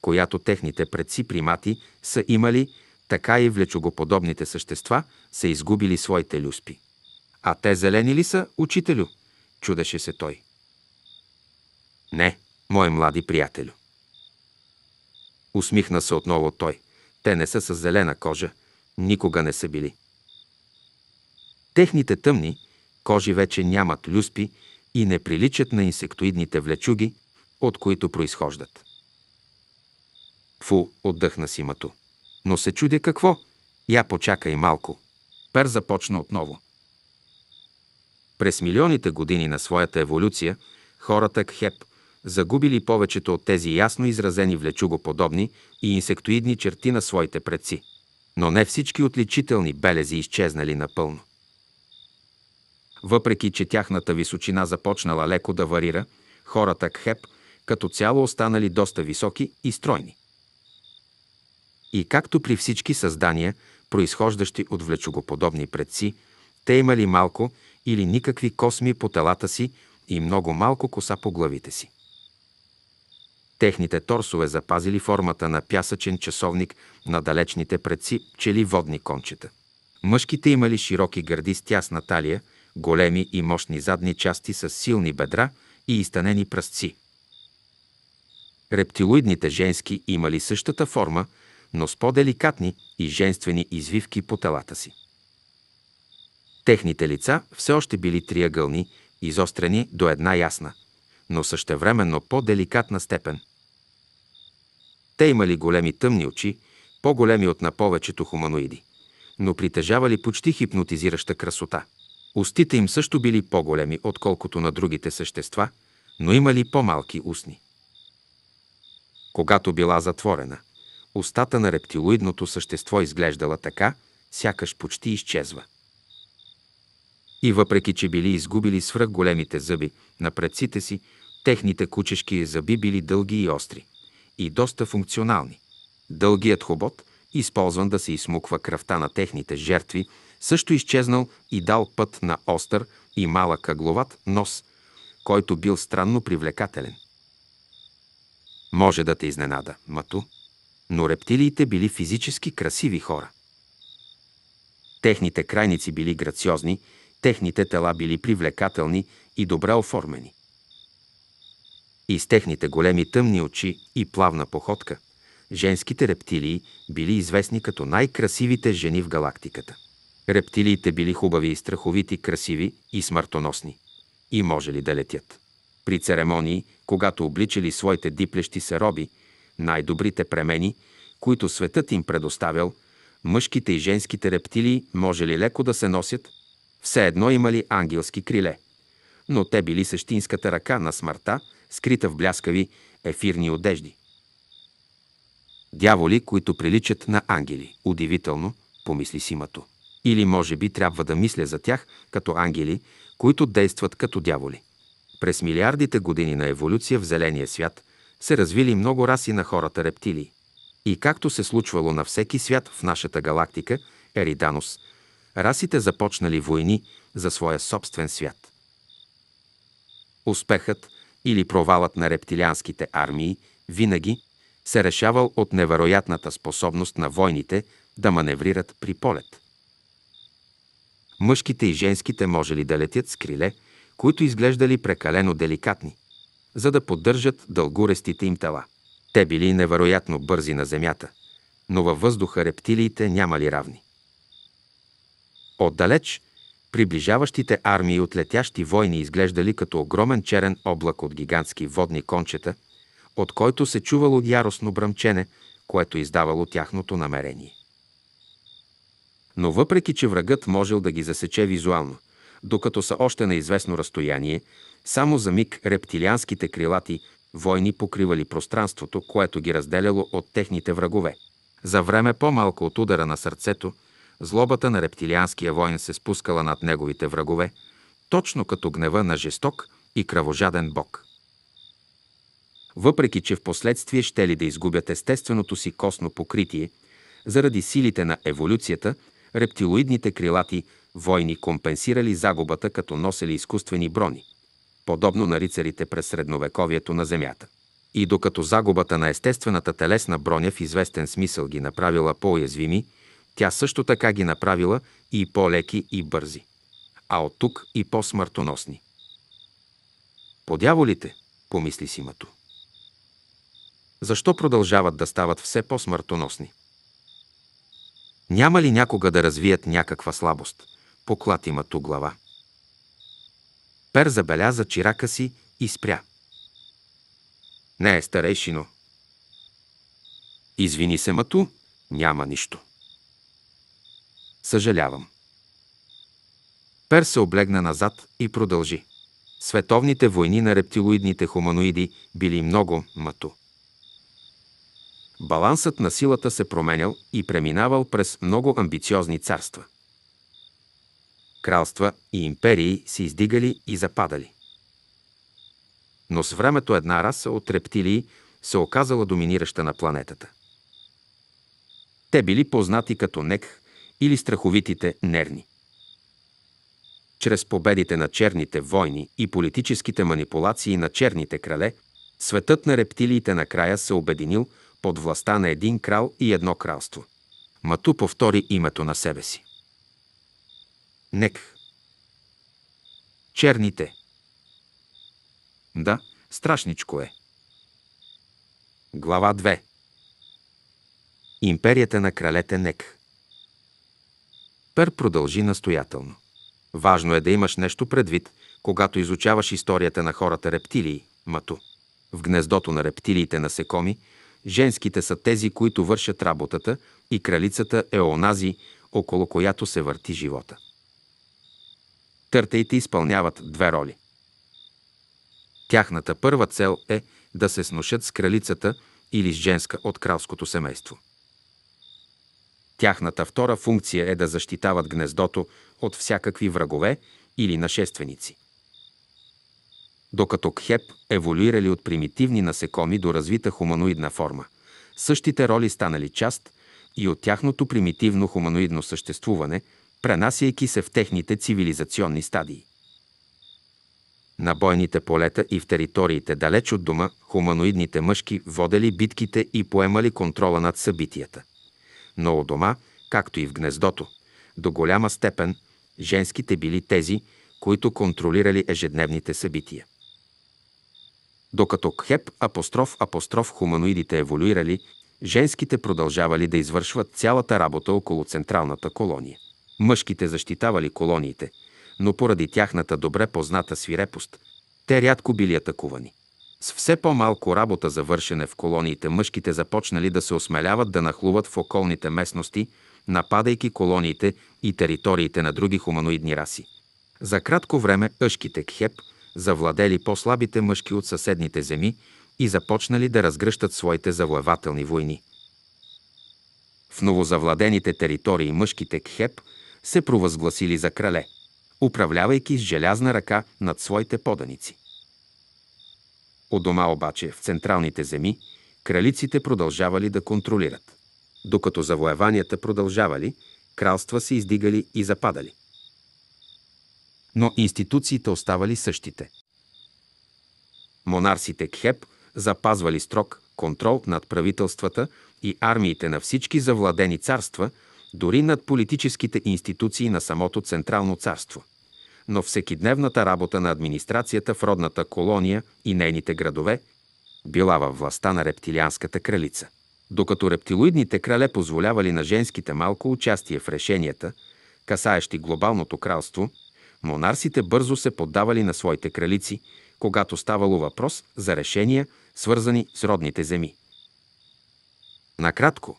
която техните предци примати са имали, така и влечогоподобните същества са изгубили своите люспи. А те зелени ли са, учителю? Чудеше се той. Не, мой млади приятелю. Усмихна се отново той. Те не са с зелена кожа. Никога не са били. Техните тъмни кожи вече нямат люспи и не приличат на инсектоидните влечуги, от които произхождат. Фу, отдъхна си мато. Но се чудя какво. Я почакай малко. Пер започна отново. През милионите години на своята еволюция хората кхеп загубили повечето от тези ясно изразени влечугоподобни и инсектоидни черти на своите предци. Но не всички отличителни белези изчезнали напълно. Въпреки, че тяхната височина започнала леко да варира, хората Кхеп като цяло останали доста високи и стройни. И както при всички създания, произхождащи от влечогоподобни предци, те имали малко или никакви косми по телата си и много малко коса по главите си. Техните торсове запазили формата на пясъчен часовник на далечните предци пчели водни кончета. Мъжките имали широки гърди с тясна талия – големи и мощни задни части с силни бедра и изтънени пръстци. Рептилоидните женски имали същата форма, но с по-деликатни и женствени извивки по телата си. Техните лица все още били триъгълни, изострени до една ясна, но същевременно по-деликатна степен. Те имали големи тъмни очи, по-големи от на повечето хуманоиди, но притежавали почти хипнотизираща красота – Устите им също били по-големи, отколкото на другите същества, но имали по-малки устни. Когато била затворена, устата на рептилоидното същество изглеждала така, сякаш почти изчезва. И въпреки, че били изгубили свръх големите зъби на предците си, техните кучешки зъби били дълги и остри, и доста функционални. Дългият хобот, използван да се измуква кръвта на техните жертви, също изчезнал и дал път на остър и малък агловат нос, който бил странно привлекателен. Може да те изненада, Мату, но рептилиите били физически красиви хора. Техните крайници били грациозни, техните тела били привлекателни и добре оформени. И с техните големи тъмни очи и плавна походка, женските рептилии били известни като най-красивите жени в галактиката. Рептилиите били хубави и страховити, красиви и смъртоносни. И може ли да летят? При церемонии, когато обличали своите диплещи се роби, най-добрите премени, които светът им предоставял, мъжките и женските рептилии може ли леко да се носят? Все едно имали ангелски криле. Но те били същинската ръка на смърта, скрита в бляскави ефирни одежди. Дяволи, които приличат на ангели. Удивително, помисли Симато. Или може би трябва да мисля за тях като ангели, които действат като дяволи. През милиардите години на еволюция в зеления свят се развили много раси на хората рептилии. И както се случвало на всеки свят в нашата галактика, Ериданус, расите започнали войни за своя собствен свят. Успехът или провалът на рептилианските армии винаги се решавал от невероятната способност на войните да маневрират при полет – мъжките и женските можели да летят с криле, които изглеждали прекалено деликатни, за да поддържат дългорестите им тела. Те били невероятно бързи на земята, но във въздуха рептилиите нямали равни. Отдалеч приближаващите армии от летящи войни изглеждали като огромен черен облак от гигантски водни кончета, от който се чувало яростно бръмчене, което издавало тяхното намерение но въпреки, че врагът можел да ги засече визуално, докато са още на известно разстояние, само за миг рептилианските крилати войни покривали пространството, което ги разделяло от техните врагове. За време по-малко от удара на сърцето, злобата на рептилианския воин се спускала над неговите врагове, точно като гнева на жесток и кръвожаден бог. Въпреки, че в последствие ще ли да изгубят естественото си косно покритие, заради силите на еволюцията – рептилоидните крилати войни компенсирали загубата, като носели изкуствени брони, подобно на рицарите през средновековието на Земята. И докато загубата на естествената телесна броня в известен смисъл ги направила по-уязвими, тя също така ги направила и по-леки и бързи, а от тук и по-смъртоносни. Подяволите, помисли си Мато. Защо продължават да стават все по-смъртоносни? Няма ли някога да развият някаква слабост? Поклад има ту глава. Пер забеляза чирака си и спря. Не е старейшино. Извини се, мату, няма нищо. Съжалявам. Пер се облегна назад и продължи. Световните войни на рептилоидните хуманоиди били много мату балансът на силата се променял и преминавал през много амбициозни царства. Кралства и империи се издигали и западали. Но с времето една раса от рептилии се оказала доминираща на планетата. Те били познати като НЕК или страховитите нерни. Чрез победите на черните войни и политическите манипулации на черните крале, светът на рептилиите накрая се обединил – под властта на един крал и едно кралство. Мату повтори името на себе си. Нек. Черните. Да, страшничко е. Глава 2. Империята на кралете Нек. Пер продължи настоятелно. Важно е да имаш нещо предвид, когато изучаваш историята на хората рептилии, мату. В гнездото на рептилиите насекоми женските са тези, които вършат работата и кралицата е онази, около която се върти живота. Търтеите изпълняват две роли. Тяхната първа цел е да се снушат с кралицата или с женска от кралското семейство. Тяхната втора функция е да защитават гнездото от всякакви врагове или нашественици – докато кхеп еволюирали от примитивни насекоми до развита хуманоидна форма. Същите роли станали част и от тяхното примитивно хуманоидно съществуване, пренасяйки се в техните цивилизационни стадии. На бойните полета и в териториите далеч от дома хуманоидните мъжки водели битките и поемали контрола над събитията. Но у дома, както и в гнездото, до голяма степен женските били тези, които контролирали ежедневните събития. Докато Кхеп апостроф апостроф хуманоидите еволюирали, женските продължавали да извършват цялата работа около централната колония. Мъжките защитавали колониите, но поради тяхната добре позната свирепост, те рядко били атакувани. С все по-малко работа за вършене в колониите, мъжките започнали да се осмеляват да нахлуват в околните местности, нападайки колониите и териториите на други хуманоидни раси. За кратко време ъшките кхеп – завладели по-слабите мъжки от съседните земи и започнали да разгръщат своите завоевателни войни. В новозавладените територии мъжките кхеп се провъзгласили за крале, управлявайки с желязна ръка над своите поданици. От дома обаче в централните земи кралиците продължавали да контролират. Докато завоеванията продължавали, кралства се издигали и западали – но институциите оставали същите. Монарсите Кхеп запазвали строг контрол над правителствата и армиите на всички завладени царства, дори над политическите институции на самото Централно царство. Но всекидневната работа на администрацията в родната колония и нейните градове била във властта на рептилианската кралица. Докато рептилоидните крале позволявали на женските малко участие в решенията, касаещи глобалното кралство, монарсите бързо се поддавали на своите кралици, когато ставало въпрос за решения, свързани с родните земи. Накратко,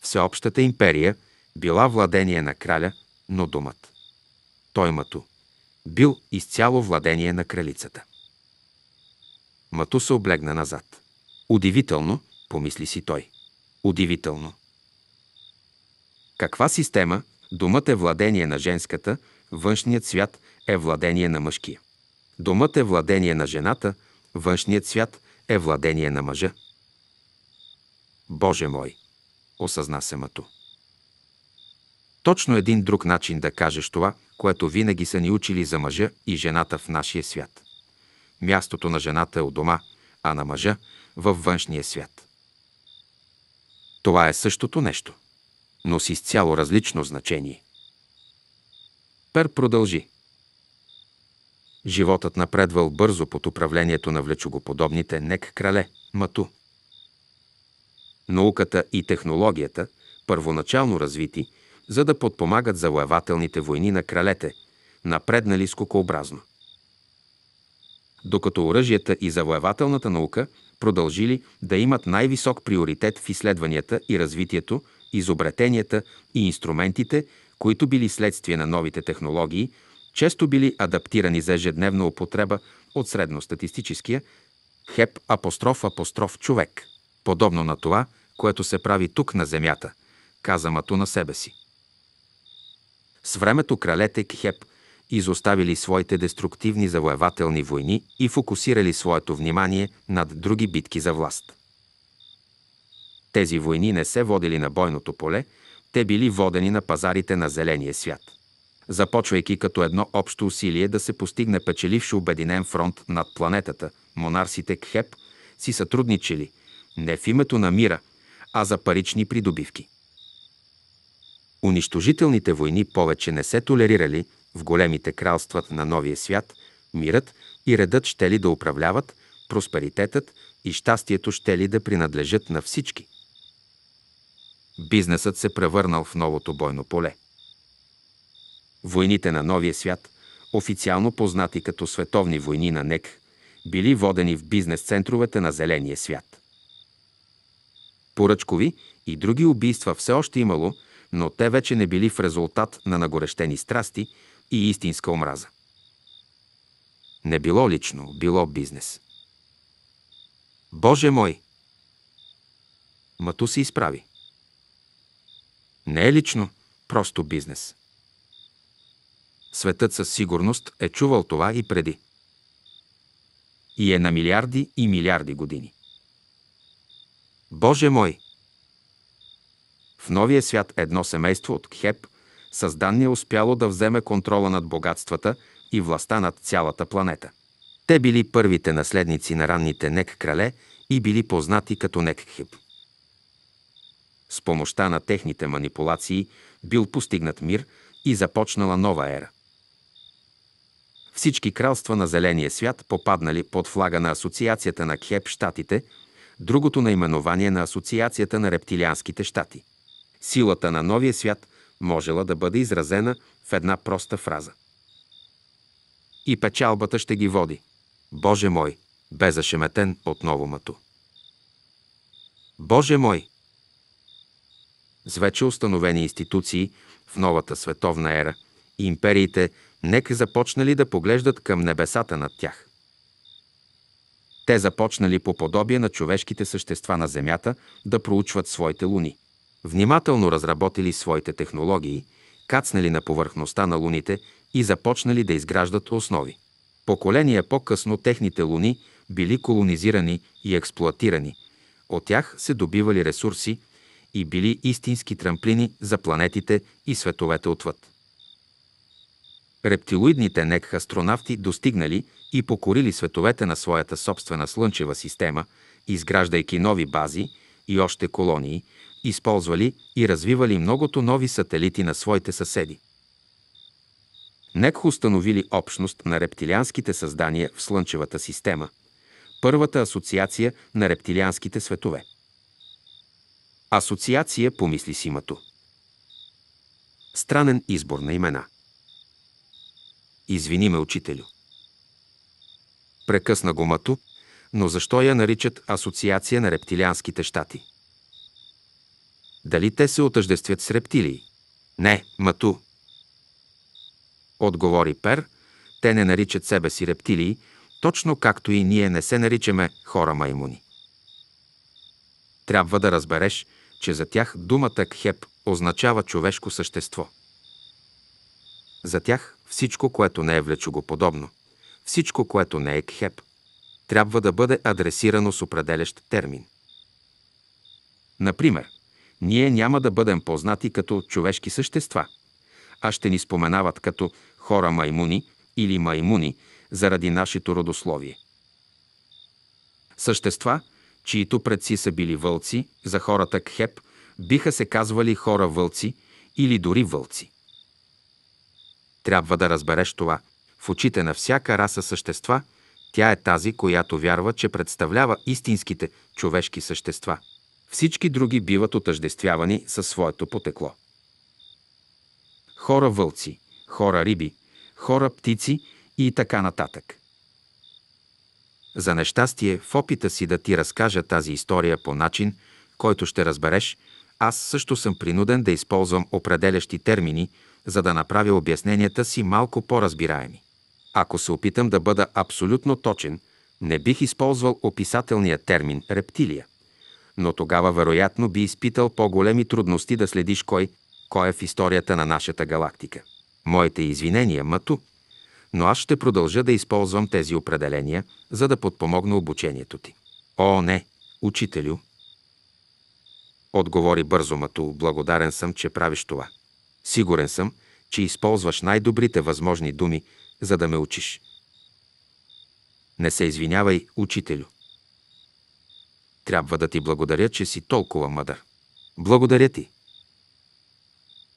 всеобщата империя била владение на краля, но думът. Той Мато, бил изцяло владение на кралицата. Мату се облегна назад. Удивително, помисли си той. Удивително. Каква система, думът е владение на женската, външният свят е владение на мъжкия. Домът е владение на жената, външният свят е владение на мъжа. Боже мой! Осъзна се мато. Точно един друг начин да кажеш това, което винаги са ни учили за мъжа и жената в нашия свят. Мястото на жената е у дома, а на мъжа – във външния свят. Това е същото нещо, но с изцяло различно значение – Пер продължи. Животът напредвал бързо под управлението на влечогоподобните нек крале – Мату. Науката и технологията, първоначално развити, за да подпомагат завоевателните войни на кралете, напреднали скокообразно. Докато оръжията и завоевателната наука продължили да имат най-висок приоритет в изследванията и развитието, изобретенията и инструментите които били следствие на новите технологии, често били адаптирани за ежедневна употреба от средностатистическия хеп апостроф апостроф човек, подобно на това, което се прави тук на земята, каза Мато на себе си. С времето кралете Кхеп изоставили своите деструктивни завоевателни войни и фокусирали своето внимание над други битки за власт. Тези войни не се водили на бойното поле, те били водени на пазарите на зеления свят. Започвайки като едно общо усилие да се постигне печеливши обединен фронт над планетата, монарсите Кхеп си сътрудничили не в името на мира, а за парични придобивки. Унищожителните войни повече не се толерирали в големите кралства на новия свят, мирът и редът щели да управляват, просперитетът и щастието щели да принадлежат на всички. Бизнесът се превърнал в новото бойно поле. Войните на новия свят, официално познати като световни войни на НЕК, били водени в бизнес-центровете на зеления свят. Поръчкови и други убийства все още имало, но те вече не били в резултат на нагорещени страсти и истинска омраза. Не било лично, било бизнес. Боже мой! Мато се изправи. Не е лично, просто бизнес. Светът със сигурност е чувал това и преди. И е на милиарди и милиарди години. Боже мой! В новия свят едно семейство от Кхеп създание е успяло да вземе контрола над богатствата и властта над цялата планета. Те били първите наследници на ранните Нек крале и били познати като Некхип. С помощта на техните манипулации бил постигнат мир и започнала нова ера. Всички кралства на Зеления свят попаднали под флага на Асоциацията на Кхеп щатите, другото наименование на Асоциацията на рептилианските щати. Силата на новия свят можела да бъде изразена в една проста фраза. И печалбата ще ги води. Боже мой, бе зашеметен отново мато. Боже мой, с вече установени институции в новата световна ера и империите нека започнали да поглеждат към небесата над тях. Те започнали по подобие на човешките същества на Земята да проучват своите луни. Внимателно разработили своите технологии, кацнали на повърхността на луните и започнали да изграждат основи. Поколения по-късно техните луни били колонизирани и експлуатирани. От тях се добивали ресурси – и били истински трамплини за планетите и световете отвъд. Рептилоидните нек астронавти достигнали и покорили световете на своята собствена слънчева система, изграждайки нови бази и още колонии, използвали и развивали многото нови сателити на своите съседи. Некх установили общност на рептилианските създания в Слънчевата система, първата асоциация на рептилианските светове. Асоциация помисли си името. Странен избор на имена. Извини ме, учителю. Прекъсна го мато, но защо я наричат Асоциация на рептилианските щати? Дали те се отъждествят с рептилии? Не, мату. Отговори Пер, те не наричат себе си рептилии, точно както и ние не се наричаме хора маймуни. Трябва да разбереш, че за тях думата кхеп означава човешко същество. За тях всичко, което не е влечогоподобно, всичко, което не е кхеп, трябва да бъде адресирано с определящ термин. Например, ние няма да бъдем познати като човешки същества, а ще ни споменават като хора маймуни или маймуни заради нашето родословие. Същества, чието предци са били вълци, за хората Кхеп биха се казвали хора вълци или дори вълци. Трябва да разбереш това. В очите на всяка раса същества, тя е тази, която вярва, че представлява истинските човешки същества. Всички други биват отъждествявани със своето потекло. Хора вълци, хора риби, хора птици и така нататък – за нещастие, в опита си да ти разкажа тази история по начин, който ще разбереш, аз също съм принуден да използвам определящи термини, за да направя обясненията си малко по-разбираеми. Ако се опитам да бъда абсолютно точен, не бих използвал описателния термин рептилия. Но тогава вероятно би изпитал по-големи трудности да следиш кой, кой е в историята на нашата галактика. Моите извинения, Мату – но аз ще продължа да използвам тези определения, за да подпомогна обучението ти. О, не, учителю! Отговори бързо Матул, благодарен съм, че правиш това. Сигурен съм, че използваш най-добрите възможни думи, за да ме учиш. Не се извинявай, учителю. Трябва да ти благодаря, че си толкова мъдър. Благодаря ти.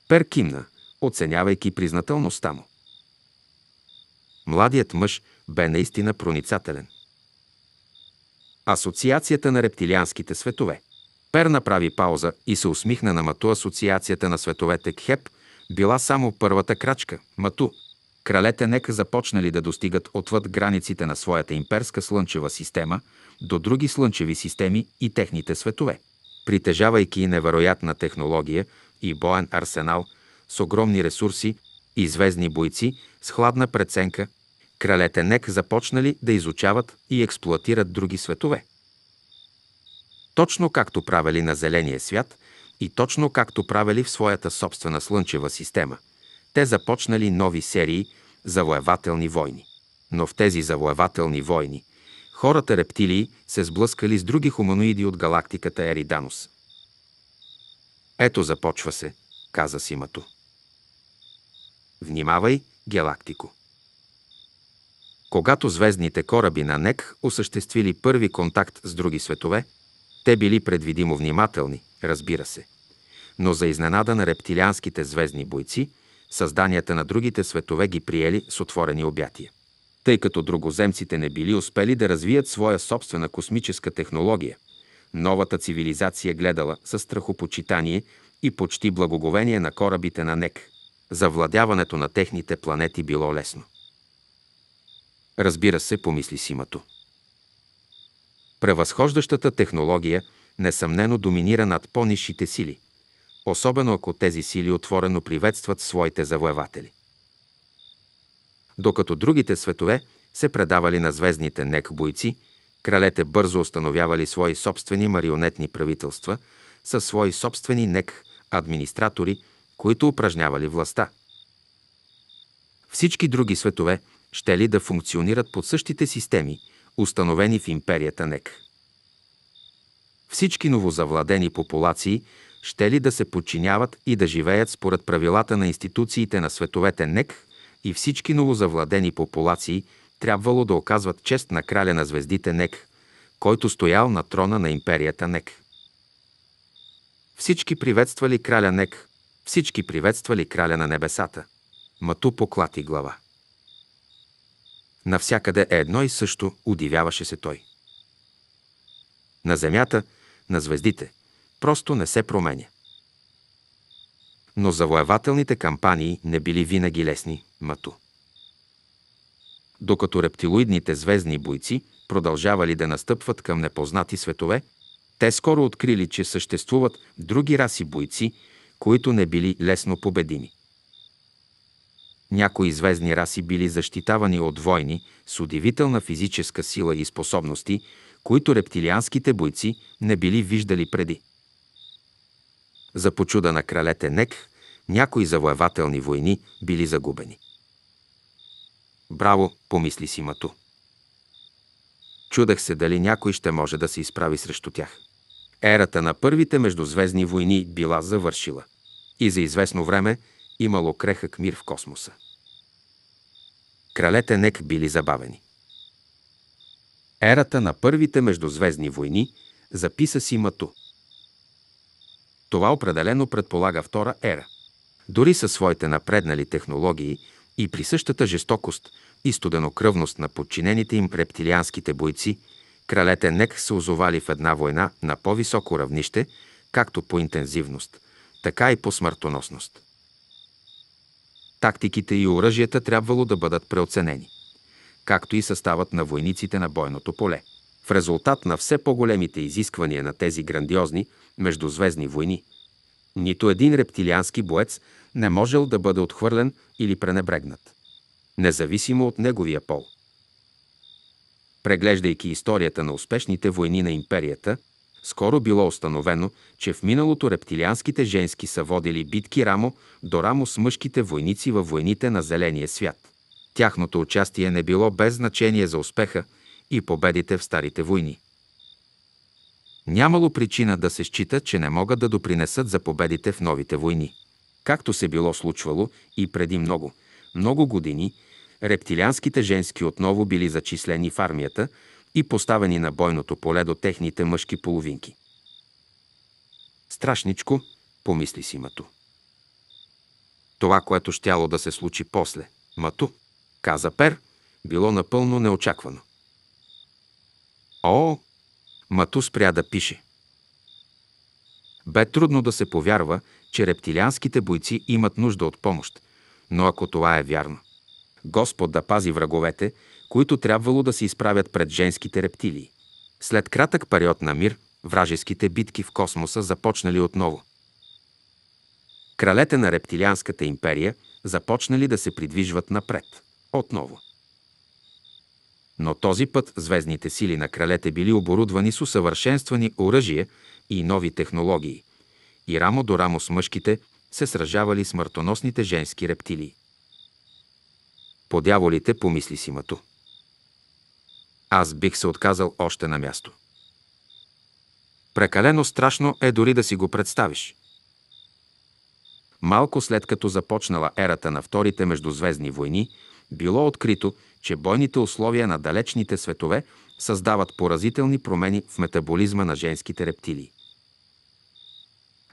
Пер кимна, оценявайки признателността му. Младият мъж бе наистина проницателен. Асоциацията на рептилианските светове. Пер направи пауза и се усмихна на Мату Асоциацията на световете Кхеп била само първата крачка. Мату, кралете нека започнали да достигат отвъд границите на своята имперска слънчева система до други слънчеви системи и техните светове. Притежавайки невероятна технология и боен арсенал с огромни ресурси и звездни бойци, с хладна преценка, кралете Нек започнали да изучават и експлуатират други светове. Точно както правили на зеления свят и точно както правили в своята собствена слънчева система, те започнали нови серии завоевателни войни. Но в тези завоевателни войни хората рептилии се сблъскали с други хуманоиди от галактиката Ериданус. Ето започва се, каза Симато. Внимавай, Галактико. Когато звездните кораби на НЕК осъществили първи контакт с други светове, те били предвидимо внимателни, разбира се. Но за изненада на рептилианските звездни бойци, създанията на другите светове ги приели с отворени обятия. Тъй като другоземците не били успели да развият своя собствена космическа технология, новата цивилизация гледала със страхопочитание и почти благоговение на корабите на НЕК – Завладяването на техните планети било лесно. Разбира се, помисли си Мато. Превъзхождащата технология несъмнено доминира над по-низшите сили, особено ако тези сили отворено приветстват своите завоеватели. Докато другите светове се предавали на звездните нек бойци, кралете бързо установявали свои собствени марионетни правителства със свои собствени нек администратори – които упражнявали властта. Всички други светове ще ли да функционират под същите системи, установени в империята НЕК. Всички новозавладени популации ще ли да се подчиняват и да живеят според правилата на институциите на световете НЕК и всички новозавладени популации трябвало да оказват чест на краля на звездите НЕК, който стоял на трона на империята НЕК. Всички приветствали краля НЕК, всички приветствали краля на небесата. Мату поклати глава. Навсякъде е едно и също, удивяваше се той. На земята, на звездите, просто не се променя. Но завоевателните кампании не били винаги лесни, Мату. Докато рептилоидните звездни бойци продължавали да настъпват към непознати светове, те скоро открили, че съществуват други раси бойци, които не били лесно победими. Някои звездни раси били защитавани от войни с удивителна физическа сила и способности, които рептилианските бойци не били виждали преди. За почуда на кралете Нек, някои завоевателни войни били загубени. Браво, помисли си Мату. Чудах се дали някой ще може да се изправи срещу тях. Ерата на първите междузвездни войни била завършила – и за известно време имало крехък мир в космоса. Кралете Нек били забавени. Ерата на първите междузвездни войни записа си Мату. Това определено предполага втора ера. Дори със своите напреднали технологии и при същата жестокост и студенокръвност на подчинените им рептилианските бойци, кралете Нек се озовали в една война на по-високо равнище, както по интензивност, така и по смъртоносност. Тактиките и оръжията трябвало да бъдат преоценени, както и съставът на войниците на бойното поле. В резултат на все по-големите изисквания на тези грандиозни междузвездни войни, нито един рептилиански боец не можел да бъде отхвърлен или пренебрегнат, независимо от неговия пол. Преглеждайки историята на успешните войни на империята – скоро било установено, че в миналото рептилианските женски са водили битки рамо до рамо с мъжките войници във войните на Зеления свят. Тяхното участие не било без значение за успеха и победите в старите войни. Нямало причина да се счита, че не могат да допринесат за победите в новите войни. Както се било случвало и преди много, много години, рептилианските женски отново били зачислени в армията – и поставени на бойното поле до техните мъжки половинки. Страшничко, помисли си Мату. Това, което щяло да се случи после, Мату, каза Пер, било напълно неочаквано. О, Мату, спря да пише. Бе трудно да се повярва, че рептилианските бойци имат нужда от помощ, но ако това е вярно, Господ да пази враговете, които трябвало да се изправят пред женските рептилии. След кратък период на мир, вражеските битки в космоса започнали отново. Кралете на рептилианската империя започнали да се придвижват напред. Отново. Но този път звездните сили на кралете били оборудвани с усъвършенствани оръжия и нови технологии. И рамо до рамо с мъжките се сражавали смъртоносните женски рептилии по дяволите, помисли си Мато. Аз бих се отказал още на място. Прекалено страшно е дори да си го представиш. Малко след като започнала ерата на вторите междузвездни войни, било открито, че бойните условия на далечните светове създават поразителни промени в метаболизма на женските рептилии.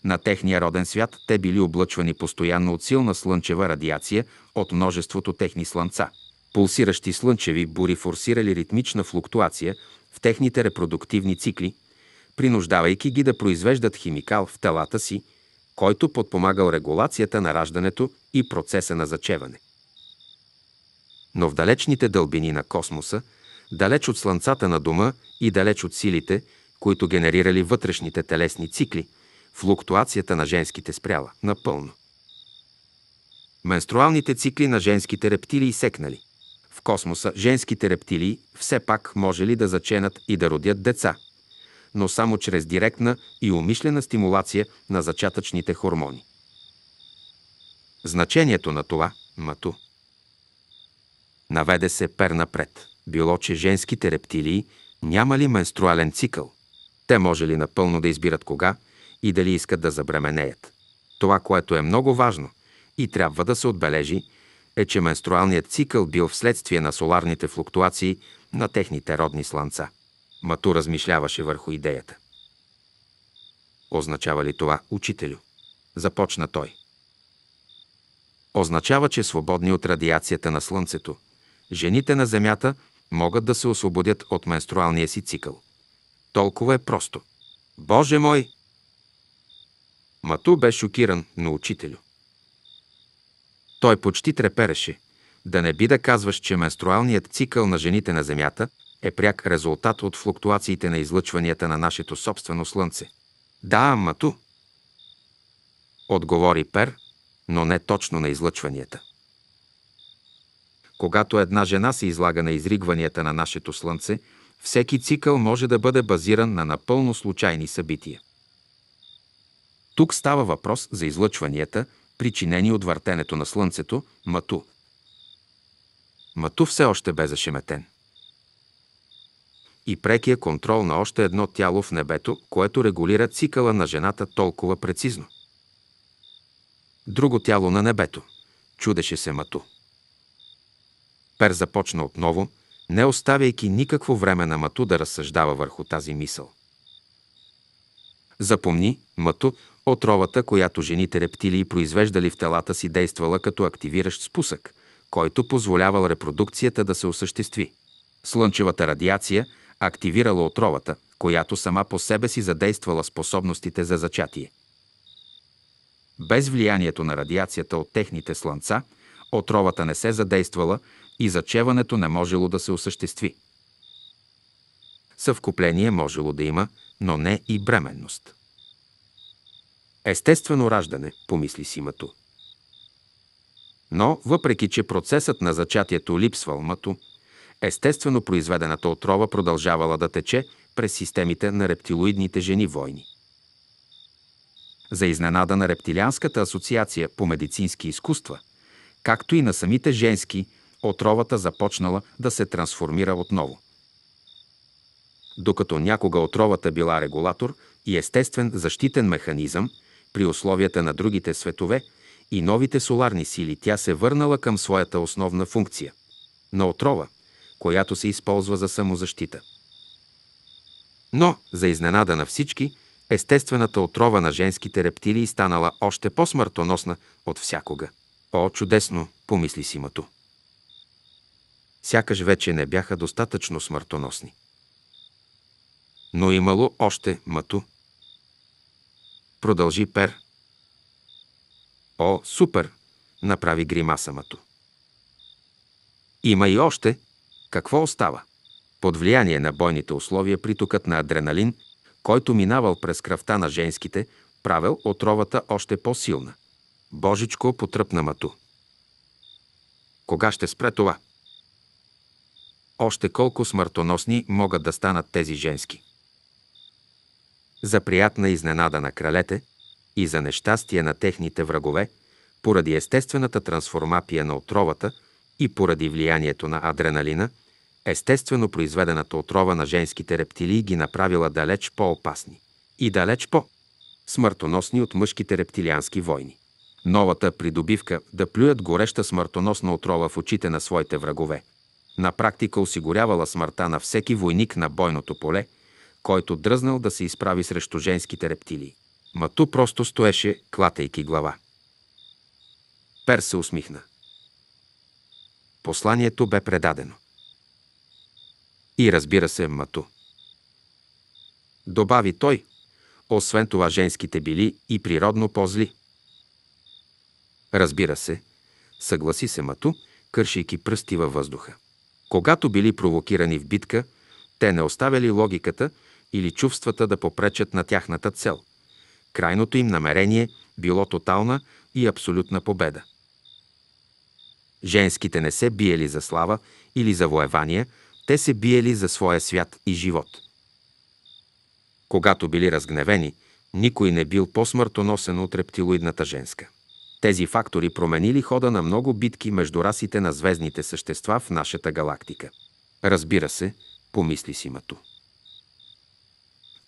На техния роден свят те били облъчвани постоянно от силна слънчева радиация от множеството техни слънца. Пулсиращи слънчеви бури форсирали ритмична флуктуация в техните репродуктивни цикли, принуждавайки ги да произвеждат химикал в телата си, който подпомагал регулацията на раждането и процеса на зачеване. Но в далечните дълбини на космоса, далеч от слънцата на дома и далеч от силите, които генерирали вътрешните телесни цикли – флуктуацията на женските спряла. Напълно. Менструалните цикли на женските рептилии секнали. В космоса женските рептилии все пак може ли да заченат и да родят деца, но само чрез директна и умишлена стимулация на зачатъчните хормони. Значението на това – мату. Наведе се пер напред. Било, че женските рептилии няма ли менструален цикъл? Те може ли напълно да избират кога – и дали искат да забременеят. Това, което е много важно и трябва да се отбележи, е, че менструалният цикъл бил вследствие на соларните флуктуации на техните родни слънца. Мату размишляваше върху идеята. Означава ли това учителю? Започна той. Означава, че свободни от радиацията на Слънцето, жените на Земята могат да се освободят от менструалния си цикъл. Толкова е просто. Боже мой, Мату бе шокиран, но учителю. Той почти трепереше. Да не би да казваш, че менструалният цикъл на жените на Земята е пряк резултат от флуктуациите на излъчванията на нашето собствено Слънце. Да, Мату. Отговори Пер, но не точно на излъчванията. Когато една жена се излага на изригванията на нашето Слънце, всеки цикъл може да бъде базиран на напълно случайни събития. Тук става въпрос за излъчванията, причинени от въртенето на Слънцето, Мату. Мату все още бе зашеметен. И прекия контрол на още едно тяло в небето, което регулира цикъла на жената толкова прецизно. Друго тяло на небето. Чудеше се Мату. Пер започна отново, не оставяйки никакво време на Мату да разсъждава върху тази мисъл. Запомни, Мату Отровата, която жените рептилии произвеждали в телата си, действала като активиращ спусък, който позволявал репродукцията да се осъществи. Слънчевата радиация активирала отровата, която сама по себе си задействала способностите за зачатие. Без влиянието на радиацията от техните слънца, отровата не се задействала и зачеването не можело да се осъществи. Съвкупление можело да има, но не и бременност. Естествено раждане, помисли си Мато. Но, въпреки че процесът на зачатието липсвал Мато, естествено произведената отрова продължавала да тече през системите на рептилоидните жени войни. За изненада на Рептилианската асоциация по медицински изкуства, както и на самите женски, отровата започнала да се трансформира отново. Докато някога отровата била регулатор и естествен защитен механизъм, при условията на другите светове и новите соларни сили тя се върнала към своята основна функция – на отрова, която се използва за самозащита. Но, за изненада на всички, естествената отрова на женските рептилии станала още по-смъртоносна от всякога. О, чудесно, помисли си Мато. Сякаш вече не бяха достатъчно смъртоносни. Но имало още Мато, продължи Пер. О, супер! направи гримаса мато. Има и още. Какво остава? Под влияние на бойните условия притокът на адреналин, който минавал през кръвта на женските, правил отровата още по-силна. Божичко потръпна мату. Кога ще спре това? Още колко смъртоносни могат да станат тези женски? за приятна изненада на кралете и за нещастие на техните врагове, поради естествената трансформапия на отровата и поради влиянието на адреналина, естествено произведената отрова на женските рептилии ги направила далеч по-опасни и далеч по-смъртоносни от мъжките рептилиански войни. Новата придобивка да плюят гореща смъртоносна отрова в очите на своите врагове – на практика осигурявала смъртта на всеки войник на бойното поле – който дръзнал да се изправи срещу женските рептилии. Мату просто стоеше, клатейки глава. Пер се усмихна. Посланието бе предадено. И разбира се, Мату. Добави той, освен това женските били и природно по-зли. Разбира се, съгласи се Мату, кършейки пръсти във въздуха. Когато били провокирани в битка, те не оставяли логиката, или чувствата да попречат на тяхната цел. Крайното им намерение било тотална и абсолютна победа. Женските не се биели за слава или за воевания, те се биели за своя свят и живот. Когато били разгневени, никой не бил по-смъртоносен от рептилоидната женска. Тези фактори променили хода на много битки между расите на звездните същества в нашата галактика. Разбира се, помисли си Мато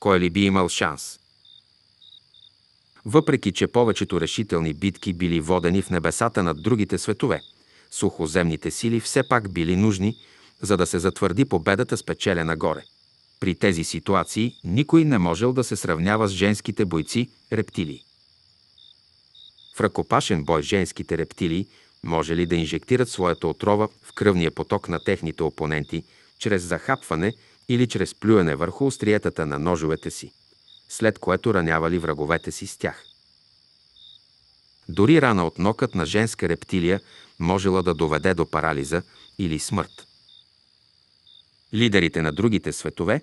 кой ли би имал шанс? Въпреки, че повечето решителни битки били водени в небесата над другите светове, сухоземните сили все пак били нужни, за да се затвърди победата спечелена горе. При тези ситуации никой не можел да се сравнява с женските бойци – рептилии. В ръкопашен бой женските рептилии може ли да инжектират своята отрова в кръвния поток на техните опоненти чрез захапване – или чрез плюене върху остриетата на ножовете си, след което ранявали враговете си с тях. Дори рана от нокът на женска рептилия можела да доведе до парализа или смърт. Лидерите на другите светове,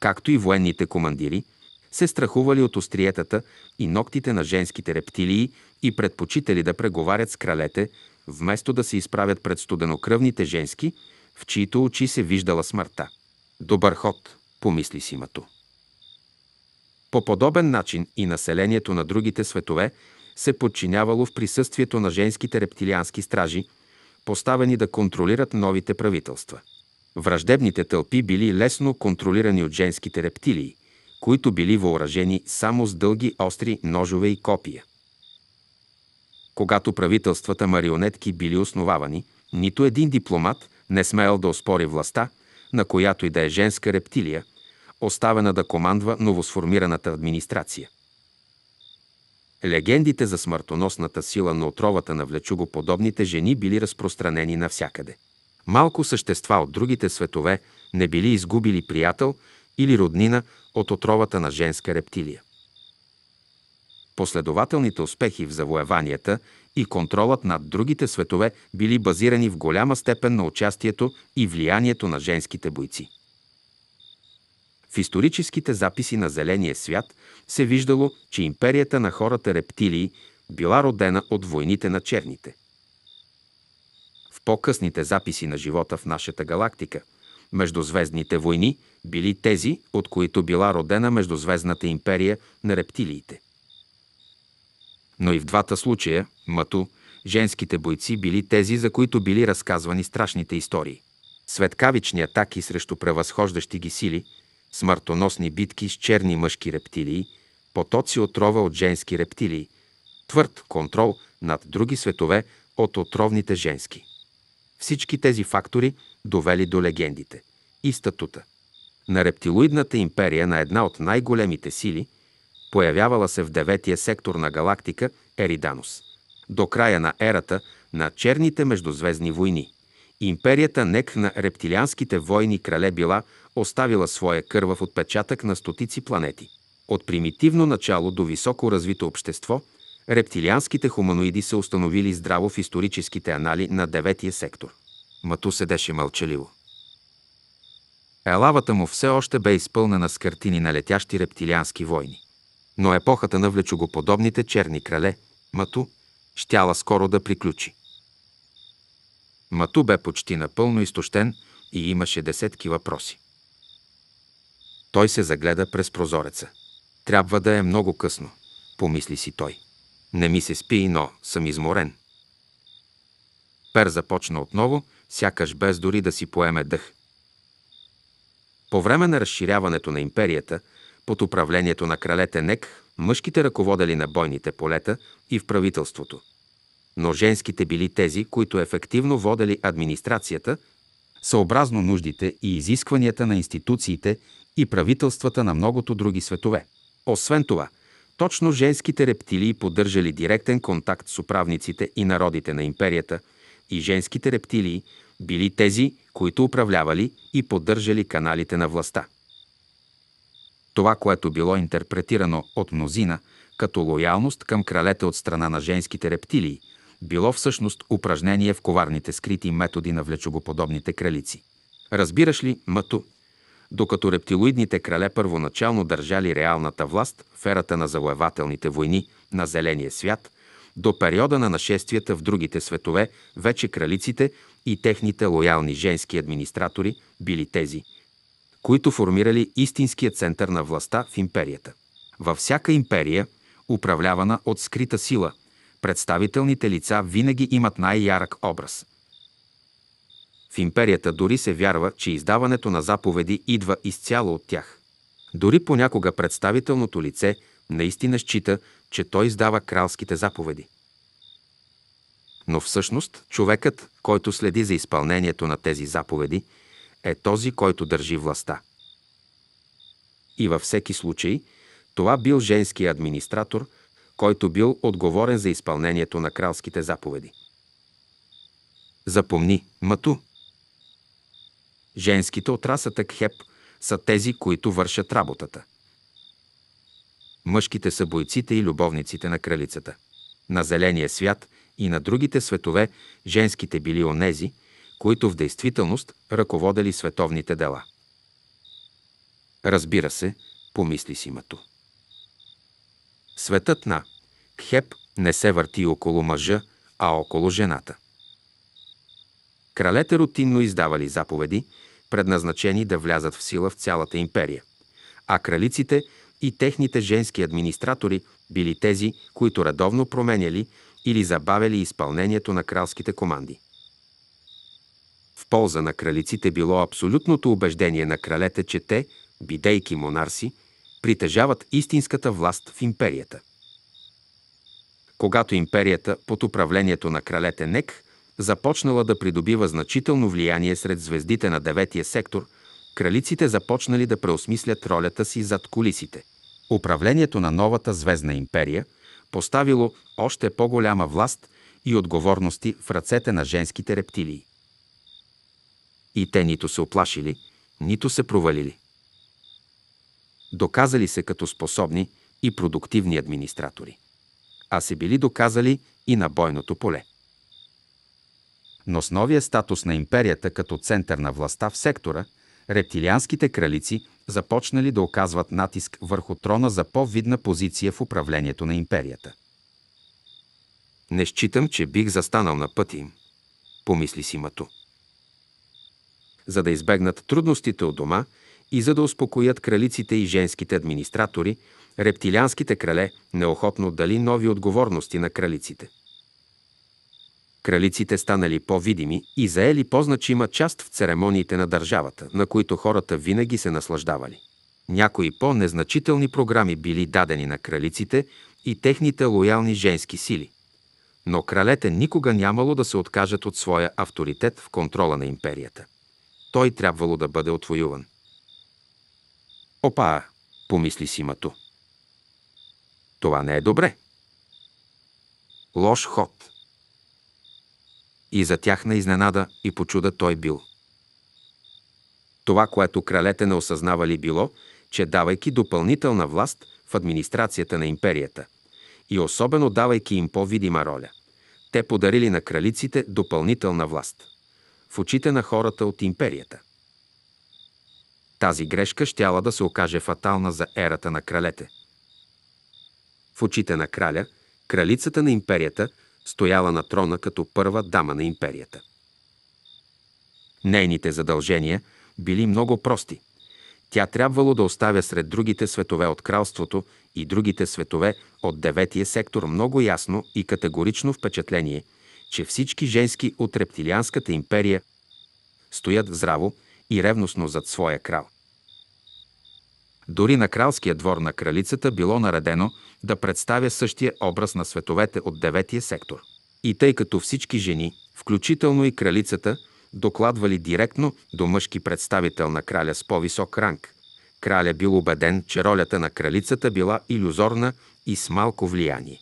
както и военните командири, се страхували от остриетата и ногтите на женските рептилии и предпочитали да преговарят с кралете, вместо да се изправят пред студенокръвните женски, в чието очи се виждала смъртта. Добър ход, помисли си Мато. По подобен начин и населението на другите светове се подчинявало в присъствието на женските рептилиански стражи, поставени да контролират новите правителства. Враждебните тълпи били лесно контролирани от женските рептилии, които били въоръжени само с дълги остри ножове и копия. Когато правителствата марионетки били основавани, нито един дипломат не смеял да оспори властта, на която и да е женска рептилия, оставена да командва новосформираната администрация. Легендите за смъртоносната сила на отровата на влечугоподобните жени били разпространени навсякъде. Малко същества от другите светове не били изгубили приятел или роднина от отровата на женска рептилия. Последователните успехи в завоеванията и контролът над другите светове били базирани в голяма степен на участието и влиянието на женските бойци. В историческите записи на Зеления свят се виждало, че империята на хората рептилии била родена от войните на черните. В по-късните записи на живота в нашата галактика, междузвездните войни били тези, от които била родена Междузвездната империя на рептилиите – но и в двата случая, мато, женските бойци били тези, за които били разказвани страшните истории. Светкавични атаки срещу превъзхождащи ги сили, смъртоносни битки с черни мъжки рептилии, потоци отрова от женски рептилии, твърд контрол над други светове от отровните женски. Всички тези фактори довели до легендите и статута. На рептилоидната империя на една от най-големите сили, появявала се в деветия сектор на галактика Ериданус. До края на ерата на черните междузвездни войни. Империята Нек на рептилианските войни крале била оставила своя кървав отпечатък на стотици планети. От примитивно начало до високо развито общество, рептилианските хуманоиди са установили здраво в историческите анали на деветия сектор. Мату седеше мълчаливо. Елавата му все още бе изпълнена с картини на летящи рептилиански войни но епохата на влечугоподобните черни крале, Мату, щяла скоро да приключи. Мату бе почти напълно изтощен и имаше десетки въпроси. Той се загледа през прозореца. Трябва да е много късно, помисли си той. Не ми се спи, но съм изморен. Пер започна отново, сякаш без дори да си поеме дъх. По време на разширяването на империята – под управлението на кралете Нек, мъжките ръководели на бойните полета и в правителството. Но женските били тези, които ефективно водели администрацията, съобразно нуждите и изискванията на институциите и правителствата на многото други светове. Освен това, точно женските рептилии поддържали директен контакт с управниците и народите на империята и женските рептилии били тези, които управлявали и поддържали каналите на властта. Това, което било интерпретирано от мнозина като лоялност към кралете от страна на женските рептилии, било всъщност упражнение в коварните скрити методи на влечогоподобните кралици. Разбираш ли, Мъто? Докато рептилоидните крале първоначално държали реалната власт в ерата на завоевателните войни на Зеления свят, до периода на нашествията в другите светове, вече кралиците и техните лоялни женски администратори били тези – които формирали истинския център на властта в империята. Във всяка империя, управлявана от скрита сила, представителните лица винаги имат най-ярък образ. В империята дори се вярва, че издаването на заповеди идва изцяло от тях. Дори понякога представителното лице наистина счита, че той издава кралските заповеди. Но всъщност човекът, който следи за изпълнението на тези заповеди, е този, който държи властта. И във всеки случай, това бил женски администратор, който бил отговорен за изпълнението на кралските заповеди. Запомни, мату! Женските от расата Кхеп са тези, които вършат работата. Мъжките са бойците и любовниците на кралицата. На зеления свят и на другите светове женските били онези, които в действителност ръководели световните дела. Разбира се, помисли си Мато. Светът на Кхеп не се върти около мъжа, а около жената. Кралете рутинно издавали заповеди, предназначени да влязат в сила в цялата империя, а кралиците и техните женски администратори били тези, които редовно променяли или забавяли изпълнението на кралските команди полза на кралиците било абсолютното убеждение на кралете, че те, бидейки монарси, притежават истинската власт в империята. Когато империята под управлението на кралете Нек започнала да придобива значително влияние сред звездите на деветия сектор, кралиците започнали да преосмислят ролята си зад кулисите. Управлението на новата звездна империя поставило още по-голяма власт и отговорности в ръцете на женските рептилии. И те нито се оплашили, нито се провалили. Доказали се като способни и продуктивни администратори. А се били доказали и на бойното поле. Но с новия статус на империята като център на властта в сектора, рептилианските кралици започнали да оказват натиск върху трона за по-видна позиция в управлението на империята. Не считам, че бих застанал на пътя им, помисли си Мато за да избегнат трудностите от дома и за да успокоят кралиците и женските администратори, рептилианските крале неохотно дали нови отговорности на кралиците. Кралиците станали по-видими и заели по-значима част в церемониите на държавата, на които хората винаги се наслаждавали. Някои по-незначителни програми били дадени на кралиците и техните лоялни женски сили. Но кралете никога нямало да се откажат от своя авторитет в контрола на империята той трябвало да бъде отвоюван. Опа, помисли си Мато. Това не е добре. Лош ход. И за тях на изненада и по чуда той бил. Това, което кралете не осъзнавали било, че давайки допълнителна власт в администрацията на империята и особено давайки им по-видима роля, те подарили на кралиците допълнителна власт – в очите на хората от империята. Тази грешка щяла да се окаже фатална за ерата на кралете. В очите на краля, кралицата на империята стояла на трона като първа дама на империята. Нейните задължения били много прости. Тя трябвало да оставя сред другите светове от кралството и другите светове от деветия сектор много ясно и категорично впечатление – че всички женски от рептилианската империя стоят здраво и ревностно зад своя крал. Дори на кралския двор на кралицата било наредено да представя същия образ на световете от деветия сектор. И тъй като всички жени, включително и кралицата, докладвали директно до мъжки представител на краля с по-висок ранг, краля бил убеден, че ролята на кралицата била иллюзорна и с малко влияние.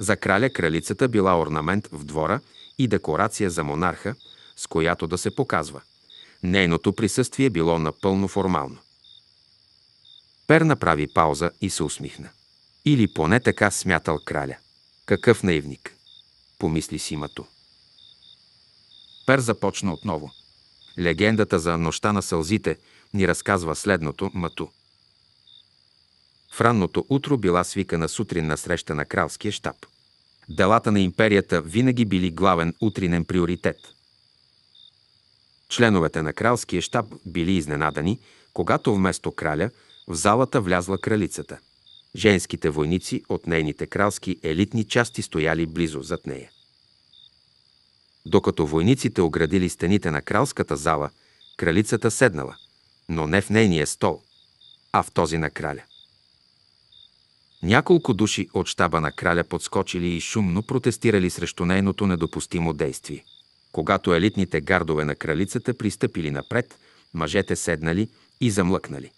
За краля кралицата била орнамент в двора и декорация за монарха, с която да се показва. Нейното присъствие било напълно формално. Пер направи пауза и се усмихна. Или поне така смятал краля. Какъв наивник, помисли си Мато. Пер започна отново. Легендата за нощта на сълзите ни разказва следното Мато. В ранното утро била свикана сутрин на среща на кралския щаб делата на империята винаги били главен утринен приоритет. Членовете на кралския щаб били изненадани, когато вместо краля в залата влязла кралицата. Женските войници от нейните кралски елитни части стояли близо зад нея. Докато войниците оградили стените на кралската зала, кралицата седнала, но не в нейния стол, а в този на краля. Няколко души от щаба на краля подскочили и шумно протестирали срещу нейното недопустимо действие. Когато елитните гардове на кралицата пристъпили напред, мъжете седнали и замлъкнали.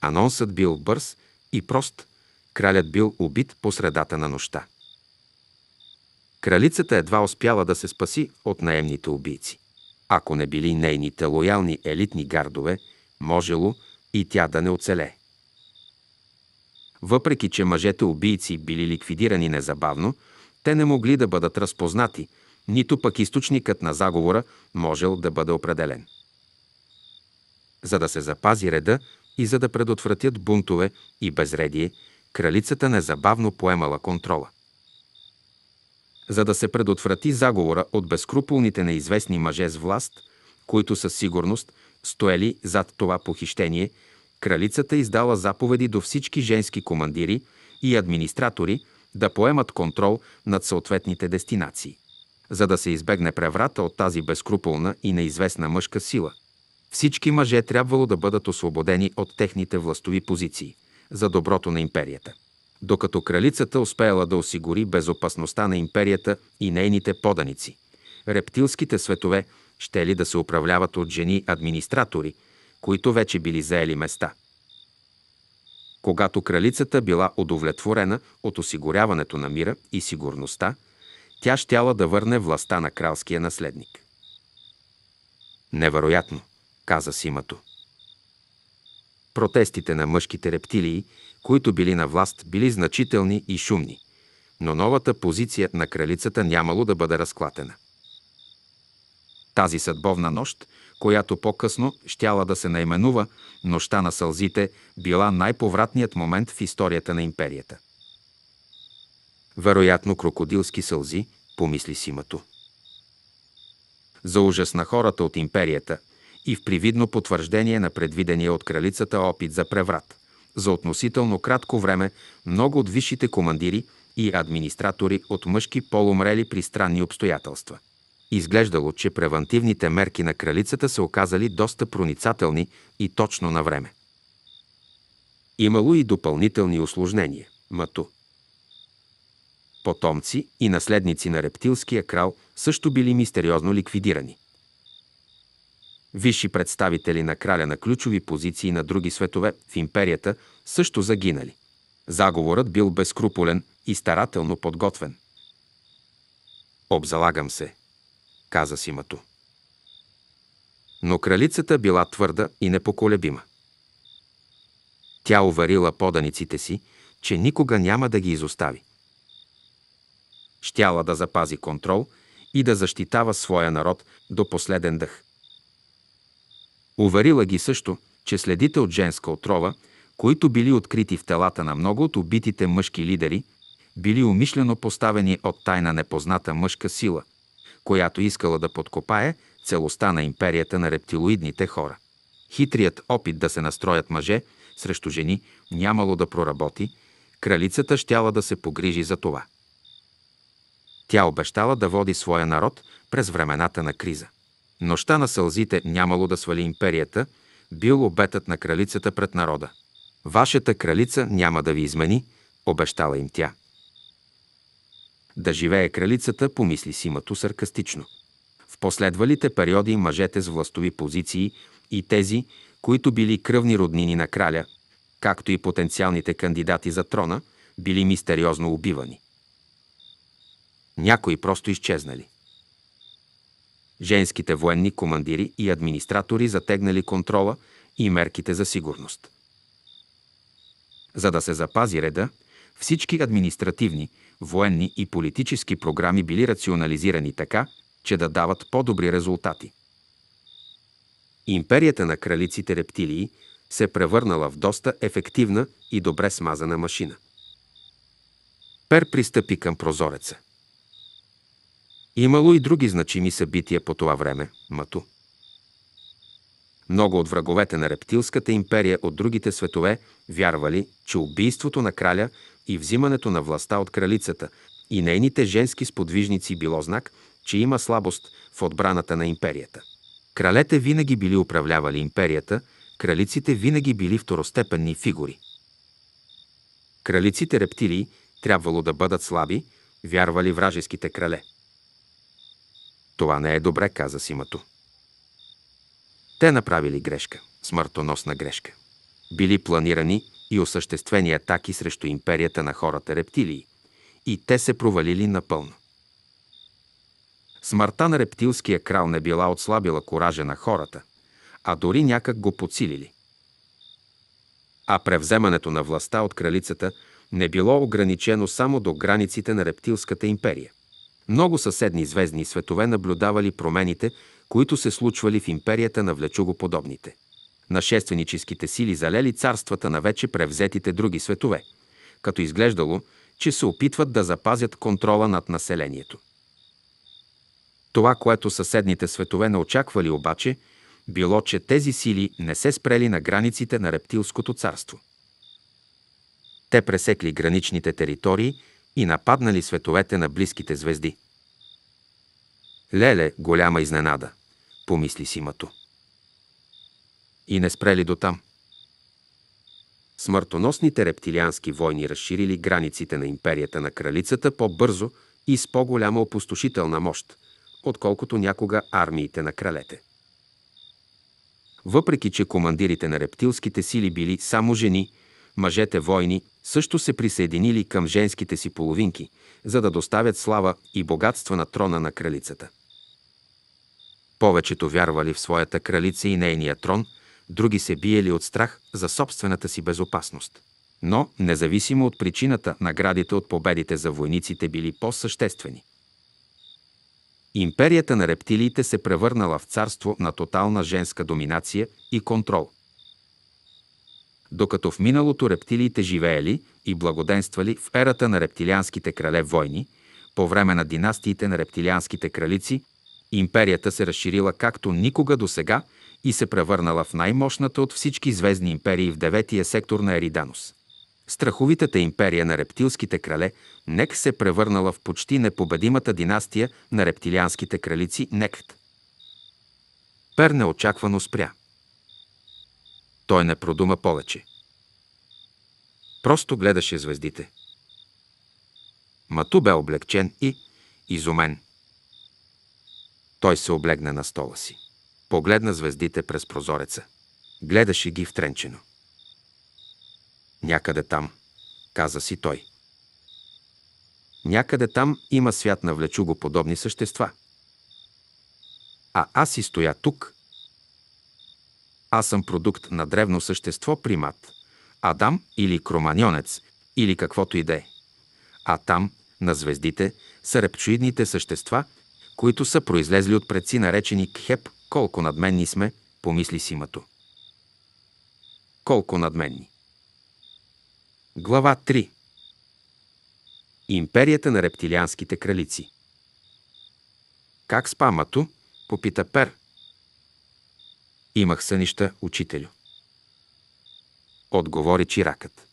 Анонсът бил бърз и прост, кралят бил убит по средата на нощта. Кралицата едва успяла да се спаси от наемните убийци. Ако не били нейните лоялни елитни гардове, можело и тя да не оцелее. Въпреки, че мъжете убийци били ликвидирани незабавно, те не могли да бъдат разпознати, нито пък източникът на заговора можел да бъде определен. За да се запази реда и за да предотвратят бунтове и безредие, кралицата незабавно поемала контрола. За да се предотврати заговора от безкруполните неизвестни мъже с власт, които със сигурност стоели зад това похищение – кралицата издала заповеди до всички женски командири и администратори да поемат контрол над съответните дестинации, за да се избегне преврата от тази безкруполна и неизвестна мъжка сила. Всички мъже трябвало да бъдат освободени от техните властови позиции за доброто на империята. Докато кралицата успеела да осигури безопасността на империята и нейните поданици, рептилските светове ще ли да се управляват от жени администратори – които вече били заели места. Когато кралицата била удовлетворена от осигуряването на мира и сигурността, тя щяла да върне властта на кралския наследник. Невероятно, каза Симато. Протестите на мъжките рептилии, които били на власт, били значителни и шумни, но новата позиция на кралицата нямало да бъде разклатена. Тази съдбовна нощ която по-късно щяла да се наименува Нощта на сълзите, била най-повратният момент в историята на империята. Вероятно крокодилски сълзи, помисли си Мато. За ужас на хората от империята и в привидно потвърждение на предвидения от кралицата опит за преврат, за относително кратко време много от висшите командири и администратори от мъжки полумрели при странни обстоятелства. Изглеждало, че превантивните мерки на кралицата се оказали доста проницателни и точно на време. Имало и допълнителни осложнения – мату. Потомци и наследници на рептилския крал също били мистериозно ликвидирани. Висши представители на краля на ключови позиции на други светове в империята също загинали. Заговорът бил безкруполен и старателно подготвен. Обзалагам се – каза си Мато. Но кралицата била твърда и непоколебима. Тя уварила поданиците си, че никога няма да ги изостави. Щяла да запази контрол и да защитава своя народ до последен дъх. Уварила ги също, че следите от женска отрова, които били открити в телата на много от убитите мъжки лидери, били умишлено поставени от тайна непозната мъжка сила – която искала да подкопае целостта на империята на рептилоидните хора. Хитрият опит да се настроят мъже срещу жени нямало да проработи, кралицата щяла да се погрижи за това. Тя обещала да води своя народ през времената на криза. Нощта на сълзите нямало да свали империята, бил обетът на кралицата пред народа. Вашата кралица няма да ви измени, обещала им тя. Да живее кралицата, помисли си Мато саркастично. В последвалите периоди мъжете с властови позиции и тези, които били кръвни роднини на краля, както и потенциалните кандидати за трона, били мистериозно убивани. Някои просто изчезнали. Женските военни командири и администратори затегнали контрола и мерките за сигурност. За да се запази реда, всички административни, военни и политически програми били рационализирани така, че да дават по-добри резултати. Империята на кралиците рептилии се превърнала в доста ефективна и добре смазана машина. Пер пристъпи към прозореца. Имало и други значими събития по това време – Мату. Много от враговете на рептилската империя от другите светове вярвали, че убийството на краля и взимането на властта от кралицата и нейните женски сподвижници било знак, че има слабост в отбраната на империята. Кралете винаги били управлявали империята, кралиците винаги били второстепенни фигури. Кралиците рептилии трябвало да бъдат слаби, вярвали вражеските крале. Това не е добре, каза Симато. Те направили грешка, смъртоносна грешка. Били планирани, и осъществени атаки срещу империята на хората рептилии, и те се провалили напълно. Смъртта на рептилския крал не била отслабила коража на хората, а дори някак го подсилили. А превземането на властта от кралицата не било ограничено само до границите на рептилската империя. Много съседни звездни светове наблюдавали промените, които се случвали в империята на влечугоподобните нашественическите сили залели царствата на вече превзетите други светове, като изглеждало, че се опитват да запазят контрола над населението. Това, което съседните светове не очаквали обаче, било, че тези сили не се спрели на границите на рептилското царство. Те пресекли граничните територии и нападнали световете на близките звезди. Леле, голяма изненада, помисли си Мато. И не спрели до там. Смъртоносните рептилиански войни разширили границите на империята на кралицата по-бързо и с по-голяма опустошителна мощ, отколкото някога армиите на кралете. Въпреки, че командирите на рептилските сили били само жени, мъжете войни също се присъединили към женските си половинки, за да доставят слава и богатство на трона на кралицата. Повечето вярвали в своята кралица и нейния трон, други се биели от страх за собствената си безопасност. Но, независимо от причината, наградите от победите за войниците били по-съществени. Империята на рептилиите се превърнала в царство на тотална женска доминация и контрол. Докато в миналото рептилиите живеели и благоденствали в ерата на рептилианските крале войни, по време на династиите на рептилианските кралици – Империята се разширила както никога до сега и се превърнала в най-мощната от всички звездни империи в деветия сектор на Ериданус. Страховитата империя на рептилските крале Нек се превърнала в почти непобедимата династия на рептилианските кралици Нект. Пер неочаквано спря. Той не продума повече. Просто гледаше звездите. Мату бе облегчен и изумен. Той се облегна на стола си. Погледна звездите през прозореца. Гледаше ги втренчено. Някъде там, каза си той. Някъде там има свят на влечуго подобни същества. А аз и стоя тук. Аз съм продукт на древно същество примат. Адам или кроманьонец, или каквото и да е. А там, на звездите, са репчоидните същества – които са произлезли от предци наречени Кхеп, колко надменни сме, помисли си мато. Колко надменни. Глава 3 Империята на рептилианските кралици Как спа мато? попита Пер. Имах сънища, учителю. Отговори чиракът.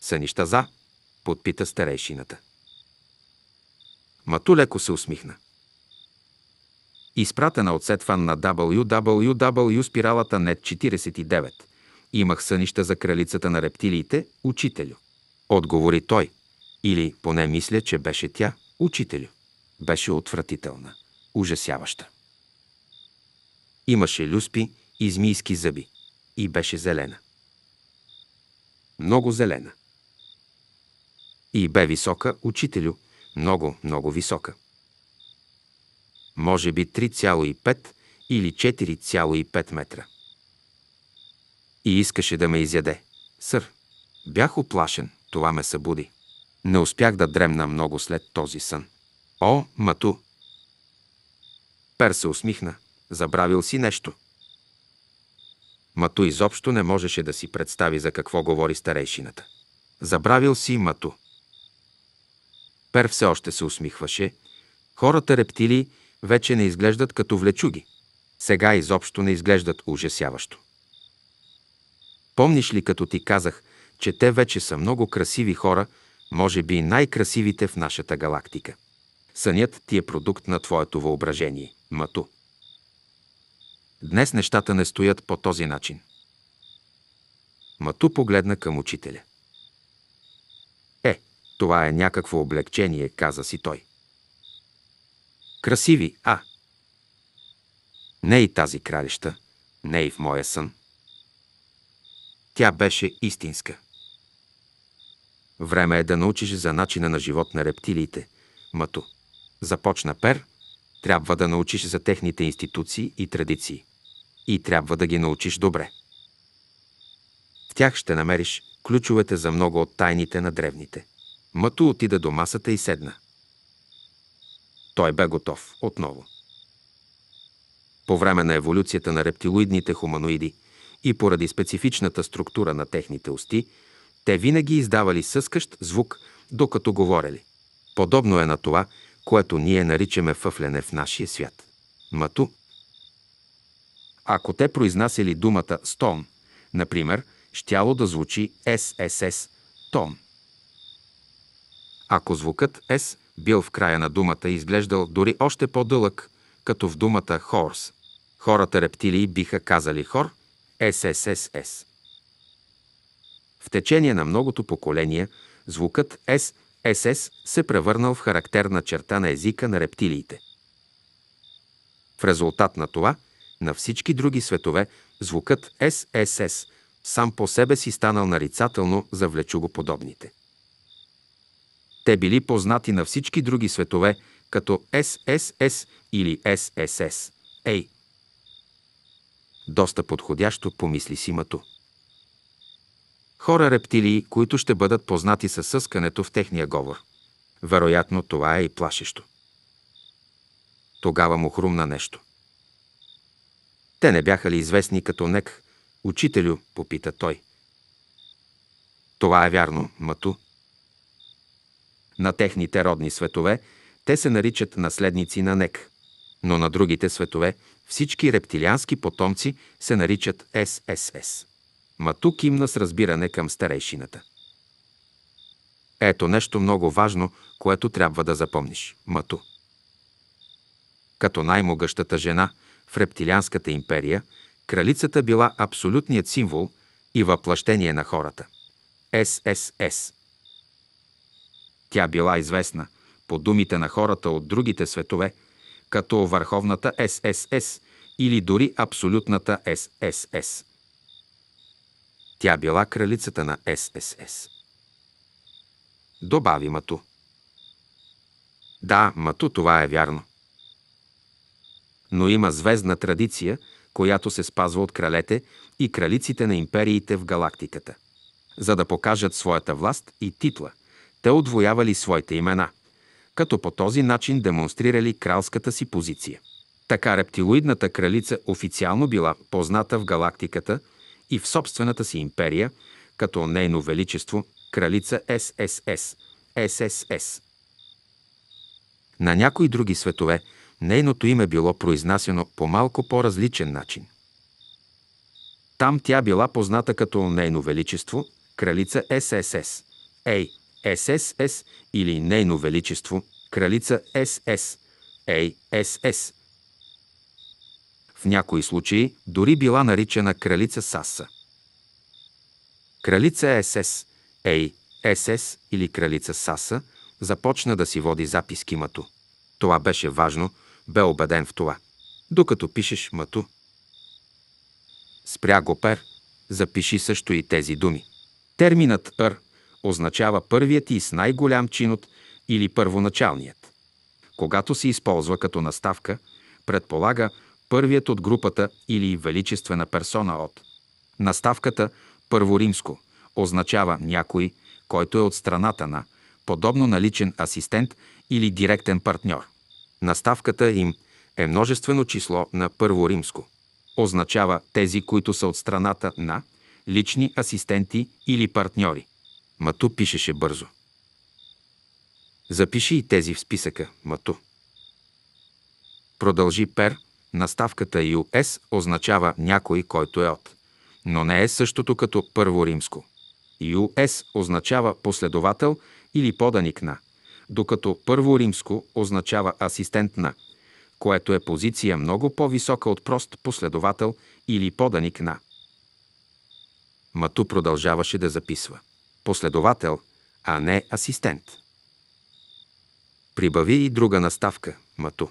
Сънища за, подпита старейшината. Мату леко се усмихна. Изпратена от Сетван на WWW спиралата net 49. Имах сънища за кралицата на рептилиите, учителю. Отговори той. Или поне мисля, че беше тя, учителю. Беше отвратителна, ужасяваща. Имаше люспи и змийски зъби. И беше зелена. Много зелена. И бе висока, учителю, много, много висока. Може би 3,5 или 4,5 метра. И искаше да ме изяде. Сър, бях оплашен, това ме събуди. Не успях да дремна много след този сън. О, мату! Пер се усмихна. Забравил си нещо. Мату изобщо не можеше да си представи за какво говори старейшината. Забравил си Мату. Пер все още се усмихваше. Хората рептилии вече не изглеждат като влечуги. Сега изобщо не изглеждат ужасяващо. Помниш ли, като ти казах, че те вече са много красиви хора, може би най-красивите в нашата галактика? Сънят ти е продукт на твоето въображение, Мату. Днес нещата не стоят по този начин. Мату погледна към учителя. Това е някакво облегчение, каза си той. Красиви, а? Не и тази кралища, не и в моя сън. Тя беше истинска. Време е да научиш за начина на живот на рептилиите, мато. Започна Пер, трябва да научиш за техните институции и традиции. И трябва да ги научиш добре. В тях ще намериш ключовете за много от тайните на древните – Мато отида до масата и седна. Той бе готов отново. По време на еволюцията на рептилоидните хуманоиди и поради специфичната структура на техните усти, те винаги издавали съскащ звук, докато говорели. Подобно е на това, което ние наричаме фъфлене в нашия свят. Мату. Ако те произнасяли думата «стон», например, щяло да звучи «ССС» – «тон». Ако звукът S бил в края на думата и изглеждал дори още по-дълъг, като в думата хорс. Хората рептилии биха казали хор СССС. В течение на многото поколения звукът С СС се превърнал в характерна черта на езика на рептилиите. В резултат на това, на всички други светове, звукът ССС сам по себе си станал нарицателно за влечугоподобните. Те били познати на всички други светове като ССС или ССС. Ей! Доста подходящо помисли си Мато. Хора рептилии, които ще бъдат познати със съскането в техния говор. Вероятно, това е и плашещо. Тогава му хрумна нещо. Те не бяха ли известни като НЕК? Учителю, попита той. Това е вярно, Мато, на техните родни светове те се наричат наследници на Нек, но на другите светове всички рептилиански потомци се наричат ССС. Ма тук имна с разбиране към старейшината. Ето нещо много важно, което трябва да запомниш. Мату. Като най-могъщата жена в рептилианската империя, кралицата била абсолютният символ и въплъщение на хората. ССС тя била известна, по думите на хората от другите светове, като Върховната ССС или дори Абсолютната ССС. Тя била кралицата на ССС. Добави Мату. Да, Мату, това е вярно. Но има звездна традиция, която се спазва от кралете и кралиците на империите в галактиката. За да покажат своята власт и титла – те отвоявали своите имена, като по този начин демонстрирали кралската си позиция. Така рептилоидната кралица официално била позната в галактиката и в собствената си империя, като нейно величество кралица ССС, ССС. На някои други светове нейното име било произнасено по малко по-различен начин. Там тя била позната като нейно величество кралица ССС, Ей – ССС или Нейно Величество, кралица СС, Ей СС. В някои случаи дори била наричана кралица Саса. Кралица СС, Ей СС или кралица Саса започна да си води записки мато. Това беше важно, бе убеден в това. Докато пишеш мато. Спря го пер, запиши също и тези думи. Терминът р означава първият и с най-голям чинот или първоначалният. Когато се използва като наставка, предполага първият от групата или величествена персона от. Наставката първоримско означава някой, който е от страната на, подобно на личен асистент или директен партньор. Наставката им е множествено число на първоримско. Означава тези, които са от страната на лични асистенти или партньори. Мату пишеше бързо. Запиши и тези в списъка, Мату. Продължи Пер, наставката US означава някой, който е от, но не е същото като първо римско. ЮС означава последовател или поданик на, докато първо римско означава асистент на, което е позиция много по-висока от прост последовател или поданик на. Мату продължаваше да записва – последовател, а не асистент. Прибави и друга наставка – мату,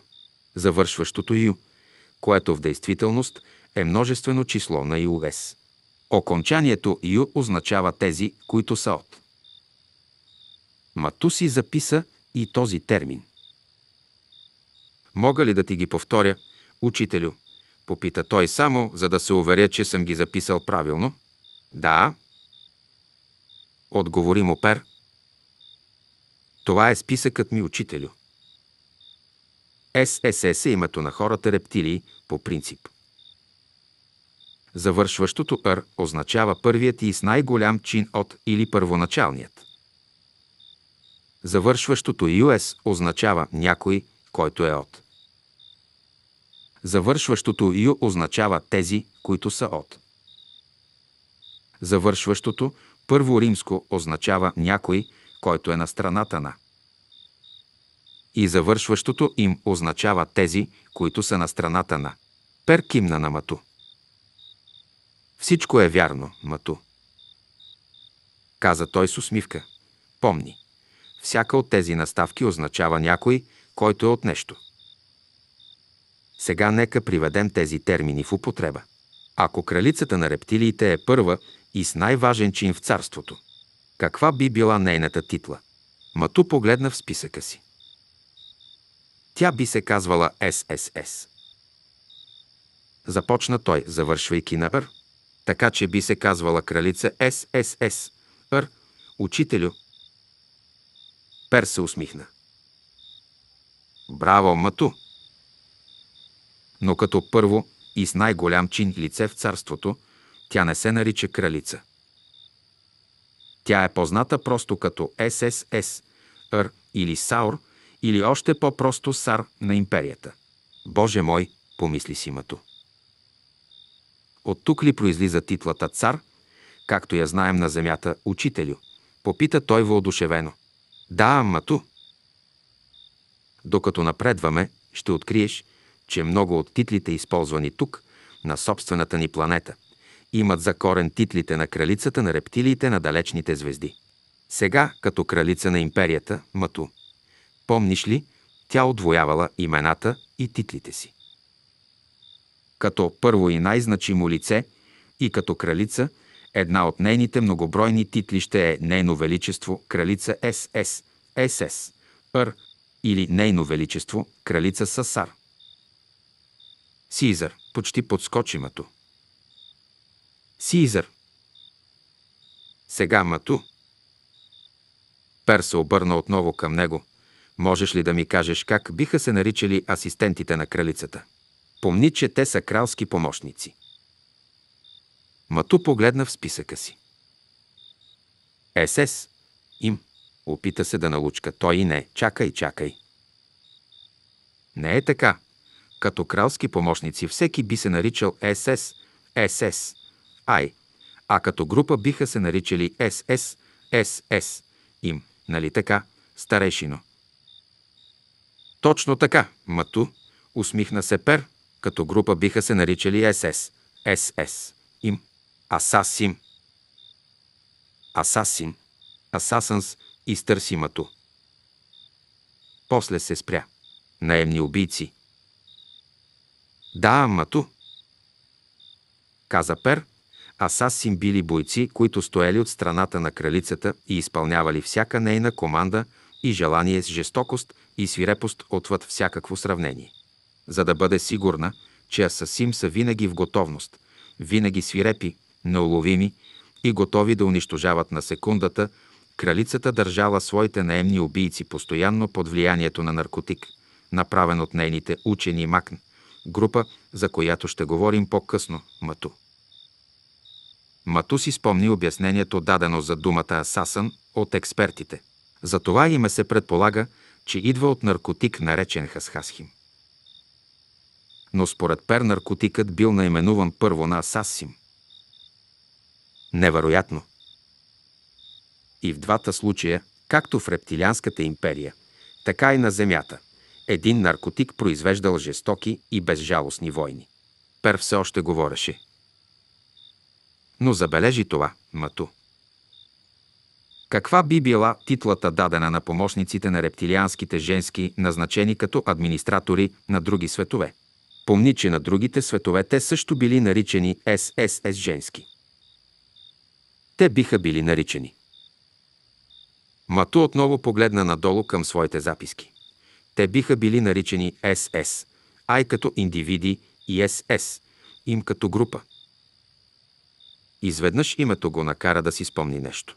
завършващото ю, което в действителност е множествено число на ЮС. Окончанието ю означава тези, които са от. Мату си записа и този термин. Мога ли да ти ги повторя, учителю? Попита той само, за да се уверя, че съм ги записал правилно. Да, отговори му Пер. Това е списъкът ми, учителю. ССС е името на хората рептилии по принцип. Завършващото Р означава първият и с най-голям чин от или първоначалният. Завършващото US означава някой, който е от. Завършващото Ю означава тези, които са от. Завършващото първо римско означава някой, който е на страната на. И завършващото им означава тези, които са на страната на. Пер кимна на Мату. Всичко е вярно, Мату. Каза той с усмивка. Помни, всяка от тези наставки означава някой, който е от нещо. Сега нека приведем тези термини в употреба. Ако кралицата на рептилиите е първа и с най-важен чин в царството. Каква би била нейната титла? Мату погледна в списъка си. Тя би се казвала ССС. Започна той, завършвайки на Р. Така, че би се казвала кралица ССС. Р. Учителю. Пер се усмихна. Браво, Мату! Но като първо и с най-голям чин лице в царството – тя не се нарича кралица. Тя е позната просто като ССС, Р или Саур, или още по-просто Сар на империята. Боже мой, помисли си Мато. От тук ли произлиза титлата цар, както я знаем на земята, учителю? Попита той въодушевено. Да, Мату. Докато напредваме, ще откриеш, че много от титлите, използвани тук, на собствената ни планета, имат за корен титлите на кралицата на рептилиите на далечните звезди. Сега, като кралица на империята, Мату, помниш ли, тя отвоявала имената и титлите си. Като първо и най-значимо лице и като кралица, една от нейните многобройни титли ще е Нейно Величество Кралица СС, СС, Р или Нейно Величество Кралица Сасар. Сизър почти подскочи мато. Сизър. Сега Мату. Пер се обърна отново към него. Можеш ли да ми кажеш как биха се наричали асистентите на кралицата? Помни, че те са кралски помощници. Мату погледна в списъка си. СС. Им. Опита се да налучка. Той и не. Чакай, чакай. Не е така. Като кралски помощници всеки би се наричал СС. СС. Ай, а като група биха се наричали СС, СС им, нали така, старешино? Точно така, мату, усмихна се Пер, като група биха се наричали СС, СС им, Асасим. Асасин, Асасънс и Стърсимато. После се спря. Наемни убийци. Да, Мату, каза Пер, аз аз сим били бойци, които стоели от страната на кралицата и изпълнявали всяка нейна команда и желание с жестокост и свирепост отвъд всякакво сравнение. За да бъде сигурна, че Асасим са винаги в готовност, винаги свирепи, неуловими и готови да унищожават на секундата, кралицата държала своите наемни убийци постоянно под влиянието на наркотик, направен от нейните учени макн, група, за която ще говорим по-късно, Мату. Мату си спомни обяснението дадено за думата асасън от експертите. За това име се предполага, че идва от наркотик, наречен хасхасхим. Но според Пер наркотикът бил наименуван първо на асасим. Невероятно! И в двата случая, както в рептилианската империя, така и на Земята, един наркотик произвеждал жестоки и безжалостни войни. Пер все още говореше – но забележи това – Мату. Каква би била титлата дадена на помощниците на рептилианските женски, назначени като администратори на други светове? Помни, че на другите светове те също били наричани ССС женски. Те биха били наричани. Мату отново погледна надолу към своите записки. Те биха били наричани СС, Ай като индивиди и СС, им като група – Изведнъж името го накара да си спомни нещо.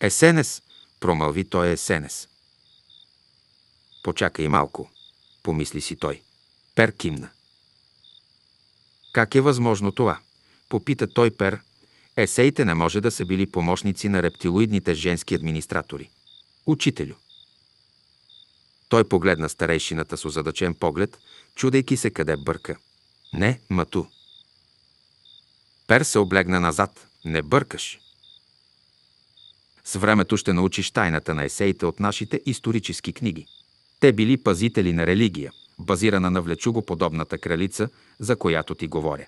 Есенес, промълви той Есенес. Почакай малко, помисли си той. Пер кимна. Как е възможно това? Попита той Пер. Есеите не може да са били помощници на рептилоидните женски администратори. Учителю. Той погледна старейшината с озадачен поглед, чудейки се къде бърка. Не, мату, Пер се облегна назад. Не бъркаш. С времето ще научиш тайната на есеите от нашите исторически книги. Те били пазители на религия, базирана на влечугоподобната кралица, за която ти говоря.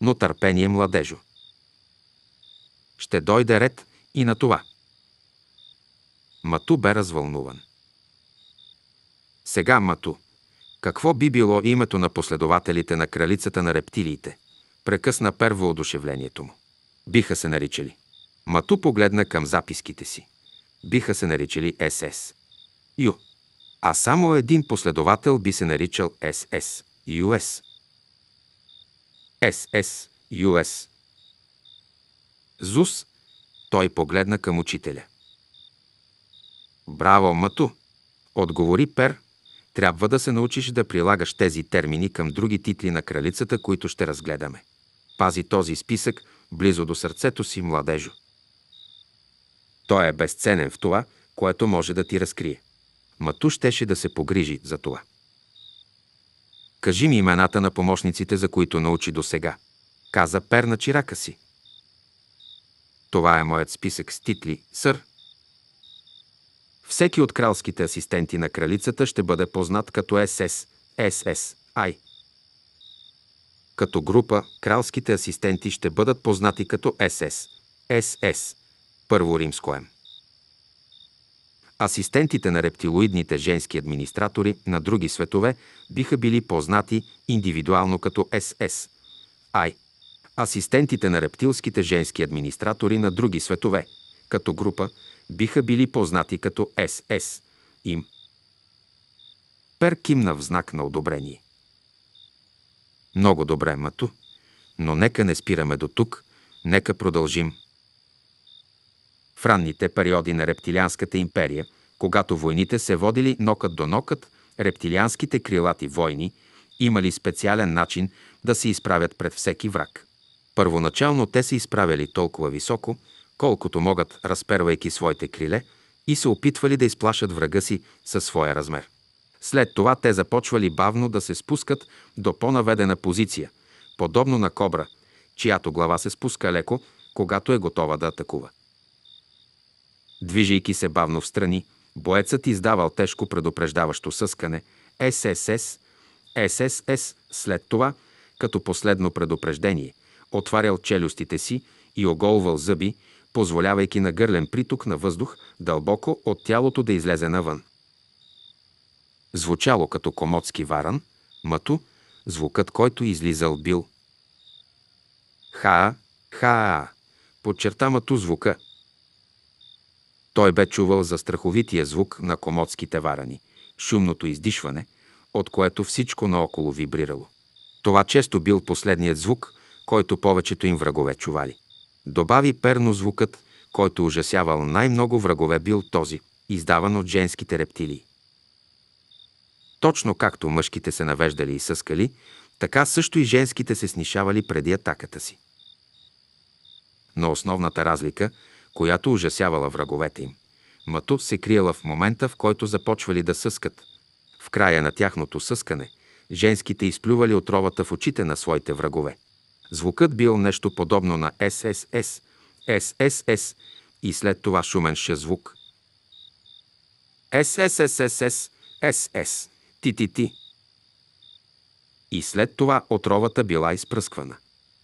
Но търпение младежо. Ще дойде ред и на това. Мату бе развълнуван. Сега Мату. Какво би било името на последователите на кралицата на рептилиите? прекъсна перво одушевлението му. Биха се наричали. Мату погледна към записките си. Биха се наричали СС. Ю. А само един последовател би се наричал СС. ЮС. СС. ЮС. ЗУС. Той погледна към учителя. Браво, Мату! Отговори Пер. Трябва да се научиш да прилагаш тези термини към други титли на кралицата, които ще разгледаме. Пази този списък близо до сърцето си, младежо. Той е безценен в това, което може да ти разкрие. Мату щеше да се погрижи за това. Кажи ми имената на помощниците, за които научи досега. Каза пер на чирака си. Това е моят списък с титли, сър. Всеки от кралските асистенти на кралицата ще бъде познат като СС, СС, Ай. Като група, кралските асистенти ще бъдат познати като СС. СС. Първо римско М. Асистентите на рептилоидните женски администратори на други светове биха били познати индивидуално като СС. Ай. Асистентите на рептилските женски администратори на други светове, като група, биха били познати като СС. Им. Пер кимна в знак на одобрение. Много добре, Мату, но нека не спираме до тук, нека продължим. В ранните периоди на рептилианската империя, когато войните се водили нокът до нокът, рептилианските крилати войни имали специален начин да се изправят пред всеки враг. Първоначално те се изправяли толкова високо, колкото могат, разпервайки своите криле, и се опитвали да изплашат врага си със своя размер. След това те започвали бавно да се спускат до по-наведена позиция, подобно на кобра, чиято глава се спуска леко, когато е готова да атакува. Движейки се бавно в страни, боецът издавал тежко предупреждаващо съскане ССС, ССС, след това, като последно предупреждение, отварял челюстите си и оголвал зъби, позволявайки на гърлен приток на въздух дълбоко от тялото да излезе навън звучало като комодски варан, мато, звукът, който излизал бил. Хаа, хаа, подчерта мато звука. Той бе чувал за страховития звук на комодските варани, шумното издишване, от което всичко наоколо вибрирало. Това често бил последният звук, който повечето им врагове чували. Добави перно звукът, който ужасявал най-много врагове бил този, издаван от женските рептилии. Точно както мъжките се навеждали и съскали, така също и женските се снишавали преди атаката си. Но основната разлика, която ужасявала враговете им, мато се криела в момента, в който започвали да съскат. В края на тяхното съскане, женските изплювали отровата в очите на своите врагове. Звукът бил нещо подобно на ССС, ССС и след това шумен звук. ССССС, СС ти-ти-ти. И след това отровата била изпръсквана.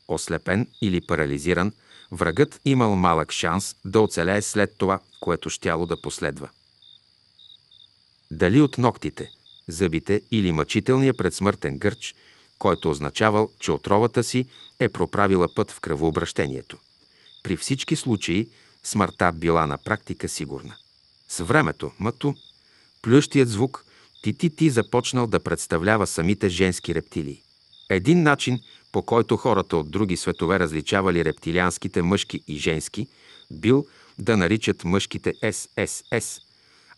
Ослепен или парализиран, врагът имал малък шанс да оцелее след това, което щяло да последва. Дали от ногтите, зъбите или мъчителния предсмъртен гърч, който означавал, че отровата си е проправила път в кръвообращението. При всички случаи смъртта била на практика сигурна. С времето, мъто, плющият звук Тити-ти започнал да представлява самите женски рептилии. Един начин, по който хората от други светове различавали рептилианските мъжки и женски, бил да наричат мъжките ССС,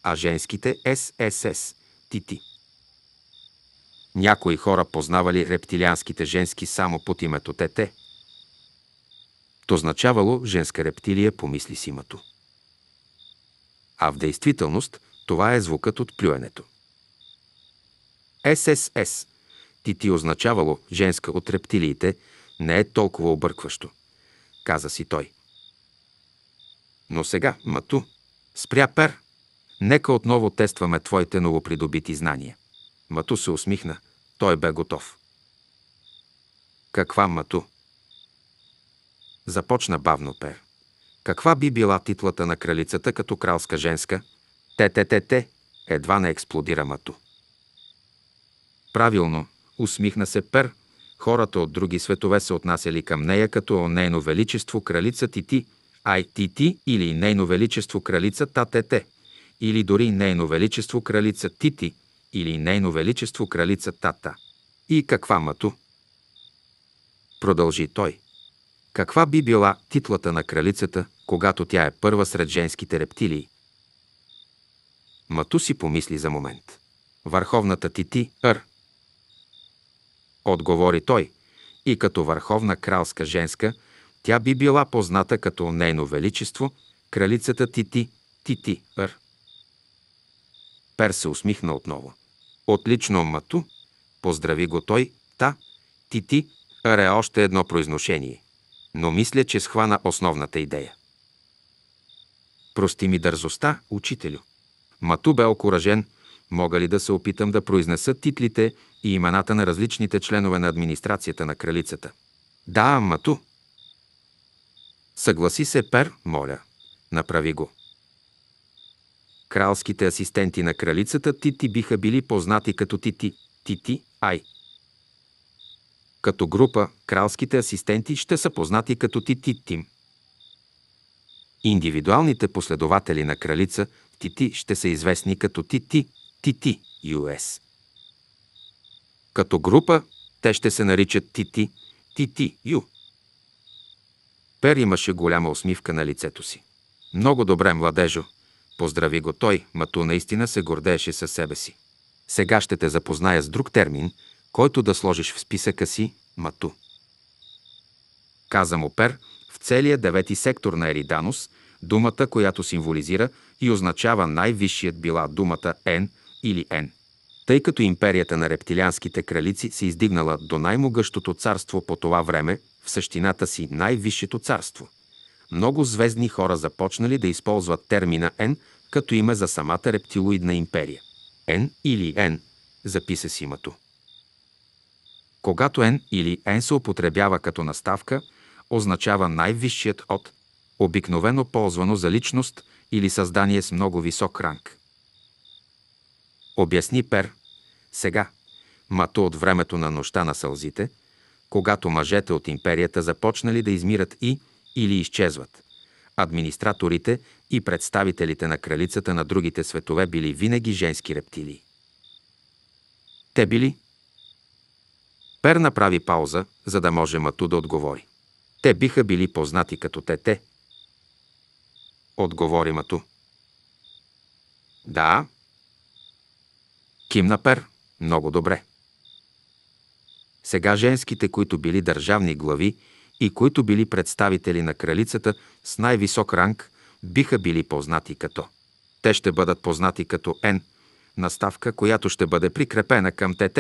а женските ССС, Тити. Някои хора познавали рептилианските женски само под името Тете. То означавало женска рептилия, помисли си името. А в действителност това е звукът от плюенето. ССС. ти означавало женска от рептилиите, не е толкова объркващо, каза си той. Но сега, Мату, спря пер. Нека отново тестваме твоите новопридобити знания. Мату се усмихна. Той бе готов. Каква Мату? Започна бавно пер. Каква би била титлата на кралицата като кралска женска? Те-те-те-те едва не експлодира Мату. Правилно, усмихна се Пер. Хората от други светове се отнасяли към нея като нейно величество кралица Тити, ай Тити или нейно величество кралица Татете, или дори нейно величество кралица Тити или нейно величество кралица Тата. И каква мато? Продължи той. Каква би била титлата на кралицата, когато тя е първа сред женските рептилии? Мату си помисли за момент. Върховната Тити, Р, отговори той, и като върховна кралска женска, тя би била позната като нейно величество, кралицата Тити, Тити, Р. Пер се усмихна отново. Отлично, Мату, поздрави го той, та, Тити, Р е още едно произношение. Но мисля, че схвана основната идея. Прости ми дързостта, учителю. Мату бе окоръжен, мога ли да се опитам да произнеса титлите и имената на различните членове на администрацията на кралицата. Да, Мату. Съгласи се, Пер, моля. Направи го. Кралските асистенти на кралицата Тити биха били познати като Тити, Тити, Ай. Като група, кралските асистенти ще са познати като Тити Тим. Индивидуалните последователи на кралица Тити ще са известни като Тити, Тити, Юес. Като група те ще се наричат Тити, Тити, Ю. Пер имаше голяма усмивка на лицето си. Много добре, младежо. Поздрави го той, мато наистина се гордееше със себе си. Сега ще те запозная с друг термин, който да сложиш в списъка си мату. Каза му Пер в целия девети сектор на Ериданус, думата, която символизира и означава най-висшият била думата Н или Н. Тъй като империята на рептилианските кралици се издигнала до най-могъщото царство по това време, в същината си най-висшето царство. Много звездни хора започнали да използват термина Н като име за самата рептилоидна империя. Н или Н записа си името. Когато Н или Н се употребява като наставка, означава най-висшият от, обикновено ползвано за личност или създание с много висок ранг. Обясни Пер. Сега, мато от времето на нощта на сълзите, когато мъжете от империята започнали да измират и или изчезват. Администраторите и представителите на кралицата на другите светове били винаги женски рептилии. Те били? Пер направи пауза, за да може Мату да отговори. Те биха били познати като тете. Отговори Мату. Да, Кимна пер. Много добре. Сега женските, които били държавни глави и които били представители на кралицата с най-висок ранг, биха били познати като. Те ще бъдат познати като Н, наставка, която ще бъде прикрепена към ТТ.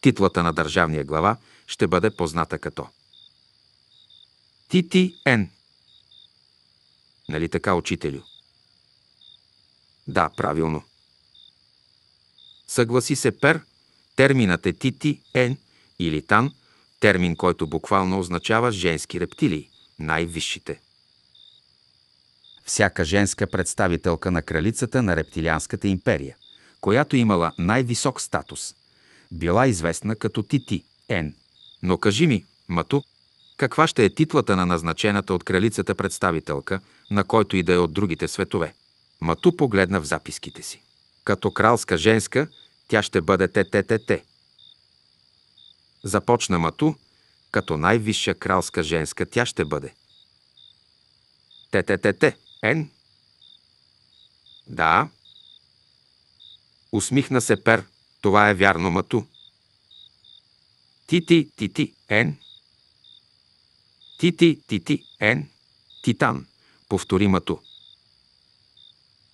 Титлата на държавния глава ще бъде позната като Тити Н. Нали така, учителю? Да, правилно. Съгласи се Пер, терминът е Тити, Ен или Тан, термин, който буквално означава женски рептилии, най-висшите. Всяка женска представителка на кралицата на рептилианската империя, която имала най-висок статус, била известна като Тити, Ен. Но кажи ми, Мату, каква ще е титлата на назначената от кралицата представителка, на който и да е от другите светове? Мату погледна в записките си. Като кралска женска – тя ще бъде те-те-те-те. Започна Мату, като най-висша кралска женска тя ще бъде. Те-те-те-те, Ен? Да. Усмихна се Пер. Това е вярно, Мату. Ти-ти-ти-ти, Ен? Ти-ти-ти-ти, Ен? Титан, повтори Мату.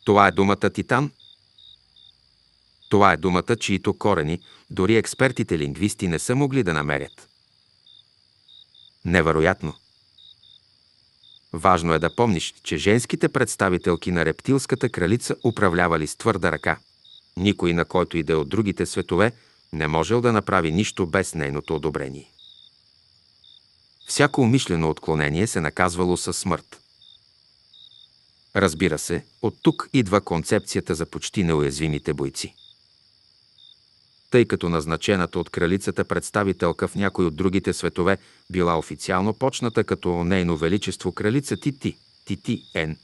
Това е думата Титан, това е думата, чието корени дори експертите лингвисти не са могли да намерят. Невероятно! Важно е да помниш, че женските представителки на рептилската кралица управлявали с твърда ръка. Никой, на който иде от другите светове, не можел да направи нищо без нейното одобрение. Всяко умишлено отклонение се наказвало със смърт. Разбира се, от тук идва концепцията за почти неуязвимите бойци тъй като назначената от кралицата представителка в някой от другите светове била официално почната като нейно величество кралица Тити, Тити Н.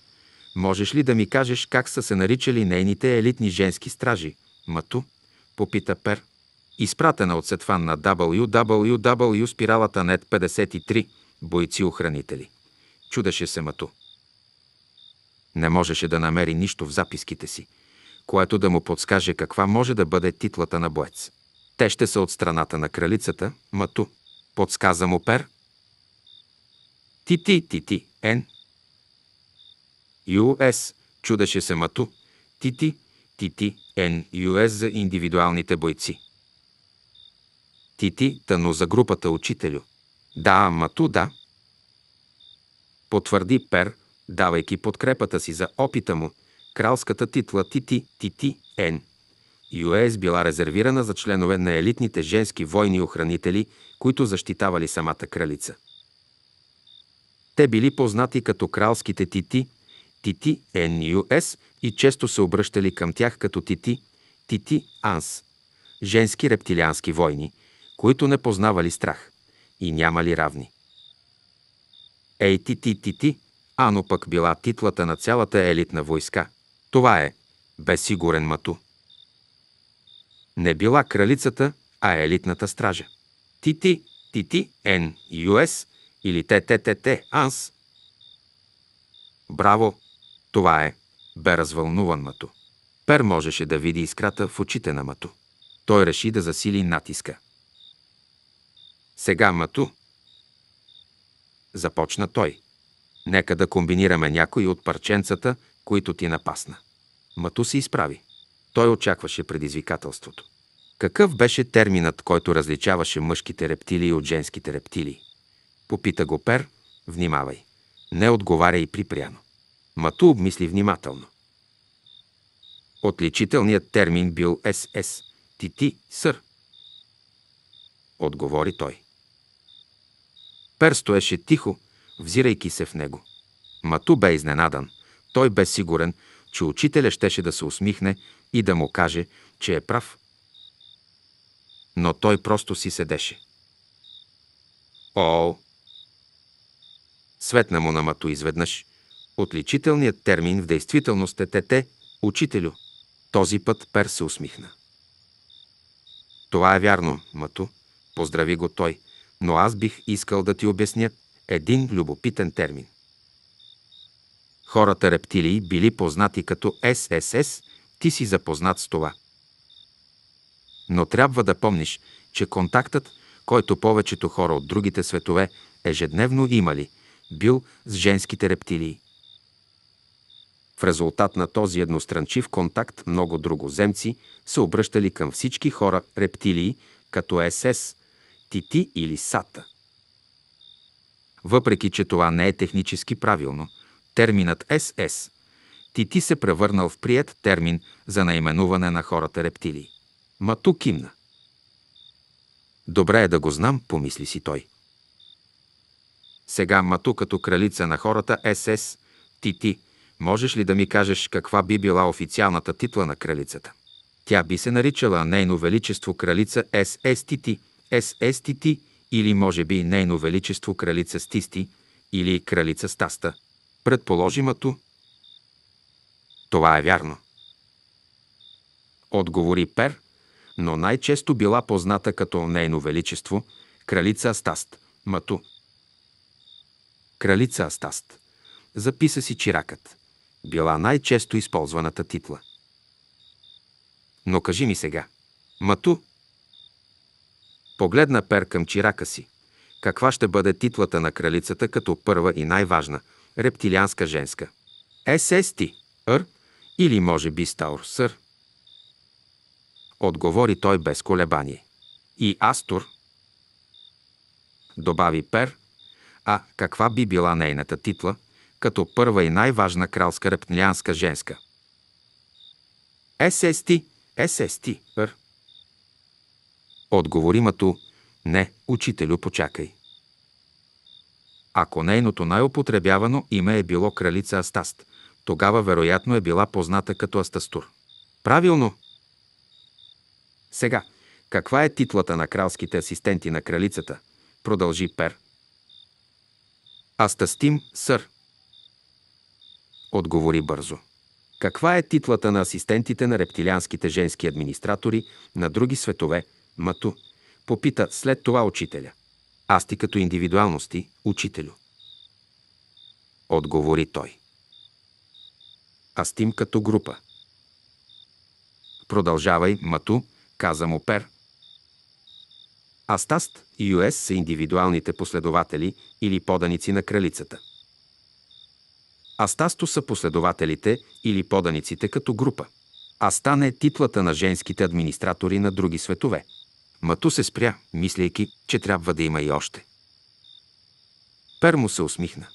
Можеш ли да ми кажеш как са се наричали нейните елитни женски стражи? Мату? Попита Пер. Изпратена от сетван на www спиралата нет 53 бойци-охранители. Чудеше се Мату. Не можеше да намери нищо в записките си – което да му подскаже каква може да бъде титлата на боец. Те ще са от страната на кралицата, Мату. Подсказа му Пер. Ти-ти-ти-ти, Ен. Юс, чудеше се Мату. Ти-ти, ти-ти, Ен, Юс за индивидуалните бойци. Ти-ти, тъно за групата учителю. Да, Мату, да. Потвърди Пер, давайки подкрепата си за опита му – кралската титла Тити Тити Н. ЮЕС била резервирана за членове на елитните женски войни охранители, които защитавали самата кралица. Те били познати като кралските тити, тити ЮЕС и често се обръщали към тях като тити, тити Анс, женски рептилиански войни, които не познавали страх и нямали равни. Ей, тити, тити, ано пък била титлата на цялата елитна войска – това е, бе сигурен Мату. Не била кралицата, а елитната стража. Тити, Тити, ен, юес или те, Анс. Браво! Това е, бе развълнуван Мату. Пер можеше да види искрата в очите на Мату. Той реши да засили натиска. Сега Мату, започна той. Нека да комбинираме някои от парченцата, които ти напасна. Мату се изправи. Той очакваше предизвикателството. Какъв беше терминът, който различаваше мъжките рептилии от женските рептилии? Попита го Пер, внимавай. Не отговаря и припряно. Мату обмисли внимателно. Отличителният термин бил СС. Тити, сър. Отговори той. Пер стоеше тихо, взирайки се в него. Мату бе изненадан. Той бе сигурен, че учителя щеше да се усмихне и да му каже, че е прав. Но той просто си седеше. О! Светна му на мато изведнъж. Отличителният термин в действителност е тете, учителю. Този път Пер се усмихна. Това е вярно, мато. Поздрави го той, но аз бих искал да ти обясня един любопитен термин. Хората рептилии били познати като ССС, ти си запознат с това. Но трябва да помниш, че контактът, който повечето хора от другите светове ежедневно имали, бил с женските рептилии. В резултат на този едностранчив контакт много другоземци се обръщали към всички хора рептилии, като СС, Тити или Сата. Въпреки, че това не е технически правилно – терминът СС Тити се превърнал в прият термин за наименуване на хората рептилии. Мату кимна. Добре е да го знам, помисли си той. Сега Мату като кралица на хората СС, Тити, можеш ли да ми кажеш каква би била официалната титла на кралицата? Тя би се наричала Нейно Величество кралица ССТТ, ССТТ или може би Нейно Величество кралица Стисти или кралица Стаста – предположимото. Това е вярно. Отговори Пер, но най-често била позната като нейно величество кралица Астаст, Мату. Кралица Астаст. Записа си чиракът. Била най-често използваната титла. Но кажи ми сега. Мату? Погледна Пер към чирака си. Каква ще бъде титлата на кралицата като първа и най-важна – рептилианска женска. SST, е, Р или може би Стаур Сър. Отговори той без колебание. И Астор, добави Пер, а каква би била нейната титла, като първа и най-важна кралска рептилианска женска? СС SST, Р. Отговори мато, не, учителю, почакай. Ако нейното най-употребявано име е било кралица Астаст, тогава вероятно е била позната като Астастур. Правилно! Сега, каква е титлата на кралските асистенти на кралицата? Продължи Пер. Астастим, сър. Отговори бързо. Каква е титлата на асистентите на рептилианските женски администратори на други светове, Мату? Попита след това учителя. Аз ти като индивидуалности, учителю. Отговори той. Аз тим като група. Продължавай, мату, каза му Пер. Астаст и Юес са индивидуалните последователи или поданици на кралицата. Астасто са последователите или поданиците като група. Астан е титлата на женските администратори на други светове. Мату се спря, мислейки, че трябва да има и още. Пермо се усмихна.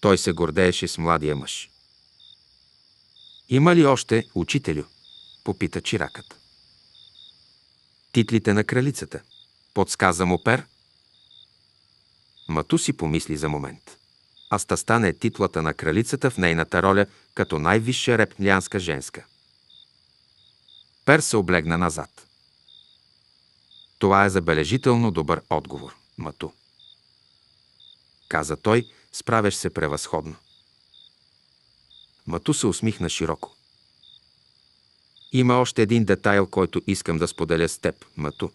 Той се гордееше с младия мъж. Има ли още учителю? Попита чиракът. Титлите на кралицата. Подсказа му Пер. Мату си помисли за момент. Аста стане титлата на кралицата в нейната роля като най-висша рептилианска женска. Пер се облегна назад. Това е забележително добър отговор, Мату. Каза той, справяш се превъзходно. Мату се усмихна широко. Има още един детайл, който искам да споделя с теб, Мату.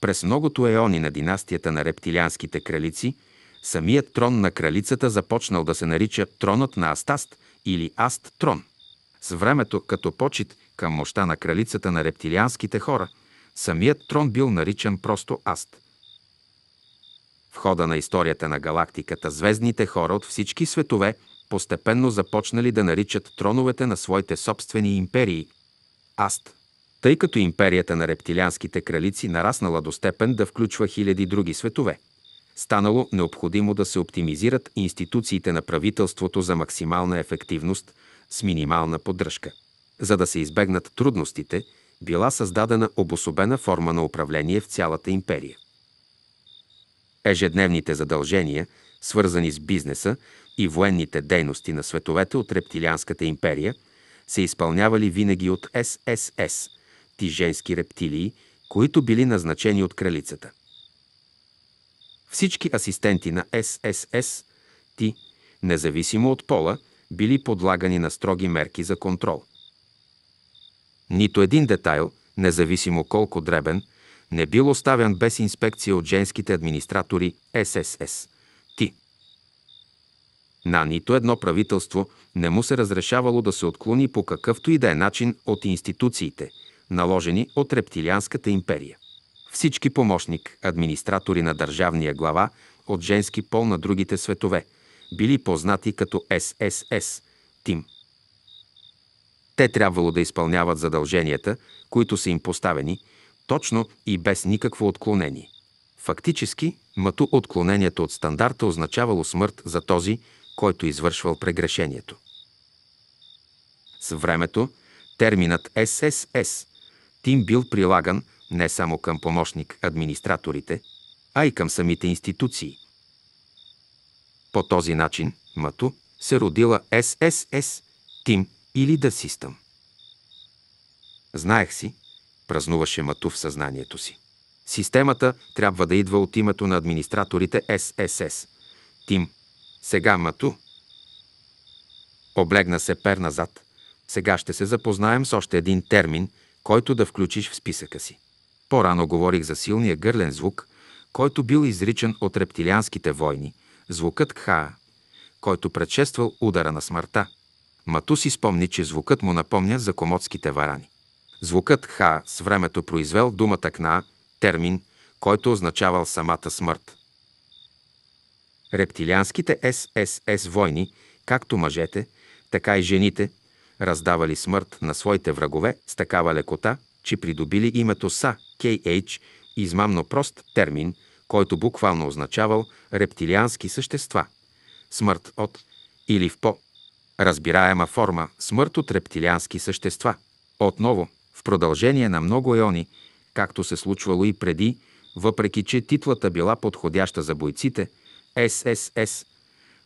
През многото еони на династията на рептилианските кралици, самият трон на кралицата започнал да се нарича тронът на Астаст или Аст трон. С времето, като почет към мощта на кралицата на рептилианските хора – Самият трон бил наричан просто Аст. В хода на историята на галактиката звездните хора от всички светове постепенно започнали да наричат троновете на своите собствени империи – Аст. Тъй като империята на рептилианските кралици нараснала до степен да включва хиляди други светове – станало необходимо да се оптимизират институциите на правителството за максимална ефективност с минимална поддръжка. За да се избегнат трудностите, била създадена обособена форма на управление в цялата империя. Ежедневните задължения, свързани с бизнеса и военните дейности на световете от рептилианската империя, се изпълнявали винаги от ССС, женски рептилии, които били назначени от кралицата. Всички асистенти на ССС, ти, независимо от пола, били подлагани на строги мерки за контрол. Нито един детайл, независимо колко дребен, не бил оставен без инспекция от женските администратори ССС. Ти. На нито едно правителство не му се разрешавало да се отклони по какъвто и да е начин от институциите, наложени от рептилианската империя. Всички помощник, администратори на държавния глава от женски пол на другите светове, били познати като ССС, Тим. Те трябвало да изпълняват задълженията, които са им поставени, точно и без никакво отклонение. Фактически, мъто отклонението от стандарта означавало смърт за този, който извършвал прегрешението. С времето терминът ССС тим бил прилаган не само към помощник-администраторите, а и към самите институции. По този начин МАТУ се родила ССС тим – или да систам. Знаех си, празнуваше Мату в съзнанието си. Системата трябва да идва от името на администраторите ССС. Тим. Сега Мату. Облегна се пер назад. Сега ще се запознаем с още един термин, който да включиш в списъка си. По-рано говорих за силния гърлен звук, който бил изричан от рептилианските войни, звукът кхаа, който предшествал удара на смъртта – Мату си спомни, че звукът му напомня за комодските варани. Звукът ХА с времето произвел думата Кна, термин, който означавал самата смърт. Рептилианските ССС войни, както мъжете, така и жените, раздавали смърт на своите врагове с такава лекота, че придобили името СА, КХ измамно прост термин, който буквално означавал рептилиански същества. Смърт от или в по разбираема форма смърт от рептилиански същества. Отново, в продължение на много еони, както се случвало и преди, въпреки че титлата била подходяща за бойците, ССС,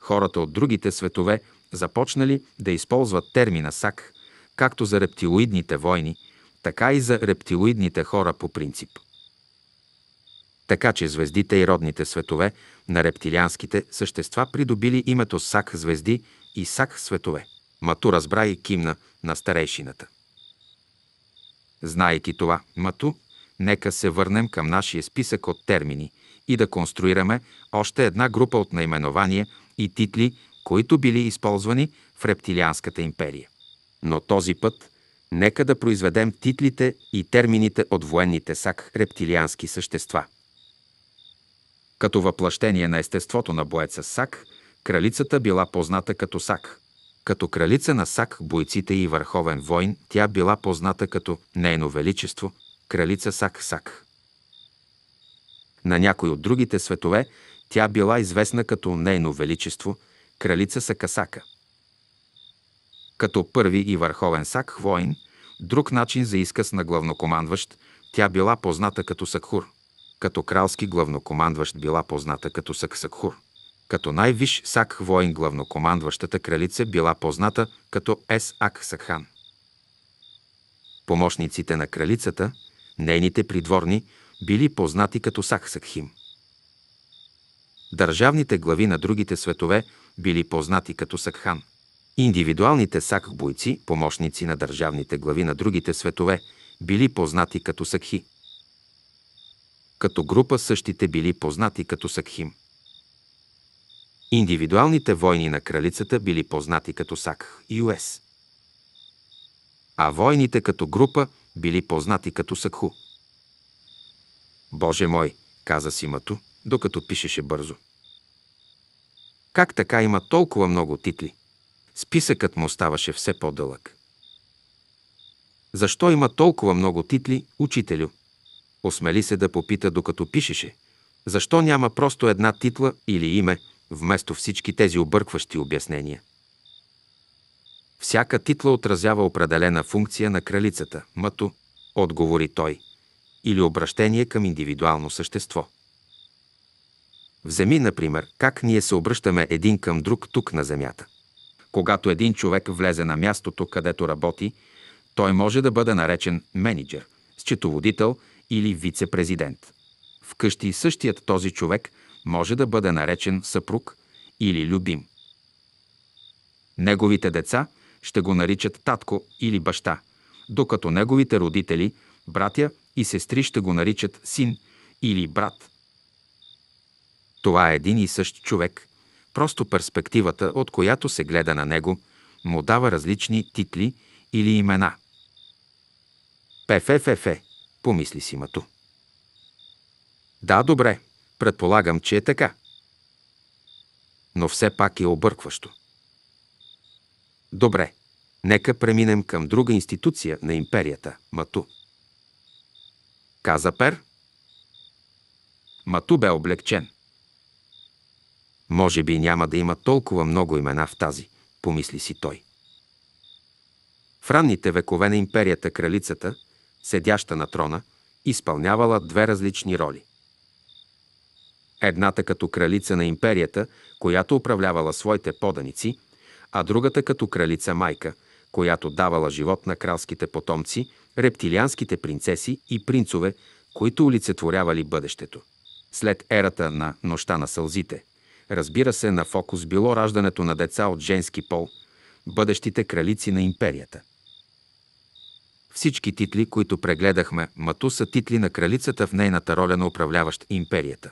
хората от другите светове започнали да използват термина САК, както за рептилоидните войни, така и за рептилоидните хора по принцип. Така че звездите и родните светове на рептилианските същества придобили името САК звезди Исак Светове. Мату разбра и кимна на старейшината. Знайки това, Мату, нека се върнем към нашия списък от термини и да конструираме още една група от наименования и титли, които били използвани в рептилианската империя. Но този път нека да произведем титлите и термините от военните сак рептилиански същества. Като въплъщение на естеството на боеца сак – Кралицата била позната като Сак. Като кралица на Сак, бойците и върховен войн, тя била позната като Нейно Величество, кралица Сак-Сак. На някой от другите светове тя била известна като Нейно Величество, кралица Сакасака. Като първи и върховен сак воин, друг начин за изказ на главнокомандващ, тя била позната като Сакхур. Като кралски главнокомандващ била позната като Саксакхур. Като най-виш сак воин главнокомандващата кралица била позната като Ес-Ак Сакхан. Помощниците на кралицата, нейните придворни, били познати като Сак Сакхим. Държавните глави на другите светове били познати като Сакхан. Индивидуалните сакх-бойци, помощници на държавните глави на другите светове, били познати като Сакхи. Като група същите били познати като Сакхим. Индивидуалните войни на кралицата били познати като САК и УЕС. а войните като група били познати като САКХУ. Боже мой, каза си Мату, докато пишеше бързо. Как така има толкова много титли? Списъкът му ставаше все по-дълъг. Защо има толкова много титли, учителю? Осмели се да попита, докато пишеше. Защо няма просто една титла или име – вместо всички тези объркващи обяснения. Всяка титла отразява определена функция на кралицата, мато, отговори той, или обращение към индивидуално същество. Вземи, например, как ние се обръщаме един към друг тук на Земята. Когато един човек влезе на мястото, където работи, той може да бъде наречен менеджер, счетоводител или вице-президент. Вкъщи същият този човек – може да бъде наречен съпруг или любим. Неговите деца ще го наричат татко или баща, докато неговите родители, братя и сестри ще го наричат син или брат. Това е един и същ човек, просто перспективата, от която се гледа на него, му дава различни титли или имена. Пефефефе, помисли си Мату. Да, добре, Предполагам, че е така. Но все пак е объркващо. Добре, нека преминем към друга институция на империята – Мату. Каза Пер. Мату бе облегчен. Може би няма да има толкова много имена в тази, помисли си той. В ранните векове на империята кралицата, седяща на трона, изпълнявала две различни роли. Едната като кралица на империята, която управлявала своите поданици, а другата като кралица майка, която давала живот на кралските потомци, рептилианските принцеси и принцове, които олицетворявали бъдещето. След ерата на Нощта на сълзите, разбира се, на фокус било раждането на деца от женски пол, бъдещите кралици на империята. Всички титли, които прегледахме, мату са титли на кралицата в нейната роля на управляващ империята.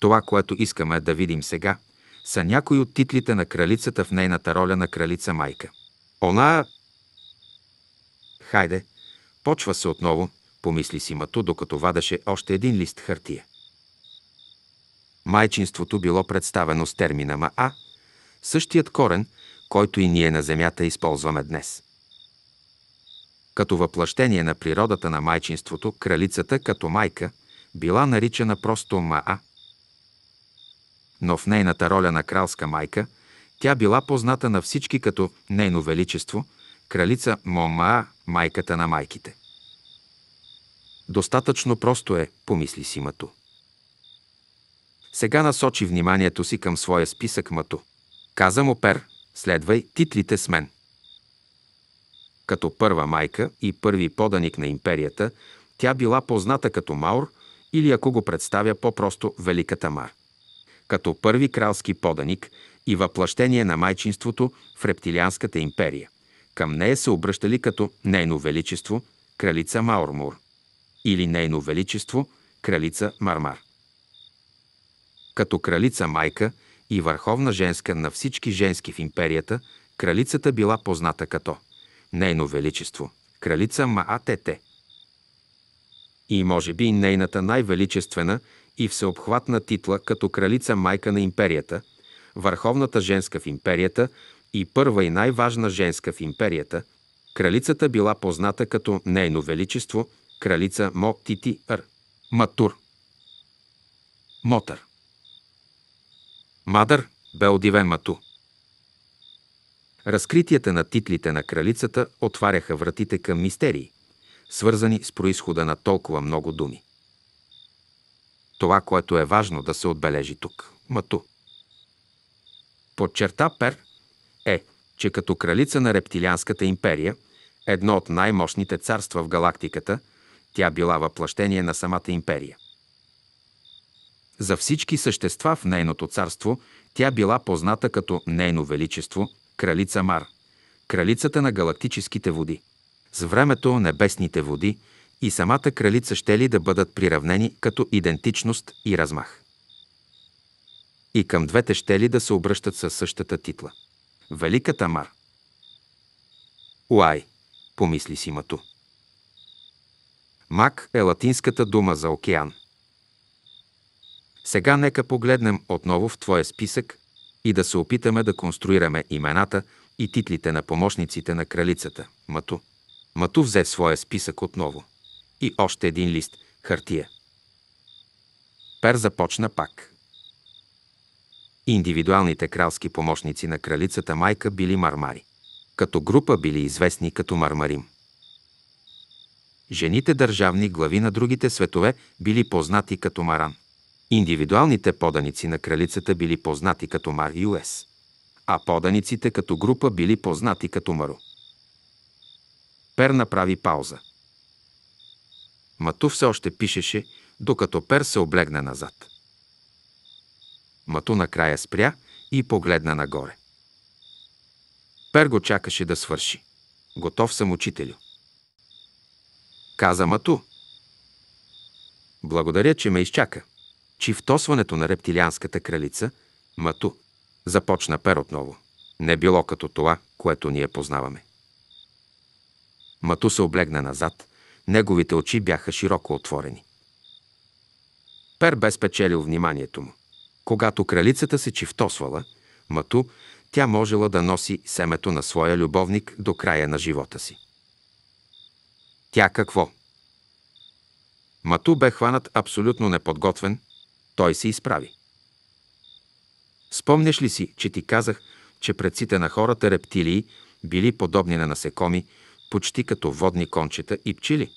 Това, което искаме да видим сега, са някои от титлите на кралицата в нейната роля на кралица майка. Она... Хайде, почва се отново, помисли си Мато, докато вадеше още един лист хартия. Майчинството било представено с термина МАА, същият корен, който и ние на Земята използваме днес. Като въплъщение на природата на майчинството, кралицата като майка била наричана просто МАА, но в нейната роля на кралска майка тя била позната на всички като Нейно Величество, кралица Момаа, майката на майките. Достатъчно просто е, помисли си Мато. Сега насочи вниманието си към своя списък Мато. Каза му Пер, следвай титлите с мен. Като първа майка и първи поданик на империята, тя била позната като Маур или ако го представя по-просто Великата Мар като първи кралски поданик и въплъщение на майчинството в рептилианската империя. Към нея се обръщали като Нейно Величество, кралица Маурмур или Нейно Величество, кралица Мармар. Като кралица майка и върховна женска на всички женски в империята, кралицата била позната като Нейно Величество, кралица Маатете, и може би нейната най-величествена и всеобхватна титла като кралица майка на империята, върховната женска в империята и първа и най-важна женска в империята, кралицата била позната като нейно величество кралица Мо Тити Р. Матур. Мотър. Мадър бе удивен Мату. Разкритията на титлите на кралицата отваряха вратите към мистерии, свързани с происхода на толкова много думи. Това, което е важно да се отбележи тук – мату. Подчерта Пер е, че като кралица на рептилианската империя, едно от най-мощните царства в галактиката, тя била въплъщение на самата империя. За всички същества в нейното царство тя била позната като Нейно Величество, кралица Мар, кралицата на галактическите води с времето небесните води и самата кралица ще ли да бъдат приравнени като идентичност и размах. И към двете ще ли да се обръщат със същата титла. Великата Мар. Уай, помисли си Мату. Мак е латинската дума за океан. Сега нека погледнем отново в твоя списък и да се опитаме да конструираме имената и титлите на помощниците на кралицата – Мату. Мату взе своя списък отново. И още един лист – хартия. Пер започна пак. Индивидуалните кралски помощници на кралицата майка били мармари. Като група били известни като мармарим. Жените държавни глави на другите светове били познати като маран. Индивидуалните поданици на кралицата били познати като мар Юес, а поданиците като група били познати като маро. Пер направи пауза. Мату все още пишеше, докато Пер се облегна назад. Мату накрая спря и погледна нагоре. Пер го чакаше да свърши. Готов съм, учителю. Каза Мату. Благодаря, че ме изчака. Чи втосването на рептилианската кралица, Мату, започна Пер отново. Не било като това, което ние познаваме. Мату се облегна назад, неговите очи бяха широко отворени. Пер бе спечелил вниманието му. Когато кралицата се чифтосвала, Мату, тя можела да носи семето на своя любовник до края на живота си. Тя какво? Мату бе хванат абсолютно неподготвен, той се изправи. Спомняш ли си, че ти казах, че предците на хората рептилии били подобни на насекоми, почти като водни кончета и пчели.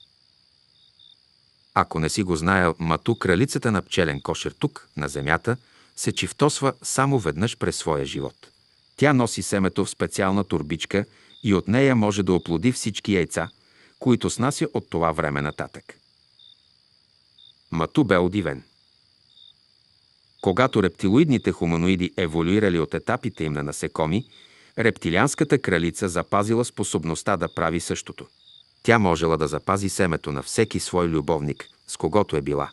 Ако не си го знаел, мату кралицата на пчелен кошер тук, на земята, се чифтосва само веднъж през своя живот. Тя носи семето в специална турбичка и от нея може да оплоди всички яйца, които снася от това време нататък. Мату бе удивен. Когато рептилоидните хуманоиди еволюирали от етапите им на насекоми рептилианската кралица запазила способността да прави същото. Тя можела да запази семето на всеки свой любовник, с когото е била.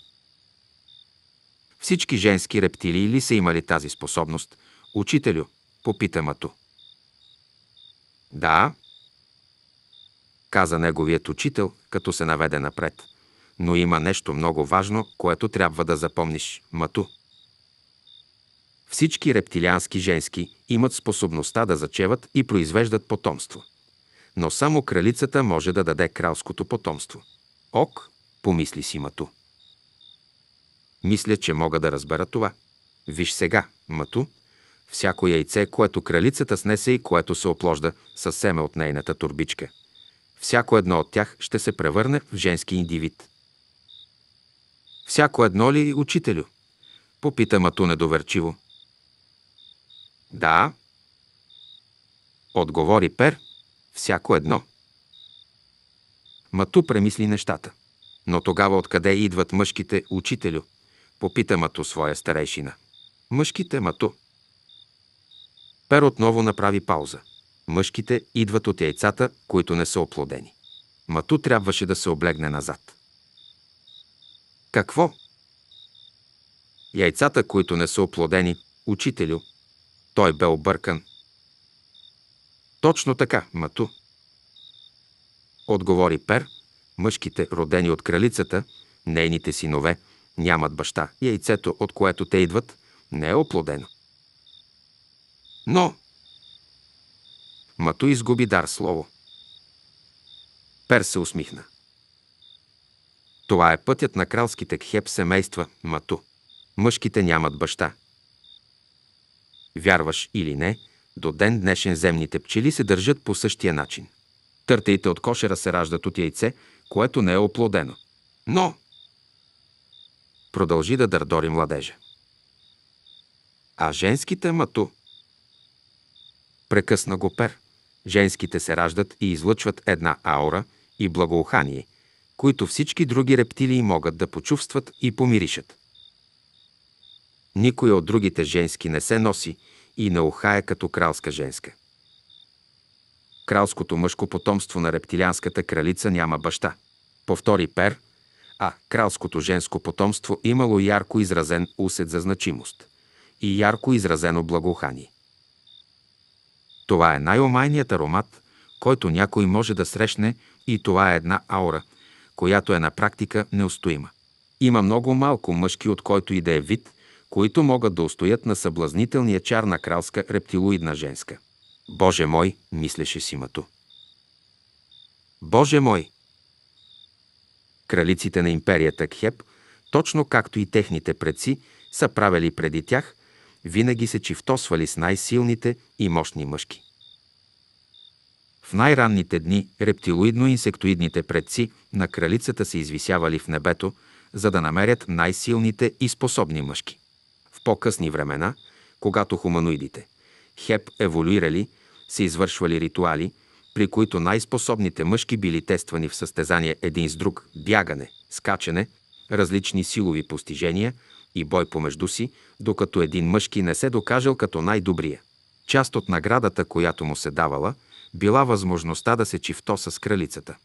Всички женски рептилии ли са имали тази способност? Учителю, попита Мату. Да, каза неговият учител, като се наведе напред. Но има нещо много важно, което трябва да запомниш, Мату. Всички рептилиански женски имат способността да зачеват и произвеждат потомство. Но само кралицата може да даде кралското потомство. Ок, помисли си Мату. Мисля, че мога да разбера това. Виж сега, Мату, всяко яйце, което кралицата снесе и което се опложда със семе от нейната турбичка. Всяко едно от тях ще се превърне в женски индивид. Всяко едно ли, учителю? Попита Мату недоверчиво. Да. Отговори Пер. Всяко едно. Мату премисли нещата. Но тогава откъде идват мъжките учителю? Попита Мату своя старейшина. Мъжките Мату. Пер отново направи пауза. Мъжките идват от яйцата, които не са оплодени. Мату трябваше да се облегне назад. Какво? Яйцата, които не са оплодени, учителю, той бе объркан. Точно така, Мату. Отговори Пер, мъжките, родени от кралицата, нейните синове, нямат баща. Яйцето, от което те идват, не е оплодено. Но... Мату изгуби дар слово. Пер се усмихна. Това е пътят на кралските кхеп семейства Мату. Мъжките нямат баща. Вярваш или не, до ден днешен земните пчели се държат по същия начин. Търтеите от кошера се раждат от яйце, което не е оплодено. Но! Продължи да дърдори младежа. А женските мату. Прекъсна го пер. Женските се раждат и излъчват една аура и благоухание, които всички други рептилии могат да почувстват и помиришат. Никоя от другите женски не се носи и не ухая като кралска женска. Кралското мъжко потомство на рептилианската кралица няма баща. Повтори Пер, а кралското женско потомство имало ярко изразен усет за значимост и ярко изразено благоухание. Това е най-омайният аромат, който някой може да срещне и това е една аура, която е на практика неустоима. Има много малко мъжки, от който и да е вид, които могат да устоят на съблазнителния чар на кралска рептилоидна женска. Боже мой, мислеше си Мато. Боже мой! Кралиците на империята Кхеп, точно както и техните предци, са правили преди тях, винаги се чифтосвали с най-силните и мощни мъжки. В най-ранните дни рептилоидно-инсектоидните предци на кралицата се извисявали в небето, за да намерят най-силните и способни мъжки по-късни времена, когато хуманоидите хеп еволюирали, се извършвали ритуали, при които най-способните мъжки били тествани в състезание един с друг бягане, скачане, различни силови постижения и бой помежду си, докато един мъжки не се докажел като най-добрия. Част от наградата, която му се давала, била възможността да се чифто с кралицата,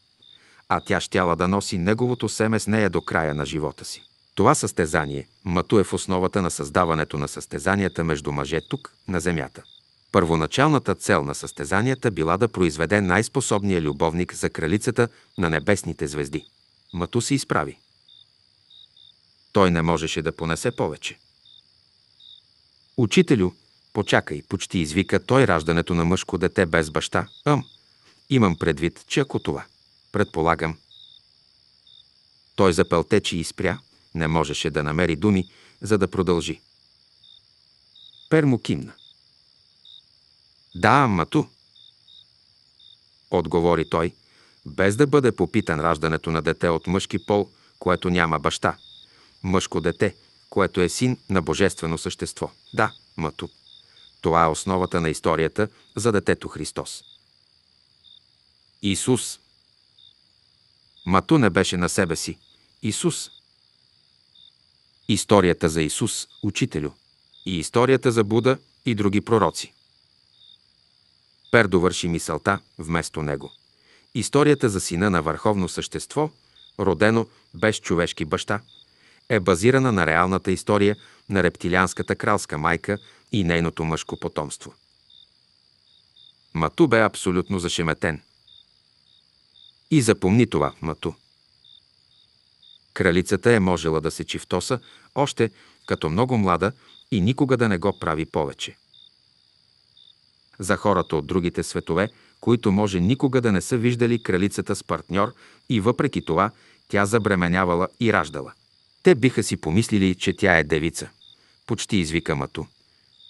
а тя щяла да носи неговото семе с нея до края на живота си. Това състезание, мато е в основата на създаването на състезанията между мъже тук, на земята. Първоначалната цел на състезанията била да произведе най-способния любовник за кралицата на небесните звезди. Мато се изправи. Той не можеше да понесе повече. Учителю, почакай, почти извика той раждането на мъжко дете без баща. Ам, имам предвид, че ако това, предполагам. Той запълтечи и спря, не можеше да намери думи, за да продължи. Пермо кимна. Да, Мату? Отговори той, без да бъде попитан раждането на дете от мъжки пол, което няма баща. Мъжко дете, което е син на божествено същество. Да, мату. Това е основата на историята за детето Христос. Исус. Мату не беше на себе си. Исус – историята за Исус, учителю, и историята за Буда и други пророци. Пер довърши мисълта вместо него. Историята за сина на върховно същество, родено без човешки баща, е базирана на реалната история на рептилианската кралска майка и нейното мъжко потомство. Мату бе абсолютно зашеметен. И запомни това, Мату. Кралицата е можела да се чифтоса още като много млада и никога да не го прави повече. За хората от другите светове, които може никога да не са виждали кралицата с партньор и въпреки това тя забременявала и раждала. Те биха си помислили, че тя е девица. Почти извика мато.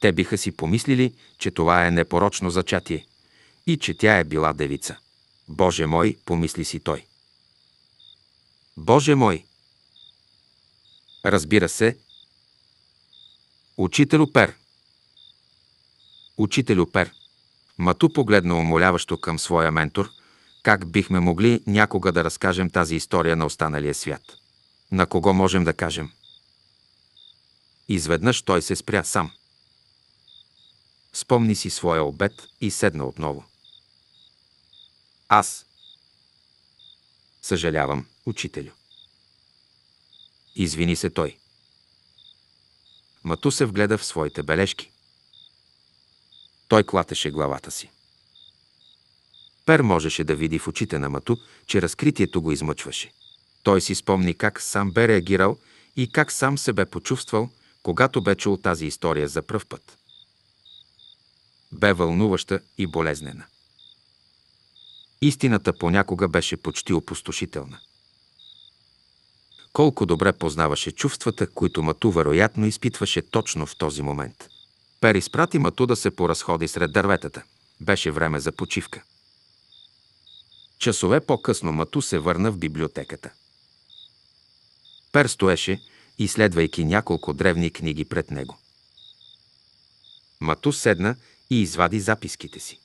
Те биха си помислили, че това е непорочно зачатие и че тя е била девица. Боже мой, помисли си той. Боже мой, Разбира се. Учител Опер. Учител Опер. Мату погледна умоляващо към своя ментор, как бихме могли някога да разкажем тази история на останалия свят. На кого можем да кажем? Изведнъж той се спря сам. Спомни си своя обед и седна отново. Аз. Съжалявам, учителю. Извини се той. Мату се вгледа в своите бележки. Той клатеше главата си. Пер можеше да види в очите на Мату, че разкритието го измъчваше. Той си спомни как сам бе реагирал и как сам се бе почувствал, когато бе чул тази история за пръв път. Бе вълнуваща и болезнена. Истината понякога беше почти опустошителна колко добре познаваше чувствата, които Мату вероятно изпитваше точно в този момент. Пер изпрати Мату да се поразходи сред дърветата. Беше време за почивка. Часове по-късно Мату се върна в библиотеката. Пер стоеше, изследвайки няколко древни книги пред него. Мату седна и извади записките си.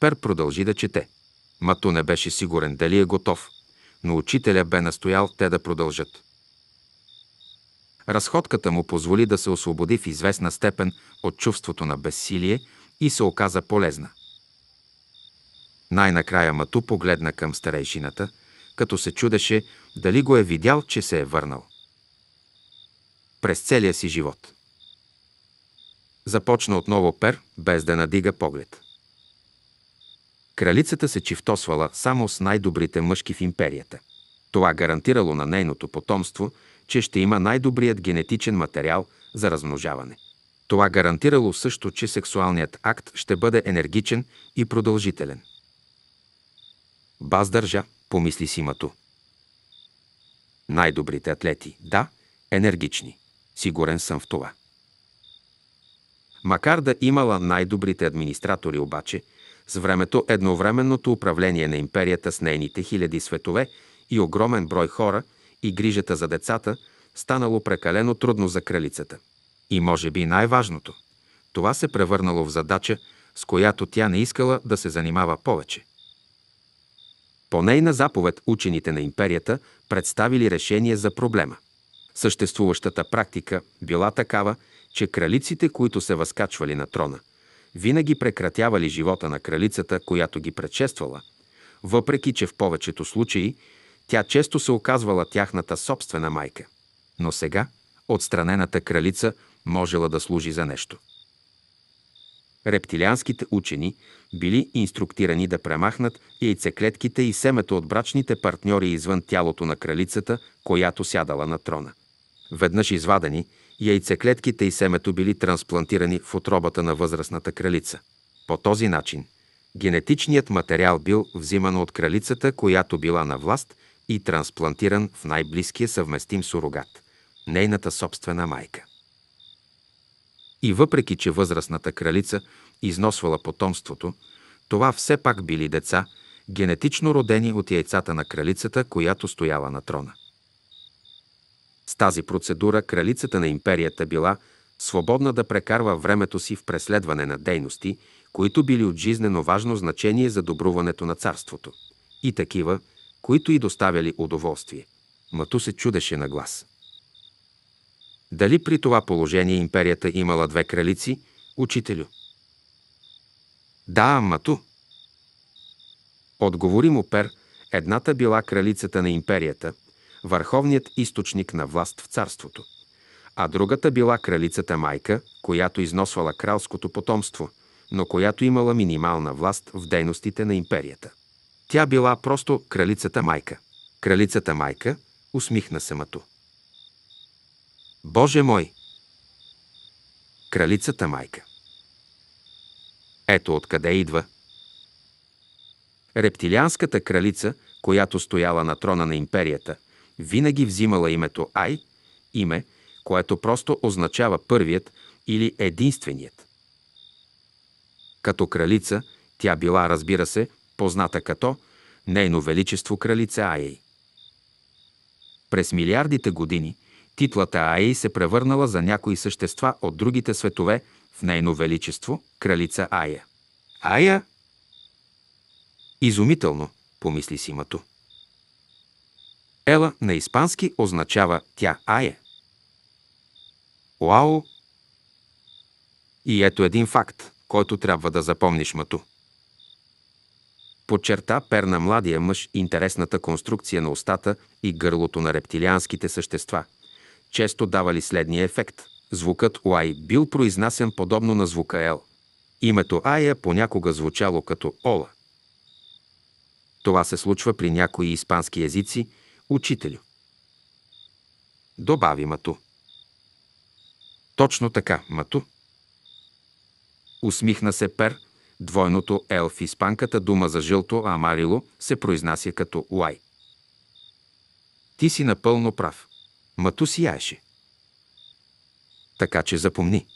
Пер продължи да чете. Мату не беше сигурен дали е готов – но учителя бе настоял те да продължат. Разходката му позволи да се освободи в известна степен от чувството на безсилие и се оказа полезна. Най-накрая Мату погледна към старейшината, като се чудеше дали го е видял, че се е върнал. През целия си живот. Започна отново пер, без да надига поглед. Кралицата се чифтосвала само с най-добрите мъжки в империята. Това гарантирало на нейното потомство, че ще има най-добрият генетичен материал за размножаване. Това гарантирало също, че сексуалният акт ще бъде енергичен и продължителен. Баз държа, помисли си Мато. Най-добрите атлети, да, енергични. Сигурен съм в това. Макар да имала най-добрите администратори обаче – с времето едновременното управление на империята с нейните хиляди светове и огромен брой хора и грижата за децата станало прекалено трудно за кралицата. И може би най-важното – това се превърнало в задача, с която тя не искала да се занимава повече. По нейна заповед учените на империята представили решение за проблема. Съществуващата практика била такава, че кралиците, които се възкачвали на трона, винаги прекратявали живота на кралицата, която ги предшествала, въпреки че в повечето случаи тя често се оказвала тяхната собствена майка. Но сега отстранената кралица можела да служи за нещо. Рептилианските учени били инструктирани да премахнат яйцеклетките и семето от брачните партньори извън тялото на кралицата, която сядала на трона. Веднъж извадени, Яйцеклетките и семето били трансплантирани в отробата на възрастната кралица. По този начин генетичният материал бил взиман от кралицата, която била на власт и трансплантиран в най-близкия съвместим сурогат – нейната собствена майка. И въпреки, че възрастната кралица износвала потомството, това все пак били деца, генетично родени от яйцата на кралицата, която стояла на трона. С тази процедура кралицата на империята била свободна да прекарва времето си в преследване на дейности, които били от жизнено важно значение за добруването на царството. И такива, които и доставяли удоволствие. Мату се чудеше на глас. Дали при това положение империята имала две кралици, учителю? Да, Мату. Отговори му Пер, едната била кралицата на империята – върховният източник на власт в царството. А другата била кралицата майка, която износвала кралското потомство, но която имала минимална власт в дейностите на империята. Тя била просто кралицата майка. Кралицата майка усмихна се мато. Боже мой! Кралицата майка. Ето откъде идва. Рептилианската кралица, която стояла на трона на империята – винаги взимала името Ай, име, което просто означава първият или единственият. Като кралица, тя била, разбира се, позната като Нейно Величество кралица Аей. През милиардите години титлата Аей се превърнала за някои същества от другите светове в Нейно Величество кралица Ая. Ая? Изумително, помисли си Мато. Ела на испански означава тя Ае. Уау. И ето един факт, който трябва да запомниш, мъту. Подчерта перна младия мъж интересната конструкция на устата и гърлото на рептилианските същества. Често давали следния ефект. Звукът Уай бил произнасен подобно на звука Ел. Името Ая понякога звучало като Ола. Това се случва при някои испански езици – Учителю. Добави Мату. Точно така, Мату. Усмихна се Пер, двойното Ел в испанката дума за жълто амарило се произнася като Уай. Ти си напълно прав. Мату сияеше. Така че запомни.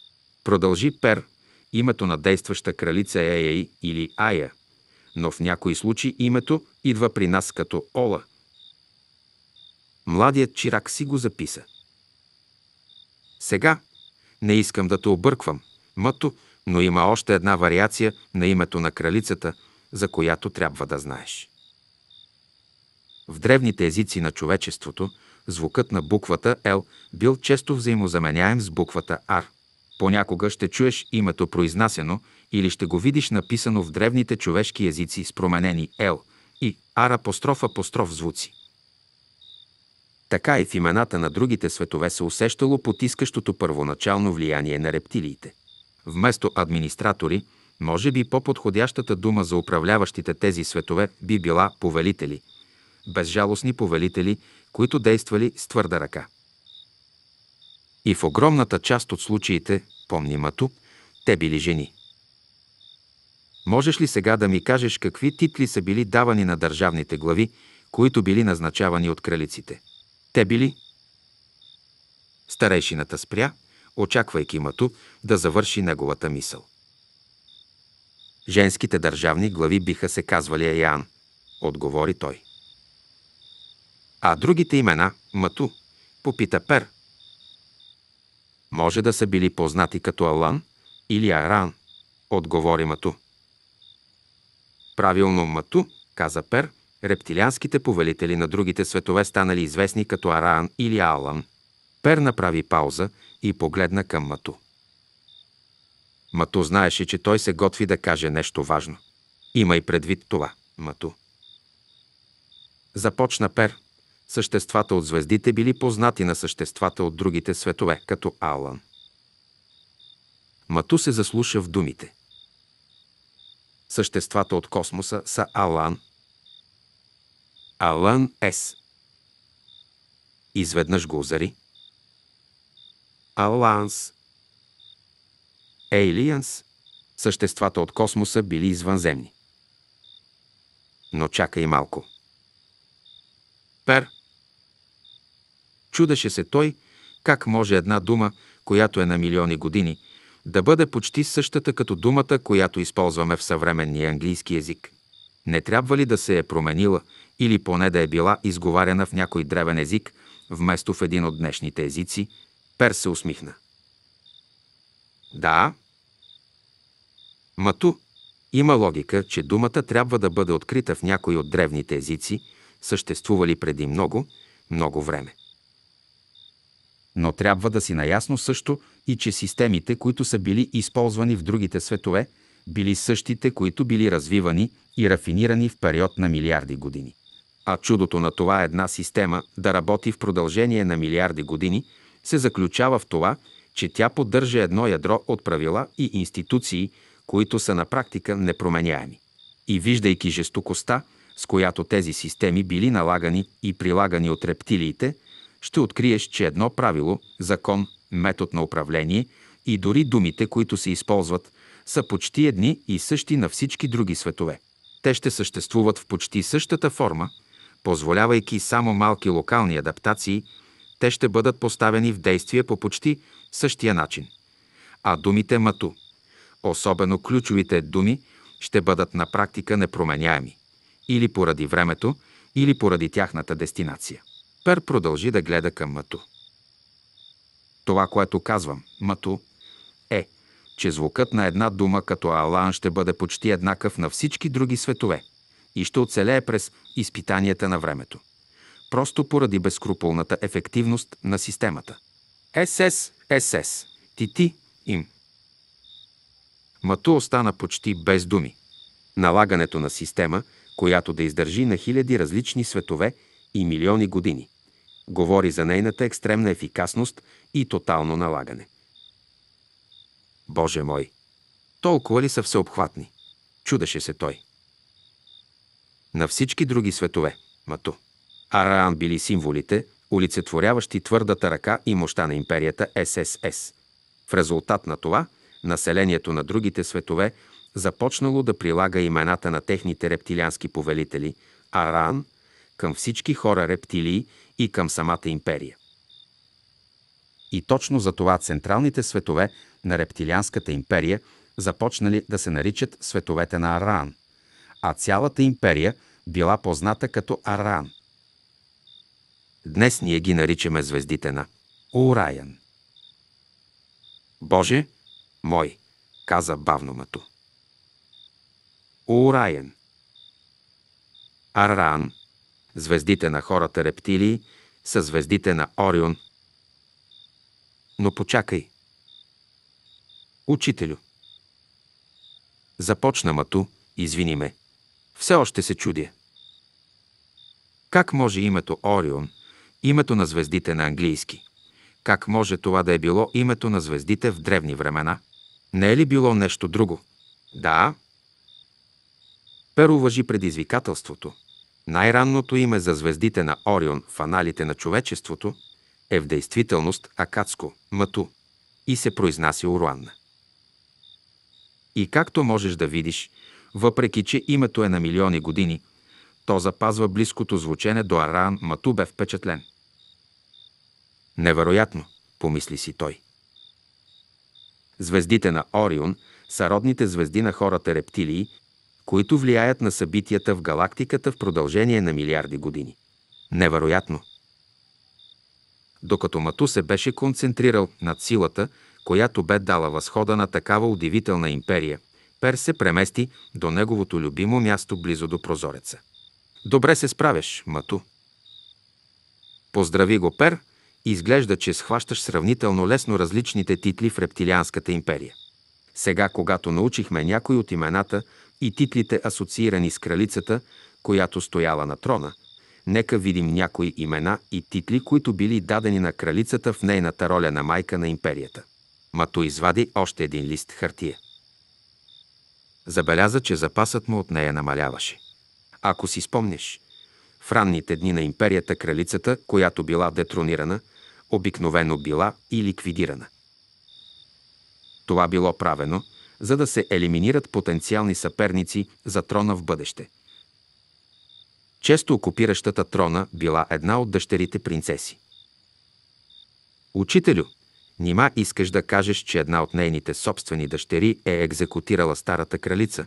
Продължи Пер, името на действаща кралица е Ей или Ая, но в някои случаи името идва при нас като Ола, Младият чирак си го записа. Сега не искам да те обърквам, мъто, но има още една вариация на името на кралицата, за която трябва да знаеш. В древните езици на човечеството звукът на буквата Л бил често взаимозаменяем с буквата Р. Понякога ще чуеш името произнасено или ще го видиш написано в древните човешки езици с променени Л и Ар апостроф апостроф звуци така и в имената на другите светове се усещало потискащото първоначално влияние на рептилиите. Вместо администратори, може би по-подходящата дума за управляващите тези светове би била повелители, безжалостни повелители, които действали с твърда ръка. И в огромната част от случаите, помни Мату, те били жени. Можеш ли сега да ми кажеш какви титли са били давани на държавните глави, които били назначавани от кралиците? Те били. Старейшината спря, очаквайки Мату, да завърши неговата мисъл. Женските държавни глави биха се казвали Аян, отговори той. А другите имена – Мату, попита Пер. Може да са били познати като Алан или Аран, отговори Мату. Правилно Мату, каза Пер – рептилианските повелители на другите светове станали известни като Араан или Алан. Пер направи пауза и погледна към Мату. Мату знаеше, че той се готви да каже нещо важно. Има и предвид това, Мату. Започна Пер. Съществата от звездите били познати на съществата от другите светове, като Алан. Мату се заслуша в думите. Съществата от космоса са Алан – Алан С. Изведнъж го озари. Аланс. Ейлианс. Съществата от космоса били извънземни. Но чакай малко. Пер. Чудеше се той, как може една дума, която е на милиони години, да бъде почти същата като думата, която използваме в съвременния английски язик. Не трябва ли да се е променила, или поне да е била изговаряна в някой древен език, вместо в един от днешните езици, Пер се усмихна. Да. Мату, има логика, че думата трябва да бъде открита в някой от древните езици, съществували преди много, много време. Но трябва да си наясно също и че системите, които са били използвани в другите светове, били същите, които били развивани и рафинирани в период на милиарди години. А чудото на това една система да работи в продължение на милиарди години се заключава в това, че тя поддържа едно ядро от правила и институции, които са на практика непроменяеми. И виждайки жестокостта, с която тези системи били налагани и прилагани от рептилиите, ще откриеш, че едно правило, закон, метод на управление и дори думите, които се използват, са почти едни и същи на всички други светове. Те ще съществуват в почти същата форма, позволявайки само малки локални адаптации, те ще бъдат поставени в действие по почти същия начин. А думите мату, особено ключовите думи, ще бъдат на практика непроменяеми или поради времето, или поради тяхната дестинация. Пер продължи да гледа към мату. Това, което казвам, мату, е, че звукът на една дума като Алан ще бъде почти еднакъв на всички други светове – и ще оцелее през изпитанията на времето. Просто поради безкруполната ефективност на системата. СС, СС, Тити, им. Мату остана почти без думи. Налагането на система, която да издържи на хиляди различни светове и милиони години. Говори за нейната екстремна ефикасност и тотално налагане. Боже мой! Толкова ли са всеобхватни? Чудеше се той на всички други светове – Мату. Араан били символите, олицетворяващи твърдата ръка и мощта на империята ССС. В резултат на това, населението на другите светове започнало да прилага имената на техните рептилиански повелители – Араан, към всички хора рептилии и към самата империя. И точно за това централните светове на рептилианската империя започнали да се наричат световете на Араан – а цялата империя била позната като Араан. Днес ние ги наричаме звездите на Ураян. Боже, мой, каза бавно мъто. Ураян. Аран. звездите на хората рептилии, са звездите на Орион. Но почакай. Учителю. Започна Мату, извини ме. Все още се чудя. Как може името Орион, името на звездите на английски? Как може това да е било името на звездите в древни времена? Не е ли било нещо друго? Да. Перо въжи предизвикателството. Най-ранното име за звездите на Орион в аналите на човечеството е в действителност акадско – Мату, и се произнася Уруанна. И както можеш да видиш, въпреки, че името е на милиони години, то запазва близкото звучене до Аран Мату бе впечатлен. Невероятно, помисли си той. Звездите на Орион са родните звезди на хората рептилии, които влияят на събитията в галактиката в продължение на милиарди години. Невероятно! Докато Мату се беше концентрирал над силата, която бе дала възхода на такава удивителна империя – Пер се премести до неговото любимо място близо до прозореца. Добре се справяш, Мату. Поздрави го, Пер, и изглежда, че схващаш сравнително лесно различните титли в рептилианската империя. Сега, когато научихме някои от имената и титлите асоциирани с кралицата, която стояла на трона, нека видим някои имена и титли, които били дадени на кралицата в нейната роля на майка на империята. Мато извади още един лист хартия. Забеляза, че запасът му от нея намаляваше. Ако си спомнеш, в ранните дни на империята кралицата, която била детронирана, обикновено била и ликвидирана. Това било правено, за да се елиминират потенциални съперници за трона в бъдеще. Често окупиращата трона била една от дъщерите принцеси. Учителю, Нима искаш да кажеш, че една от нейните собствени дъщери е екзекутирала старата кралица?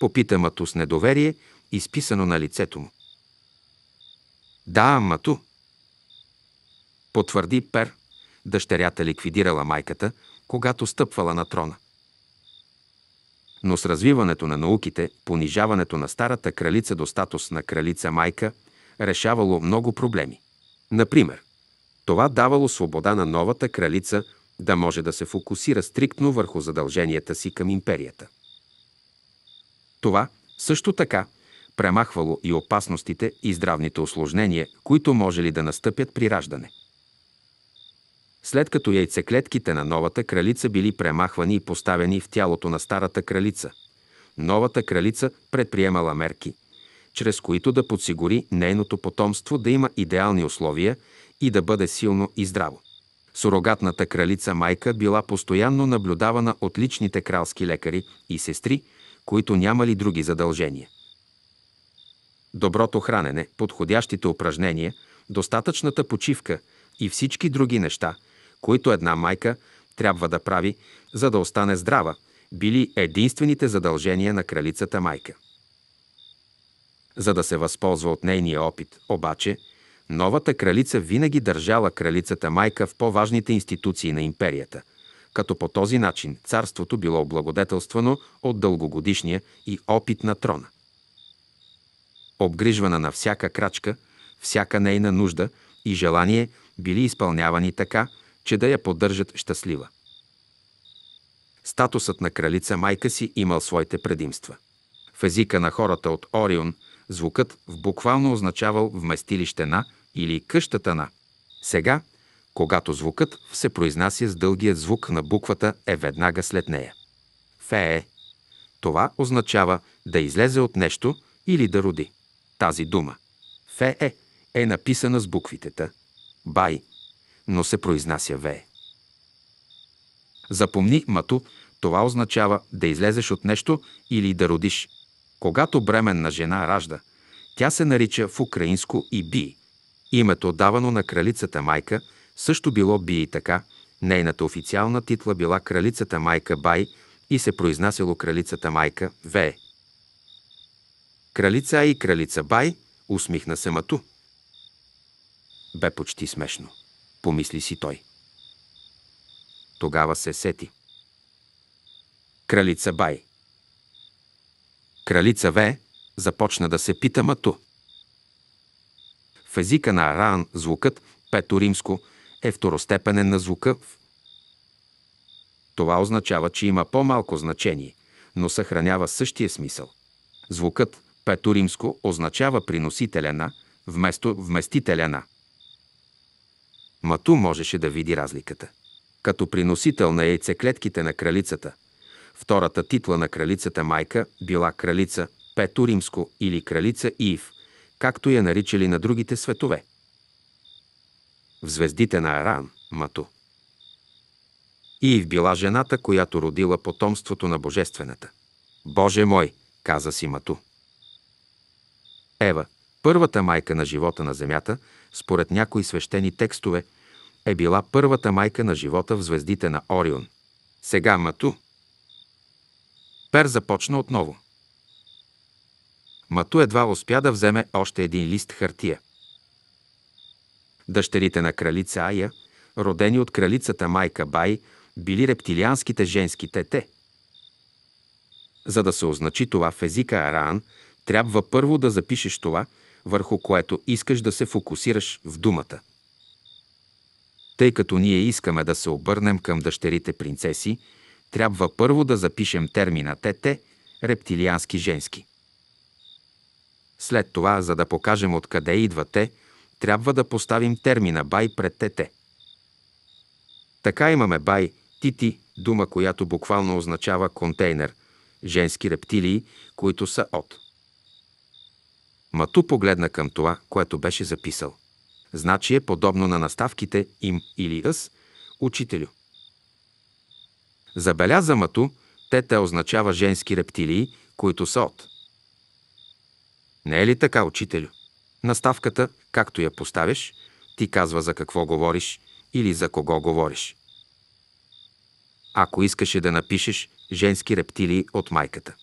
Попита Мату с недоверие, изписано на лицето му. Да, Мату. Потвърди Пер, дъщерята ликвидирала майката, когато стъпвала на трона. Но с развиването на науките, понижаването на старата кралица до статус на кралица майка решавало много проблеми. Например, това давало свобода на новата кралица да може да се фокусира стриктно върху задълженията си към империята. Това също така премахвало и опасностите и здравните осложнения, които можели да настъпят при раждане. След като яйцеклетките на новата кралица били премахвани и поставени в тялото на старата кралица, новата кралица предприемала мерки, чрез които да подсигури нейното потомство да има идеални условия и да бъде силно и здраво. Сурогатната кралица майка била постоянно наблюдавана от личните кралски лекари и сестри, които нямали други задължения. Доброто хранене, подходящите упражнения, достатъчната почивка и всички други неща, които една майка трябва да прави, за да остане здрава, били единствените задължения на кралицата майка. За да се възползва от нейния опит, обаче – Новата кралица винаги държала кралицата майка в по-важните институции на империята, като по този начин царството било облагодетелствано от дългогодишния и опит на трона. Обгрижвана на всяка крачка, всяка нейна нужда и желание били изпълнявани така, че да я поддържат щастлива. Статусът на кралица майка си имал своите предимства. В езика на хората от Орион – звукът в буквално означавал вместилище на или къщата на. Сега, когато звукът се произнася с дългият звук на буквата е веднага след нея. Фее. Това означава да излезе от нещо или да роди. Тази дума. Фее е написана с буквите Т, бай, но се произнася вее. Запомни, мато, това означава да излезеш от нещо или да родиш – когато бременна жена ражда, тя се нарича в украинско и би. Името, давано на кралицата майка, също било би и така. Нейната официална титла била кралицата майка Бай и се произнасяло кралицата майка Ве. Кралица и кралица Бай, усмихна се Мату. Бе почти смешно, помисли си той. Тогава се сети. Кралица Бай. Кралица В започна да се пита мату. В езика на Аран, звукът пето римско е второстепенен на звука в. Това означава, че има по-малко значение, но съхранява същия смисъл. Звукът пето римско означава приносителя на, вместо вместителя на. Мату можеше да види разликата. Като приносител на яйцеклетките на кралицата – Втората титла на кралицата майка била кралица Пето Римско или кралица Иев, както я наричали на другите светове. В звездите на Аран, Мато. Иев била жената, която родила потомството на Божествената. Боже мой, каза си Мато. Ева, първата майка на живота на Земята, според някои свещени текстове, е била първата майка на живота в звездите на Орион. Сега Мату, Пер започна отново. Мату едва успя да вземе още един лист хартия. Дъщерите на кралица Ая, родени от кралицата майка Бай, били рептилианските женски тете. За да се означи това в езика Араан, трябва първо да запишеш това, върху което искаш да се фокусираш в думата. Тъй като ние искаме да се обърнем към дъщерите принцеси, трябва първо да запишем термина ТТ – рептилиански женски. След това, за да покажем откъде идва Т, трябва да поставим термина бай пред ТТ. Така имаме бай, тити, дума, която буквално означава контейнер, женски рептилии, които са от. Мату погледна към това, което беше записал. Значи е подобно на наставките им или ъс, учителю – Забеляза те те означава женски рептилии, които са от. Не е ли така, учителю? Наставката, както я поставиш, ти казва за какво говориш или за кого говориш. Ако искаше да напишеш женски рептилии от майката.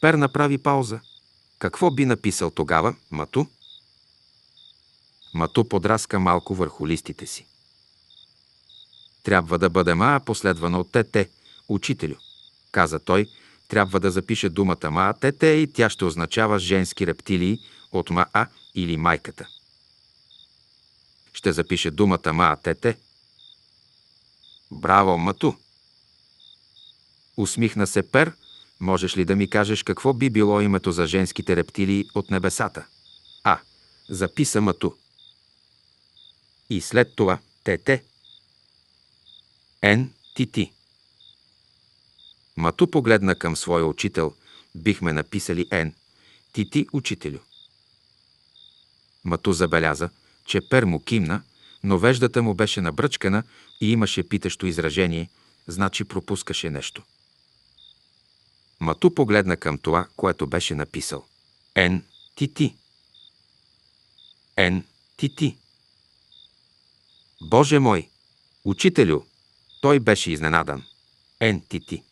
Пер направи пауза. Какво би написал тогава, Мато? Мато подраска малко върху листите си. Трябва да бъде Маа последвана от Тете, учителю. Каза той, трябва да запише думата Маа Тете и тя ще означава женски рептилии от Маа или майката. Ще запише думата Маа Тете. Браво, Мату! Усмихна се Пер, можеш ли да ми кажеш какво би било името за женските рептилии от небесата? А. Записа Мату. И след това Тете н. Тити. Мату погледна към своя учител, бихме написали Н. Тити учителю. Мату забеляза, че Пер му кимна, но веждата му беше набръчкана и имаше питащо изражение, значи пропускаше нещо. Мату погледна към това, което беше написал. Н. Тити. Н. Тити. Боже мой! Учителю! Той беше изненадан. Ентити.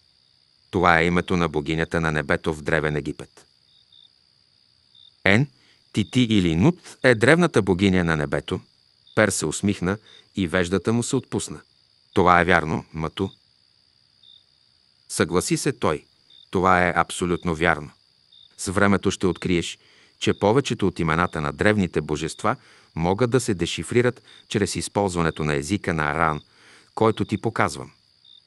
Това е името на богинята на небето в Древен Египет. Ен, Тити или Нут е древната богиня на небето. Пер се усмихна и веждата му се отпусна. Това е вярно, Мату. Съгласи се той. Това е абсолютно вярно. С времето ще откриеш, че повечето от имената на древните божества могат да се дешифрират чрез използването на езика на Аран, който ти показвам.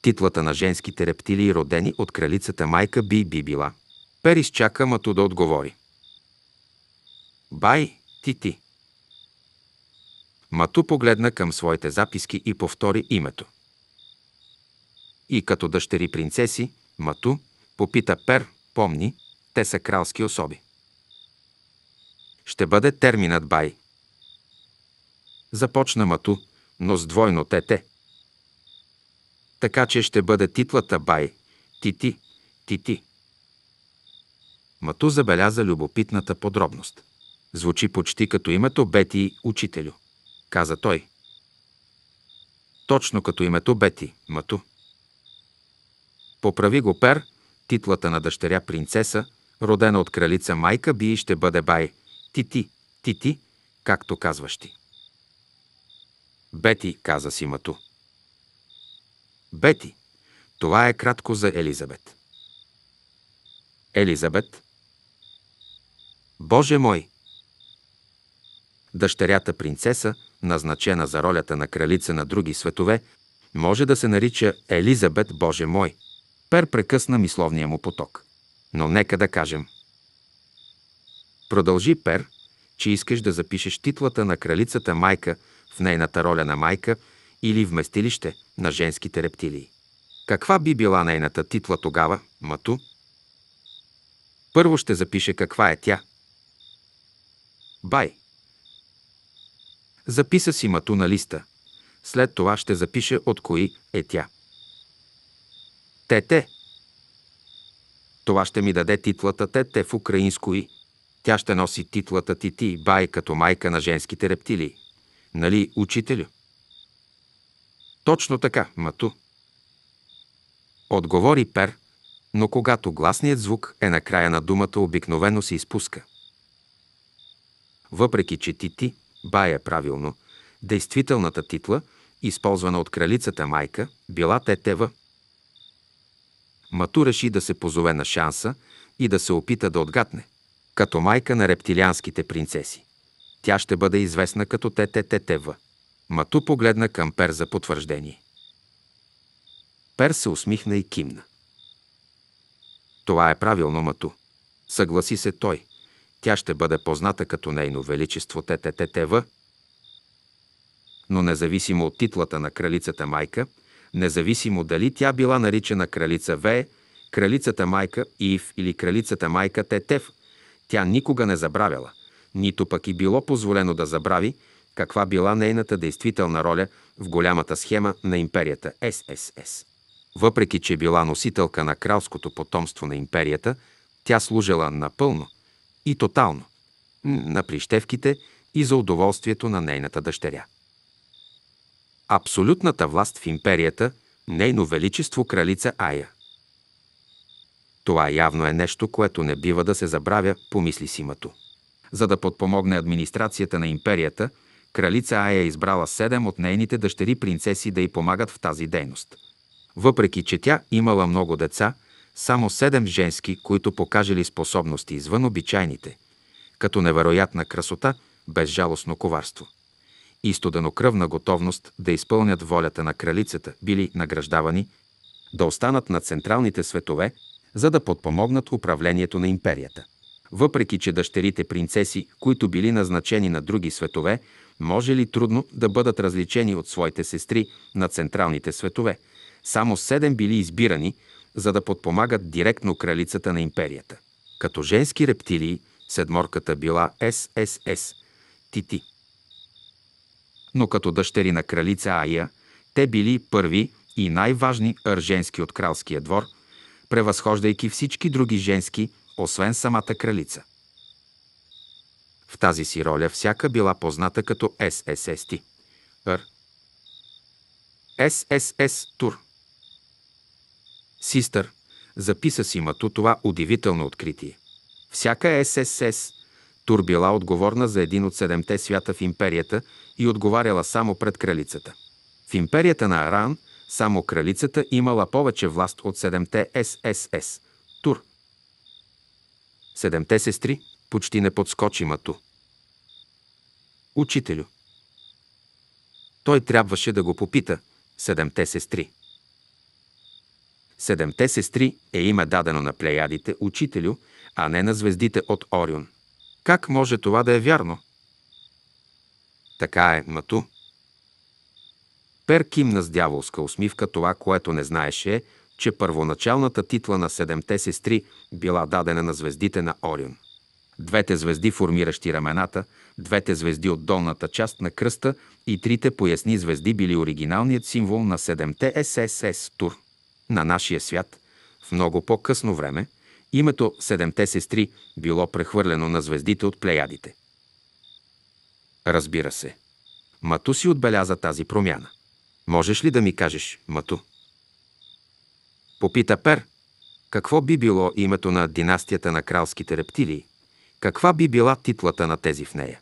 Титлата на женските рептилии, родени от кралицата майка би би била. Перис чака Мато да отговори. Бай, ти ти. Мато погледна към своите записки и повтори името. И като дъщери принцеси, Мату попита Пер, помни, те са кралски особи. Ще бъде терминът бай. Започна Мату, но с двойно тете. Така че ще бъде титлата бай. Тити, тити. Мату забеляза любопитната подробност. Звучи почти като името Бети учителю, каза той. Точно като името Бети, Мату. Поправи го Пер, титлата на дъщеря принцеса, родена от кралица майка Би и ще бъде бай. Тити, тити, както казваш ти. Бети, каза си Мату. Бети. Това е кратко за Елизабет. Елизабет. Боже мой! Дъщерята принцеса, назначена за ролята на кралица на други светове, може да се нарича Елизабет Боже мой. Пер прекъсна мисловния му поток. Но нека да кажем. Продължи Пер, че искаш да запишеш титлата на кралицата майка в нейната роля на майка – или вместилище на женските рептилии. Каква би била нейната титла тогава, Мату? Първо ще запише каква е тя. Бай. Записа си Мату на листа. След това ще запише от кои е тя. Тете. Това ще ми даде титлата Тете в украинско и. Тя ще носи титлата Тити Бай като майка на женските рептилии. Нали, учителю? Точно така, мату. Отговори Пер, но когато гласният звук е на края на думата, обикновено се изпуска. Въпреки, че Тити, ти, бая е правилно, действителната титла, използвана от кралицата майка, била Тетева. Мату реши да се позове на шанса и да се опита да отгатне, като майка на рептилианските принцеси. Тя ще бъде известна като Тетететева. Мату погледна към Пер за потвърждение. Пер се усмихна и кимна. Това е правилно, Мату. Съгласи се той. Тя ще бъде позната като нейно величество ТТТТВ. Но независимо от титлата на кралицата майка, независимо дали тя била наричана кралица Вее, кралицата майка Ив или кралицата майка Тетев, тя никога не забравяла, нито пък и било позволено да забрави, каква била нейната действителна роля в голямата схема на империята ССС. Въпреки, че била носителка на кралското потомство на империята, тя служила напълно и тотално на прищевките и за удоволствието на нейната дъщеря. Абсолютната власт в империята – нейно величество кралица Ая. Това явно е нещо, което не бива да се забравя, помисли си Мато. За да подпомогне администрацията на империята – Кралица Ая е избрала седем от нейните дъщери принцеси да й помагат в тази дейност. Въпреки, че тя имала много деца, само седем женски, които покажели способности извън обичайните, като невероятна красота, безжалостно коварство и студенокръвна готовност да изпълнят волята на кралицата, били награждавани, да останат на централните светове, за да подпомогнат управлението на империята. Въпреки, че дъщерите принцеси, които били назначени на други светове, може ли трудно да бъдат различени от своите сестри на централните светове. Само седем били избирани, за да подпомагат директно кралицата на империята. Като женски рептилии, седморката била ССС, Тити. Но като дъщери на кралица Ая, те били първи и най-важни женски от кралския двор, превъзхождайки всички други женски, освен самата кралица. В тази си роля всяка била позната като Ти. Р. ССС Тур. Систър записа с мато това удивително откритие. Всяка ССС Тур била отговорна за един от седемте свята в империята и отговаряла само пред кралицата. В империята на Аран само кралицата имала повече власт от седемте ССС Тур. Седемте сестри – почти не подскочи Мато. Учителю. Той трябваше да го попита седемте сестри. Седемте сестри е има дадено на плеядите учителю, а не на звездите от Орион. Как може това да е вярно? Така е, Мату. Пер кимна с дяволска усмивка това, което не знаеше е, че първоначалната титла на седемте сестри била дадена на звездите на Орион двете звезди, формиращи рамената, двете звезди от долната част на кръста и трите поясни звезди били оригиналният символ на 7-те ССС Тур. На нашия свят, в много по-късно време, името Седемте сестри било прехвърлено на звездите от плеядите. Разбира се. Мату си отбеляза тази промяна. Можеш ли да ми кажеш, Мату? Попита Пер, какво би било името на династията на кралските рептилии? Каква би била титлата на тези в нея?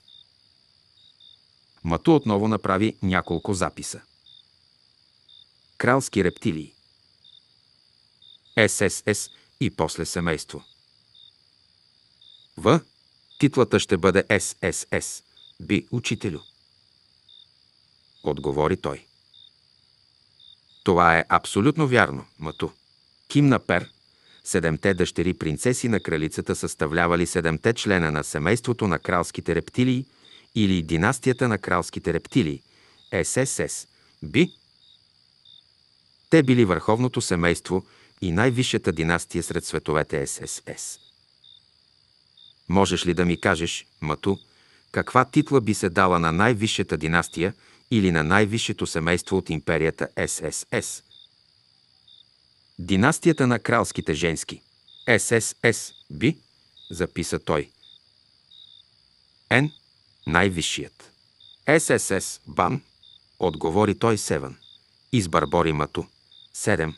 Мату отново направи няколко записа. Кралски рептилии. ССС и после семейство. В. Титлата ще бъде ССС. Би учителю. Отговори той. Това е абсолютно вярно, Мату. Ким на Пер, Седемте дъщери принцеси на кралицата съставлявали седемте члена на семейството на кралските рептилии или династията на кралските рептилии – ССС, Би. Те били върховното семейство и най-висшата династия сред световете ССС. Можеш ли да ми кажеш, Мату, каква титла би се дала на най-висшата династия или на най-висшето семейство от империята ССС – Династията на кралските женски. СССБ, записа той. Н. Най-висшият. ССС Бан, отговори той Севан. Избарбори мато. 7.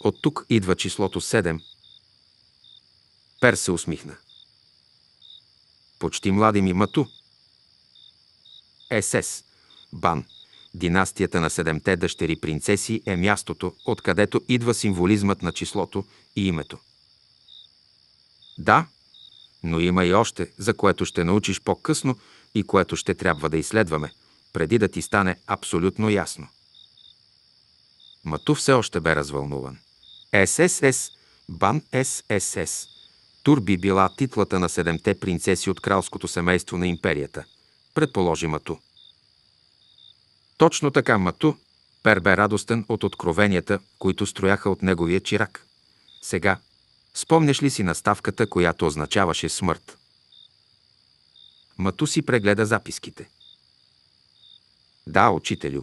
От тук идва числото 7. Пер се усмихна. Почти млади ми мато. СС Бан, Династията на седемте дъщери принцеси е мястото, откъдето идва символизмът на числото и името. Да, но има и още, за което ще научиш по-късно и което ще трябва да изследваме, преди да ти стане абсолютно ясно. Мату все още бе развълнуван. ССС, Бан ССС. Турби била титлата на седемте принцеси от кралското семейство на империята, предположи Мату. Точно така Мату Пер бе радостен от откровенията, които строяха от неговия чирак. Сега, спомняш ли си наставката, която означаваше смърт? Мату си прегледа записките. Да, учителю.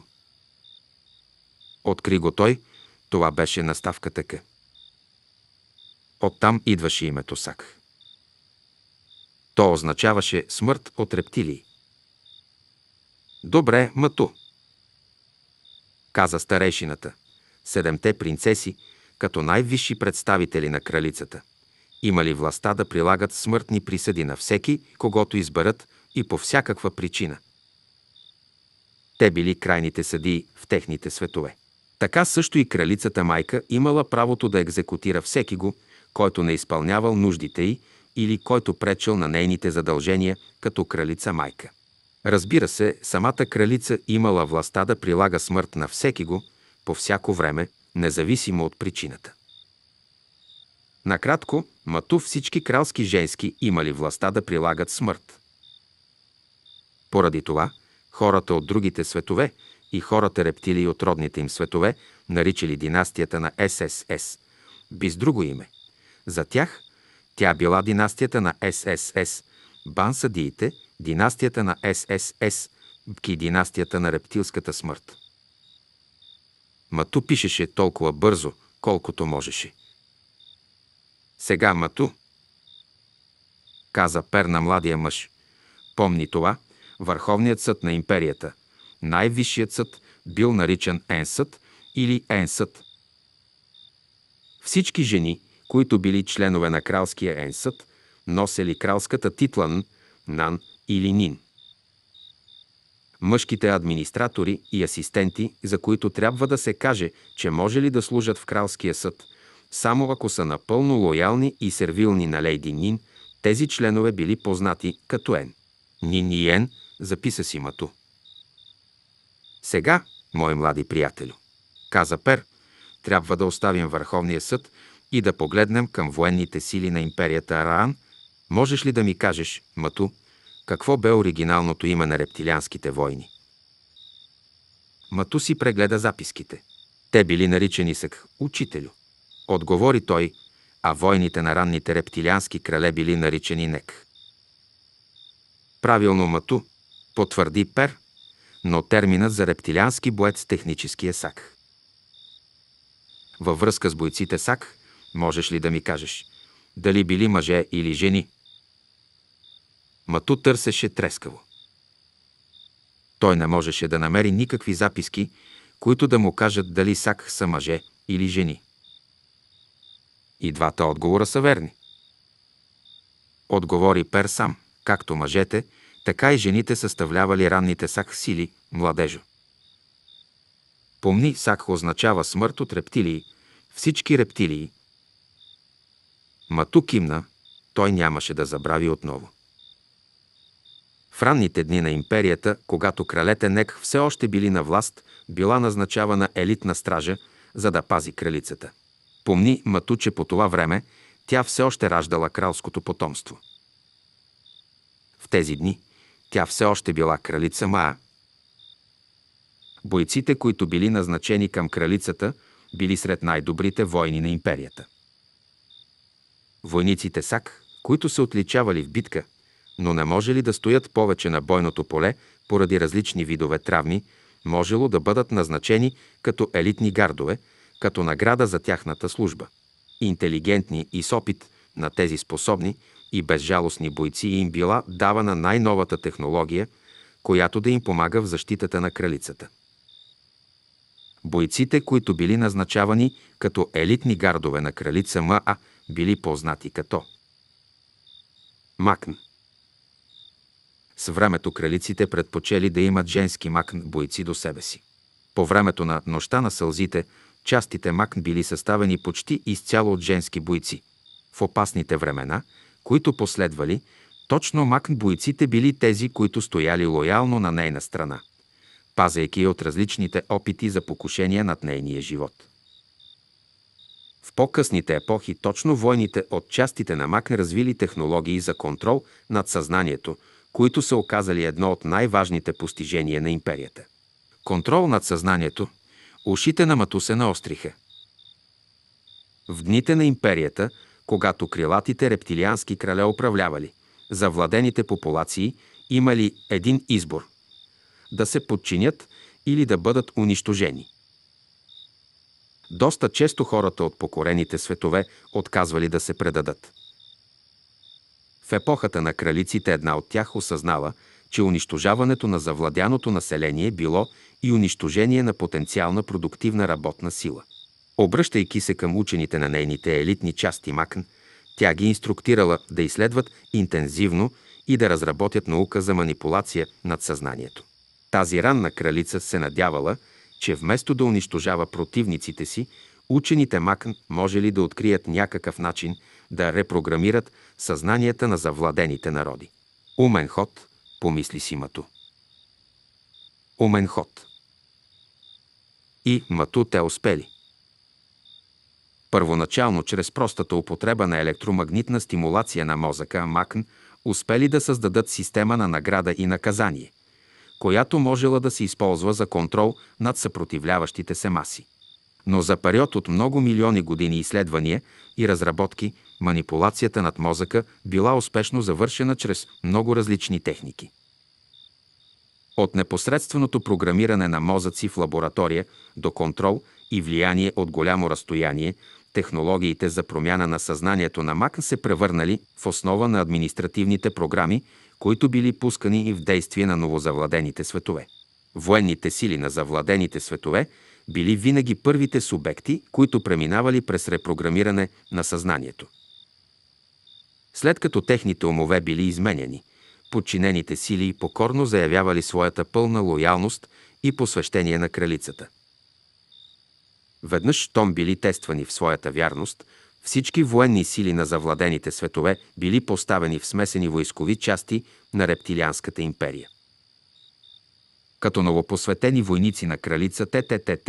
Откри го той, това беше наставката К. Оттам идваше името Сак. То означаваше смърт от рептилии. Добре, Мату, каза старейшината, седемте принцеси, като най-висши представители на кралицата. Имали властта да прилагат смъртни присъди на всеки, когато изберат и по всякаква причина. Те били крайните съдии в техните светове. Така също и кралицата майка имала правото да екзекутира всеки го, който не изпълнявал нуждите й или който пречел на нейните задължения като кралица майка. Разбира се, самата кралица имала властта да прилага смърт на всеки го, по всяко време, независимо от причината. Накратко, мату всички кралски женски имали властта да прилагат смърт. Поради това, хората от другите светове и хората рептилии от родните им светове наричали династията на ССС, без друго име. За тях тя била династията на ССС, бансадиите – династията на ССС бки династията на рептилската смърт. Мату пишеше толкова бързо, колкото можеше. Сега Мату, каза пер на младия мъж. Помни това, Върховният съд на империята, най-висшият съд, бил наричан Енсът или Енсът. Всички жени, които били членове на кралския Енсът, носели кралската титла Нан, или нин. Мъжките администратори и асистенти, за които трябва да се каже, че може ли да служат в кралския съд, само ако са напълно лоялни и сервилни на лейди Нин, тези членове били познати като Ен. Нин и Ен записа си Мату. Сега, мой млади приятелю, каза Пер, трябва да оставим Върховния съд и да погледнем към военните сили на империята Араан. Можеш ли да ми кажеш, Мату, какво бе оригиналното име на рептилианските войни? Матуси прегледа записките. Те били наричани сък учителю. Отговори той, а войните на ранните рептилиански крале били наричани нек. Правилно мату, потвърди Пер, но терминът за рептилиански боец технически е сак. Във връзка с бойците сак, можеш ли да ми кажеш, дали били мъже или жени – Мату търсеше трескаво. Той не можеше да намери никакви записки, които да му кажат дали Сак са мъже или жени. И двата отговора са верни. Отговори Пер сам, както мъжете, така и жените съставлявали ранните Сак сили, младежо. Помни, Сак означава смърт от рептилии, всички рептилии. Мату кимна, той нямаше да забрави отново. В ранните дни на империята, когато кралете Нек все още били на власт, била назначавана елитна стража, за да пази кралицата. Помни, Мату, че по това време тя все още раждала кралското потомство. В тези дни тя все още била кралица Маа. Бойците, които били назначени към кралицата, били сред най-добрите войни на империята. Войниците Сак, които се отличавали в битка, но не може ли да стоят повече на бойното поле поради различни видове травми, можело да бъдат назначени като елитни гардове, като награда за тяхната служба. Интелигентни и с опит на тези способни и безжалостни бойци им била давана най-новата технология, която да им помага в защитата на кралицата. Бойците, които били назначавани като елитни гардове на кралица МА, били познати като Макн. С времето кралиците предпочели да имат женски макн бойци до себе си. По времето на нощта на сълзите, частите макн били съставени почти изцяло от женски бойци. В опасните времена, които последвали, точно макн бойците били тези, които стояли лоялно на нейна страна, пазайки от различните опити за покушения над нейния живот. В по-късните епохи точно войните от частите на Макн развили технологии за контрол над съзнанието – които са оказали едно от най-важните постижения на империята. Контрол над съзнанието, ушите на Матусе наостриха. В дните на империята, когато крилатите рептилиански крале управлявали, завладените популации имали един избор – да се подчинят или да бъдат унищожени. Доста често хората от покорените светове отказвали да се предадат – в епохата на кралиците една от тях осъзнала, че унищожаването на завладяното население било и унищожение на потенциална продуктивна работна сила. Обръщайки се към учените на нейните елитни части Макн, тя ги инструктирала да изследват интензивно и да разработят наука за манипулация над съзнанието. Тази ранна кралица се надявала, че вместо да унищожава противниците си, учените Макн може ли да открият някакъв начин да репрограмират съзнанията на завладените народи. Умен ход, помисли си Мату. Умен ход. И Мату те успели. Първоначално, чрез простата употреба на електромагнитна стимулация на мозъка, Макн успели да създадат система на награда и наказание, която можела да се използва за контрол над съпротивляващите се маси но за период от много милиони години изследвания и разработки манипулацията над мозъка била успешно завършена чрез много различни техники. От непосредственото програмиране на мозъци в лаборатория до контрол и влияние от голямо разстояние, технологиите за промяна на съзнанието на МАК се превърнали в основа на административните програми, които били пускани и в действие на новозавладените светове. Военните сили на завладените светове – били винаги първите субекти, които преминавали през репрограмиране на съзнанието. След като техните умове били изменени, подчинените сили покорно заявявали своята пълна лоялност и посвещение на кралицата. Веднъж, щом били тествани в своята вярност, всички военни сили на завладените светове били поставени в смесени войскови части на рептилианската империя. Като новопосветени войници на кралица ТТТТ,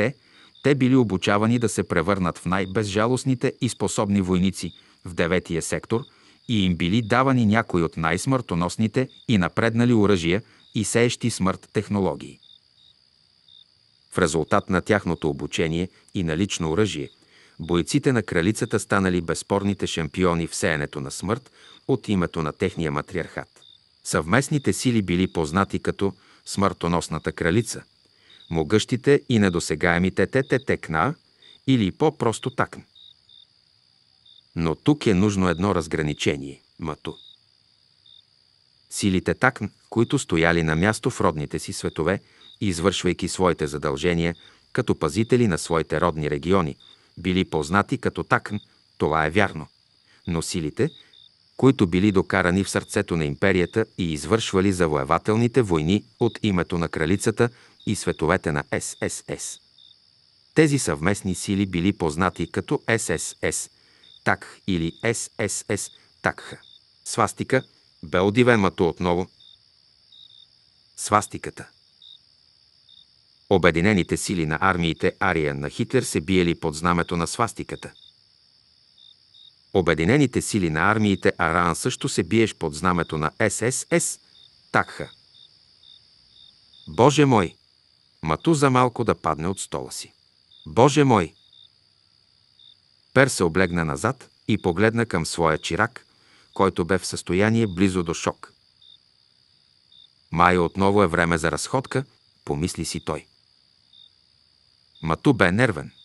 те били обучавани да се превърнат в най-безжалостните и способни войници в деветия сектор и им били давани някои от най-смъртоносните и напреднали оръжия и сеещи смърт технологии. В резултат на тяхното обучение и на лично оръжие, бойците на кралицата станали безспорните шампиони в сеенето на смърт от името на техния матриархат. Съвместните сили били познати като смъртоносната кралица, могъщите и недосегаемите тете текна или по-просто такн. Но тук е нужно едно разграничение – мату. Силите такн, които стояли на място в родните си светове, извършвайки своите задължения като пазители на своите родни региони, били познати като такн, това е вярно. Но силите, които били докарани в сърцето на империята и извършвали завоевателните войни от името на кралицата и световете на ССС. Тези съвместни сили били познати като ССС, ТАК или ССС, ТАКХА. Свастика бе удивен мато отново. Свастиката Обединените сили на армиите Ария на Хитлер се биели под знамето на свастиката – Обединените сили на армиите Аран също се биеш под знамето на ССС Такха. Боже мой! Мату за малко да падне от стола си. Боже мой! Пер се облегна назад и погледна към своя чирак, който бе в състояние близо до шок. Май отново е време за разходка, помисли си той. Мату бе нервен –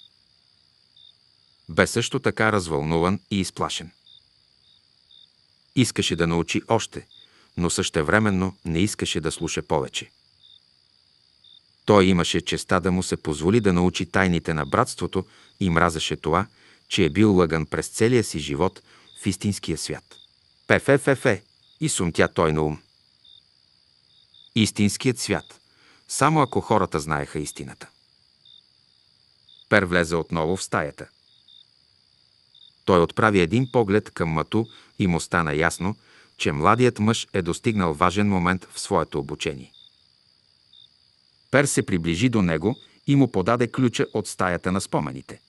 бе също така развълнуван и изплашен. Искаше да научи още, но същевременно не искаше да слуша повече. Той имаше честа да му се позволи да научи тайните на братството и мразеше това, че е бил лъган през целия си живот в истинския свят. Пефефефе и сумтя той на ум. Истинският свят, само ако хората знаеха истината. Пер влезе отново в стаята. Той отправи един поглед към Мату и му стана ясно, че младият мъж е достигнал важен момент в своето обучение. Пер се приближи до него и му подаде ключа от стаята на спомените.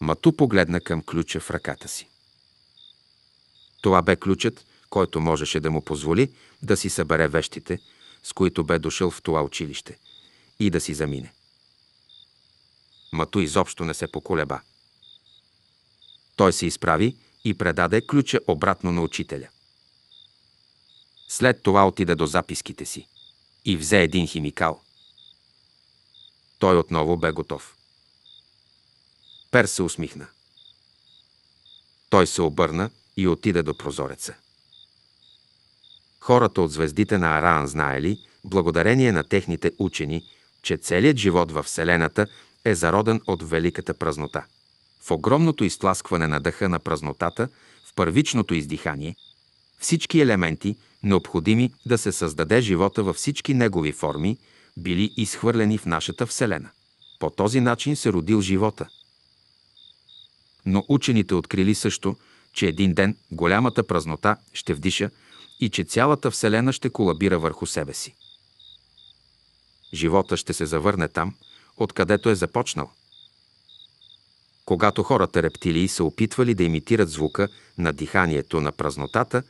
Мату погледна към ключа в ръката си. Това бе ключът, който можеше да му позволи да си събере вещите, с които бе дошъл в това училище, и да си замине. Мату изобщо не се поколеба. Той се изправи и предаде ключа обратно на учителя. След това отида до записките си и взе един химикал. Той отново бе готов. Пер се усмихна. Той се обърна и отида до прозореца. Хората от звездите на Аран знаели, благодарение на техните учени, че целият живот във Вселената е зароден от великата празнота – в огромното изтласкване на дъха на празнотата, в първичното издихание, всички елементи, необходими да се създаде живота във всички негови форми, били изхвърлени в нашата Вселена. По този начин се родил живота. Но учените открили също, че един ден голямата празнота ще вдиша и че цялата Вселена ще колабира върху себе си. Живота ще се завърне там, откъдето е започнал. Когато хората рептилии са опитвали да имитират звука на диханието на празнотата,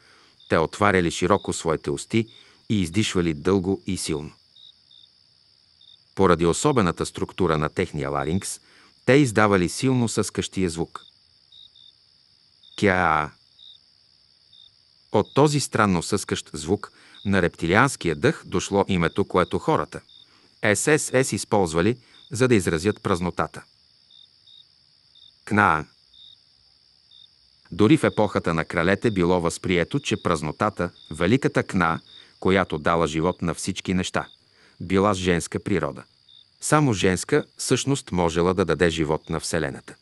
те отваряли широко своите усти и издишвали дълго и силно. Поради особената структура на техния ларингс, те издавали силно съскащия звук. Кя. От този странно съскащ звук на рептилианския дъх дошло името, което хората ССС използвали, за да изразят празнотата. Кнаан. Дори в епохата на кралете било възприето, че празнотата, великата кна, която дала живот на всички неща, била с женска природа. Само женска същност можела да даде живот на Вселената.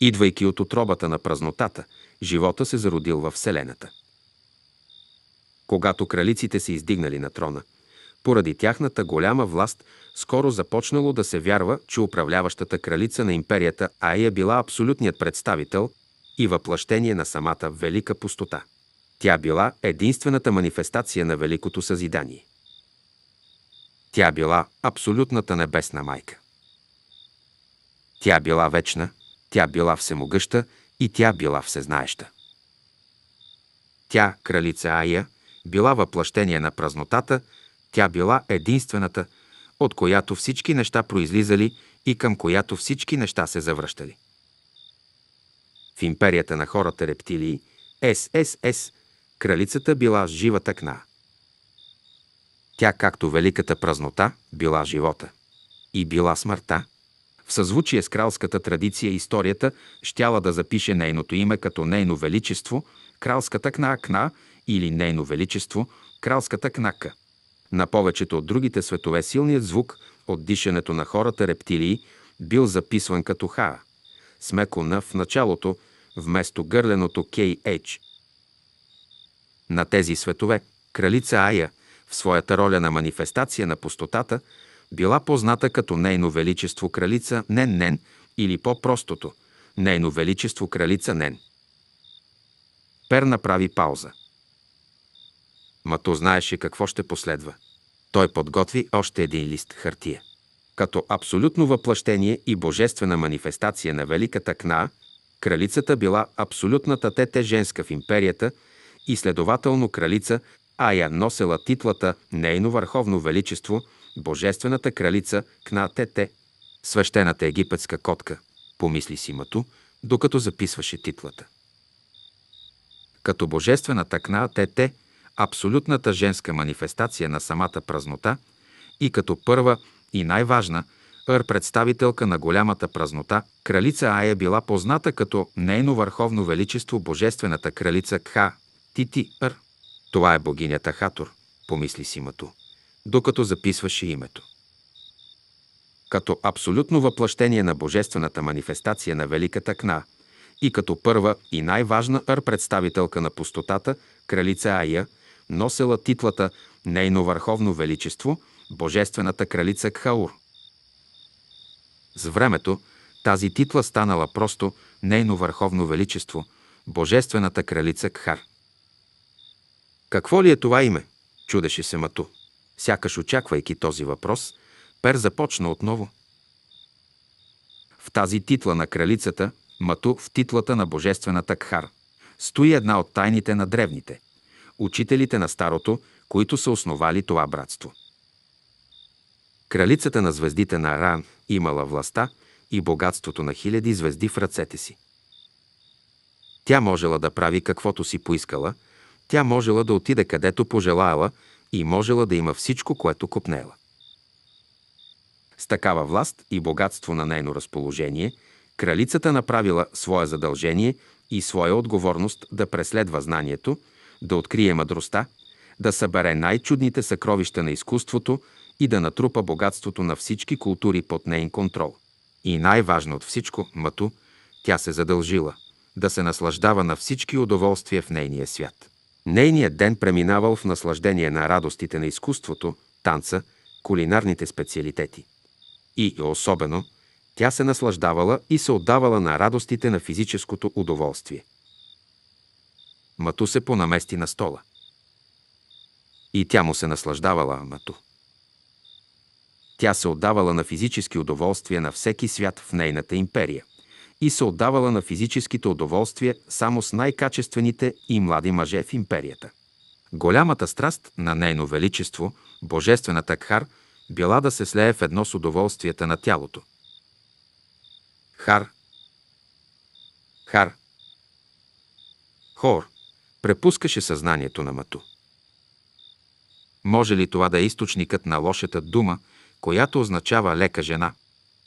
Идвайки от отробата на празнотата, живота се зародил във Вселената. Когато кралиците се издигнали на трона – поради тяхната голяма власт скоро започнало да се вярва, че управляващата кралица на империята Ая е била абсолютният представител и въплъщение на самата велика пустота. Тя била единствената манифестация на великото съзидание. Тя била абсолютната небесна майка. Тя била вечна, тя била всемогъща и тя била всезнаеща. Тя, кралица Ая, била въплъщение на празнотата – тя била единствената, от която всички неща произлизали и към която всички неща се завръщали. В империята на хората рептилии, ССС, кралицата била живата кна. Тя, както великата празнота, била живота и била смъртта. В съзвучие с кралската традиция историята щяла да запише нейното име като нейно величество, кралската кна-кна или нейно величество, кралската кнака. На повечето от другите светове силният звук от дишането на хората рептилии бил записван като ха, смеко на в началото, вместо гърленото KH. На тези светове кралица Ая в своята роля на манифестация на пустотата била позната като нейно величество кралица Нен-Нен или по-простото – нейно величество кралица Нен. Пер направи пауза. Мато знаеше какво ще последва. Той подготви още един лист хартия. Като абсолютно въплъщение и божествена манифестация на великата кна, кралицата била абсолютната тете женска в империята и следователно кралица, а я носела титлата Нейно Върховно Величество, Божествената кралица Кна Тете, свещената египетска котка, помисли си Мато, докато записваше титлата. Като Божествената Кна Тете – абсолютната женска манифестация на самата празнота и като първа и най-важна ър представителка на голямата празнота, кралица Ая е била позната като нейно върховно величество божествената кралица Кха Тити Р. Това е богинята Хатор, помисли си Мату, докато записваше името. Като абсолютно въплъщение на божествената манифестация на Великата Кна – и като първа и най-важна ър представителка на пустотата, кралица Ая, носела титлата Нейно Върховно Величество, Божествената кралица Кхаур. С времето тази титла станала просто Нейно Върховно Величество, Божествената кралица Кхар. Какво ли е това име? чудеше се Мату. Сякаш очаквайки този въпрос, Пер започна отново. В тази титла на кралицата, Мату в титлата на Божествената Кхар, стои една от тайните на древните – учителите на старото, които са основали това братство. Кралицата на звездите на Ран имала властта и богатството на хиляди звезди в ръцете си. Тя можела да прави каквото си поискала, тя можела да отиде където пожелала и можела да има всичко, което копнела. С такава власт и богатство на нейно разположение, кралицата направила свое задължение и своя отговорност да преследва знанието да открие мъдростта, да събере най-чудните съкровища на изкуството и да натрупа богатството на всички култури под нейн контрол. И най-важно от всичко, Мъто, тя се задължила да се наслаждава на всички удоволствия в нейния свят. Нейният ден преминавал в наслаждение на радостите на изкуството, танца, кулинарните специалитети. И особено, тя се наслаждавала и се отдавала на радостите на физическото удоволствие – Мату се понамести на стола. И тя му се наслаждавала, Мату. Тя се отдавала на физически удоволствия на всеки свят в нейната империя и се отдавала на физическите удоволствия само с най-качествените и млади мъже в империята. Голямата страст на нейно величество, божествената Кхар, била да се слее в едно с удоволствията на тялото. Хар. Хар. Хор препускаше съзнанието на Мату. Може ли това да е източникът на лошата дума, която означава лека жена?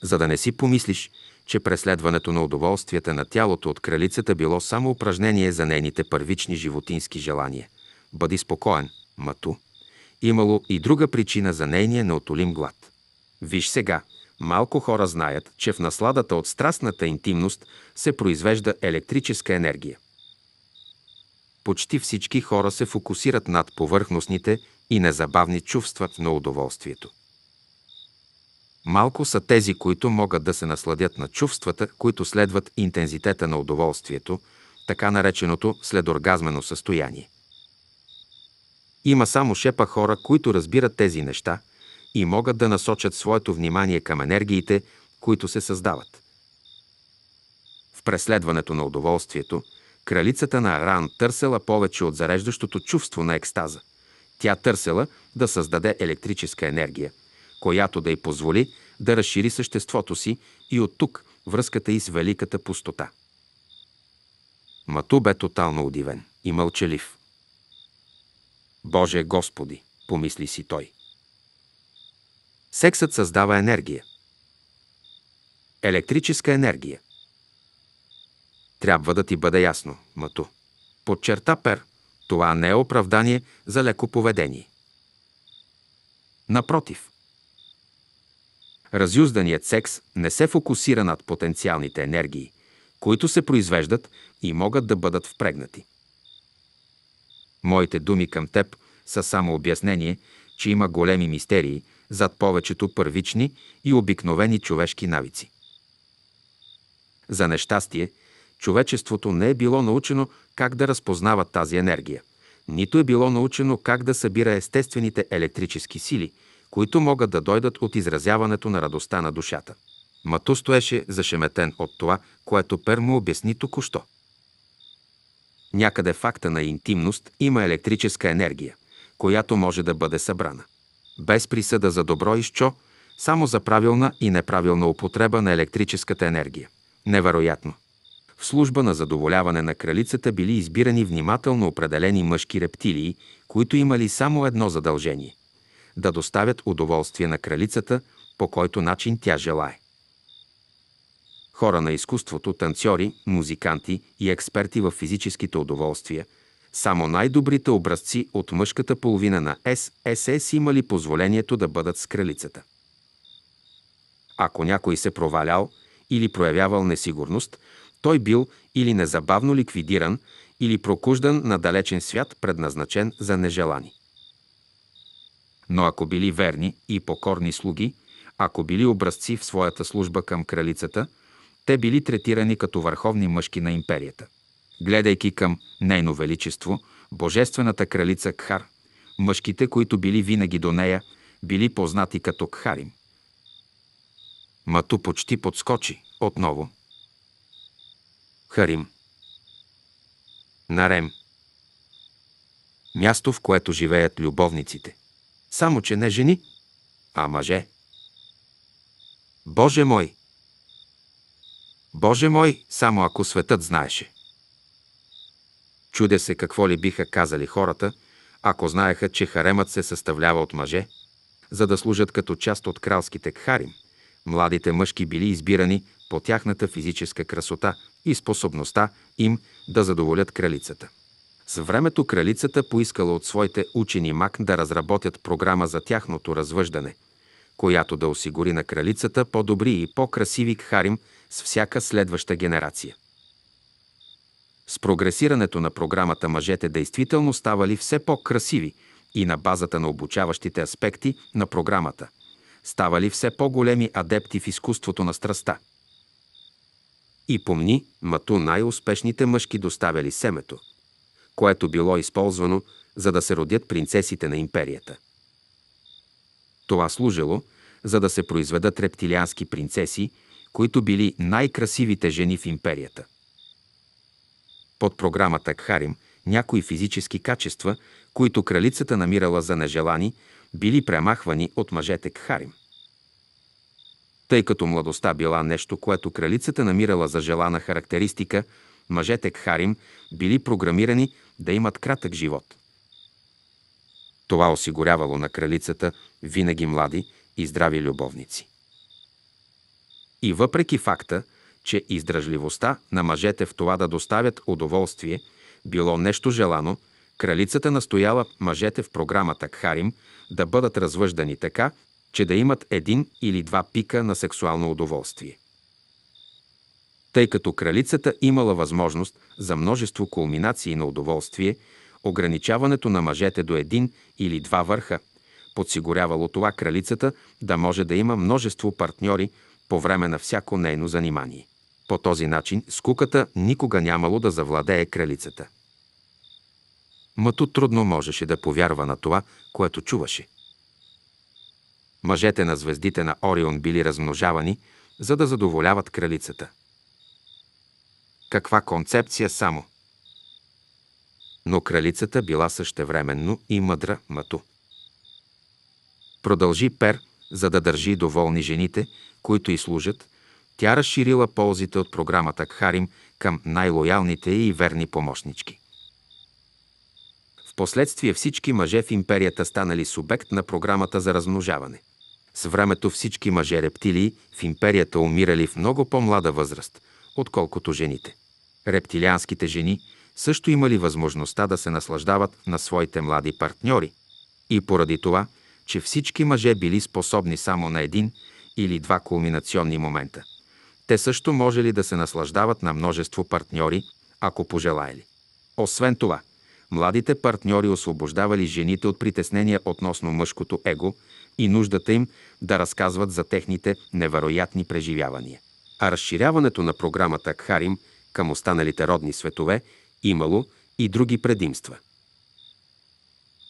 За да не си помислиш, че преследването на удоволствията на тялото от кралицата било само упражнение за нейните първични животински желания. Бъди спокоен, Мату. Имало и друга причина за нейния неотолим глад. Виж сега, малко хора знаят, че в насладата от страстната интимност се произвежда електрическа енергия – почти всички хора се фокусират над повърхностните и незабавни чувства на удоволствието. Малко са тези, които могат да се насладят на чувствата, които следват интензитета на удоволствието, така нареченото следоргазмено състояние. Има само шепа хора, които разбират тези неща и могат да насочат своето внимание към енергиите, които се създават. В преследването на удоволствието – Кралицата на Аран търсела повече от зареждащото чувство на екстаза. Тя търсела да създаде електрическа енергия, която да й позволи да разшири съществото си и от тук връзката й с великата пустота. Мату бе тотално удивен и мълчалив. Боже Господи, помисли си той. Сексът създава енергия. Електрическа енергия – трябва да ти бъде ясно, Мато. Подчерта Пер. Това не е оправдание за леко поведение. Напротив. Разюзданият секс не се фокусира над потенциалните енергии, които се произвеждат и могат да бъдат впрегнати. Моите думи към теб са само обяснение, че има големи мистерии зад повечето първични и обикновени човешки навици. За нещастие, Човечеството не е било научено как да разпознава тази енергия, нито е било научено как да събира естествените електрически сили, които могат да дойдат от изразяването на радостта на душата. Мато стоеше зашеметен от това, което Пер му обясни току-що. Някъде факта на интимност има електрическа енергия, която може да бъде събрана. Без присъда за добро и що, само за правилна и неправилна употреба на електрическата енергия. Невероятно! В служба на задоволяване на кралицата били избирани внимателно определени мъжки рептилии, които имали само едно задължение – да доставят удоволствие на кралицата, по който начин тя желае. Хора на изкуството, танцори, музиканти и експерти в физическите удоволствия – само най-добрите образци от мъжката половина на ССС имали позволението да бъдат с кралицата. Ако някой се провалял или проявявал несигурност, той бил или незабавно ликвидиран, или прокуждан на далечен свят, предназначен за нежелани. Но ако били верни и покорни слуги, ако били образци в своята служба към кралицата, те били третирани като върховни мъжки на империята. Гледайки към Нейно Величество, Божествената кралица Кхар, мъжките, които били винаги до нея, били познати като Кхарим. Мату почти подскочи отново – Харим. Нарем. Място, в което живеят любовниците. Само, че не жени, а мъже. Боже мой! Боже мой, само ако светът знаеше. Чудя се какво ли биха казали хората, ако знаеха, че харемът се съставлява от мъже, за да служат като част от кралските кхарим. Младите мъжки били избирани по тяхната физическа красота, и способността им да задоволят кралицата. С времето кралицата поискала от своите учени мак да разработят програма за тяхното развъждане, която да осигури на кралицата по-добри и по-красиви кхарим с всяка следваща генерация. С прогресирането на програмата мъжете действително ставали все по-красиви и на базата на обучаващите аспекти на програмата ставали все по-големи адепти в изкуството на страста – и помни, мато най-успешните мъжки доставяли семето, което било използвано, за да се родят принцесите на империята. Това служило, за да се произведат рептилиански принцеси, които били най-красивите жени в империята. Под програмата Кхарим някои физически качества, които кралицата намирала за нежелани, били премахвани от мъжете Кхарим. Тъй като младостта била нещо, което кралицата намирала за желана характеристика, мъжете Кхарим били програмирани да имат кратък живот. Това осигурявало на кралицата винаги млади и здрави любовници. И въпреки факта, че издръжливостта на мъжете в това да доставят удоволствие било нещо желано, кралицата настояла мъжете в програмата Кхарим да бъдат развъждани така, че да имат един или два пика на сексуално удоволствие. Тъй като кралицата имала възможност за множество кулминации на удоволствие, ограничаването на мъжете до един или два върха подсигурявало това кралицата да може да има множество партньори по време на всяко нейно занимание. По този начин скуката никога нямало да завладее кралицата. Мато трудно можеше да повярва на това, което чуваше. Мъжете на звездите на Орион били размножавани, за да задоволяват кралицата. Каква концепция само! Но кралицата била същевременно и мъдра мату. Продължи Пер, за да държи доволни жените, които и служат, тя разширила ползите от програмата Кхарим към най-лоялните и верни помощнички. Впоследствие всички мъже в империята станали субект на програмата за размножаване. С времето всички мъже рептилии в империята умирали в много по-млада възраст, отколкото жените. Рептилианските жени също имали възможността да се наслаждават на своите млади партньори. И поради това, че всички мъже били способни само на един или два кулминационни момента. Те също можели да се наслаждават на множество партньори, ако пожелаяли. Освен това, младите партньори освобождавали жените от притеснения относно мъжкото его и нуждата им да разказват за техните невероятни преживявания. А разширяването на програмата Кхарим към останалите родни светове имало и други предимства.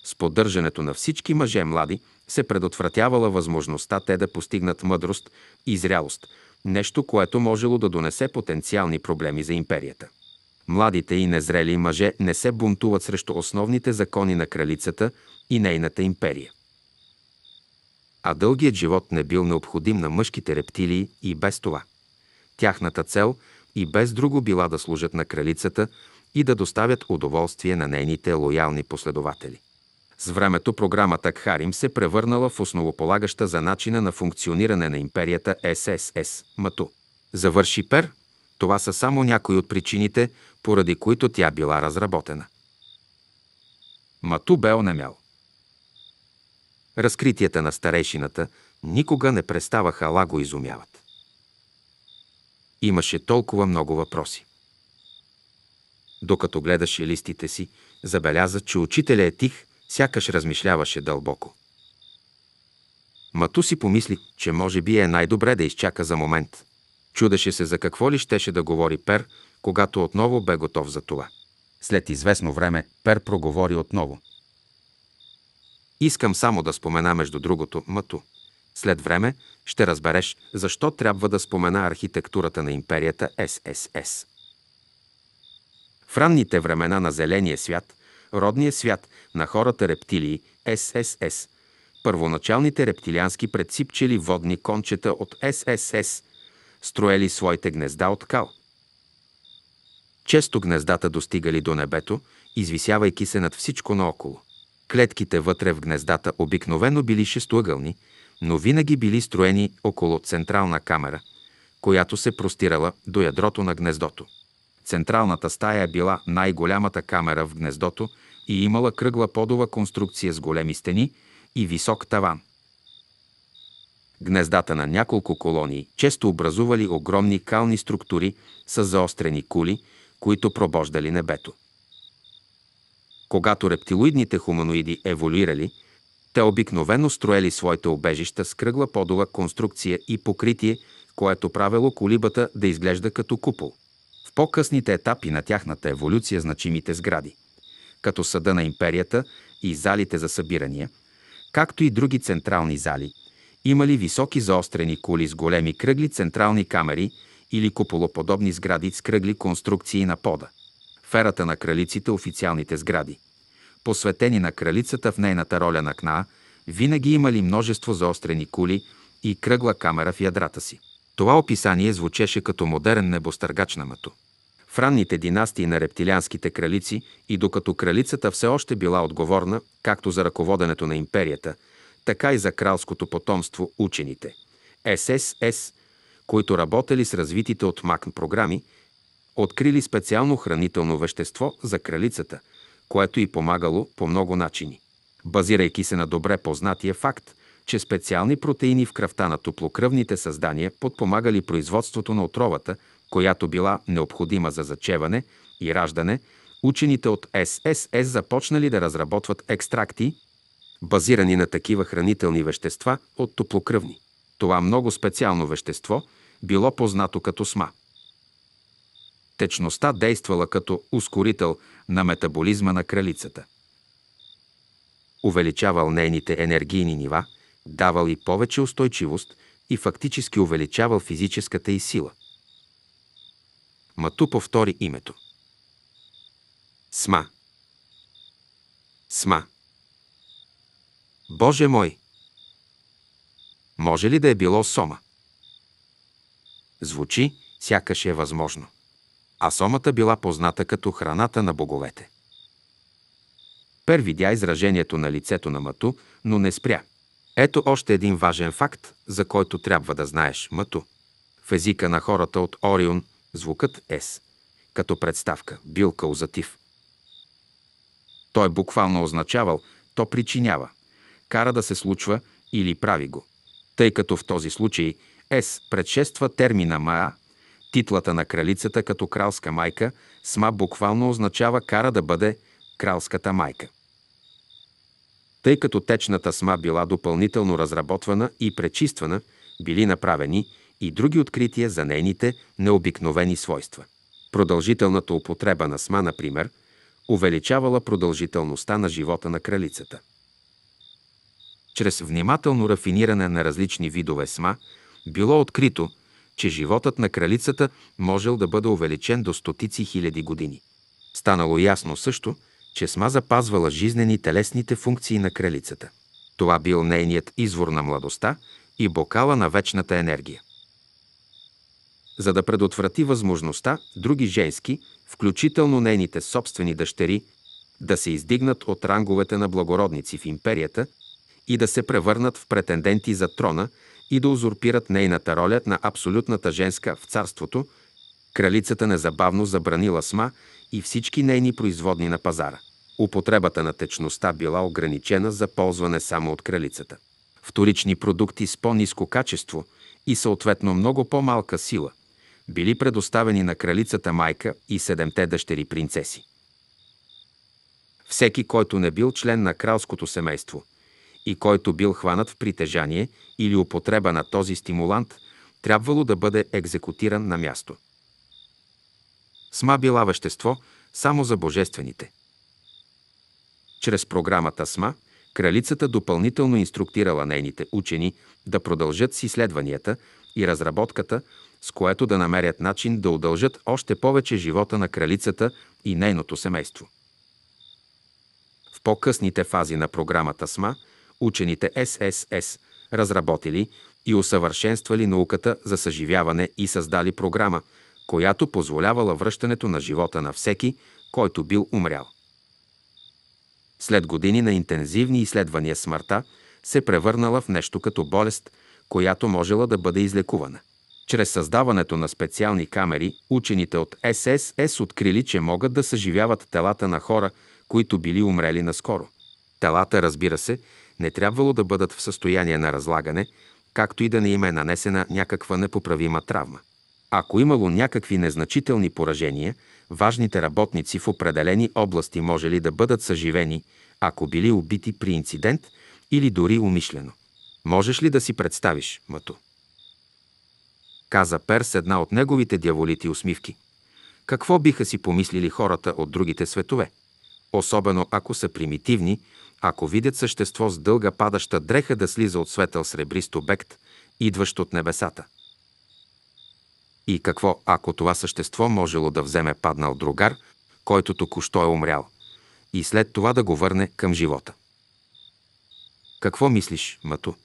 С поддържането на всички мъже млади се предотвратявала възможността те да постигнат мъдрост и зрялост, нещо, което можело да донесе потенциални проблеми за империята. Младите и незрели мъже не се бунтуват срещу основните закони на кралицата и нейната империя а дългият живот не бил необходим на мъжките рептилии и без това. Тяхната цел и без друго била да служат на кралицата и да доставят удоволствие на нейните лоялни последователи. С времето програмата Кхарим се превърнала в основополагаща за начина на функциониране на империята ССС – МАТУ. Завърши Пер, това са само някои от причините, поради които тя била разработена. Мату бе онемял. Разкритията на старейшината никога не преставаха лаго го изумяват. Имаше толкова много въпроси. Докато гледаше листите си, забеляза, че учителя е тих, сякаш размишляваше дълбоко. Мату си помисли, че може би е най-добре да изчака за момент. Чудеше се за какво ли щеше да говори Пер, когато отново бе готов за това. След известно време Пер проговори отново. Искам само да спомена между другото Мъто. След време ще разбереш защо трябва да спомена архитектурата на империята ССС. В ранните времена на Зеления свят, родния свят на хората рептилии ССС, първоначалните рептилиански предсипчели водни кончета от ССС, строели своите гнезда от кал. Често гнездата достигали до небето, извисявайки се над всичко наоколо. Клетките вътре в гнездата обикновено били шестоъгълни, но винаги били строени около централна камера, която се простирала до ядрото на гнездото. Централната стая била най-голямата камера в гнездото и имала кръгла подова конструкция с големи стени и висок таван. Гнездата на няколко колонии често образували огромни кални структури с заострени кули, които пробождали небето. Когато рептилоидните хуманоиди еволюирали, те обикновено строели своите обежища с кръгла подола конструкция и покритие, което правило колибата да изглежда като купол. В по-късните етапи на тяхната еволюция значимите сгради, като съда на империята и залите за събирания, както и други централни зали, имали високи заострени кули с големи кръгли централни камери или куполоподобни сгради с кръгли конструкции на пода – ферата на кралиците официалните сгради. Посветени на кралицата в нейната роля на кнаа, винаги имали множество заострени кули и кръгла камера в ядрата си. Това описание звучеше като модерен небостъргач на мъто. В ранните династии на рептилианските кралици и докато кралицата все още била отговорна както за ръководенето на империята, така и за кралското потомство учените – ССС, които работели с развитите от МАКН програми – открили специално хранително вещество за кралицата, което й помагало по много начини. Базирайки се на добре познатия факт, че специални протеини в кръвта на топлокръвните създания подпомагали производството на отровата, която била необходима за зачеване и раждане, учените от ССС започнали да разработват екстракти, базирани на такива хранителни вещества от топлокръвни. Това много специално вещество било познато като СМА – Течността действала като ускорител на метаболизма на кралицата. Увеличавал нейните енергийни нива, давал и повече устойчивост и фактически увеличавал физическата и сила. Мату повтори името. Сма. Сма. Боже мой! Може ли да е било Сома? Звучи, сякаш е възможно а сомата била позната като храната на боговете. Пер видя изражението на лицето на Мату, но не спря. Ето още един важен факт, за който трябва да знаеш Мату. В езика на хората от Орион звукът С, като представка, бил каузатив. Той буквално означавал «то причинява», «кара да се случва» или «прави го». Тъй като в този случай С предшества термина «маа», Титлата на кралицата като кралска майка сма буквално означава кара да бъде кралската майка. Тъй като течната сма била допълнително разработвана и пречиствана, били направени и други открития за нейните необикновени свойства. Продължителната употреба на сма, например, увеличавала продължителността на живота на кралицата. Чрез внимателно рафиниране на различни видове сма било открито, че животът на кралицата можел да бъде увеличен до стотици хиляди години. Станало ясно също, че сма запазвала жизнени телесните функции на кралицата. Това бил нейният извор на младостта и бокала на вечната енергия. За да предотврати възможността други женски, включително нейните собствени дъщери, да се издигнат от ранговете на благородници в империята и да се превърнат в претенденти за трона, и да узурпират нейната роля на абсолютната женска в царството, кралицата незабавно забранила сма и всички нейни производни на пазара. Употребата на течността била ограничена за ползване само от кралицата. Вторични продукти с по-низко качество и съответно много по-малка сила били предоставени на кралицата майка и седемте дъщери принцеси. Всеки, който не бил член на кралското семейство – и който бил хванат в притежание или употреба на този стимулант, трябвало да бъде екзекутиран на място. СМА била вещество само за божествените. Чрез програмата СМА кралицата допълнително инструктирала нейните учени да продължат с изследванията и разработката, с което да намерят начин да удължат още повече живота на кралицата и нейното семейство. В по-късните фази на програмата СМА – учените ССС разработили и усъвършенствали науката за съживяване и създали програма, която позволявала връщането на живота на всеки, който бил умрял. След години на интензивни изследвания смъртта се превърнала в нещо като болест, която можела да бъде излекувана. Чрез създаването на специални камери, учените от ССС открили, че могат да съживяват телата на хора, които били умрели наскоро. Телата, разбира се, не трябвало да бъдат в състояние на разлагане, както и да не им е нанесена някаква непоправима травма. Ако имало някакви незначителни поражения, важните работници в определени области може ли да бъдат съживени, ако били убити при инцидент или дори умишлено. Можеш ли да си представиш, Мато? Каза Перс една от неговите дяволити усмивки. Какво биха си помислили хората от другите светове? Особено ако са примитивни ако видят същество с дълга падаща дреха да слиза от светъл сребрист обект, идващ от небесата. И какво, ако това същество можело да вземе паднал другар, който току-що е умрял, и след това да го върне към живота? Какво мислиш, Мато?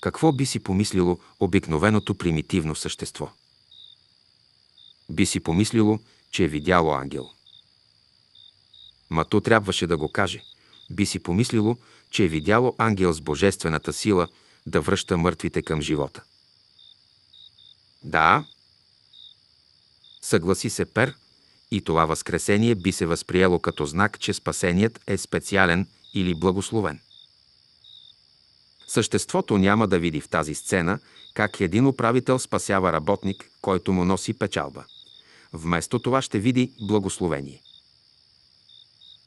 Какво би си помислило обикновеното примитивно същество? Би си помислило, че е видяло ангел. Мато трябваше да го каже – би си помислило, че е видяло ангел с божествената сила да връща мъртвите към живота. Да, съгласи се Пер, и това възкресение би се възприело като знак, че спасеният е специален или благословен. Съществото няма да види в тази сцена как един управител спасява работник, който му носи печалба. Вместо това ще види благословение.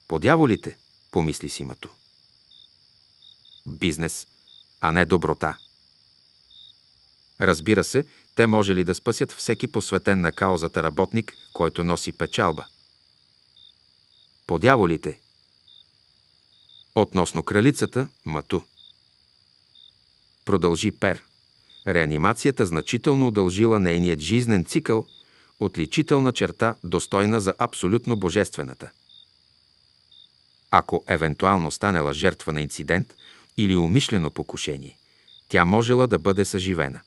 Подяволите, помисли си мато. Бизнес, а не доброта. Разбира се, те може ли да спасят всеки посветен на каузата работник, който носи печалба? Подяволите. Относно кралицата, Мату. Продължи Пер. Реанимацията значително удължила нейният жизнен цикъл, отличителна черта, достойна за абсолютно божествената – ако евентуално станела жертва на инцидент или умишлено покушение, тя можела да бъде съживена.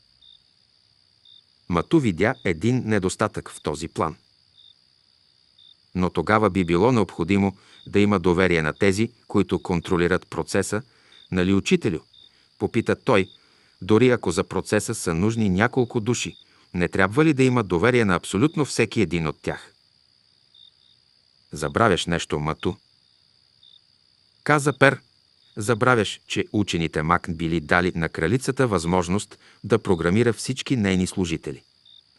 Мату видя един недостатък в този план. Но тогава би било необходимо да има доверие на тези, които контролират процеса, нали учителю? Попита той, дори ако за процеса са нужни няколко души, не трябва ли да има доверие на абсолютно всеки един от тях? Забравяш нещо, Мату, каза Пер. Забравяш, че учените Мак били дали на кралицата възможност да програмира всички нейни служители.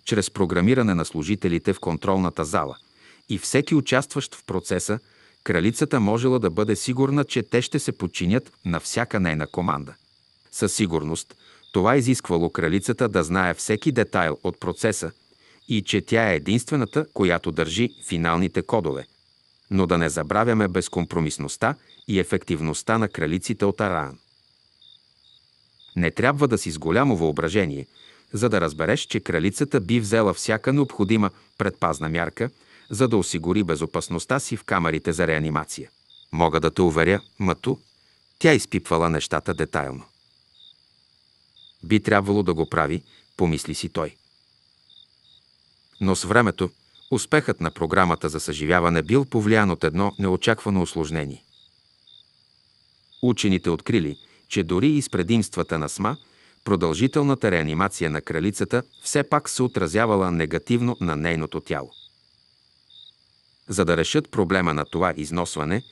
Чрез програмиране на служителите в контролната зала и всеки участващ в процеса, кралицата можела да бъде сигурна, че те ще се подчинят на всяка нейна команда. Със сигурност, това изисквало кралицата да знае всеки детайл от процеса и че тя е единствената, която държи финалните кодове – но да не забравяме безкомпромисността и ефективността на кралиците от Араан. Не трябва да си с голямо въображение, за да разбереш, че кралицата би взела всяка необходима предпазна мярка, за да осигури безопасността си в камерите за реанимация. Мога да те уверя, Мату, тя изпипвала нещата детайлно. Би трябвало да го прави, помисли си той. Но с времето, Успехът на програмата за съживяване бил повлиян от едно неочаквано осложнение. Учените открили, че дори и с предимствата на СМА, продължителната реанимация на кралицата все пак се отразявала негативно на нейното тяло. За да решат проблема на това износване,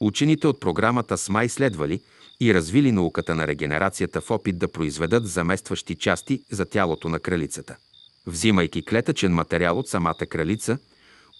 учените от програмата СМА изследвали и развили науката на регенерацията в опит да произведат заместващи части за тялото на кралицата. Взимайки клетъчен материал от самата кралица,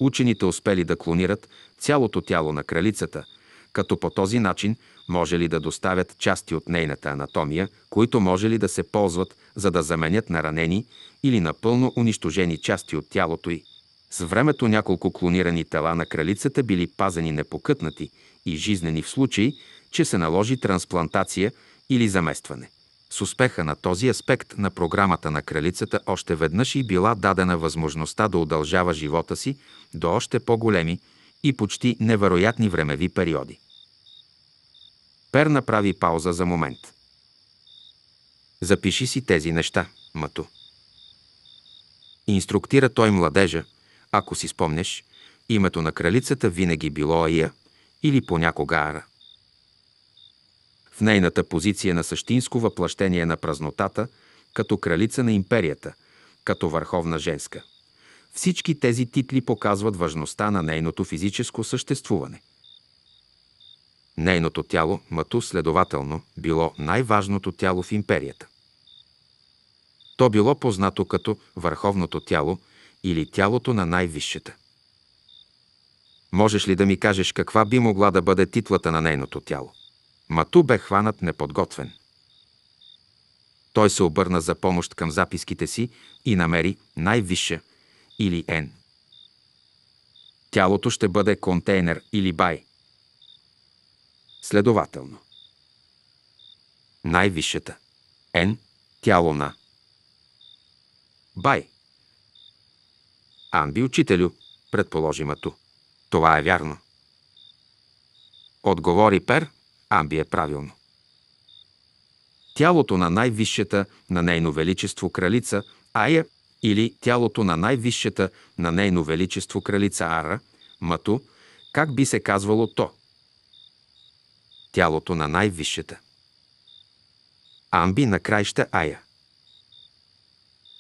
учените успели да клонират цялото тяло на кралицата, като по този начин може ли да доставят части от нейната анатомия, които може ли да се ползват, за да заменят на ранени или напълно унищожени части от тялото й. С времето няколко клонирани тела на кралицата били пазени непокътнати и жизнени в случай, че се наложи трансплантация или заместване. С успеха на този аспект на програмата на кралицата още веднъж и била дадена възможността да удължава живота си до още по-големи и почти невероятни времеви периоди. Пер направи пауза за момент. Запиши си тези неща, Мато. Инструктира той младежа, ако си спомнеш, името на кралицата винаги било Ая или понякога Ара в нейната позиция на същинско въплъщение на празнотата, като кралица на империята, като върховна женска. Всички тези титли показват важността на нейното физическо съществуване. Нейното тяло, Мату, следователно, било най-важното тяло в империята. То било познато като върховното тяло или тялото на най-висшата. Можеш ли да ми кажеш каква би могла да бъде титлата на нейното тяло? Мату бе хванат неподготвен. Той се обърна за помощ към записките си и намери най висше или Н. Тялото ще бъде контейнер или бай. Следователно. Най-висшата. Н. Тяло на. Бай. Анби учителю, предположи Мату. Това е вярно. Отговори Пер, Амби е правилно. Тялото на най-висшата, на нейно величество кралица Ая или тялото на най-висшата, на нейно величество кралица Ара, Мату, как би се казвало то? Тялото на най-висшата. Амби на краища Ая.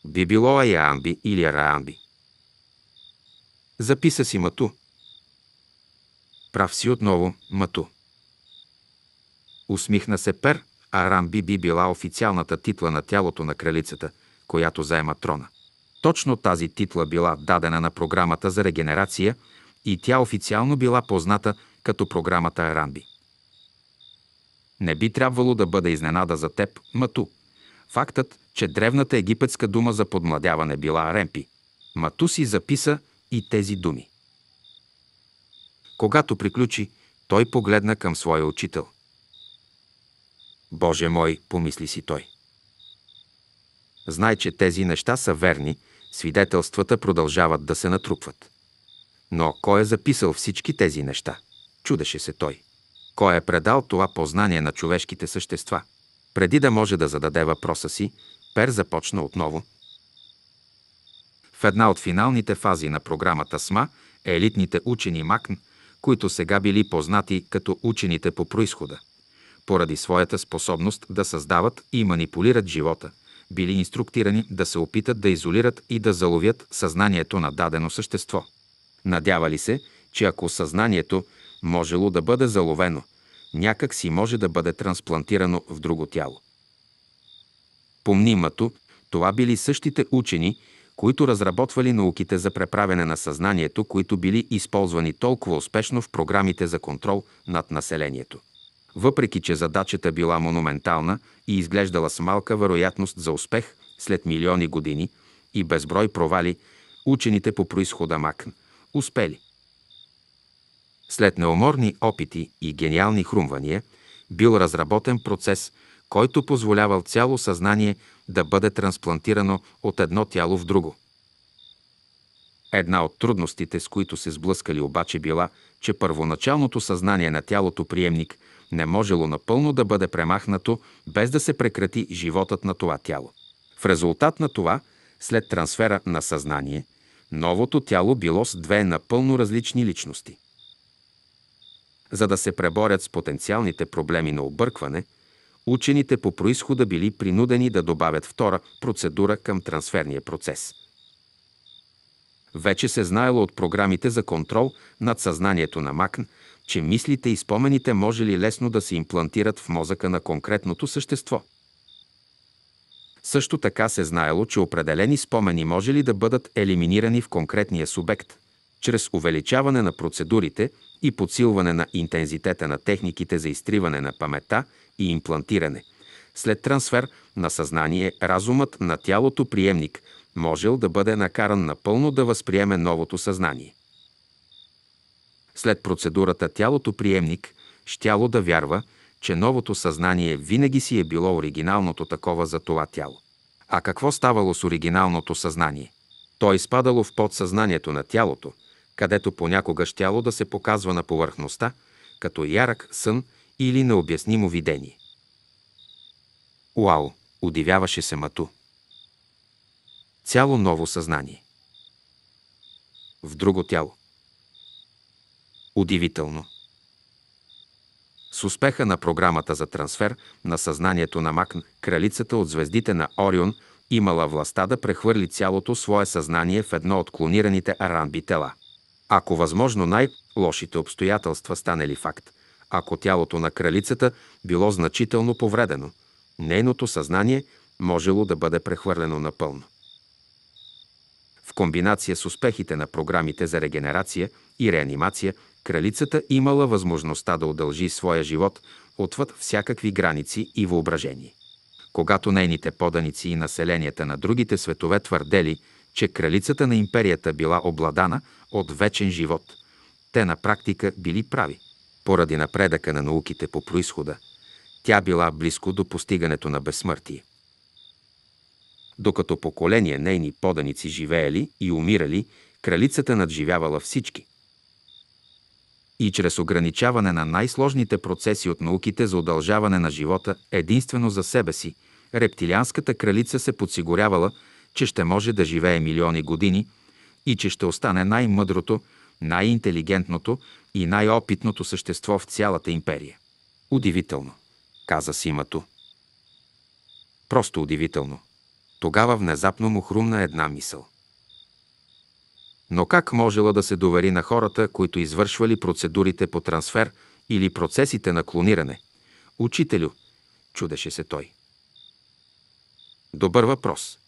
Би било Ая Амби или Ара Амби. Записа си Мату. Прав си отново Мату. Усмихна се Пер, а Ранби би била официалната титла на тялото на кралицата, която заема трона. Точно тази титла била дадена на програмата за регенерация и тя официално била позната като програмата Аранби. Не би трябвало да бъде изненада за теб, Мату. Фактът, че древната египетска дума за подмладяване била Ремпи. Мату си записа и тези думи. Когато приключи, той погледна към своя учител. Боже мой, помисли си той. Знай, че тези неща са верни, свидетелствата продължават да се натрупват. Но кой е записал всички тези неща? Чудеше се той. Кой е предал това познание на човешките същества? Преди да може да зададе въпроса си, Пер започна отново. В една от финалните фази на програмата СМА елитните учени МАКН, които сега били познати като учените по происхода поради своята способност да създават и манипулират живота, били инструктирани да се опитат да изолират и да заловят съзнанието на дадено същество. Надявали се, че ако съзнанието можело да бъде заловено, някак си може да бъде трансплантирано в друго тяло. Помнимато, това били същите учени, които разработвали науките за преправяне на съзнанието, които били използвани толкова успешно в програмите за контрол над населението. Въпреки, че задачата била монументална и изглеждала с малка вероятност за успех след милиони години и безброй провали, учените по происхода Макн успели. След неуморни опити и гениални хрумвания бил разработен процес, който позволявал цяло съзнание да бъде трансплантирано от едно тяло в друго. Една от трудностите, с които се сблъскали обаче била, че първоначалното съзнание на тялото приемник – не можело напълно да бъде премахнато, без да се прекрати животът на това тяло. В резултат на това, след трансфера на съзнание, новото тяло било с две напълно различни личности. За да се преборят с потенциалните проблеми на объркване, учените по происхода били принудени да добавят втора процедура към трансферния процес. Вече се е знаело от програмите за контрол над съзнанието на Макн, че мислите и спомените може ли лесно да се имплантират в мозъка на конкретното същество. Също така се знаело, че определени спомени може ли да бъдат елиминирани в конкретния субект, чрез увеличаване на процедурите и подсилване на интензитета на техниките за изтриване на памета и имплантиране. След трансфер на съзнание, разумът на тялото приемник можел да бъде накаран напълно да възприеме новото съзнание. След процедурата тялото-приемник щяло да вярва, че новото съзнание винаги си е било оригиналното такова за това тяло. А какво ставало с оригиналното съзнание? То е изпадало в подсъзнанието на тялото, където понякога щяло да се показва на повърхността, като ярък сън или необяснимо видение. Уау! Удивяваше се Мату. Цяло ново съзнание. В друго тяло. Удивително. С успеха на програмата за трансфер на съзнанието на Макн, кралицата от звездите на Орион имала властта да прехвърли цялото свое съзнание в едно от клонираните аранби тела. Ако възможно най-лошите обстоятелства станели факт, ако тялото на кралицата било значително повредено, нейното съзнание можело да бъде прехвърлено напълно. В комбинация с успехите на програмите за регенерация и реанимация кралицата имала възможността да удължи своя живот отвъд всякакви граници и въображение. Когато нейните поданици и населенията на другите светове твърдели, че кралицата на империята била обладана от вечен живот, те на практика били прави. Поради напредъка на науките по происхода, тя била близко до постигането на безсмъртие. Докато поколение нейни поданици живеели и умирали, кралицата надживявала всички – и чрез ограничаване на най-сложните процеси от науките за удължаване на живота единствено за себе си, рептилианската кралица се подсигурявала, че ще може да живее милиони години и че ще остане най-мъдрото, най-интелигентното и най-опитното същество в цялата империя. Удивително, каза Симато. Просто удивително. Тогава внезапно му хрумна една мисъл но как можела да се довери на хората, които извършвали процедурите по трансфер или процесите на клониране? Учителю, чудеше се той. Добър въпрос.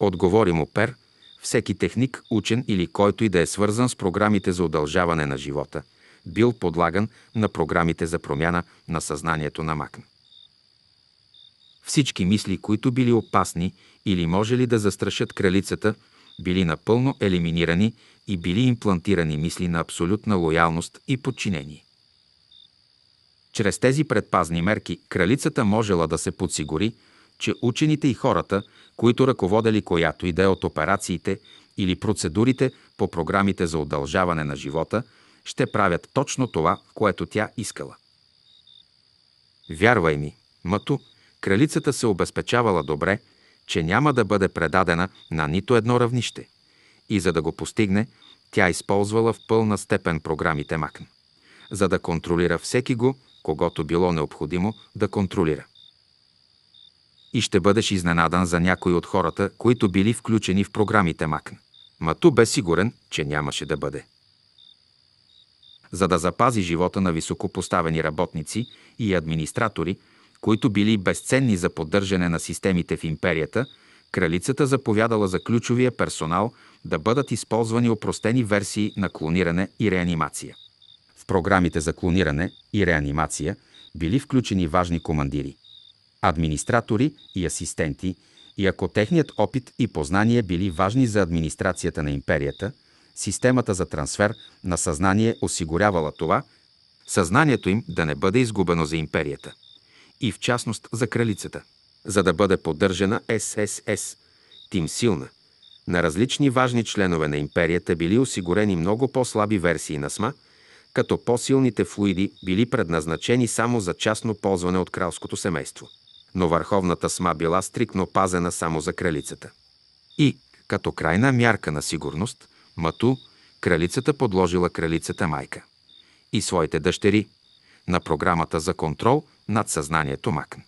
Отговори му Пер, всеки техник, учен или който и да е свързан с програмите за удължаване на живота, бил подлаган на програмите за промяна на съзнанието на Макн. Всички мисли, които били опасни или можели да застрашат кралицата – били напълно елиминирани и били имплантирани мисли на абсолютна лоялност и подчинение. Чрез тези предпазни мерки кралицата можела да се подсигури, че учените и хората, които ръководели която иде от операциите или процедурите по програмите за удължаване на живота, ще правят точно това, което тя искала. Вярвай ми, Мато, кралицата се обезпечавала добре – че няма да бъде предадена на нито едно равнище. И за да го постигне, тя използвала в пълна степен програмите МАКН, за да контролира всеки го, когато било необходимо да контролира. И ще бъдеш изненадан за някои от хората, които били включени в програмите МАКН. Мату бе сигурен, че нямаше да бъде. За да запази живота на високопоставени работници и администратори, които били безценни за поддържане на системите в империята, кралицата заповядала за ключовия персонал да бъдат използвани опростени версии на клониране и реанимация. В програмите за клониране и реанимация били включени важни командири, администратори и асистенти, и ако техният опит и познание били важни за администрацията на империята, системата за трансфер на съзнание осигурявала това, съзнанието им да не бъде изгубено за империята и в частност за кралицата, за да бъде поддържана ССС, тим силна. На различни важни членове на империята били осигурени много по-слаби версии на СМА, като по-силните флуиди били предназначени само за частно ползване от кралското семейство. Но върховната СМА била стрикно пазена само за кралицата. И, като крайна мярка на сигурност, Мату, кралицата подложила кралицата майка и своите дъщери – на програмата за контрол над съзнанието Макн.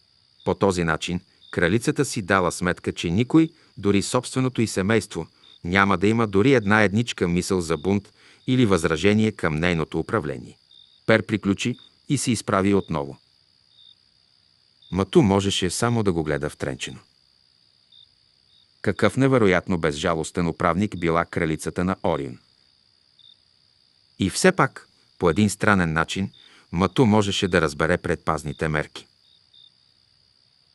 По този начин кралицата си дала сметка, че никой, дори собственото и семейство, няма да има дори една едничка мисъл за бунт или възражение към нейното управление. Пер приключи и се изправи отново. Мату можеше само да го гледа втренчено. Какъв невероятно безжалостен управник била кралицата на Орион. И все пак, по един странен начин, Мату можеше да разбере предпазните мерки.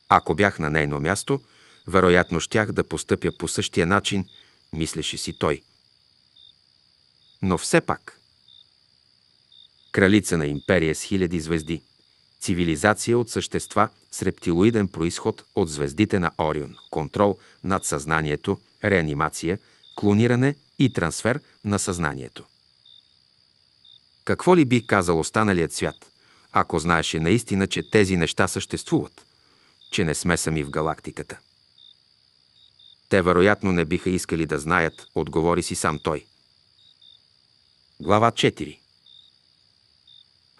Ако бях на нейно място, вероятно щях да постъпя по същия начин, мислеше си той. Но все пак. Кралица на империя с хиляди звезди. Цивилизация от същества с рептилоиден происход от звездите на Орион. Контрол над съзнанието, реанимация, клониране и трансфер на съзнанието. Какво ли би казал останалият свят, ако знаеше наистина, че тези неща съществуват, че не сме сами в галактиката? Те вероятно не биха искали да знаят, отговори си сам той. Глава 4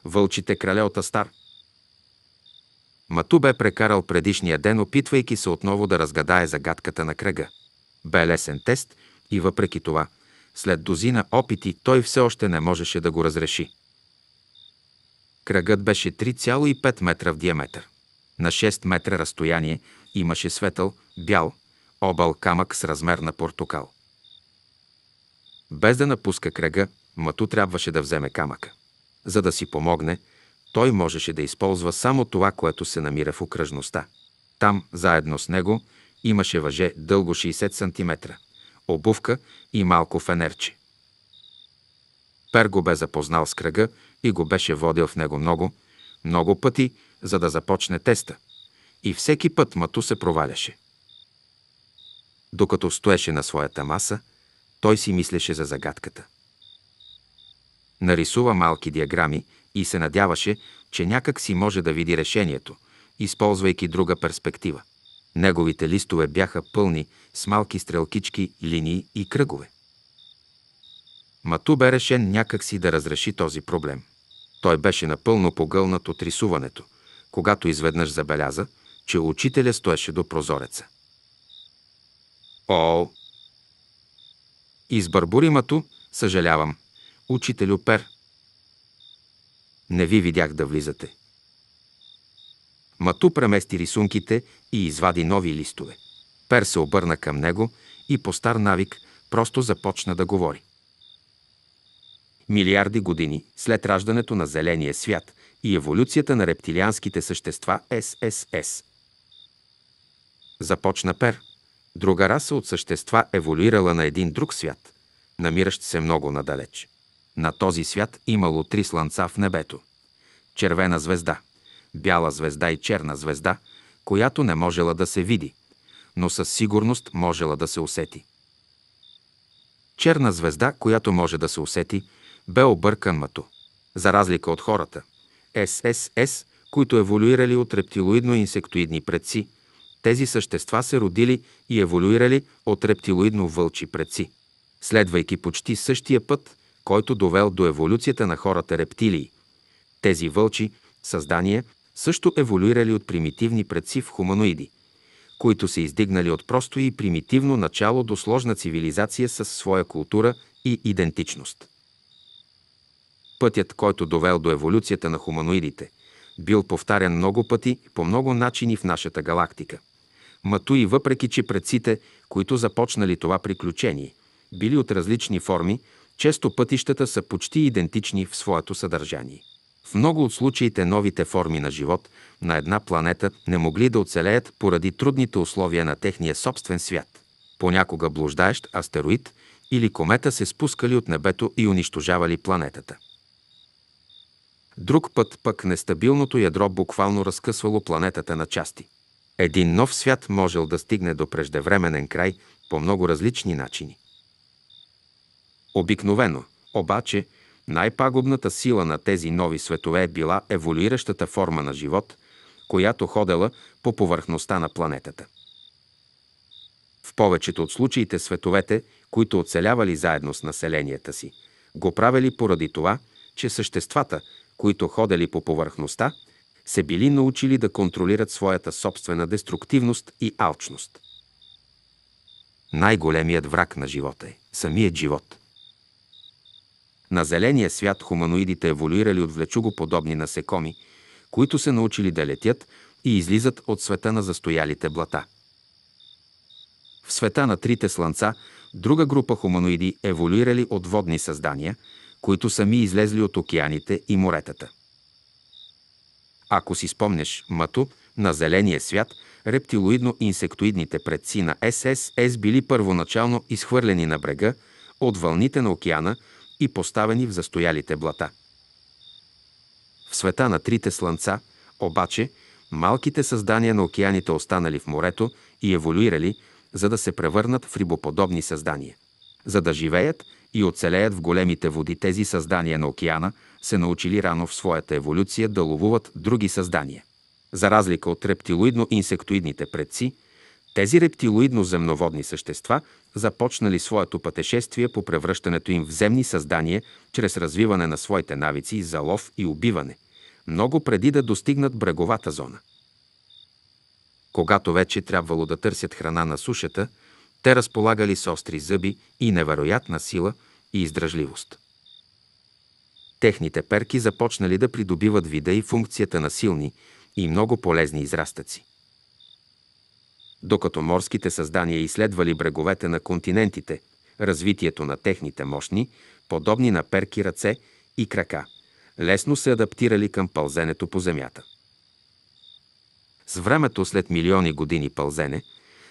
Вълчите крале от Астар Мату бе прекарал предишния ден, опитвайки се отново да разгадае загадката на кръга. Бе лесен тест и въпреки това – след дозина опити той все още не можеше да го разреши. Кръгът беше 3,5 метра в диаметър. На 6 метра разстояние имаше светъл, бял, обал камък с размер на портокал. Без да напуска кръга, Мату трябваше да вземе камъка. За да си помогне, той можеше да използва само това, което се намира в окръжността. Там, заедно с него, имаше въже дълго 60 см обувка и малко фенерче. Пер го бе запознал с кръга и го беше водил в него много, много пъти, за да започне теста. И всеки път Мато се проваляше. Докато стоеше на своята маса, той си мислеше за загадката. Нарисува малки диаграми и се надяваше, че някак си може да види решението, използвайки друга перспектива. Неговите листове бяха пълни с малки стрелкички, линии и кръгове. Мату бе решен някакси да разреши този проблем. Той беше напълно погълнат от рисуването, когато изведнъж забеляза, че учителя стоеше до прозореца. О! Избърбори Мату, съжалявам. Учителю Пер. Не ви видях да влизате. Мату премести рисунките и извади нови листове. Пер се обърна към него и по стар навик просто започна да говори. Милиарди години след раждането на зеления свят и еволюцията на рептилианските същества ССС. Започна Пер. Друга раса от същества еволюирала на един друг свят, намиращ се много надалеч. На този свят имало три слънца в небето. Червена звезда – бяла звезда и черна звезда, която не можела да се види, но със сигурност можела да се усети. Черна звезда, която може да се усети, бе объркан мато. За разлика от хората, ССС, които еволюирали от рептилоидно-инсектоидни предци, тези същества се родили и еволюирали от рептилоидно-вълчи предци, следвайки почти същия път, който довел до еволюцията на хората рептилии. Тези вълчи, създания, също еволюирали от примитивни предци в хуманоиди, които се издигнали от просто и примитивно начало до сложна цивилизация със своя култура и идентичност. Пътят, който довел до еволюцията на хуманоидите, бил повтарян много пъти по много начини в нашата галактика. Мато и въпреки, че предците, които започнали това приключение, били от различни форми, често пътищата са почти идентични в своето съдържание. В много от случаите новите форми на живот на една планета не могли да оцелеят поради трудните условия на техния собствен свят. Понякога блуждаещ астероид или комета се спускали от небето и унищожавали планетата. Друг път пък нестабилното ядро буквално разкъсвало планетата на части. Един нов свят можел да стигне до преждевременен край по много различни начини. Обикновено, обаче, най-пагубната сила на тези нови светове е била еволюиращата форма на живот, която ходела по повърхността на планетата. В повечето от случаите световете, които оцелявали заедно с населенията си, го правили поради това, че съществата, които ходели по повърхността, се били научили да контролират своята собствена деструктивност и алчност. Най-големият враг на живота е самият живот – на зеления свят хуманоидите еволюирали от влечугоподобни насекоми, които се научили да летят и излизат от света на застоялите блата. В света на трите слънца друга група хуманоиди еволюирали от водни създания, които сами излезли от океаните и моретата. Ако си спомнеш, мато, на зеления свят, рептилоидно-инсектоидните предци на ССС били първоначално изхвърлени на брега от вълните на океана и поставени в застоялите блата. В света на трите слънца, обаче, малките създания на океаните останали в морето и еволюирали, за да се превърнат в рибоподобни създания. За да живеят и оцелеят в големите води тези създания на океана, се научили рано в своята еволюция да ловуват други създания. За разлика от рептилоидно-инсектоидните предци, тези рептилоидно-земноводни същества започнали своето пътешествие по превръщането им в земни създания чрез развиване на своите навици за лов и убиване, много преди да достигнат бреговата зона. Когато вече трябвало да търсят храна на сушата, те разполагали с остри зъби и невероятна сила и издръжливост. Техните перки започнали да придобиват вида и функцията на силни и много полезни израстъци докато морските създания изследвали бреговете на континентите, развитието на техните мощни, подобни на перки ръце и крака, лесно се адаптирали към пълзенето по земята. С времето след милиони години пълзене,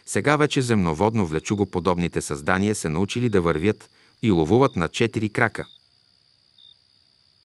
сега вече земноводно влечугоподобните създания се научили да вървят и ловуват на четири крака –